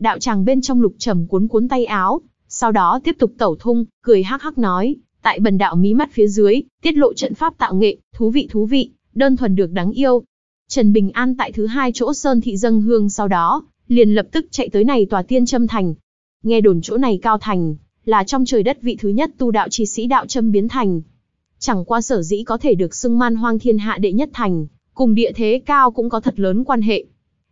Đạo tràng bên trong lục trầm cuốn cuốn tay áo, sau đó tiếp tục tẩu thung, cười hắc hắc nói, tại bần đạo mí mắt phía dưới, tiết lộ trận pháp tạo nghệ, thú vị thú vị, đơn thuần được đáng yêu. Trần Bình An tại thứ hai chỗ Sơn Thị Dâng Hương sau đó, liền lập tức chạy tới này tòa tiên châm thành. Nghe đồn chỗ này cao thành, là trong trời đất vị thứ nhất tu đạo chi sĩ đạo châm biến thành. Chẳng qua sở dĩ có thể được xưng man hoang thiên hạ đệ nhất thành, cùng địa thế cao cũng có thật lớn quan hệ.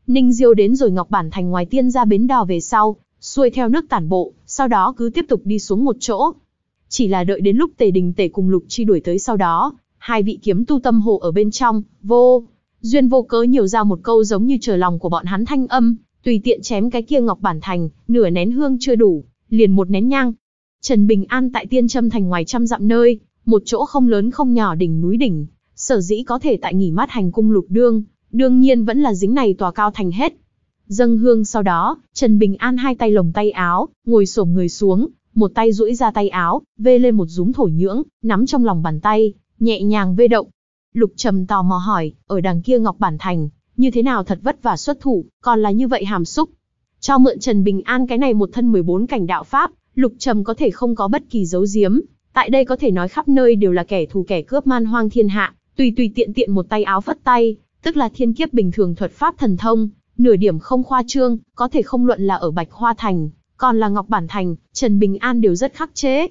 Ninh Diêu đến rồi Ngọc Bản Thành ngoài tiên ra bến đò về sau, xuôi theo nước tản bộ, sau đó cứ tiếp tục đi xuống một chỗ. Chỉ là đợi đến lúc tề đình tề cùng lục chi đuổi tới sau đó, hai vị kiếm tu tâm hồ ở bên trong, vô, duyên vô cớ nhiều ra một câu giống như chờ lòng của bọn hắn thanh âm, tùy tiện chém cái kia ngọc bản thành, nửa nén hương chưa đủ, liền một nén nhang. Trần Bình An tại Tiên Trâm thành ngoài trăm dặm nơi, một chỗ không lớn không nhỏ đỉnh núi đỉnh, sở dĩ có thể tại nghỉ mát hành cung lục đương, đương nhiên vẫn là dính này tòa cao thành hết. Dâng hương sau đó, Trần Bình An hai tay lồng tay áo, ngồi xổm người xuống, một tay duỗi ra tay áo, vê lên một dúm thổ nhưỡng, nắm trong lòng bàn tay, nhẹ nhàng vê động. Lục Trầm tò mò hỏi, ở đằng kia Ngọc Bản Thành, như thế nào thật vất vả xuất thủ, còn là như vậy hàm xúc. Cho mượn Trần Bình An cái này một thân 14 cảnh đạo pháp, Lục Trầm có thể không có bất kỳ dấu giếm, tại đây có thể nói khắp nơi đều là kẻ thù kẻ cướp man hoang thiên hạ, tùy tùy tiện tiện một tay áo phất tay, tức là thiên kiếp bình thường thuật pháp thần thông, nửa điểm không khoa trương, có thể không luận là ở Bạch Hoa Thành, còn là Ngọc Bản Thành, Trần Bình An đều rất khắc chế.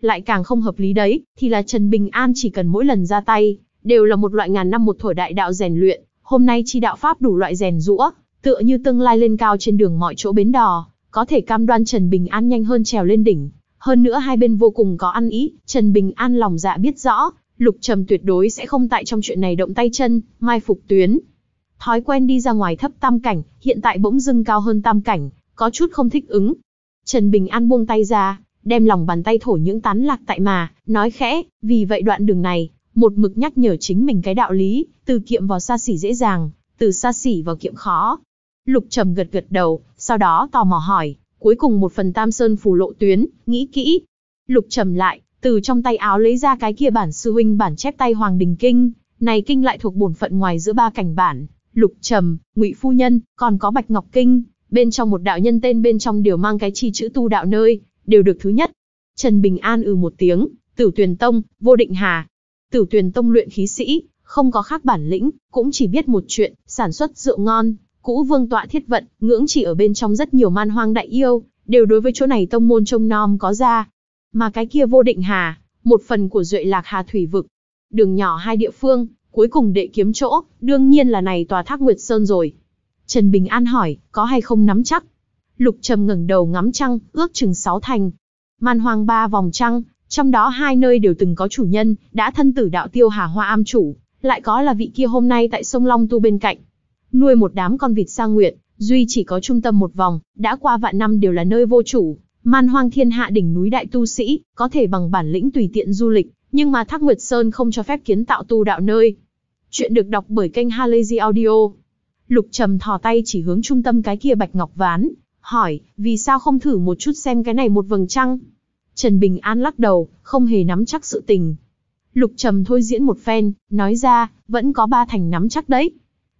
Lại càng không hợp lý đấy, thì là Trần Bình An chỉ cần mỗi lần ra tay, đều là một loại ngàn năm một thổi đại đạo rèn luyện, Hôm nay chi đạo pháp đủ loại rèn rũa, tựa như tương lai lên cao trên đường mọi chỗ bến đò, có thể cam đoan Trần Bình An nhanh hơn trèo lên đỉnh. Hơn nữa hai bên vô cùng có ăn ý, Trần Bình An lòng dạ biết rõ, Lục Trầm tuyệt đối sẽ không tại trong chuyện này động tay chân, mai phục tuyến. Thói quen đi ra ngoài thấp tam cảnh, hiện tại bỗng dưng cao hơn tam cảnh, có chút không thích ứng. Trần Bình An buông tay ra, đem lòng bàn tay thổ những tán lạc tại mà, nói khẽ, vì vậy đoạn đường này, một mực nhắc nhở chính mình cái đạo lý, từ kiệm vào xa xỉ dễ dàng, từ xa xỉ vào kiệm khó. Lục Trầm gật gật đầu, sau đó tò mò hỏi, cuối cùng một phần tam sơn phù lộ tuyến, nghĩ kỹ. Lục Trầm lại, từ trong tay áo lấy ra cái kia bản sư huynh bản chép tay Hoàng Đình Kinh, này kinh lại thuộc bổn phận ngoài giữa ba cảnh bản, Lục Trầm, Ngụy Phu Nhân, còn có Bạch Ngọc Kinh, bên trong một đạo nhân tên bên trong đều mang cái chi chữ tu đạo nơi, đều được thứ nhất. Trần Bình An ừ một tiếng, Tử Tuyền Tông, Vô Định Hà, Tử Tuyền Tông luyện khí sĩ, không có khác bản lĩnh, cũng chỉ biết một chuyện, sản xuất rượu ngon, cũ vương tọa thiết vận, ngưỡng chỉ ở bên trong rất nhiều man hoang đại yêu, đều đối với chỗ này tông môn trông nom có ra. Mà cái kia vô định hà, một phần của duệ lạc hà thủy vực. Đường nhỏ hai địa phương, cuối cùng đệ kiếm chỗ, đương nhiên là này tòa thác Nguyệt Sơn rồi. Trần Bình An hỏi, có hay không nắm chắc? Lục Trầm ngẩng đầu ngắm trăng, ước chừng sáu thành. Man hoang ba vòng trăng, trong đó hai nơi đều từng có chủ nhân, đã thân tử đạo tiêu hà hoa am chủ, lại có là vị kia hôm nay tại sông Long Tu bên cạnh. Nuôi một đám con vịt sang nguyện, duy chỉ có trung tâm một vòng, đã qua vạn năm đều là nơi vô chủ, man hoang thiên hạ đỉnh núi đại tu sĩ, có thể bằng bản lĩnh tùy tiện du lịch, nhưng mà Thác Nguyệt Sơn không cho phép kiến tạo tu đạo nơi. Chuyện được đọc bởi kênh Halazy Audio. Lục Trầm thò tay chỉ hướng trung tâm cái kia bạch ngọc ván, hỏi, vì sao không thử một chút xem cái này một vầng trăng? Trần Bình An lắc đầu, không hề nắm chắc sự tình. Lục Trầm thôi diễn một phen, nói ra, vẫn có ba thành nắm chắc đấy.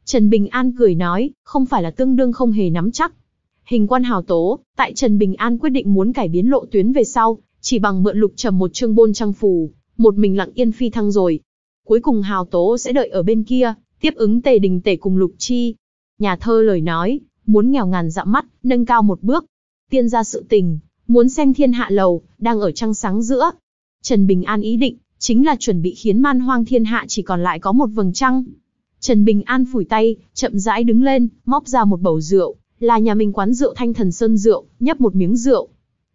Trần Bình An cười nói, không phải là tương đương không hề nắm chắc. Hình quan hào tố, tại Trần Bình An quyết định muốn cải biến lộ tuyến về sau, chỉ bằng mượn Lục Trầm một chương bôn trang phù, một mình lặng yên phi thăng rồi. Cuối cùng hào tố sẽ đợi ở bên kia, tiếp ứng tề đình tề cùng Lục Chi. Nhà thơ lời nói, muốn nghèo ngàn dặm mắt, nâng cao một bước. Tiên ra sự tình, Muốn xem thiên hạ lầu, đang ở trăng sáng giữa. Trần Bình An ý định, chính là chuẩn bị khiến man hoang thiên hạ chỉ còn lại có một vầng trăng. Trần Bình An phủi tay, chậm rãi đứng lên, móc ra một bầu rượu, là nhà mình quán rượu Thanh Thần Sơn rượu, nhấp một miếng rượu.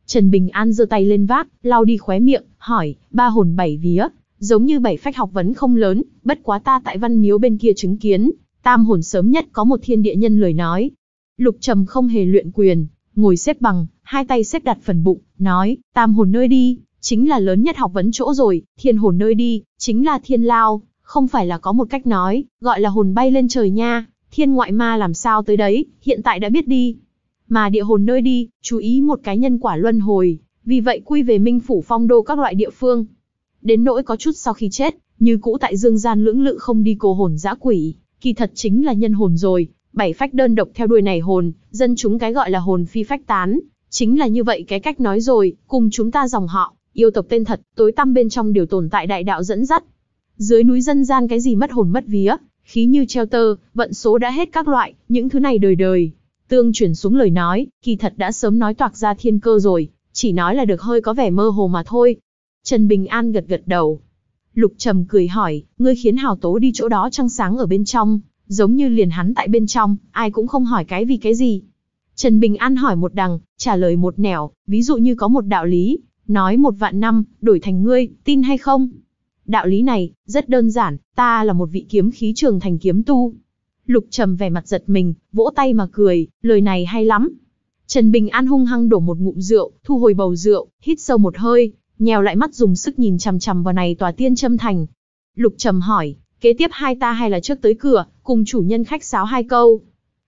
Trần Bình An giơ tay lên vác, lau đi khóe miệng, hỏi, ba hồn bảy vía, giống như bảy phách học vấn không lớn, bất quá ta tại văn miếu bên kia chứng kiến, tam hồn sớm nhất có một thiên địa nhân lời nói. Lục Trầm không hề luyện quyền, ngồi xếp bằng, hai tay xếp đặt phần bụng, nói, tam hồn nơi đi, chính là lớn nhất học vấn chỗ rồi, thiên hồn nơi đi, chính là thiên lao, không phải là có một cách nói, gọi là hồn bay lên trời nha, thiên ngoại ma làm sao tới đấy, hiện tại đã biết đi. Mà địa hồn nơi đi, chú ý một cái nhân quả luân hồi, vì vậy quy về minh phủ phong đô các loại địa phương. Đến nỗi có chút sau khi chết, như cũ tại dương gian lưỡng lự không đi cô hồn dã quỷ, kỳ thật chính là nhân hồn rồi, bảy phách đơn độc theo đuôi này hồn, dân chúng cái gọi là hồn phi phách tán, chính là như vậy cái cách nói rồi, cùng chúng ta dòng họ, yêu tộc tên thật, tối tăm bên trong đều tồn tại đại đạo dẫn dắt. Dưới núi dân gian cái gì mất hồn mất vía, khí như treo tơ, vận số đã hết các loại, những thứ này đời đời. Tương chuyển xuống lời nói, kỳ thật đã sớm nói toạc ra thiên cơ rồi, chỉ nói là được hơi có vẻ mơ hồ mà thôi. Trần Bình An gật gật đầu. Lục Trầm cười hỏi, ngươi khiến Hào Tố đi chỗ đó trăng sáng ở bên trong, giống như liền hắn tại bên trong, ai cũng không hỏi cái vì cái gì. Trần Bình An hỏi một đằng, trả lời một nẻo, ví dụ như có một đạo lý, nói một vạn năm, đổi thành ngươi, tin hay không? Đạo lý này, rất đơn giản, ta là một vị kiếm khí trường thành kiếm tu. Lục trầm vẻ mặt giật mình, vỗ tay mà cười, lời này hay lắm. Trần Bình An hung hăng đổ một ngụm rượu, thu hồi bầu rượu, hít sâu một hơi, nhèo lại mắt dùng sức nhìn chằm chằm vào này tòa tiên châm thành. Lục trầm hỏi, kế tiếp hai ta hay là trước tới cửa, cùng chủ nhân khách sáo hai câu.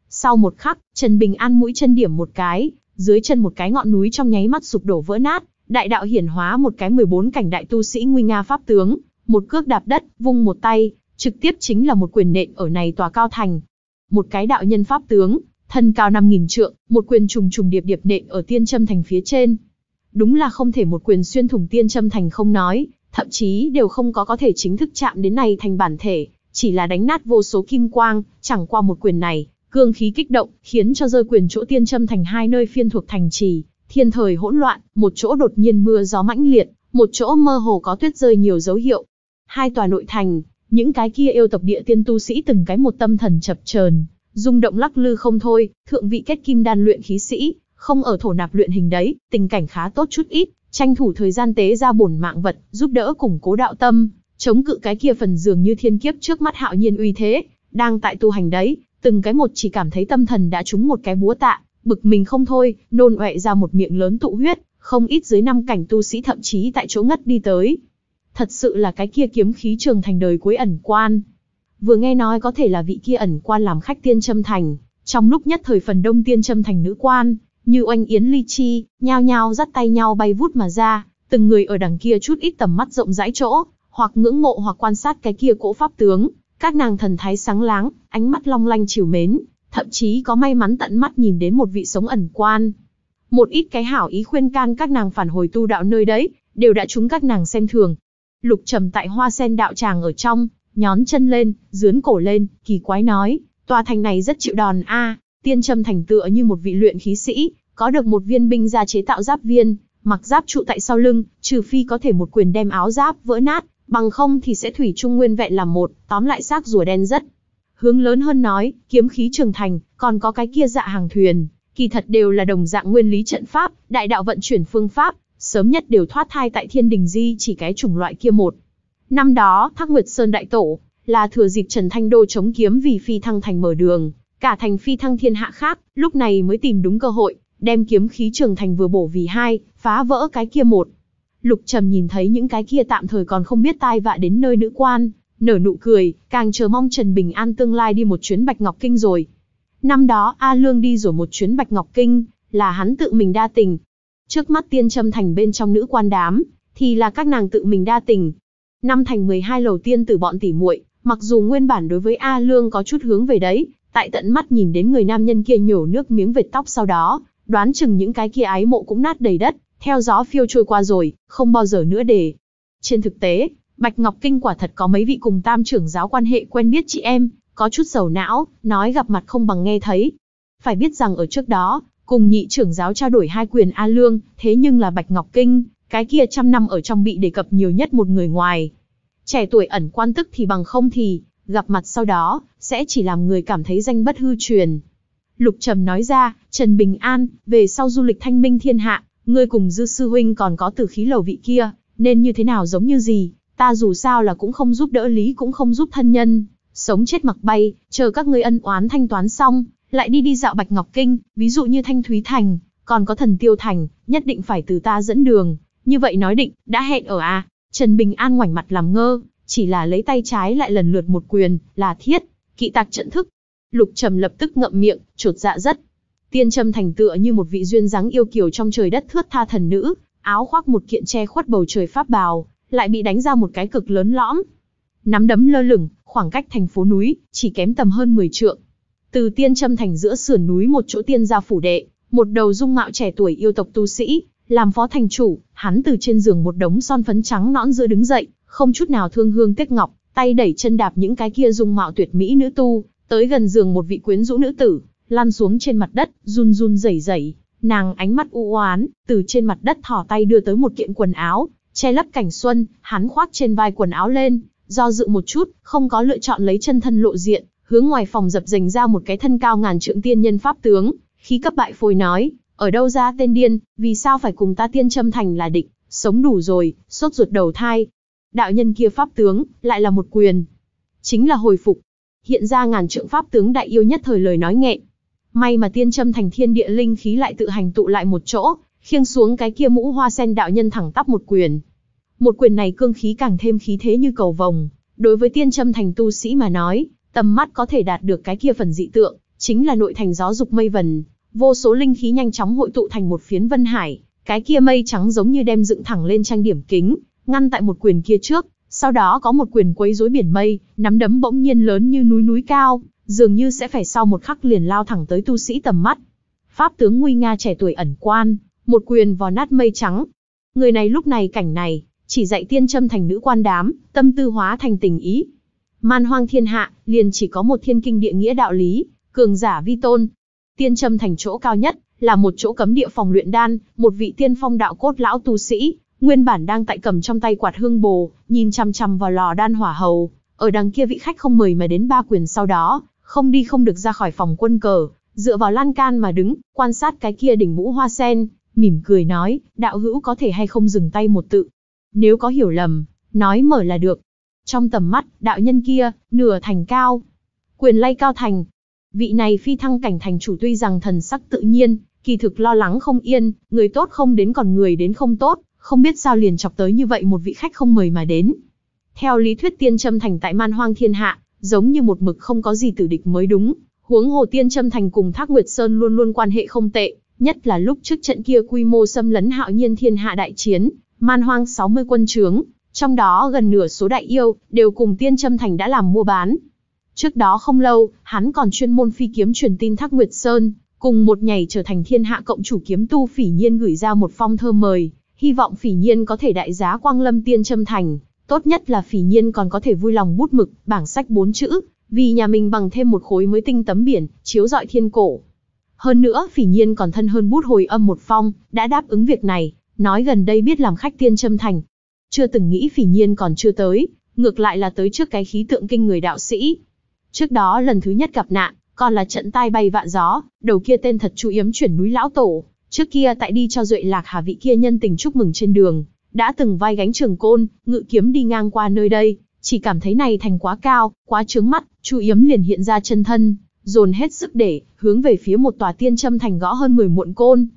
Sau một khắc, Trần Bình An mũi chân điểm một cái, dưới chân một cái ngọn núi trong nháy mắt sụp đổ vỡ nát, đại đạo hiển hóa một cái 14 cảnh đại tu sĩ nguy nga pháp tướng, một cước đạp đất, vung một tay, trực tiếp chính là một quyền nện ở này tòa cao thành. Một cái đạo nhân pháp tướng, thân cao 5000 trượng, một quyền trùng trùng điệp điệp nện ở tiên châm thành phía trên. Đúng là không thể một quyền xuyên thủng tiên châm thành không nói, thậm chí đều không có có thể chính thức chạm đến này thành bản thể, chỉ là đánh nát vô số kim quang, chẳng qua một quyền này, cương khí kích động, khiến cho rơi quyền chỗ tiên châm thành hai nơi phiên thuộc thành trì, thiên thời hỗn loạn, một chỗ đột nhiên mưa gió mãnh liệt, một chỗ mơ hồ có tuyết rơi nhiều dấu hiệu. Hai tòa nội thành, những cái kia yêu tộc địa tiên tu sĩ từng cái một tâm thần chập chờn, rung động lắc lư không thôi, thượng vị kết kim đan luyện khí sĩ, không ở thổ nạp luyện hình đấy, tình cảnh khá tốt chút ít, tranh thủ thời gian tế ra bổn mạng vật, giúp đỡ củng cố đạo tâm, chống cự cái kia phần dường như thiên kiếp trước mắt hạo nhiên uy thế, đang tại tu hành đấy, từng cái một chỉ cảm thấy tâm thần đã trúng một cái búa tạ, bực mình không thôi, nôn ọe ra một miệng lớn tụ huyết, không ít dưới năm cảnh tu sĩ thậm chí tại chỗ ngất đi tới. Thật sự là cái kia kiếm khí trường thành đời cuối ẩn quan. Vừa nghe nói có thể là vị kia ẩn quan làm khách tiên châm thành, trong lúc nhất thời phần đông tiên châm thành nữ quan, như oanh yến ly chi, nhao nhao dắt tay nhau bay vút mà ra, từng người ở đằng kia chút ít tầm mắt rộng rãi chỗ, hoặc ngưỡng mộ hoặc quan sát cái kia cỗ pháp tướng, các nàng thần thái sáng láng, ánh mắt long lanh chiều mến, thậm chí có may mắn tận mắt nhìn đến một vị sống ẩn quan. Một ít cái hảo ý khuyên can các nàng phản hồi tu đạo nơi đấy, đều đã chúng các nàng xem thường. Lục trầm tại hoa sen đạo tràng ở trong, nhón chân lên, dướn cổ lên, kỳ quái nói, tòa thành này rất chịu đòn a, Tiên Trâm Thành tựa như một vị luyện khí sĩ, có được một viên binh ra chế tạo giáp viên, mặc giáp trụ tại sau lưng, trừ phi có thể một quyền đem áo giáp vỡ nát, bằng không thì sẽ thủy chung nguyên vẹn làm một, tóm lại xác rùa đen rất. Hướng lớn hơn nói, kiếm khí trường thành, còn có cái kia dạ hàng thuyền, kỳ thật đều là đồng dạng nguyên lý trận pháp, đại đạo vận chuyển phương pháp, sớm nhất đều thoát thai tại thiên đình di chỉ cái chủng loại kia một. Năm đó, Thác Nguyệt Sơn Đại Tổ, là thừa dịp Trần Thanh Đô chống kiếm vì phi thăng thành mở đường, Cả thành phi thăng thiên hạ khác, lúc này mới tìm đúng cơ hội, đem kiếm khí trường thành vừa bổ vì hai, phá vỡ cái kia một. Lục Trầm nhìn thấy những cái kia tạm thời còn không biết tai vạ đến nơi nữ quan, nở nụ cười, càng chờ mong Trần Bình An tương lai đi một chuyến Bạch Ngọc Kinh rồi. Năm đó A Lương đi rồi một chuyến Bạch Ngọc Kinh, là hắn tự mình đa tình. Trước mắt tiên châm thành bên trong nữ quan đám, thì là các nàng tự mình đa tình. Năm thành 12 lầu tiên từ bọn tỉ muội, mặc dù nguyên bản đối với A Lương có chút hướng về đấy, Tại tận mắt nhìn đến người nam nhân kia nhổ nước miếng vệt tóc sau đó, đoán chừng những cái kia ái mộ cũng nát đầy đất, theo gió phiêu trôi qua rồi, không bao giờ nữa để. Trên thực tế, Bạch Ngọc Kinh quả thật có mấy vị cùng tam trưởng giáo quan hệ quen biết chị em, có chút sầu não, nói gặp mặt không bằng nghe thấy. Phải biết rằng ở trước đó, cùng nhị trưởng giáo trao đổi hai quyền A Lương, thế nhưng là Bạch Ngọc Kinh, cái kia trăm năm ở trong bị đề cập nhiều nhất một người ngoài. Trẻ tuổi ẩn quan tức thì bằng không thì, gặp mặt sau đó, sẽ chỉ làm người cảm thấy danh bất hư truyền. Lục Trầm nói ra, Trần Bình An, về sau du lịch thanh minh thiên hạ, ngươi cùng dư sư huynh còn có tử khí lầu vị kia, nên như thế nào giống như gì, ta dù sao là cũng không giúp đỡ lý cũng không giúp thân nhân, sống chết mặc bay, chờ các ngươi ân oán thanh toán xong, lại đi đi dạo Bạch Ngọc Kinh, ví dụ như Thanh Thúy Thành, còn có Thần Tiêu Thành, nhất định phải từ ta dẫn đường, như vậy nói định, đã hẹn ở à, Trần Bình An ngoảnh mặt làm ngơ, chỉ là lấy tay trái lại lần lượt một quyền, là thiết, kỵ tạc trận thức. Lục Trầm lập tức ngậm miệng, chột dạ rất. Tiên Trâm thành tựa như một vị duyên dáng yêu kiều trong trời đất thướt tha thần nữ, áo khoác một kiện che khuất bầu trời pháp bào, lại bị đánh ra một cái cực lớn lõm. Nắm đấm lơ lửng, khoảng cách thành phố núi, chỉ kém tầm hơn 10 trượng. Từ Tiên Trâm thành giữa sườn núi một chỗ tiên gia phủ đệ, một đầu dung mạo trẻ tuổi yêu tộc tu sĩ, làm phó thành chủ, hắn từ trên giường một đống son phấn trắng nõn giữa đứng dậy, không chút nào thương hương tiếc ngọc, tay đẩy chân đạp những cái kia dung mạo tuyệt mỹ nữ tu, tới gần giường một vị quyến rũ nữ tử, lăn xuống trên mặt đất, run run rẩy rẩy, nàng ánh mắt u oán, từ trên mặt đất thò tay đưa tới một kiện quần áo, che lấp cảnh xuân, hắn khoác trên vai quần áo lên, do dự một chút, không có lựa chọn lấy chân thân lộ diện, hướng ngoài phòng dập dành ra một cái thân cao ngàn trượng tiên nhân pháp tướng, khí cấp bại phôi nói, ở đâu ra tên điên, vì sao phải cùng ta tiên châm thành là địch, sống đủ rồi, sốt ruột đầu thai, đạo nhân kia pháp tướng, lại là một quyền. Chính là hồi phục. Hiện ra ngàn trượng pháp tướng đại yêu nhất thời lời nói nghẹn. May mà tiên châm thành thiên địa linh khí lại tự hành tụ lại một chỗ, khiêng xuống cái kia mũ hoa sen đạo nhân thẳng tắp một quyền. Một quyền này cương khí càng thêm khí thế như cầu vồng. Đối với tiên châm thành tu sĩ mà nói, tầm mắt có thể đạt được cái kia phần dị tượng, chính là nội thành gió dục mây vần. Vô số linh khí nhanh chóng hội tụ thành một phiến vân hải, cái kia mây trắng giống như đem dựng thẳng lên trang điểm kính, ngăn tại một quyền kia trước, sau đó có một quyền quấy rối biển mây, nắm đấm bỗng nhiên lớn như núi núi cao, dường như sẽ phải sau một khắc liền lao thẳng tới tu sĩ tầm mắt. Pháp tướng nguy nga trẻ tuổi ẩn quan, một quyền vò nát mây trắng. Người này lúc này cảnh này, chỉ dạy tiên châm thành nữ quan đám, tâm tư hóa thành tình ý. Man hoang thiên hạ, liền chỉ có một thiên kinh địa nghĩa đạo lý, cường giả vi tôn. Tiên châm thành chỗ cao nhất, là một chỗ cấm địa phòng luyện đan, một vị tiên phong đạo cốt lão tu sĩ, Nguyên bản đang tại cầm trong tay quạt hương bồ, nhìn chằm chằm vào lò đan hỏa hầu, ở đằng kia vị khách không mời mà đến ba quyền sau đó, không đi không được ra khỏi phòng quân cờ, dựa vào lan can mà đứng, quan sát cái kia đỉnh mũ hoa sen, mỉm cười nói, đạo hữu có thể hay không dừng tay một tự. Nếu có hiểu lầm, nói mở là được. Trong tầm mắt, đạo nhân kia, nửa thành cao. Quyền lay cao thành. Vị này phi thăng cảnh thành chủ tuy rằng thần sắc tự nhiên, kỳ thực lo lắng không yên, người tốt không đến còn người đến không tốt, không biết sao liền chọc tới như vậy một vị khách không mời mà đến. Theo lý thuyết tiên châm thành tại man hoang thiên hạ, giống như một mực không có gì tử địch mới đúng, huống hồ tiên châm thành cùng Thác Nguyệt Sơn luôn luôn quan hệ không tệ, nhất là lúc trước trận kia quy mô xâm lấn hạo nhiên thiên hạ đại chiến, man hoang 60 quân trướng, trong đó gần nửa số đại yêu, đều cùng tiên châm thành đã làm mua bán. Trước đó không lâu, hắn còn chuyên môn phi kiếm truyền tin Thác Nguyệt Sơn, cùng một nhảy trở thành thiên hạ cộng chủ kiếm tu phỉ nhiên gửi ra một phong thơ mời, hy vọng phỉ nhiên có thể đại giá quang lâm tiên châm thành, tốt nhất là phỉ nhiên còn có thể vui lòng bút mực, bảng sách bốn chữ, vì nhà mình bằng thêm một khối mới tinh tấm biển, chiếu dọi thiên cổ. Hơn nữa phỉ nhiên còn thân hơn bút hồi âm một phong, đã đáp ứng việc này, nói gần đây biết làm khách tiên châm thành. Chưa từng nghĩ phỉ nhiên còn chưa tới, ngược lại là tới trước cái khí tượng kinh người đạo sĩ. Trước đó lần thứ nhất gặp nạn, còn là trận tai bay vạn gió, đầu kia tên thật chú yếm chuyển núi lão tổ, Trước kia tại đi cho Duệ Lạc Hà vị kia nhân tình chúc mừng trên đường, đã từng vai gánh trường côn, ngự kiếm đi ngang qua nơi đây, chỉ cảm thấy này thành quá cao, quá trướng mắt, Chu Yếm liền hiện ra chân thân, dồn hết sức để hướng về phía một tòa tiên châm thành gõ hơn 10 muộn côn.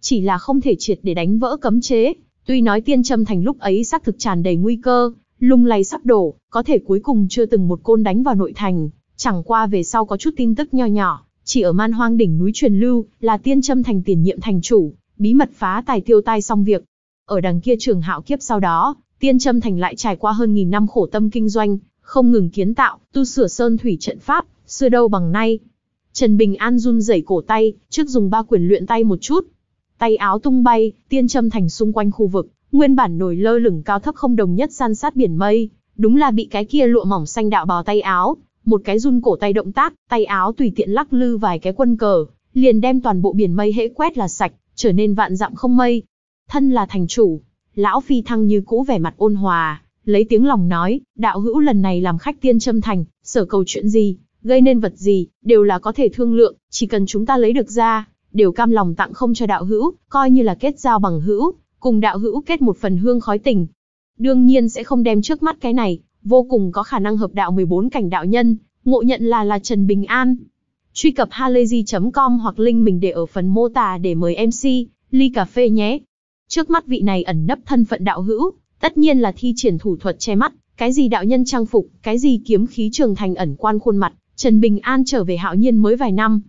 Chỉ là không thể triệt để đánh vỡ cấm chế, tuy nói tiên châm thành lúc ấy xác thực tràn đầy nguy cơ, lung lay sắp đổ, có thể cuối cùng chưa từng một côn đánh vào nội thành, chẳng qua về sau có chút tin tức nho nhỏ, chỉ ở man hoang đỉnh núi truyền lưu, là tiên châm thành tiền nhiệm thành chủ, bí mật phá tài tiêu tai xong việc. Ở đằng kia trường hạo kiếp sau đó, tiên châm thành lại trải qua hơn nghìn năm khổ tâm kinh doanh, không ngừng kiến tạo, tu sửa sơn thủy trận pháp, xưa đâu bằng nay. Trần Bình An run rẩy cổ tay, trước dùng ba quyền luyện tay một chút. Tay áo tung bay, tiên châm thành xung quanh khu vực, nguyên bản nổi lơ lửng cao thấp không đồng nhất san sát biển mây, đúng là bị cái kia lụa mỏng xanh đạo bò tay áo, một cái run cổ tay động tác, tay áo tùy tiện lắc lư vài cái quân cờ, liền đem toàn bộ biển mây hễ quét là sạch, trở nên vạn dặm không mây. Thân là thành chủ, lão phi thăng như cũ vẻ mặt ôn hòa, lấy tiếng lòng nói, đạo hữu lần này làm khách tiên châm thành, sở cầu chuyện gì, gây nên vật gì, đều là có thể thương lượng, chỉ cần chúng ta lấy được ra, đều cam lòng tặng không cho đạo hữu, coi như là kết giao bằng hữu, cùng đạo hữu kết một phần hương khói tình. Đương nhiên sẽ không đem trước mắt cái này, vô cùng có khả năng hợp đạo 14 cảnh đạo nhân, ngộ nhận là là Trần Bình An. Truy cập halayzi.com hoặc link mình để ở phần mô tả để mời MC, ly cà phê nhé. Trước mắt vị này ẩn nấp thân phận đạo hữu, tất nhiên là thi triển thủ thuật che mắt, cái gì đạo nhân trang phục, cái gì kiếm khí trường thành ẩn quan khuôn mặt, Trần Bình An trở về hạo nhiên mới vài năm.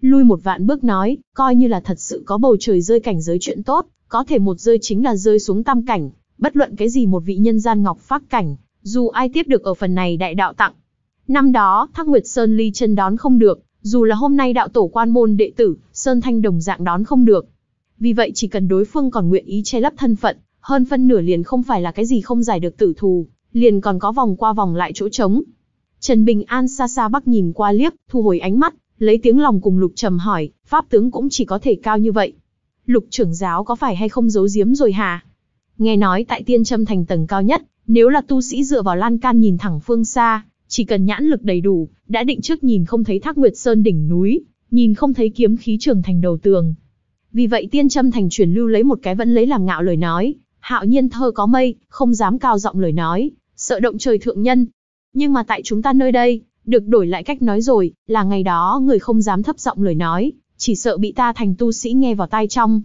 Lui một vạn bước nói, coi như là thật sự có bầu trời rơi cảnh giới chuyện tốt, có thể một rơi chính là rơi xuống tam cảnh, bất luận cái gì một vị nhân gian ngọc phát cảnh, dù ai tiếp được ở phần này đại đạo tặng. Năm đó, Thác Nguyệt Sơn ly chân đón không được, dù là hôm nay đạo tổ quan môn đệ tử, Sơn Thanh đồng dạng đón không được. Vì vậy chỉ cần đối phương còn nguyện ý che lấp thân phận, hơn phân nửa liền không phải là cái gì không giải được tử thù, liền còn có vòng qua vòng lại chỗ trống. Trần Bình An xa xa bắc nhìn qua liếc, thu hồi ánh mắt, lấy tiếng lòng cùng Lục Trầm hỏi, pháp tướng cũng chỉ có thể cao như vậy. Lục trưởng giáo có phải hay không giấu giếm rồi hả? Nghe nói tại tiên châm thành tầng cao nhất, nếu là tu sĩ dựa vào lan can nhìn thẳng phương xa, chỉ cần nhãn lực đầy đủ, đã định trước nhìn không thấy Thác Nguyệt Sơn đỉnh núi, nhìn không thấy kiếm khí trường thành đầu tường. Vì vậy Tiên Châm Thành truyền lưu lấy một cái vẫn lấy làm ngạo lời nói, hạo nhiên thơ có mây, không dám cao giọng lời nói, sợ động trời thượng nhân. Nhưng mà tại chúng ta nơi đây, được đổi lại cách nói rồi, là ngày đó người không dám thấp giọng lời nói, chỉ sợ bị ta thành tu sĩ nghe vào tai trong.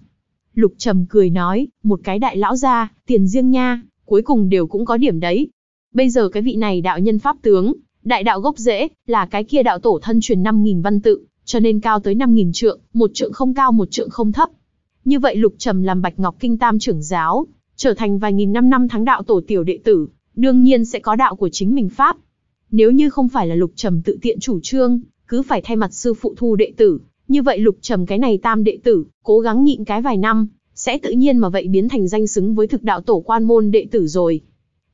Lục trầm cười nói, một cái đại lão ra, tiền riêng nha, cuối cùng đều cũng có điểm đấy. Bây giờ cái vị này đạo nhân pháp tướng, đại đạo gốc rễ, là cái kia đạo tổ thân truyền 5.000 văn tự, cho nên cao tới 5.000 trượng, một trượng không cao một trượng không thấp. Như vậy Lục Trầm làm Bạch Ngọc Kinh Tam trưởng giáo, trở thành vài nghìn năm năm tháng đạo tổ tiểu đệ tử, đương nhiên sẽ có đạo của chính mình Pháp. Nếu như không phải là Lục Trầm tự tiện chủ trương, cứ phải thay mặt sư phụ thu đệ tử, như vậy Lục Trầm cái này tam đệ tử, cố gắng nhịn cái vài năm, sẽ tự nhiên mà vậy biến thành danh xứng với thực đạo tổ quan môn đệ tử rồi.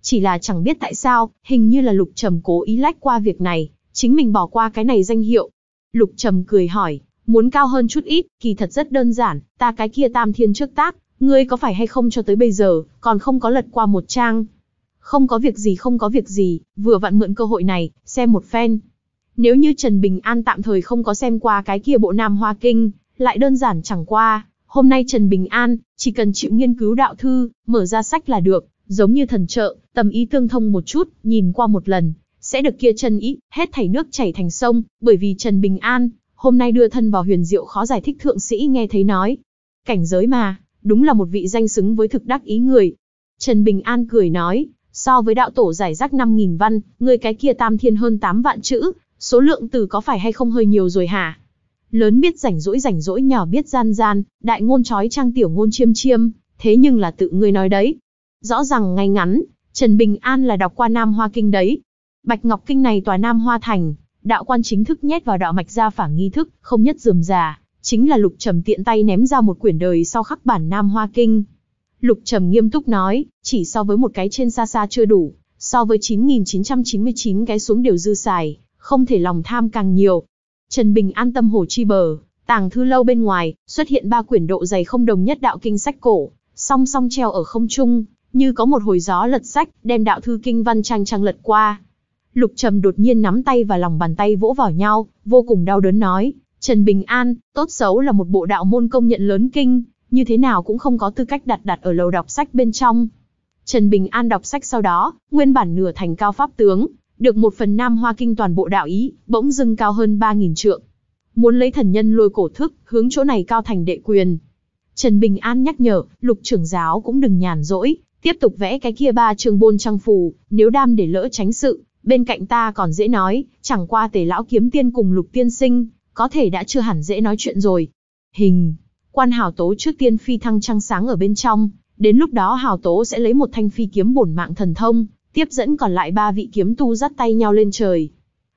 Chỉ là chẳng biết tại sao, hình như là Lục Trầm cố ý lách qua việc này, chính mình bỏ qua cái này danh hiệu. Lục Trầm cười hỏi, muốn cao hơn chút ít, kỳ thật rất đơn giản, ta cái kia tam thiên trước tác, ngươi có phải hay không cho tới bây giờ, còn không có lật qua một trang. Không có việc gì không có việc gì, vừa vặn mượn cơ hội này, xem một phen. Nếu như Trần Bình An tạm thời không có xem qua cái kia bộ Nam Hoa Kinh, lại đơn giản chẳng qua, Hôm nay Trần Bình An, chỉ cần chịu nghiên cứu đạo thư, mở ra sách là được, giống như thần trợ, tầm ý tương thông một chút, nhìn qua một lần, sẽ được kia chân ý, hết thảy nước chảy thành sông, bởi vì Trần Bình An, hôm nay đưa thân vào huyền diệu khó giải thích thượng sĩ nghe thấy nói. Cảnh giới mà, đúng là một vị danh xứng với thực đắc ý người. Trần Bình An cười nói, so với đạo tổ giải rác 5.000 văn, người cái kia tam thiên hơn 8 vạn chữ, số lượng từ có phải hay không hơi nhiều rồi hả? Lớn biết rảnh rỗi rảnh rỗi nhỏ biết gian gian, đại ngôn trói trang tiểu ngôn chiêm chiêm, thế nhưng là tự ngươi nói đấy. Rõ ràng ngay ngắn, Trần Bình An là đọc qua Nam Hoa Kinh đấy. Bạch Ngọc Kinh này tòa Nam Hoa Thành, đạo quan chính thức nhét vào đạo mạch gia phả nghi thức, không nhất dườm già, chính là Lục Trầm tiện tay ném ra một quyển đời sau khắc bản Nam Hoa Kinh. Lục Trầm nghiêm túc nói, chỉ so với một cái trên xa xa chưa đủ, so với 9.999 cái xuống đều dư xài, không thể lòng tham càng nhiều, Trần Bình an tâm hồ chi bờ, tàng thư lâu bên ngoài, xuất hiện ba quyển độ dày không đồng nhất đạo kinh sách cổ, song song treo ở không trung, như có một hồi gió lật sách, đem đạo thư kinh văn trang trang lật qua. Lục Trầm đột nhiên nắm tay và lòng bàn tay vỗ vào nhau, vô cùng đau đớn nói, Trần Bình An, tốt xấu là một bộ đạo môn công nhận lớn kinh, như thế nào cũng không có tư cách đặt đặt ở lầu đọc sách bên trong. Trần Bình An đọc sách sau đó, nguyên bản nửa thành cao pháp tướng, được một phần Nam Hoa Kinh toàn bộ đạo ý, bỗng dưng cao hơn 3.000 trượng. Muốn lấy thần nhân lôi cổ thức, hướng chỗ này cao thành đệ quyền. Trần Bình An nhắc nhở, lục trưởng giáo cũng đừng nhàn rỗi, tiếp tục vẽ cái kia ba trường bôn trăng phù, nếu đam để lỡ tránh sự, bên cạnh ta còn dễ nói, chẳng qua tề lão kiếm tiên cùng lục tiên sinh, có thể đã chưa hẳn dễ nói chuyện rồi. Hình, quan hào tố trước tiên phi thăng trăng sáng ở bên trong, đến lúc đó hào tố sẽ lấy một thanh phi kiếm bổn mạng thần thông, tiếp dẫn còn lại ba vị kiếm tu dắt tay nhau lên trời.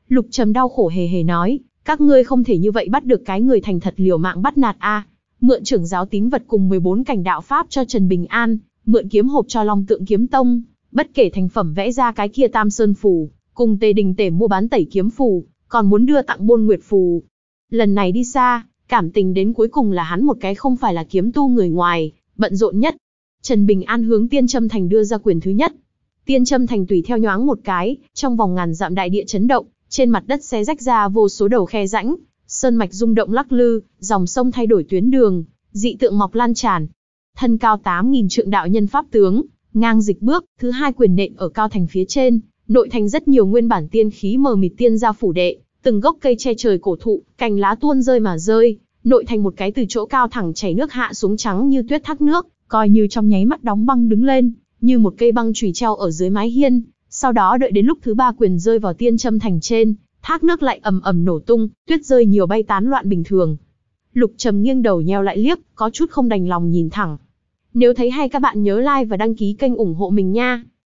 Lục Trầm đau khổ hề hề nói, các ngươi không thể như vậy bắt được cái người thành thật liều mạng bắt nạt a. Mượn trưởng giáo tín vật cùng 14 cảnh đạo pháp cho Trần Bình An, mượn kiếm hộp cho Long Tượng Kiếm Tông, bất kể thành phẩm vẽ ra cái kia Tam Sơn phù, cùng Tề Đình tể mua bán tẩy kiếm phù, còn muốn đưa tặng Bôn Nguyệt phù. Lần này đi xa, cảm tình đến cuối cùng là hắn một cái không phải là kiếm tu người ngoài, bận rộn nhất. Trần Bình An hướng Tiên Châm Thành đưa ra quyền thứ nhất, Tiên châm thành tùy theo nhoáng một cái, trong vòng ngàn dặm đại địa chấn động, trên mặt đất xé rách ra vô số đầu khe rãnh, sơn mạch rung động lắc lư, dòng sông thay đổi tuyến đường, dị tượng mọc lan tràn. Thân cao 8000 trượng đạo nhân pháp tướng, ngang dịch bước, thứ hai quyền nện ở cao thành phía trên, nội thành rất nhiều nguyên bản tiên khí mờ mịt tiên ra phủ đệ, từng gốc cây che trời cổ thụ, cành lá tuôn rơi mà rơi, nội thành một cái từ chỗ cao thẳng chảy nước hạ xuống trắng như tuyết thác nước, coi như trong nháy mắt đóng băng đứng lên như một cây băng chùy treo ở dưới mái hiên, sau đó đợi đến lúc thứ ba quyền rơi vào tiên châm thành trên, thác nước lại ầm ầm nổ tung, tuyết rơi nhiều bay tán loạn bình thường. Lục Trầm nghiêng đầu nheo lại liếc, có chút không đành lòng nhìn thẳng. Nếu thấy hay các bạn nhớ like và đăng ký kênh ủng hộ mình nha.